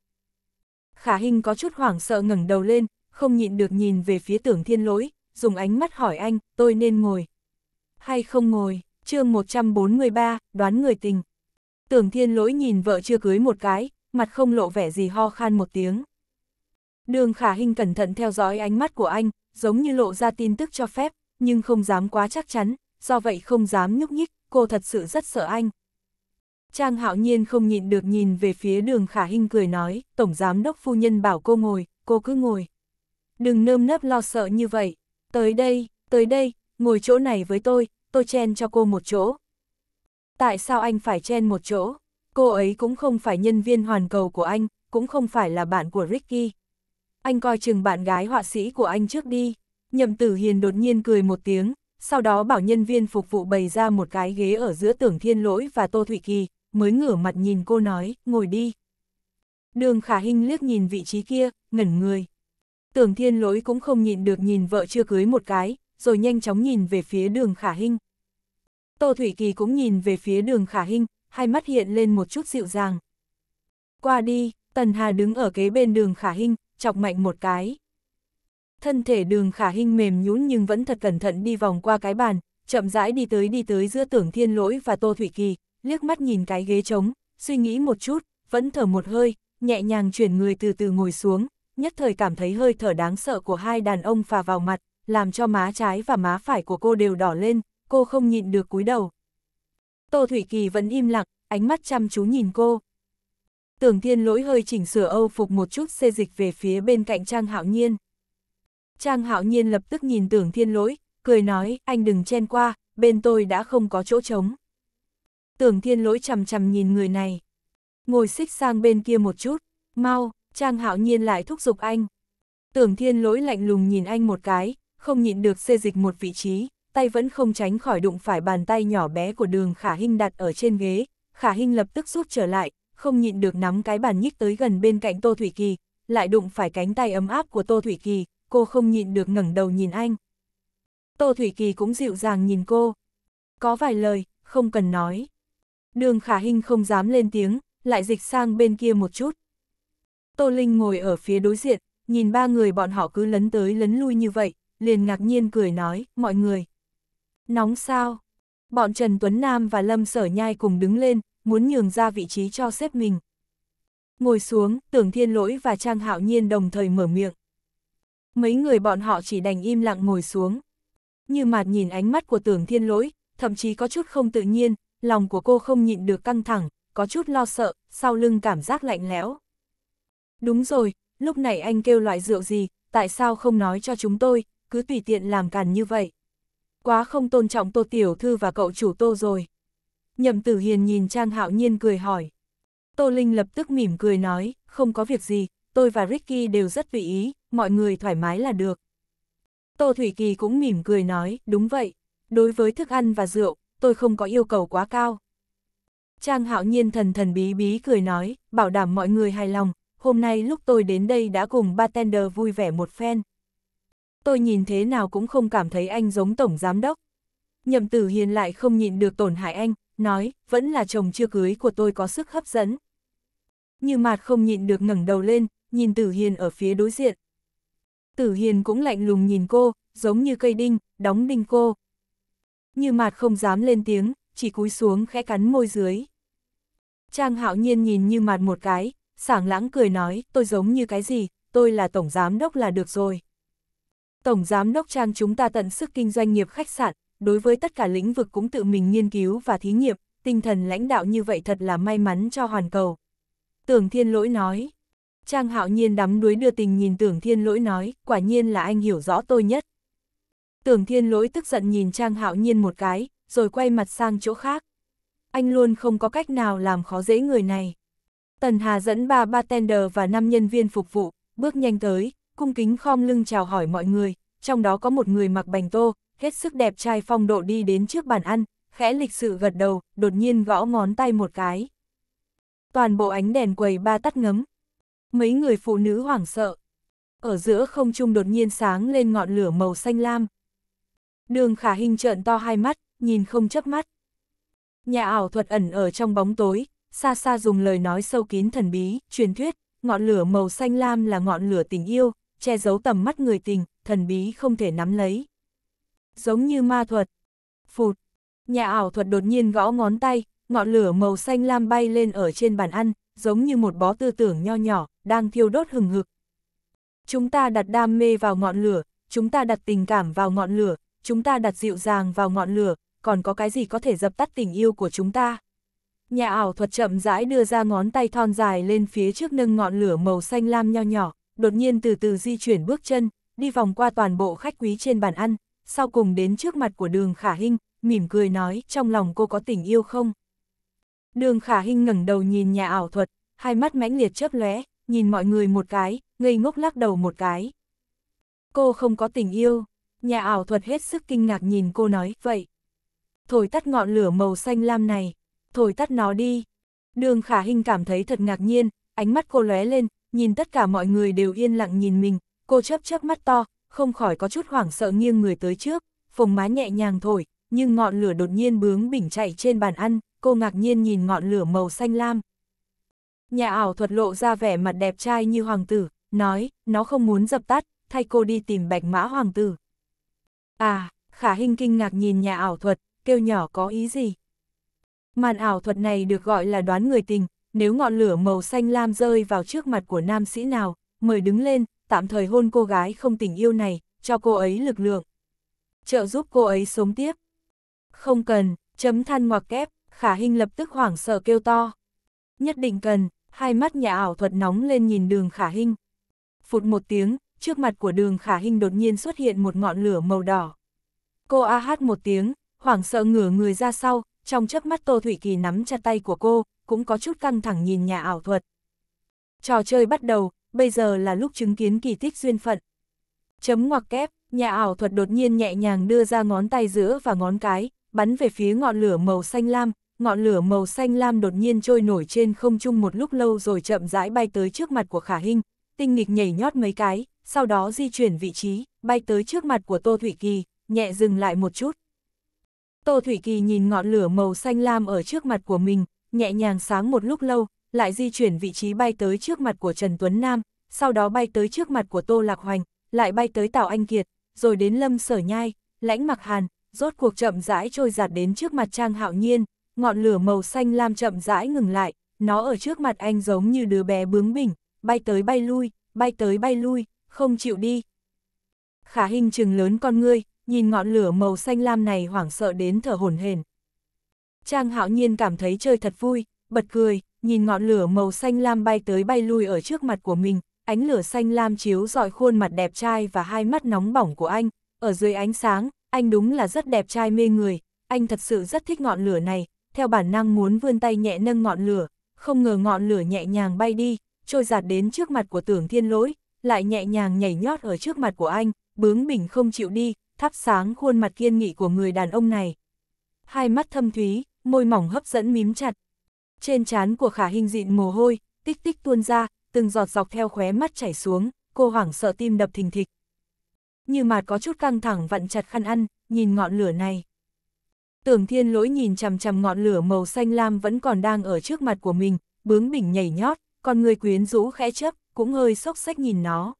Khả Hinh có chút hoảng sợ ngẩng đầu lên, không nhịn được nhìn về phía tưởng thiên lỗi, dùng ánh mắt hỏi anh, tôi nên ngồi. Hay không ngồi, chương 143, đoán người tình. Tưởng thiên lỗi nhìn vợ chưa cưới một cái, mặt không lộ vẻ gì ho khan một tiếng. Đường khả Hinh cẩn thận theo dõi ánh mắt của anh, giống như lộ ra tin tức cho phép, nhưng không dám quá chắc chắn, do vậy không dám nhúc nhích, cô thật sự rất sợ anh. Trang hạo nhiên không nhịn được nhìn về phía đường khả hình cười nói, Tổng Giám Đốc Phu Nhân bảo cô ngồi, cô cứ ngồi. Đừng nơm nớp lo sợ như vậy, tới đây, tới đây, ngồi chỗ này với tôi, tôi chen cho cô một chỗ. Tại sao anh phải chen một chỗ? Cô ấy cũng không phải nhân viên hoàn cầu của anh, cũng không phải là bạn của Ricky. Anh coi chừng bạn gái họa sĩ của anh trước đi. Nhậm tử hiền đột nhiên cười một tiếng, sau đó bảo nhân viên phục vụ bày ra một cái ghế ở giữa tưởng thiên lỗi và Tô Thụy Kỳ, mới ngửa mặt nhìn cô nói, ngồi đi. Đường khả hình liếc nhìn vị trí kia, ngẩn người. Tưởng thiên lỗi cũng không nhịn được nhìn vợ chưa cưới một cái, rồi nhanh chóng nhìn về phía đường khả hình. Tô Thủy Kỳ cũng nhìn về phía đường khả hình, hai mắt hiện lên một chút dịu dàng. Qua đi, Tần Hà đứng ở kế bên đường khả hình, chọc mạnh một cái. Thân thể đường khả hình mềm nhún nhưng vẫn thật cẩn thận đi vòng qua cái bàn, chậm rãi đi tới đi tới giữa tưởng thiên lỗi và Tô Thủy Kỳ, liếc mắt nhìn cái ghế trống, suy nghĩ một chút, vẫn thở một hơi, nhẹ nhàng chuyển người từ từ ngồi xuống, nhất thời cảm thấy hơi thở đáng sợ của hai đàn ông phà vào mặt, làm cho má trái và má phải của cô đều đỏ lên, cô không nhịn được cúi đầu. Tô Thủy Kỳ vẫn im lặng, ánh mắt chăm chú nhìn cô. Tưởng thiên lỗi hơi chỉnh sửa âu phục một chút xê dịch về phía bên cạnh Trang Hạo Nhiên. Trang hạo nhiên lập tức nhìn tưởng thiên lỗi, cười nói, anh đừng chen qua, bên tôi đã không có chỗ trống. Tưởng thiên lỗi chầm chầm nhìn người này. Ngồi xích sang bên kia một chút, mau, Trang hạo nhiên lại thúc giục anh. Tưởng thiên lỗi lạnh lùng nhìn anh một cái, không nhịn được xê dịch một vị trí, tay vẫn không tránh khỏi đụng phải bàn tay nhỏ bé của đường khả hinh đặt ở trên ghế. Khả hinh lập tức rút trở lại, không nhịn được nắm cái bàn nhích tới gần bên cạnh Tô Thủy Kỳ, lại đụng phải cánh tay ấm áp của Tô Thủy Kỳ, cô không nhịn được ngẩng đầu nhìn anh. Tô Thủy Kỳ cũng dịu dàng nhìn cô. Có vài lời, không cần nói. Đường khả hinh không dám lên tiếng, lại dịch sang bên kia một chút. Tô Linh ngồi ở phía đối diện, nhìn ba người bọn họ cứ lấn tới lấn lui như vậy, liền ngạc nhiên cười nói, mọi người. Nóng sao? Bọn Trần Tuấn Nam và Lâm Sở Nhai cùng đứng lên, muốn nhường ra vị trí cho sếp mình. Ngồi xuống, tưởng thiên lỗi và Trang Hạo Nhiên đồng thời mở miệng mấy người bọn họ chỉ đành im lặng ngồi xuống. Như mạt nhìn ánh mắt của tưởng thiên lỗi, thậm chí có chút không tự nhiên, lòng của cô không nhịn được căng thẳng, có chút lo sợ, sau lưng cảm giác lạnh lẽo. Đúng rồi, lúc này anh kêu loại rượu gì, tại sao không nói cho chúng tôi, cứ tùy tiện làm càn như vậy. Quá không tôn trọng Tô Tiểu Thư và cậu chủ Tô rồi. Nhậm Tử Hiền nhìn Trang Hạo Nhiên cười hỏi. Tô Linh lập tức mỉm cười nói, không có việc gì, tôi và Ricky đều rất vị ý, mọi người thoải mái là được. Tô Thủy Kỳ cũng mỉm cười nói, đúng vậy, đối với thức ăn và rượu, tôi không có yêu cầu quá cao. Trang hạo nhiên thần thần bí bí cười nói, bảo đảm mọi người hài lòng, hôm nay lúc tôi đến đây đã cùng bartender vui vẻ một phen. Tôi nhìn thế nào cũng không cảm thấy anh giống tổng giám đốc. Nhậm tử hiền lại không nhịn được tổn hại anh, nói, vẫn là chồng chưa cưới của tôi có sức hấp dẫn. Như mạt không nhịn được ngẩng đầu lên, nhìn Tử Hiền ở phía đối diện. Tử Hiền cũng lạnh lùng nhìn cô, giống như cây đinh, đóng đinh cô. Như Mạt không dám lên tiếng, chỉ cúi xuống khẽ cắn môi dưới. Trang hạo nhiên nhìn như Mạt một cái, sảng lãng cười nói, tôi giống như cái gì, tôi là tổng giám đốc là được rồi. Tổng giám đốc Trang chúng ta tận sức kinh doanh nghiệp khách sạn, đối với tất cả lĩnh vực cũng tự mình nghiên cứu và thí nghiệm, tinh thần lãnh đạo như vậy thật là may mắn cho hoàn cầu. Tưởng Thiên Lỗi nói, Trang hạo nhiên đắm đuối đưa tình nhìn tưởng thiên lỗi nói, quả nhiên là anh hiểu rõ tôi nhất. Tưởng thiên lỗi tức giận nhìn Trang hạo nhiên một cái, rồi quay mặt sang chỗ khác. Anh luôn không có cách nào làm khó dễ người này. Tần Hà dẫn ba bartender và năm nhân viên phục vụ, bước nhanh tới, cung kính khom lưng chào hỏi mọi người, trong đó có một người mặc bành tô, hết sức đẹp trai phong độ đi đến trước bàn ăn, khẽ lịch sự gật đầu, đột nhiên gõ ngón tay một cái. Toàn bộ ánh đèn quầy ba tắt ngấm, Mấy người phụ nữ hoảng sợ. Ở giữa không trung đột nhiên sáng lên ngọn lửa màu xanh lam. Đường khả hình trợn to hai mắt, nhìn không chớp mắt. Nhà ảo thuật ẩn ở trong bóng tối, xa xa dùng lời nói sâu kín thần bí, truyền thuyết, ngọn lửa màu xanh lam là ngọn lửa tình yêu, che giấu tầm mắt người tình, thần bí không thể nắm lấy. Giống như ma thuật. Phụt. Nhà ảo thuật đột nhiên gõ ngón tay, ngọn lửa màu xanh lam bay lên ở trên bàn ăn, giống như một bó tư tưởng nho nhỏ, đang thiêu đốt hừng hực. Chúng ta đặt đam mê vào ngọn lửa, chúng ta đặt tình cảm vào ngọn lửa, chúng ta đặt dịu dàng vào ngọn lửa, còn có cái gì có thể dập tắt tình yêu của chúng ta? Nhà ảo thuật chậm rãi đưa ra ngón tay thon dài lên phía trước nâng ngọn lửa màu xanh lam nho nhỏ, đột nhiên từ từ di chuyển bước chân, đi vòng qua toàn bộ khách quý trên bàn ăn, sau cùng đến trước mặt của đường khả hinh, mỉm cười nói trong lòng cô có tình yêu không? Đường khả hình ngẩng đầu nhìn nhà ảo thuật, hai mắt mãnh liệt chớp lóe, nhìn mọi người một cái, ngây ngốc lắc đầu một cái. Cô không có tình yêu, nhà ảo thuật hết sức kinh ngạc nhìn cô nói, vậy. Thổi tắt ngọn lửa màu xanh lam này, thổi tắt nó đi. Đường khả hình cảm thấy thật ngạc nhiên, ánh mắt cô lóe lên, nhìn tất cả mọi người đều yên lặng nhìn mình, cô chớp chớp mắt to, không khỏi có chút hoảng sợ nghiêng người tới trước, phồng má nhẹ nhàng thổi, nhưng ngọn lửa đột nhiên bướng bỉnh chạy trên bàn ăn, cô ngạc nhiên nhìn ngọn lửa màu xanh lam. Nhà ảo thuật lộ ra vẻ mặt đẹp trai như hoàng tử, nói, nó không muốn dập tắt, thay cô đi tìm bạch mã hoàng tử. À, khả hình kinh ngạc nhìn nhà ảo thuật, kêu nhỏ có ý gì? Màn ảo thuật này được gọi là đoán người tình, nếu ngọn lửa màu xanh lam rơi vào trước mặt của nam sĩ nào, mời đứng lên, tạm thời hôn cô gái không tình yêu này, cho cô ấy lực lượng. Trợ giúp cô ấy sống tiếp. Không cần, chấm than ngoặc kép, khả Hinh lập tức hoảng sợ kêu to. Nhất định cần, hai mắt nhà ảo thuật nóng lên nhìn đường khả Hinh. Phụt một tiếng, trước mặt của đường khả Hinh đột nhiên xuất hiện một ngọn lửa màu đỏ. Cô a hát một tiếng, hoảng sợ ngửa người ra sau, trong chớp mắt Tô Thủy Kỳ nắm chặt tay của cô, cũng có chút căng thẳng nhìn nhà ảo thuật. Trò chơi bắt đầu, bây giờ là lúc chứng kiến kỳ tích duyên phận. Chấm ngoặc kép, nhà ảo thuật đột nhiên nhẹ nhàng đưa ra ngón tay giữa và ngón cái, bắn về phía ngọn lửa màu xanh lam, ngọn lửa màu xanh lam đột nhiên trôi nổi trên không trung một lúc lâu rồi chậm rãi bay tới trước mặt của Khả Hinh, tinh nghịch nhảy nhót mấy cái, sau đó di chuyển vị trí, bay tới trước mặt của Tô Thủy Kỳ, nhẹ dừng lại một chút. Tô Thủy Kỳ nhìn ngọn lửa màu xanh lam ở trước mặt của mình, nhẹ nhàng sáng một lúc lâu, lại di chuyển vị trí bay tới trước mặt của Trần Tuấn Nam, sau đó bay tới trước mặt của Tô Lạc Hoành, lại bay tới Tào Anh Kiệt, rồi đến Lâm Sở Nhai, Lãnh Mặc Hàn, rốt cuộc chậm rãi trôi giạt đến trước mặt Trang Hạo Nhiên, ngọn lửa màu xanh lam chậm rãi ngừng lại, nó ở trước mặt anh giống như đứa bé bướng bỉnh, bay tới bay lui, bay tới bay lui, không chịu đi. Khả hình trừng lớn con ngươi, nhìn ngọn lửa màu xanh lam này hoảng sợ đến thở hổn hển. Trang hạo nhiên cảm thấy chơi thật vui, bật cười, nhìn ngọn lửa màu xanh lam bay tới bay lui ở trước mặt của mình, ánh lửa xanh lam chiếu dọi khuôn mặt đẹp trai và hai mắt nóng bỏng của anh, ở dưới ánh sáng, anh đúng là rất đẹp trai mê người, anh thật sự rất thích ngọn lửa này, theo bản năng muốn vươn tay nhẹ nâng ngọn lửa, không ngờ ngọn lửa nhẹ nhàng bay đi, trôi giạt đến trước mặt của tưởng thiên lỗi, lại nhẹ nhàng nhảy nhót ở trước mặt của anh, bướng bỉnh không chịu đi, thắp sáng khuôn mặt kiên nghị của người đàn ông này. Hai mắt thâm thúy, môi mỏng hấp dẫn mím chặt. Trên trán của khả hình dịn mồ hôi, tích tích tuôn ra, từng giọt dọc theo khóe mắt chảy xuống, cô hoảng sợ tim đập thình thịch. Như mặt có chút căng thẳng vặn chặt khăn ăn, nhìn ngọn lửa này. Tưởng thiên lỗi nhìn chằm chằm ngọn lửa màu xanh lam vẫn còn đang ở trước mặt của mình, bướng bỉnh nhảy nhót, còn người quyến rũ khẽ chấp, cũng hơi sốc sách nhìn nó.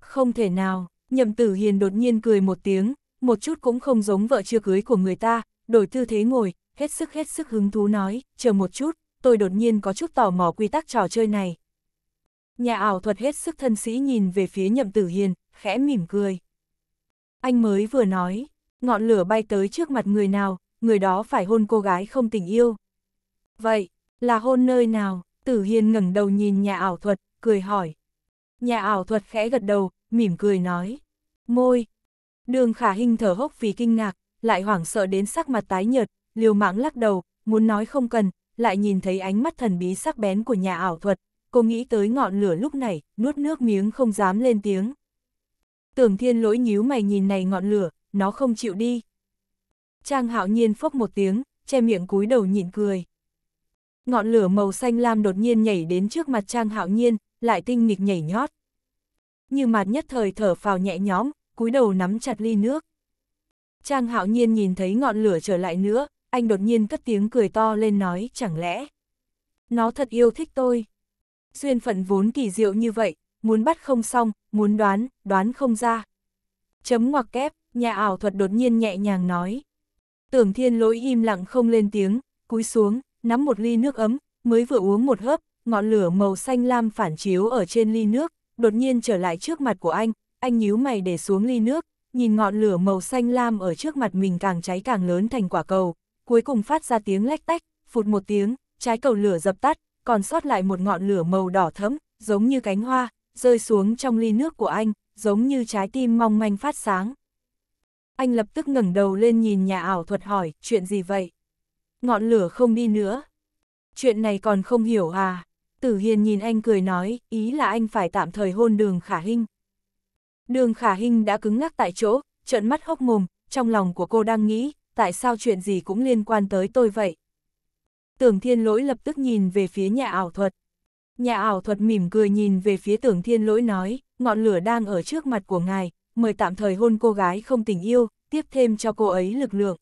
Không thể nào, nhậm tử hiền đột nhiên cười một tiếng, một chút cũng không giống vợ chưa cưới của người ta, đổi tư thế ngồi, hết sức hết sức hứng thú nói, chờ một chút, tôi đột nhiên có chút tò mò quy tắc trò chơi này. Nhà ảo thuật hết sức thân sĩ nhìn về phía nhậm tử hiền, khẽ mỉm cười. Anh mới vừa nói, ngọn lửa bay tới trước mặt người nào, người đó phải hôn cô gái không tình yêu. Vậy, là hôn nơi nào? Tử Hiên ngẩng đầu nhìn nhà ảo thuật, cười hỏi. Nhà ảo thuật khẽ gật đầu, mỉm cười nói. Môi! Đường khả hình thở hốc vì kinh ngạc, lại hoảng sợ đến sắc mặt tái nhợt, liều mạng lắc đầu, muốn nói không cần, lại nhìn thấy ánh mắt thần bí sắc bén của nhà ảo thuật, cô nghĩ tới ngọn lửa lúc này, nuốt nước miếng không dám lên tiếng. Tưởng thiên lỗi nhíu mày nhìn này ngọn lửa, nó không chịu đi. Trang hạo nhiên phốc một tiếng, che miệng cúi đầu nhịn cười. Ngọn lửa màu xanh lam đột nhiên nhảy đến trước mặt Trang hạo nhiên, lại tinh nghịch nhảy nhót. Như mặt nhất thời thở phào nhẹ nhõm, cúi đầu nắm chặt ly nước. Trang hạo nhiên nhìn thấy ngọn lửa trở lại nữa, anh đột nhiên cất tiếng cười to lên nói chẳng lẽ. Nó thật yêu thích tôi. Duyên phận vốn kỳ diệu như vậy, muốn bắt không xong, muốn đoán, đoán không ra. Chấm ngoặc kép. Nhà ảo thuật đột nhiên nhẹ nhàng nói. Tưởng thiên lỗi im lặng không lên tiếng, cúi xuống, nắm một ly nước ấm, mới vừa uống một hớp, ngọn lửa màu xanh lam phản chiếu ở trên ly nước, đột nhiên trở lại trước mặt của anh, anh nhíu mày để xuống ly nước, nhìn ngọn lửa màu xanh lam ở trước mặt mình càng cháy càng lớn thành quả cầu, cuối cùng phát ra tiếng lách tách, phụt một tiếng, trái cầu lửa dập tắt, còn sót lại một ngọn lửa màu đỏ thẫm, giống như cánh hoa, rơi xuống trong ly nước của anh, giống như trái tim mong manh phát sáng anh lập tức ngẩng đầu lên nhìn nhà ảo thuật hỏi, chuyện gì vậy? Ngọn lửa không đi nữa. Chuyện này còn không hiểu à? Tử Hiền nhìn anh cười nói, ý là anh phải tạm thời hôn đường khả Hinh. Đường khả Hinh đã cứng ngắc tại chỗ, trợn mắt hốc mồm, trong lòng của cô đang nghĩ, tại sao chuyện gì cũng liên quan tới tôi vậy? Tưởng thiên lỗi lập tức nhìn về phía nhà ảo thuật. Nhà ảo thuật mỉm cười nhìn về phía tưởng thiên lỗi nói, ngọn lửa đang ở trước mặt của ngài, mời tạm thời hôn cô gái không tình yêu, tiếp thêm cho cô ấy lực lượng.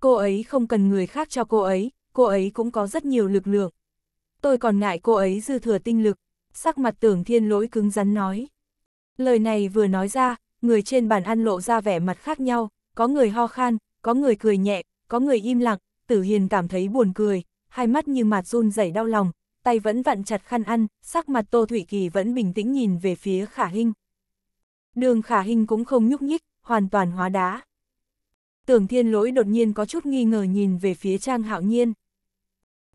Cô ấy không cần người khác cho cô ấy, cô ấy cũng có rất nhiều lực lượng. Tôi còn ngại cô ấy dư thừa tinh lực, sắc mặt tưởng thiên lỗi cứng rắn nói. Lời này vừa nói ra, người trên bàn ăn lộ ra vẻ mặt khác nhau, có người ho khan, có người cười nhẹ, có người im lặng, tử hiền cảm thấy buồn cười, hai mắt như mặt run rẩy đau lòng, tay vẫn vặn chặt khăn ăn, sắc mặt Tô Thủy Kỳ vẫn bình tĩnh nhìn về phía khả hình. Đường khả hình cũng không nhúc nhích, hoàn toàn hóa đá. Tưởng thiên lỗi đột nhiên có chút nghi ngờ nhìn về phía Trang Hạo Nhiên.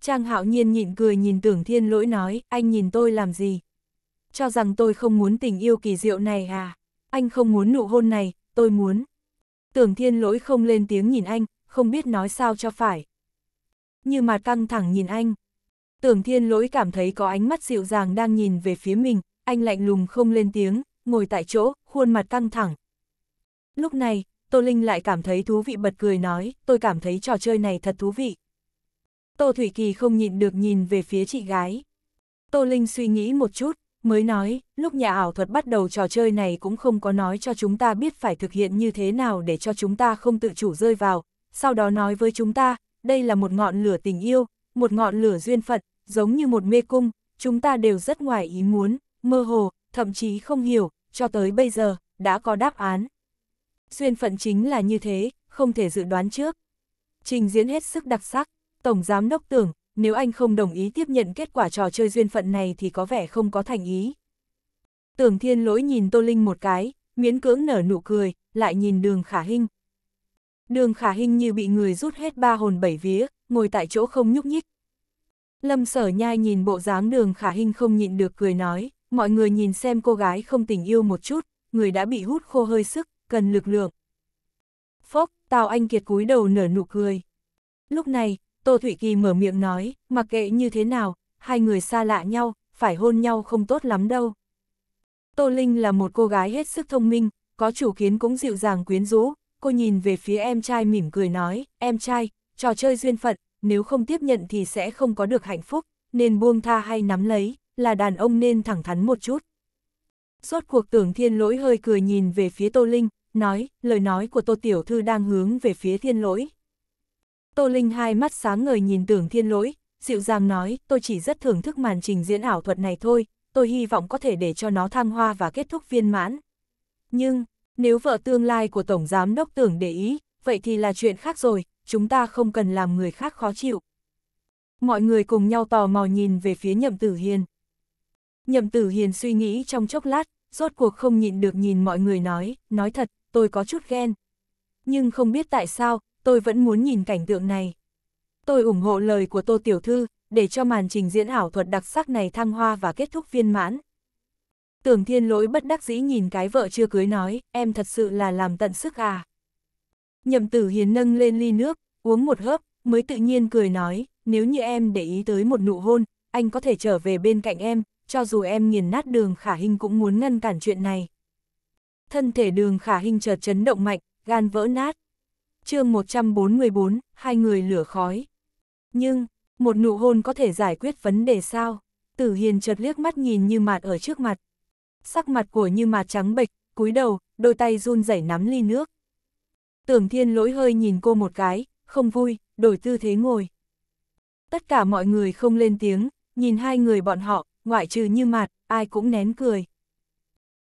Trang Hạo Nhiên nhịn cười nhìn tưởng thiên lỗi nói, anh nhìn tôi làm gì? Cho rằng tôi không muốn tình yêu kỳ diệu này à? Anh không muốn nụ hôn này, tôi muốn. Tưởng thiên lỗi không lên tiếng nhìn anh, không biết nói sao cho phải. Như mà căng thẳng nhìn anh. Tưởng thiên lỗi cảm thấy có ánh mắt dịu dàng đang nhìn về phía mình, anh lạnh lùng không lên tiếng, ngồi tại chỗ, khuôn mặt căng thẳng. Lúc này, Tô Linh lại cảm thấy thú vị bật cười nói, tôi cảm thấy trò chơi này thật thú vị. Tô Thủy Kỳ không nhịn được nhìn về phía chị gái. Tô Linh suy nghĩ một chút, mới nói, lúc nhà ảo thuật bắt đầu trò chơi này cũng không có nói cho chúng ta biết phải thực hiện như thế nào để cho chúng ta không tự chủ rơi vào, sau đó nói với chúng ta, đây là một ngọn lửa tình yêu, một ngọn lửa duyên phận, giống như một mê cung, chúng ta đều rất ngoài ý muốn, mơ hồ, thậm chí không hiểu, cho tới bây giờ, đã có đáp án. Duyên phận chính là như thế, không thể dự đoán trước. Trình diễn hết sức đặc sắc, Tổng Giám Đốc tưởng, nếu anh không đồng ý tiếp nhận kết quả trò chơi duyên phận này thì có vẻ không có thành ý. Tưởng Thiên Lỗi nhìn Tô Linh một cái, miễn cưỡng nở nụ cười, lại nhìn đường khả hình Đường khả hình như bị người rút hết ba hồn bảy vía, ngồi tại chỗ không nhúc nhích. Lâm sở nhai nhìn bộ dáng đường khả hình không nhịn được cười nói mọi người nhìn xem cô gái không tình yêu một chút, người đã bị hút khô hơi sức, cần lực lượng. Phốc, Tào Anh Kiệt cúi đầu nở nụ cười. Lúc này, Tô thủy Kỳ mở miệng nói, mặc kệ như thế nào, hai người xa lạ nhau, phải hôn nhau không tốt lắm đâu. Tô Linh là một cô gái hết sức thông minh, có chủ kiến cũng dịu dàng quyến rũ, cô nhìn về phía em trai mỉm cười nói, em trai, trò chơi duyên phận, nếu không tiếp nhận thì sẽ không có được hạnh phúc, nên buông tha hay nắm lấy, là đàn ông nên thẳng thắn một chút. Suốt cuộc tưởng thiên lỗi hơi cười nhìn về phía Tô Linh, nói, lời nói của Tô Tiểu Thư đang hướng về phía thiên lỗi. Tô Linh hai mắt sáng ngời nhìn tưởng thiên lỗi, dịu dàng nói, tôi chỉ rất thưởng thức màn trình diễn ảo thuật này thôi, tôi hy vọng có thể để cho nó thăng hoa và kết thúc viên mãn. Nhưng, nếu vợ tương lai của Tổng Giám Đốc tưởng để ý, vậy thì là chuyện khác rồi, chúng ta không cần làm người khác khó chịu. Mọi người cùng nhau tò mò nhìn về phía nhậm tử hiền. Nhậm tử hiền suy nghĩ trong chốc lát, rốt cuộc không nhịn được nhìn mọi người nói, nói thật, tôi có chút ghen. Nhưng không biết tại sao, tôi vẫn muốn nhìn cảnh tượng này. Tôi ủng hộ lời của Tô Tiểu Thư, để cho màn trình diễn ảo thuật đặc sắc này thăng hoa và kết thúc viên mãn. Tưởng thiên lỗi bất đắc dĩ nhìn cái vợ chưa cưới nói, em thật sự là làm tận sức à. Nhậm tử hiền nâng lên ly nước, uống một hớp, mới tự nhiên cười nói, nếu như em để ý tới một nụ hôn, anh có thể trở về bên cạnh em, cho dù em nghiền nát đường khả hình cũng muốn ngăn cản chuyện này. Thân thể đường khả hình chợt chấn động mạnh, gan vỡ nát. chương 144, hai người lửa khói. Nhưng, một nụ hôn có thể giải quyết vấn đề sao? Tử Hiền chợt liếc mắt nhìn Như Mạt ở trước mặt. Sắc mặt của Như Mạt trắng bệch, cúi đầu, đôi tay run rẩy nắm ly nước. Tưởng Thiên lỗi hơi nhìn cô một cái, không vui, đổi tư thế ngồi. Tất cả mọi người không lên tiếng, nhìn hai người bọn họ, ngoại trừ như mặt, ai cũng nén cười.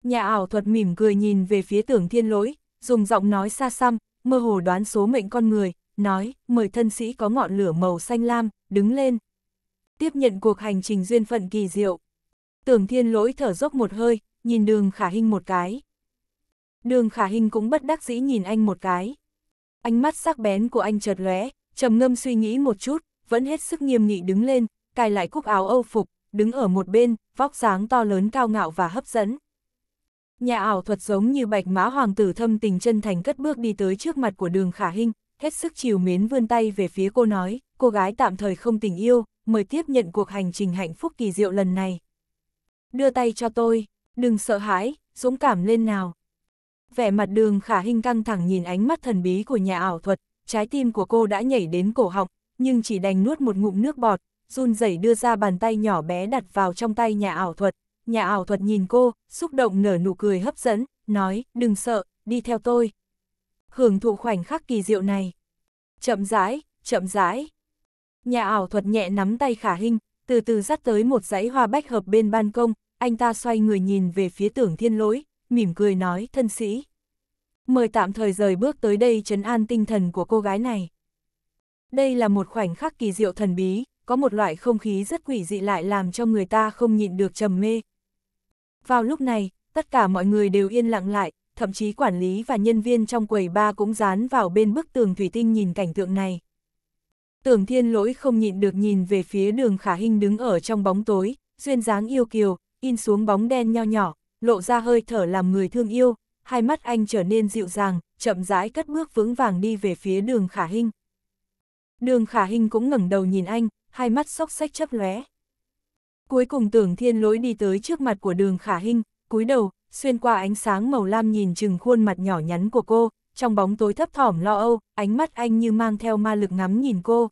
Nhà ảo thuật mỉm cười nhìn về phía tưởng thiên lỗi, dùng giọng nói xa xăm, mơ hồ đoán số mệnh con người, nói, mời thân sĩ có ngọn lửa màu xanh lam, đứng lên. Tiếp nhận cuộc hành trình duyên phận kỳ diệu. Tưởng thiên lỗi thở dốc một hơi, nhìn đường khả hình một cái. Đường khả hình cũng bất đắc dĩ nhìn anh một cái. Ánh mắt sắc bén của anh chợt lóe, trầm ngâm suy nghĩ một chút, vẫn hết sức nghiêm nghị đứng lên, cài lại cúc áo âu phục, đứng ở một bên, vóc dáng to lớn cao ngạo và hấp dẫn. Nhà ảo thuật giống như bạch mã hoàng tử thâm tình chân thành cất bước đi tới trước mặt của đường khả hình, hết sức chiều mến vươn tay về phía cô nói, cô gái tạm thời không tình yêu, mời tiếp nhận cuộc hành trình hạnh phúc kỳ diệu lần này. Đưa tay cho tôi, đừng sợ hãi, dũng cảm lên nào. Vẻ mặt đường khả hình căng thẳng nhìn ánh mắt thần bí của nhà ảo thuật, trái tim của cô đã nhảy đến cổ họng, nhưng chỉ đành nuốt một ngụm nước bọt, run rẩy đưa ra bàn tay nhỏ bé đặt vào trong tay nhà ảo thuật. Nhà ảo thuật nhìn cô, xúc động nở nụ cười hấp dẫn, nói, đừng sợ, đi theo tôi. Hưởng thụ khoảnh khắc kỳ diệu này. Chậm rãi, chậm rãi. Nhà ảo thuật nhẹ nắm tay khả hình, từ từ dắt tới một dãy hoa bách hợp bên ban công, anh ta xoay người nhìn về phía tưởng thiên lỗi, mỉm cười nói, thân sĩ. Mời tạm thời rời bước tới đây trấn an tinh thần của cô gái này. Đây là một khoảnh khắc kỳ diệu thần bí, có một loại không khí rất quỷ dị lại làm cho người ta không nhịn được trầm mê. Vào lúc này, tất cả mọi người đều yên lặng lại, thậm chí quản lý và nhân viên trong quầy ba cũng dán vào bên bức tường thủy tinh nhìn cảnh tượng này. Tưởng thiên lỗi không nhịn được nhìn về phía đường khả hình đứng ở trong bóng tối, duyên dáng yêu kiều, in xuống bóng đen nho nhỏ, lộ ra hơi thở làm người thương yêu, hai mắt anh trở nên dịu dàng, chậm rãi cất bước vững vàng đi về phía đường khả hình. Đường khả hình cũng ngẩng đầu nhìn anh, hai mắt sóc sách chấp lóe. Cuối cùng tưởng thiên Lỗi đi tới trước mặt của đường khả hinh, cúi đầu, xuyên qua ánh sáng màu lam nhìn chừng khuôn mặt nhỏ nhắn của cô, trong bóng tối thấp thỏm lo âu, ánh mắt anh như mang theo ma lực ngắm nhìn cô.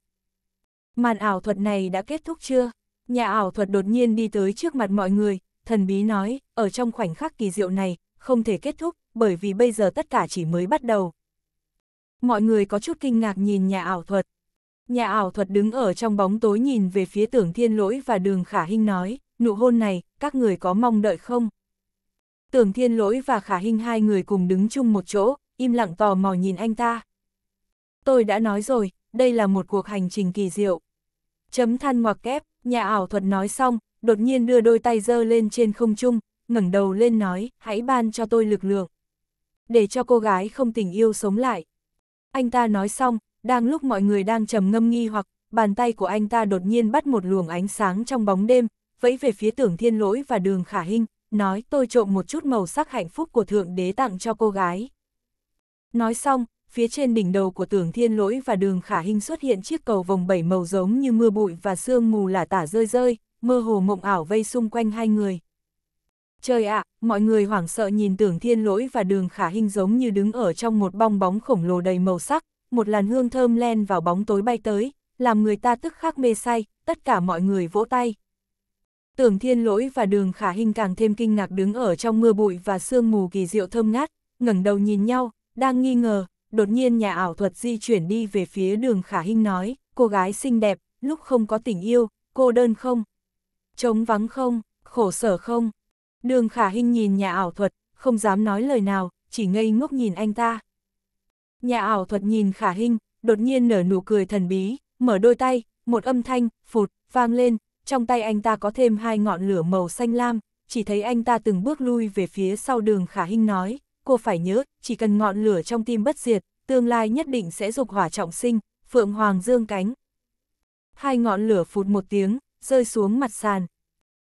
Màn ảo thuật này đã kết thúc chưa? Nhà ảo thuật đột nhiên đi tới trước mặt mọi người, thần bí nói, ở trong khoảnh khắc kỳ diệu này, không thể kết thúc, bởi vì bây giờ tất cả chỉ mới bắt đầu. Mọi người có chút kinh ngạc nhìn nhà ảo thuật, Nhà ảo thuật đứng ở trong bóng tối nhìn về phía tưởng thiên lỗi và đường khả hinh nói, nụ hôn này, các người có mong đợi không? Tưởng thiên lỗi và khả hinh hai người cùng đứng chung một chỗ, im lặng tò mò nhìn anh ta. Tôi đã nói rồi, đây là một cuộc hành trình kỳ diệu. Chấm than ngoặc kép, nhà ảo thuật nói xong, đột nhiên đưa đôi tay dơ lên trên không trung, ngẩng đầu lên nói, hãy ban cho tôi lực lượng. Để cho cô gái không tình yêu sống lại. Anh ta nói xong, đang lúc mọi người đang trầm ngâm nghi hoặc, bàn tay của anh ta đột nhiên bắt một luồng ánh sáng trong bóng đêm, vẫy về phía tưởng thiên lỗi và đường khả hình nói tôi trộm một chút màu sắc hạnh phúc của thượng đế tặng cho cô gái. Nói xong, phía trên đỉnh đầu của tưởng thiên lỗi và đường khả hình xuất hiện chiếc cầu vòng bảy màu giống như mưa bụi và sương mù lả tả rơi rơi, mơ hồ mộng ảo vây xung quanh hai người. Trời ạ, mọi người hoảng sợ nhìn tưởng thiên lỗi và đường khả hình giống như đứng ở trong một bong bóng khổng lồ đầy màu sắc, một làn hương thơm len vào bóng tối bay tới, làm người ta tức khắc mê say, tất cả mọi người vỗ tay. Tưởng thiên lỗi và đường khả hình càng thêm kinh ngạc đứng ở trong mưa bụi và sương mù kỳ diệu thơm ngát, ngẩng đầu nhìn nhau, đang nghi ngờ, đột nhiên nhà ảo thuật di chuyển đi về phía đường khả hình nói, cô gái xinh đẹp, lúc không có tình yêu, cô đơn không? Trống vắng không? Khổ sở không? Đường khả hình nhìn nhà ảo thuật, không dám nói lời nào, chỉ ngây ngốc nhìn anh ta. Nhà ảo thuật nhìn khả hình, đột nhiên nở nụ cười thần bí, mở đôi tay, một âm thanh, phụt, vang lên, trong tay anh ta có thêm hai ngọn lửa màu xanh lam, chỉ thấy anh ta từng bước lui về phía sau đường khả hình nói, cô phải nhớ, chỉ cần ngọn lửa trong tim bất diệt, tương lai nhất định sẽ dục hỏa trọng sinh, phượng hoàng dương cánh. Hai ngọn lửa phụt một tiếng, rơi xuống mặt sàn.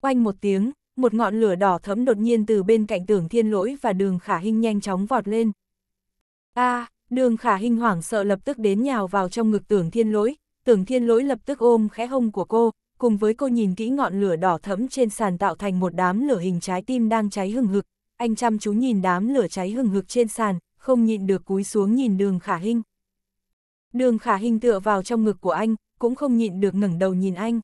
Quanh một tiếng, một ngọn lửa đỏ thẫm đột nhiên từ bên cạnh tưởng thiên lỗi và đường khả hình nhanh chóng vọt lên. a à, Đường khả hình hoảng sợ lập tức đến nhào vào trong ngực tưởng thiên lỗi, tưởng thiên lỗi lập tức ôm khẽ hông của cô, cùng với cô nhìn kỹ ngọn lửa đỏ thẫm trên sàn tạo thành một đám lửa hình trái tim đang cháy hừng hực, anh chăm chú nhìn đám lửa cháy hừng hực trên sàn, không nhịn được cúi xuống nhìn đường khả hình. Đường khả hình tựa vào trong ngực của anh, cũng không nhịn được ngẩng đầu nhìn anh.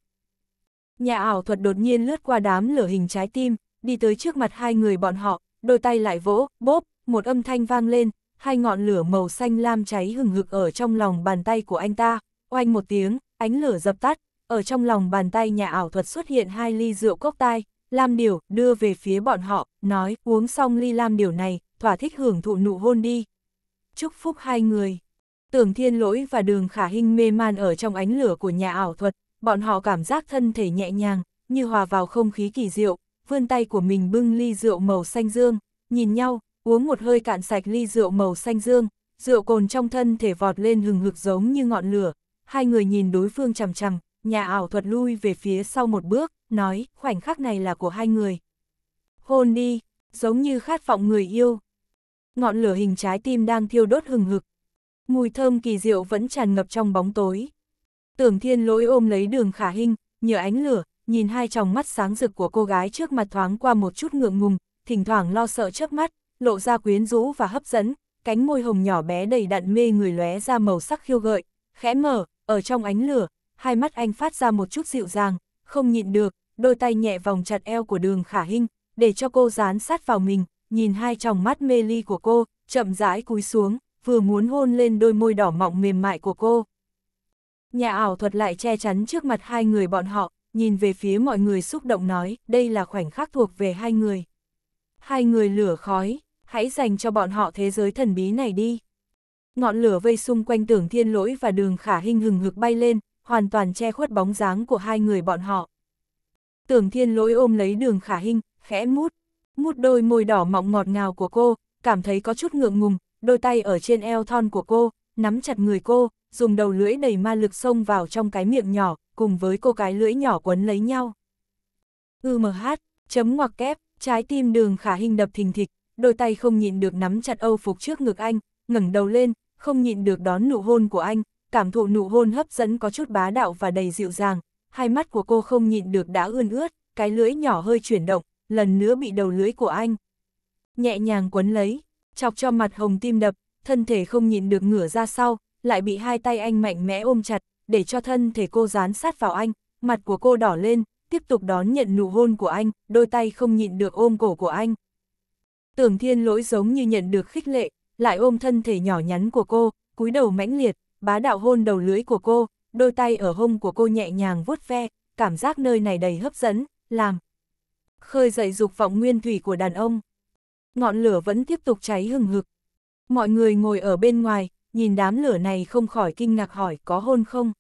Nhà ảo thuật đột nhiên lướt qua đám lửa hình trái tim, đi tới trước mặt hai người bọn họ, đôi tay lại vỗ, bóp, một âm thanh vang lên, hai ngọn lửa màu xanh lam cháy hừng hực ở trong lòng bàn tay của anh ta, oanh một tiếng, ánh lửa dập tắt, ở trong lòng bàn tay nhà ảo thuật xuất hiện hai ly rượu cốc tai, Lam Điều đưa về phía bọn họ, nói uống xong ly Lam Điều này, thỏa thích hưởng thụ nụ hôn đi. Chúc phúc hai người. Tưởng Thiên Lỗi và Đường Khả hình mê man ở trong ánh lửa của nhà ảo thuật, bọn họ cảm giác thân thể nhẹ nhàng, như hòa vào không khí kỳ diệu, vươn tay của mình bưng ly rượu màu xanh dương, nhìn nhau, uống một hơi cạn sạch ly rượu màu xanh dương, rượu cồn trong thân thể vọt lên hừng hực giống như ngọn lửa, hai người nhìn đối phương chằm chằm, nhà ảo thuật lui về phía sau một bước, nói, khoảnh khắc này là của hai người. Hôn đi, giống như khát vọng người yêu. Ngọn lửa hình trái tim đang thiêu đốt hừng hực. Mùi thơm kỳ diệu vẫn tràn ngập trong bóng tối. Tưởng thiên lỗi ôm lấy đường khả hình, nhờ ánh lửa, nhìn hai tròng mắt sáng rực của cô gái trước mặt thoáng qua một chút ngượng ngùng, thỉnh thoảng lo sợ trước mắt, lộ ra quyến rũ và hấp dẫn, cánh môi hồng nhỏ bé đầy đặn mê người lóe ra màu sắc khiêu gợi, khẽ mở, ở trong ánh lửa, hai mắt anh phát ra một chút dịu dàng, không nhịn được, đôi tay nhẹ vòng chặt eo của đường khả hình để cho cô dán sát vào mình, nhìn hai tròng mắt mê ly của cô, chậm rãi cúi xuống, vừa muốn hôn lên đôi môi đỏ mọng mềm mại của cô. Nhà ảo thuật lại che chắn trước mặt hai người bọn họ, nhìn về phía mọi người xúc động nói, đây là khoảnh khắc thuộc về hai người. Hai người lửa khói, hãy dành cho bọn họ thế giới thần bí này đi. Ngọn lửa vây xung quanh tưởng thiên lỗi và đường khả hình hừng hực bay lên, hoàn toàn che khuất bóng dáng của hai người bọn họ. Tưởng thiên lỗi ôm lấy đường khả hình, khẽ mút, mút đôi môi đỏ mọng ngọt ngào của cô, cảm thấy có chút ngượng ngùng, đôi tay ở trên eo thon của cô, nắm chặt người cô, dùng đầu lưỡi đầy ma lực xông vào trong cái miệng nhỏ, cùng với cô cái lưỡi nhỏ quấn lấy nhau. UMH, chấm ngoặc kép, trái tim đường khả hình đập thình thịch, đôi tay không nhịn được nắm chặt âu phục trước ngực anh, ngẩng đầu lên, không nhịn được đón nụ hôn của anh, cảm thụ nụ hôn hấp dẫn có chút bá đạo và đầy dịu dàng, hai mắt của cô không nhịn được đã ươn ướt, cái lưỡi nhỏ hơi chuyển động, lần nữa bị đầu lưỡi của anh. Nhẹ nhàng quấn lấy, chọc cho mặt hồng tim đập, thân thể không nhịn được ngửa ra sau, lại bị hai tay anh mạnh mẽ ôm chặt, để cho thân thể cô dán sát vào anh, mặt của cô đỏ lên, tiếp tục đón nhận nụ hôn của anh, đôi tay không nhịn được ôm cổ của anh. Tưởng thiên lỗi giống như nhận được khích lệ, lại ôm thân thể nhỏ nhắn của cô, cúi đầu mãnh liệt, bá đạo hôn đầu lưỡi của cô, đôi tay ở hông của cô nhẹ nhàng vuốt ve, cảm giác nơi này đầy hấp dẫn, làm. Khơi dậy dục vọng nguyên thủy của đàn ông. Ngọn lửa vẫn tiếp tục cháy hừng hực. Mọi người ngồi ở bên ngoài, nhìn đám lửa này không khỏi kinh ngạc hỏi có hôn không.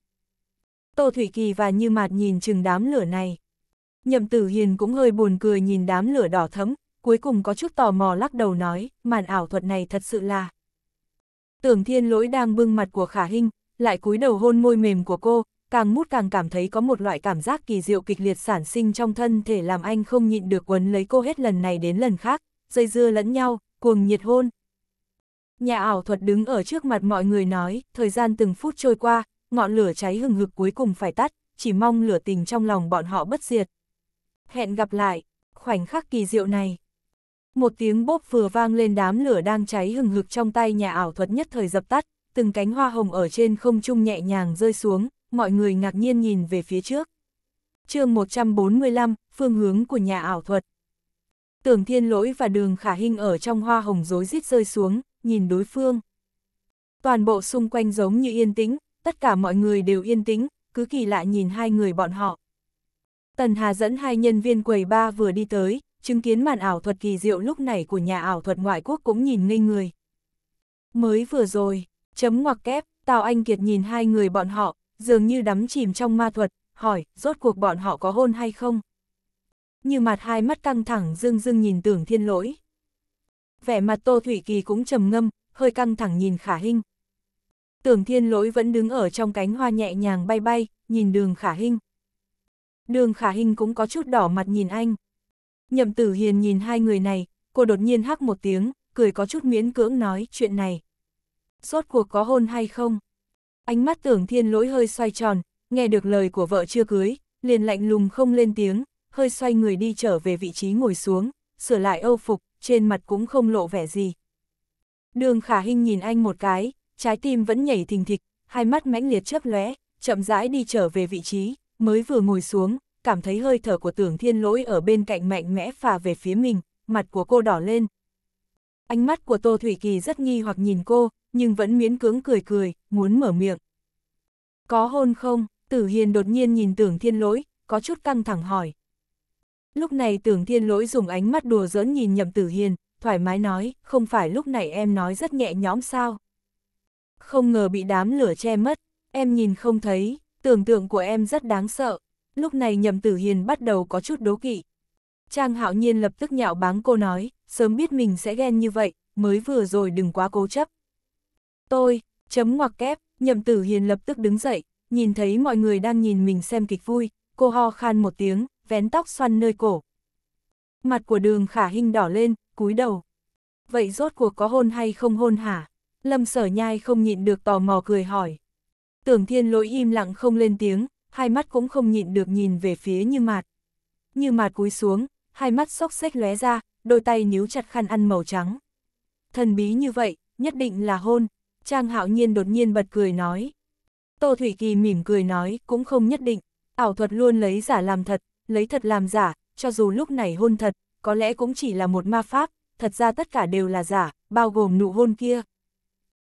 Tô Thủy Kỳ và Như Mạt nhìn chừng đám lửa này. Nhậm Tử Hiền cũng hơi buồn cười nhìn đám lửa đỏ thấm, cuối cùng có chút tò mò lắc đầu nói, màn ảo thuật này thật sự là... Tưởng thiên lỗi đang bưng mặt của khả hình, lại cúi đầu hôn môi mềm của cô, càng mút càng cảm thấy có một loại cảm giác kỳ diệu kịch liệt sản sinh trong thân thể làm anh không nhịn được quấn lấy cô hết lần này đến lần khác, dây dưa lẫn nhau, cuồng nhiệt hôn. Nhà ảo thuật đứng ở trước mặt mọi người nói, thời gian từng phút trôi qua, ngọn lửa cháy hừng hực cuối cùng phải tắt, chỉ mong lửa tình trong lòng bọn họ bất diệt. Hẹn gặp lại, khoảnh khắc kỳ diệu này. Một tiếng bốp vừa vang lên đám lửa đang cháy hừng hực trong tay nhà ảo thuật nhất thời dập tắt, từng cánh hoa hồng ở trên không trung nhẹ nhàng rơi xuống, mọi người ngạc nhiên nhìn về phía trước. chương 145, phương hướng của nhà ảo thuật. Tưởng thiên lỗi và đường khả hình ở trong hoa hồng rối rít rơi xuống, nhìn đối phương. Toàn bộ xung quanh giống như yên tĩnh, tất cả mọi người đều yên tĩnh, cứ kỳ lạ nhìn hai người bọn họ. Tần Hà dẫn hai nhân viên quầy ba vừa đi tới, chứng kiến màn ảo thuật kỳ diệu lúc này của nhà ảo thuật ngoại quốc cũng nhìn ngây người. Mới vừa rồi, chấm ngoặc kép, Tào Anh Kiệt nhìn hai người bọn họ, dường như đắm chìm trong ma thuật, hỏi, rốt cuộc bọn họ có hôn hay không? Như mặt hai mắt căng thẳng dưng dưng nhìn tưởng thiên lỗi. Vẻ mặt Tô Thủy Kỳ cũng trầm ngâm, hơi căng thẳng nhìn khả hình Tưởng thiên lỗi vẫn đứng ở trong cánh hoa nhẹ nhàng bay bay, nhìn đường khả hình Đường khả hình cũng có chút đỏ mặt nhìn anh. Nhậm tử hiền nhìn hai người này, cô đột nhiên hắc một tiếng, cười có chút miễn cưỡng nói chuyện này. Rốt cuộc có hôn hay không? Ánh mắt tưởng thiên lỗi hơi xoay tròn, nghe được lời của vợ chưa cưới, liền lạnh lùng không lên tiếng, hơi xoay người đi trở về vị trí ngồi xuống, sửa lại âu phục, trên mặt cũng không lộ vẻ gì. Đường khả hình nhìn anh một cái, trái tim vẫn nhảy thình thịch, hai mắt mãnh liệt chớp lóe, chậm rãi đi trở về vị trí, mới vừa ngồi xuống, cảm thấy hơi thở của tưởng thiên lỗi ở bên cạnh mạnh mẽ phà về phía mình, mặt của cô đỏ lên. Ánh mắt của Tô Thủy Kỳ rất nghi hoặc nhìn cô, nhưng vẫn miễn cưỡng cười cười, muốn mở miệng. Có hôn không? Tử Hiền đột nhiên nhìn tưởng thiên lỗi, có chút căng thẳng hỏi. Lúc này tưởng thiên lỗi dùng ánh mắt đùa giỡn nhìn nhầm tử hiền, thoải mái nói, không phải lúc này em nói rất nhẹ nhõm sao. Không ngờ bị đám lửa che mất, em nhìn không thấy, tưởng tượng của em rất đáng sợ, lúc này nhầm tử hiền bắt đầu có chút đố kỵ. Trang hạo nhiên lập tức nhạo báng cô nói, sớm biết mình sẽ ghen như vậy, mới vừa rồi đừng quá cố chấp. Tôi, chấm ngoặc kép, nhậm tử hiền lập tức đứng dậy, nhìn thấy mọi người đang nhìn mình xem kịch vui, cô ho khan một tiếng, vén tóc xoăn nơi cổ. Mặt của đường khả hình đỏ lên, cúi đầu. Vậy rốt cuộc có hôn hay không hôn hả? Lâm sở nhai không nhịn được tò mò cười hỏi. Tưởng thiên lỗi im lặng không lên tiếng, hai mắt cũng không nhịn được nhìn về phía Như Mạt. Như Mạt cúi xuống, hai mắt sốc xếch lóe ra, đôi tay níu chặt khăn ăn màu trắng. Thần bí như vậy, nhất định là hôn, Trang Hạo Nhiên đột nhiên bật cười nói. Tô Thủy Kỳ mỉm cười nói, cũng không nhất định, ảo thuật luôn lấy giả làm thật, lấy thật làm giả, cho dù lúc này hôn thật, có lẽ cũng chỉ là một ma pháp, thật ra tất cả đều là giả, bao gồm nụ hôn kia.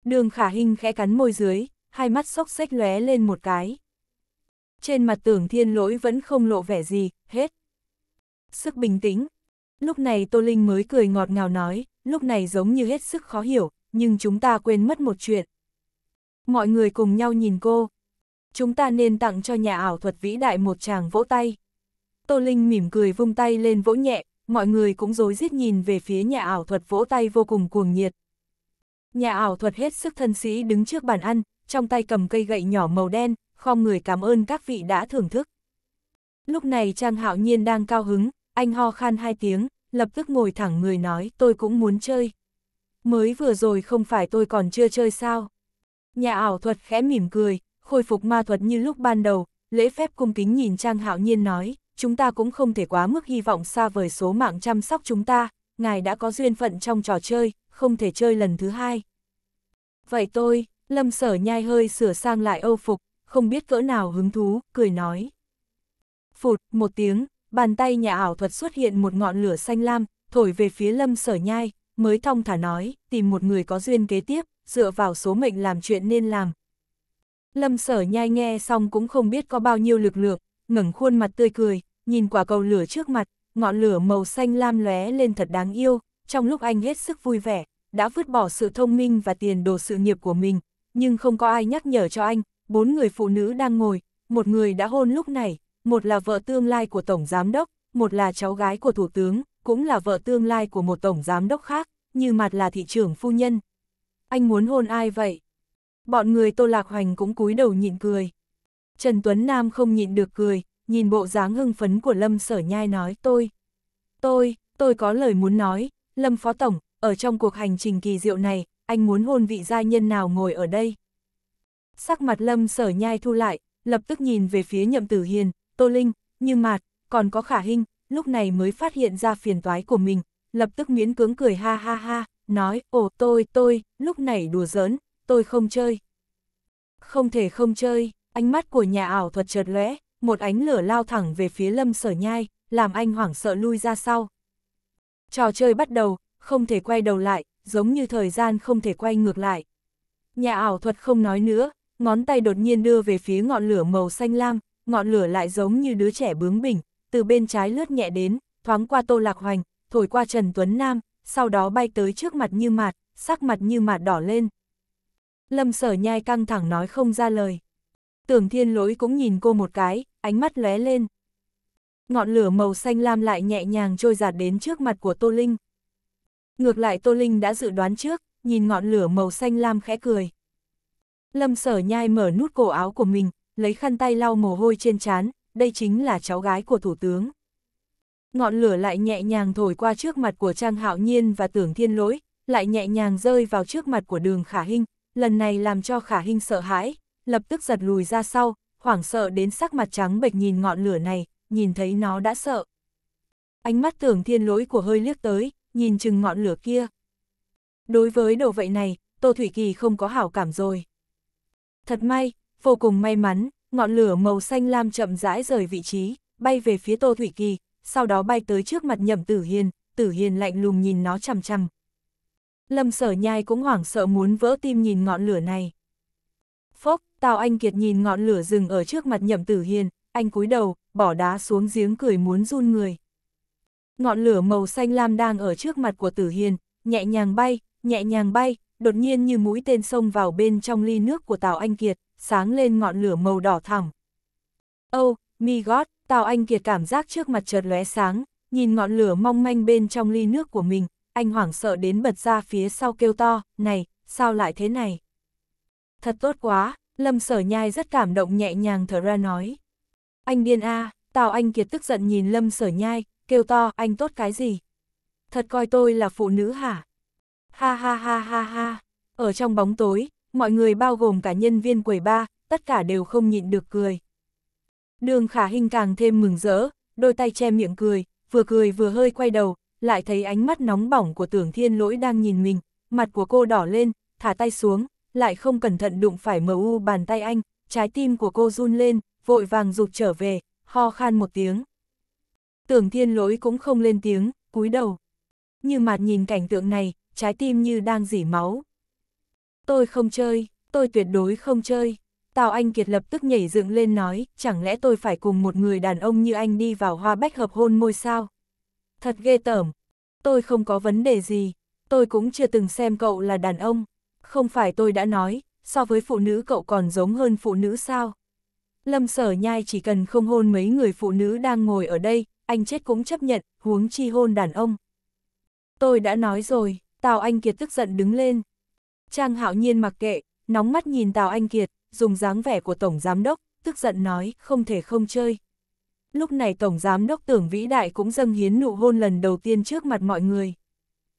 Đường khả hình khẽ cắn môi dưới, hai mắt sốc xếch lóe lên một cái trên mặt tưởng thiên lỗi vẫn không lộ vẻ gì, hết. Sức bình tĩnh. Lúc này Tô Linh mới cười ngọt ngào nói, lúc này giống như hết sức khó hiểu, nhưng chúng ta quên mất một chuyện. Mọi người cùng nhau nhìn cô. Chúng ta nên tặng cho nhà ảo thuật vĩ đại một chàng vỗ tay. Tô Linh mỉm cười vung tay lên vỗ nhẹ, mọi người cũng rối rít nhìn về phía nhà ảo thuật vỗ tay vô cùng cuồng nhiệt. Nhà ảo thuật hết sức thân sĩ đứng trước bàn ăn, trong tay cầm cây gậy nhỏ màu đen, khom người cảm ơn các vị đã thưởng thức. Lúc này Trang Hạo Nhiên đang cao hứng, anh ho khan hai tiếng, lập tức ngồi thẳng người nói tôi cũng muốn chơi. Mới vừa rồi không phải tôi còn chưa chơi sao? Nhà ảo thuật khẽ mỉm cười, khôi phục ma thuật như lúc ban đầu, lễ phép cung kính nhìn Trang Hạo Nhiên nói, chúng ta cũng không thể quá mức hy vọng xa vời số mạng chăm sóc chúng ta, ngài đã có duyên phận trong trò chơi, không thể chơi lần thứ hai. Vậy tôi, Lâm Sở Nhai hơi sửa sang lại âu phục, không biết cỡ nào hứng thú, cười nói. Phụt, một tiếng, bàn tay nhà ảo thuật xuất hiện một ngọn lửa xanh lam, thổi về phía lâm sở nhai, mới thong thả nói, tìm một người có duyên kế tiếp, dựa vào số mệnh làm chuyện nên làm. Lâm sở nhai nghe xong cũng không biết có bao nhiêu lực lượng, ngẩng khuôn mặt tươi cười, nhìn quả cầu lửa trước mặt, ngọn lửa màu xanh lam lóe lên thật đáng yêu, trong lúc anh hết sức vui vẻ, đã vứt bỏ sự thông minh và tiền đồ sự nghiệp của mình, nhưng không có ai nhắc nhở cho anh, bốn người phụ nữ đang ngồi, một người đã hôn lúc này, một là vợ tương lai của Tổng Giám Đốc, một là cháu gái của Thủ tướng, cũng là vợ tương lai của một Tổng Giám Đốc khác, như mặt là thị trưởng phu nhân. Anh muốn hôn ai vậy? Bọn người Tô Lạc Hoành cũng cúi đầu nhịn cười. Trần Tuấn Nam không nhịn được cười, nhìn bộ dáng hưng phấn của Lâm Sở Nhai nói tôi. Tôi, tôi có lời muốn nói, Lâm Phó Tổng, ở trong cuộc hành trình kỳ diệu này, anh muốn hôn vị gia nhân nào ngồi ở đây? Sắc mặt lâm sở nhai thu lại, lập tức nhìn về phía nhậm tử hiền, tô linh, như mạt, còn có khả hình, lúc này mới phát hiện ra phiền toái của mình, lập tức miễn cưỡng cười ha ha ha, nói, ồ tôi, tôi, lúc này đùa giỡn, tôi không chơi. Không thể không chơi, ánh mắt của nhà ảo thuật chợt lóe, một ánh lửa lao thẳng về phía lâm sở nhai, làm anh hoảng sợ lui ra sau. Trò chơi bắt đầu, không thể quay đầu lại, giống như thời gian không thể quay ngược lại. Nhà ảo thuật không nói nữa, ngón tay đột nhiên đưa về phía ngọn lửa màu xanh lam, ngọn lửa lại giống như đứa trẻ bướng bỉnh, từ bên trái lướt nhẹ đến, thoáng qua Tô Lạc Hoành, thổi qua Trần Tuấn Nam, sau đó bay tới trước mặt như mạt, sắc mặt như mạt đỏ lên. Lâm sở nhai căng thẳng nói không ra lời. Tưởng thiên lỗi cũng nhìn cô một cái, ánh mắt lóe lên. Ngọn lửa màu xanh lam lại nhẹ nhàng trôi giạt đến trước mặt của Tô Linh. Ngược lại Tô Linh đã dự đoán trước, nhìn ngọn lửa màu xanh lam khẽ cười, Lâm sở nhai mở nút cổ áo của mình, lấy khăn tay lau mồ hôi trên trán, đây chính là cháu gái của thủ tướng. Ngọn lửa lại nhẹ nhàng thổi qua trước mặt của Trang Hạo Nhiên và Tưởng Thiên Lỗi, lại nhẹ nhàng rơi vào trước mặt của đường Khả Hinh, lần này làm cho Khả Hinh sợ hãi, lập tức giật lùi ra sau, hoảng sợ đến sắc mặt trắng bệch nhìn ngọn lửa này, nhìn thấy nó đã sợ. Ánh mắt Tưởng Thiên Lỗi của hơi liếc tới, nhìn chừng ngọn lửa kia. Đối với đồ vậy này, Tô Thủy Kỳ không có hảo cảm rồi. Thật may, vô cùng may mắn, ngọn lửa màu xanh lam chậm rãi rời vị trí, bay về phía Tô Thủy Kỳ, sau đó bay tới trước mặt Nhậm Tử Hiền, Tử Hiền lạnh lùng nhìn nó chằm chằm. Lâm sở nhai cũng hoảng sợ muốn vỡ tim nhìn ngọn lửa này. Phốc, Tào Anh Kiệt nhìn ngọn lửa rừng ở trước mặt Nhậm Tử Hiền, anh cúi đầu, bỏ đá xuống giếng cười muốn run người. Ngọn lửa màu xanh lam đang ở trước mặt của Tử Hiền, nhẹ nhàng bay, nhẹ nhàng bay, đột nhiên như mũi tên xông vào bên trong ly nước của Tào Anh Kiệt, sáng lên ngọn lửa màu đỏ thẳm. Oh, my god, Tào Anh Kiệt cảm giác trước mặt chợt lóe sáng, nhìn ngọn lửa mong manh bên trong ly nước của mình, anh hoảng sợ đến bật ra phía sau kêu to, này, sao lại thế này? Thật tốt quá, Lâm Sở Nhai rất cảm động nhẹ nhàng thở ra nói. Anh điên a à, Tào Anh Kiệt tức giận nhìn Lâm Sở Nhai, kêu to, anh tốt cái gì? Thật coi tôi là phụ nữ hả? Ha ha ha ha ha. Ở trong bóng tối, mọi người bao gồm cả nhân viên quầy ba, tất cả đều không nhịn được cười. Đường khả hình càng thêm mừng rỡ, đôi tay che miệng cười, vừa cười vừa hơi quay đầu, lại thấy ánh mắt nóng bỏng của tưởng thiên lỗi đang nhìn mình, mặt của cô đỏ lên, thả tay xuống, lại không cẩn thận đụng phải mờ u bàn tay anh, trái tim của cô run lên, vội vàng rụt trở về, ho khan một tiếng. Tưởng thiên lỗi cũng không lên tiếng, cúi đầu như mặt nhìn cảnh tượng này, trái tim như đang dỉ máu. Tôi không chơi, tôi tuyệt đối không chơi. Tào Anh Kiệt lập tức nhảy dựng lên nói, chẳng lẽ tôi phải cùng một người đàn ông như anh đi vào hoa bách hợp hôn môi sao? Thật ghê tởm, tôi không có vấn đề gì, tôi cũng chưa từng xem cậu là đàn ông. Không phải tôi đã nói, so với phụ nữ cậu còn giống hơn phụ nữ sao? Lâm sở nhai chỉ cần không hôn mấy người phụ nữ đang ngồi ở đây, anh chết cũng chấp nhận, huống chi hôn đàn ông. Tôi đã nói rồi, Tào Anh Kiệt tức giận đứng lên. Trang hạo nhiên mặc kệ, nóng mắt nhìn Tào Anh Kiệt, dùng dáng vẻ của Tổng Giám Đốc, tức giận nói, không thể không chơi. Lúc này Tổng Giám Đốc tưởng vĩ đại cũng dâng hiến nụ hôn lần đầu tiên trước mặt mọi người.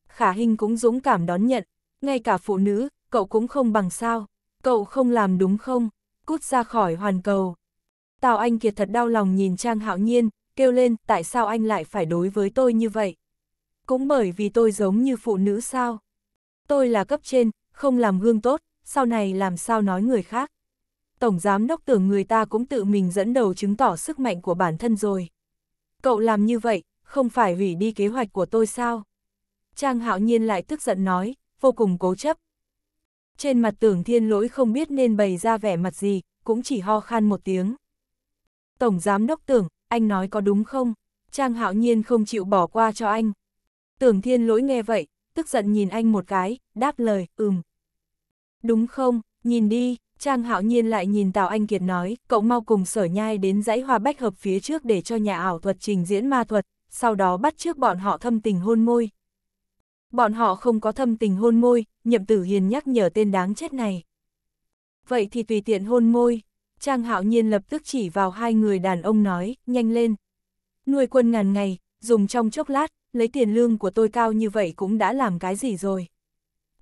Khả Hinh cũng dũng cảm đón nhận, ngay cả phụ nữ, cậu cũng không bằng sao, cậu không làm đúng không, cút ra khỏi hoàn cầu. Tào Anh Kiệt thật đau lòng nhìn Trang Hạo Nhiên, kêu lên tại sao anh lại phải đối với tôi như vậy cũng bởi vì tôi giống như phụ nữ sao. Tôi là cấp trên, không làm gương tốt, sau này làm sao nói người khác. Tổng giám đốc tưởng người ta cũng tự mình dẫn đầu chứng tỏ sức mạnh của bản thân rồi. Cậu làm như vậy, không phải hủy đi kế hoạch của tôi sao? Trang hạo nhiên lại tức giận nói, vô cùng cố chấp. Trên mặt tưởng thiên lỗi không biết nên bày ra vẻ mặt gì, cũng chỉ ho khan một tiếng. Tổng giám đốc tưởng, anh nói có đúng không? Trang hạo nhiên không chịu bỏ qua cho anh, Tưởng thiên lỗi nghe vậy, tức giận nhìn anh một cái, đáp lời, ừm. Đúng không, nhìn đi, Trang hạo nhiên lại nhìn Tào Anh Kiệt nói, cậu mau cùng sở nhai đến dãy hoa bách hợp phía trước để cho nhà ảo thuật trình diễn ma thuật, sau đó bắt trước bọn họ thâm tình hôn môi. Bọn họ không có thâm tình hôn môi, nhậm tử hiền nhắc nhở tên đáng chết này. Vậy thì tùy tiện hôn môi, Trang hạo nhiên lập tức chỉ vào hai người đàn ông nói, nhanh lên. Nuôi quân ngàn ngày, dùng trong chốc lát, lấy tiền lương của tôi cao như vậy cũng đã làm cái gì rồi.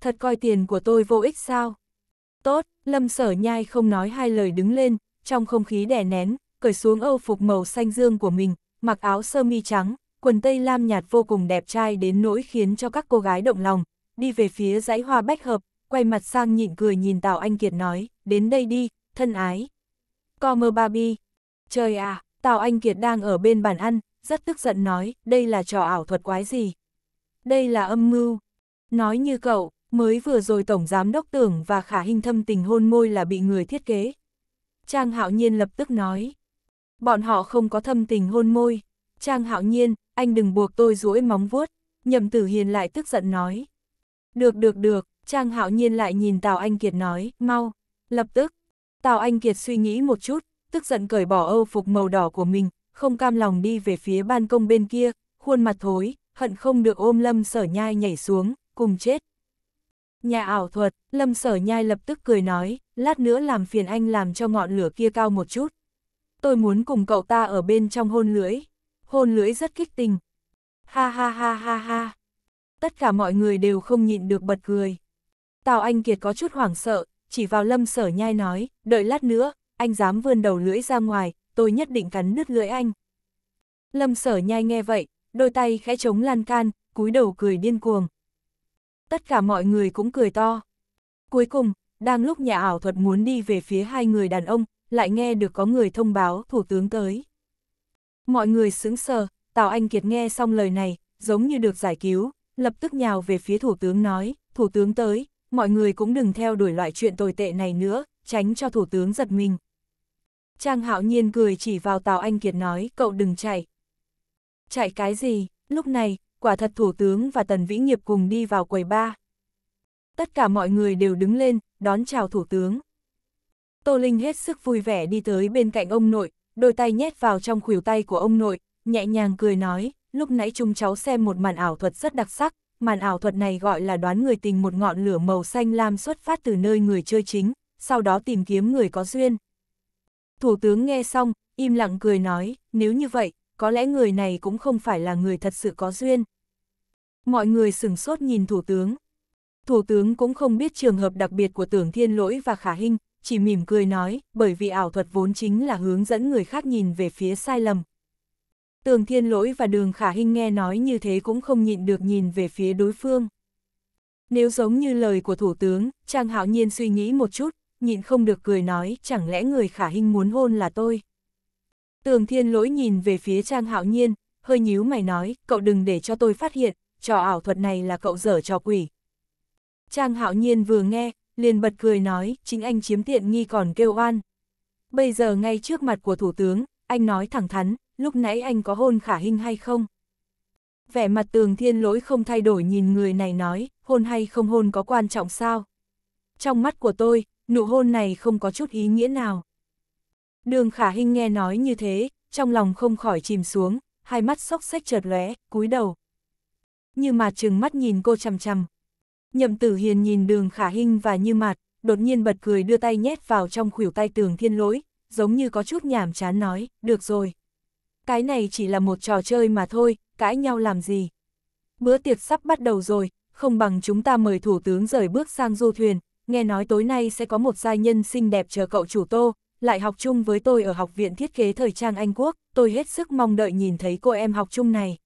Thật coi tiền của tôi vô ích sao? Tốt, Lâm Sở Nhai không nói hai lời đứng lên, trong không khí đè nén, cởi xuống âu phục màu xanh dương của mình, mặc áo sơ mi trắng, quần tây lam nhạt vô cùng đẹp trai đến nỗi khiến cho các cô gái động lòng, đi về phía dãy hoa bách hợp, quay mặt sang nhịn cười nhìn Tào Anh Kiệt nói, đến đây đi, thân ái. Comer Barbie. Trời à, Tào Anh Kiệt đang ở bên bàn ăn, rất tức giận nói, đây là trò ảo thuật quái gì? Đây là âm mưu. Nói như cậu, mới vừa rồi Tổng Giám Đốc Tưởng và Khả Hinh thâm tình hôn môi là bị người thiết kế. Trang Hạo Nhiên lập tức nói. Bọn họ không có thâm tình hôn môi. Trang Hạo Nhiên, anh đừng buộc tôi duỗi móng vuốt. Nhậm Tử Hiền lại tức giận nói. Được được được, Trang Hạo Nhiên lại nhìn Tào Anh Kiệt nói, mau, lập tức. Tào Anh Kiệt suy nghĩ một chút, tức giận cởi bỏ âu phục màu đỏ của mình, không cam lòng đi về phía ban công bên kia, khuôn mặt thối, hận không được ôm lâm sở nhai nhảy xuống, cùng chết. Nhà ảo thuật, lâm sở nhai lập tức cười nói, lát nữa làm phiền anh làm cho ngọn lửa kia cao một chút. Tôi muốn cùng cậu ta ở bên trong hôn lưỡi. Hôn lưỡi rất kích tình. Ha ha ha ha ha. Tất cả mọi người đều không nhịn được bật cười. Tào Anh Kiệt có chút hoảng sợ, chỉ vào lâm sở nhai nói, đợi lát nữa, anh dám vươn đầu lưỡi ra ngoài, tôi nhất định cắn nứt lưỡi anh. Lâm sở nhai nghe vậy, đôi tay khẽ chống lan can, cúi đầu cười điên cuồng. Tất cả mọi người cũng cười to. Cuối cùng, đang lúc nhà ảo thuật muốn đi về phía hai người đàn ông, lại nghe được có người thông báo thủ tướng tới. Mọi người sững sờ, Tào Anh Kiệt nghe xong lời này, giống như được giải cứu, lập tức nhào về phía thủ tướng nói, thủ tướng tới, mọi người cũng đừng theo đuổi loại chuyện tồi tệ này nữa, tránh cho thủ tướng giật mình. Trang hạo nhiên cười chỉ vào Tào Anh Kiệt nói, cậu đừng chạy. Chạy cái gì, lúc này, quả thật thủ tướng và tần vĩ nghiệp cùng đi vào quầy ba. Tất cả mọi người đều đứng lên, đón chào thủ tướng. Tô Linh hết sức vui vẻ đi tới bên cạnh ông nội, đôi tay nhét vào trong khuỷu tay của ông nội, nhẹ nhàng cười nói, lúc nãy chúng cháu xem một màn ảo thuật rất đặc sắc, màn ảo thuật này gọi là đoán người tình một ngọn lửa màu xanh lam xuất phát từ nơi người chơi chính, sau đó tìm kiếm người có duyên. Thủ tướng nghe xong, im lặng cười nói, nếu như vậy, có lẽ người này cũng không phải là người thật sự có duyên. Mọi người sửng sốt nhìn thủ tướng. Thủ tướng cũng không biết trường hợp đặc biệt của tưởng thiên lỗi và khả hình, chỉ mỉm cười nói, bởi vì ảo thuật vốn chính là hướng dẫn người khác nhìn về phía sai lầm. Tường thiên lỗi và đường khả hình nghe nói như thế cũng không nhịn được nhìn về phía đối phương. Nếu giống như lời của thủ tướng, Trang Hạo Nhiên suy nghĩ một chút, nhịn không được cười nói chẳng lẽ người khả hình muốn hôn là tôi. Tường thiên lỗi nhìn về phía Trang Hạo Nhiên, hơi nhíu mày nói, cậu đừng để cho tôi phát hiện, trò ảo thuật này là cậu dở trò quỷ. Trang Hạo Nhiên vừa nghe, liền bật cười nói, chính anh chiếm tiện nghi còn kêu oan. Bây giờ ngay trước mặt của Thủ tướng, anh nói thẳng thắn, lúc nãy anh có hôn khả hình hay không? Vẻ mặt tường thiên lỗi không thay đổi nhìn người này nói, hôn hay không hôn có quan trọng sao? Trong mắt của tôi, nụ hôn này không có chút ý nghĩa nào. Đường khả Hinh nghe nói như thế, trong lòng không khỏi chìm xuống, hai mắt sóc sách chợt lóe, cúi đầu. Như Mạt trừng mắt nhìn cô chằm chằm. Nhậm Tử Hiền nhìn Đường Khả Hinh và Như Mạt, đột nhiên bật cười đưa tay nhét vào trong khuỷu tay Tường Thiên Lỗi, giống như có chút nhảm chán nói, "Được rồi. Cái này chỉ là một trò chơi mà thôi, cãi nhau làm gì? Bữa tiệc sắp bắt đầu rồi, không bằng chúng ta mời thủ tướng rời bước sang du thuyền, nghe nói tối nay sẽ có một giai nhân xinh đẹp chờ cậu chủ tô, lại học chung với tôi ở Học viện Thiết kế Thời trang Anh Quốc, tôi hết sức mong đợi nhìn thấy cô em học chung này.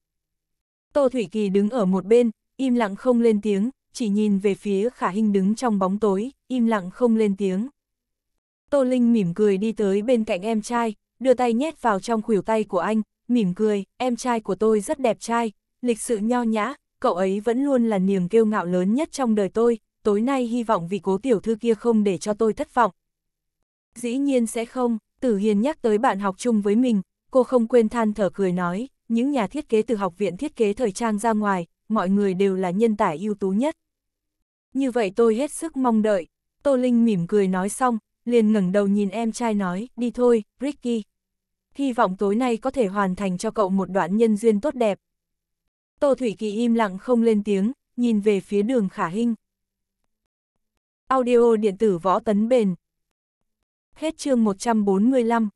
Tô Thủy Kỳ đứng ở một bên, im lặng không lên tiếng, chỉ nhìn về phía Khả Hinh đứng trong bóng tối, im lặng không lên tiếng. Tô Linh mỉm cười đi tới bên cạnh em trai, đưa tay nhét vào trong khuỷu tay của anh, mỉm cười, em trai của tôi rất đẹp trai, lịch sự nho nhã, cậu ấy vẫn luôn là niềm kiêu ngạo lớn nhất trong đời tôi, tối nay hy vọng vì cố tiểu thư kia không để cho tôi thất vọng. Dĩ nhiên sẽ không, Tử Hiền nhắc tới bạn học chung với mình, cô không quên than thở cười nói, những nhà thiết kế từ học viện thiết kế thời trang ra ngoài, mọi người đều là nhân tài ưu tú nhất. Như vậy tôi hết sức mong đợi, Tô Linh mỉm cười nói xong, liền ngẩng đầu nhìn em trai nói, đi thôi, Ricky. Hy vọng tối nay có thể hoàn thành cho cậu một đoạn nhân duyên tốt đẹp. Tô Thủy Kỳ im lặng không lên tiếng, nhìn về phía đường khả hình. Audio điện tử võ tấn bền. Hết chương 145.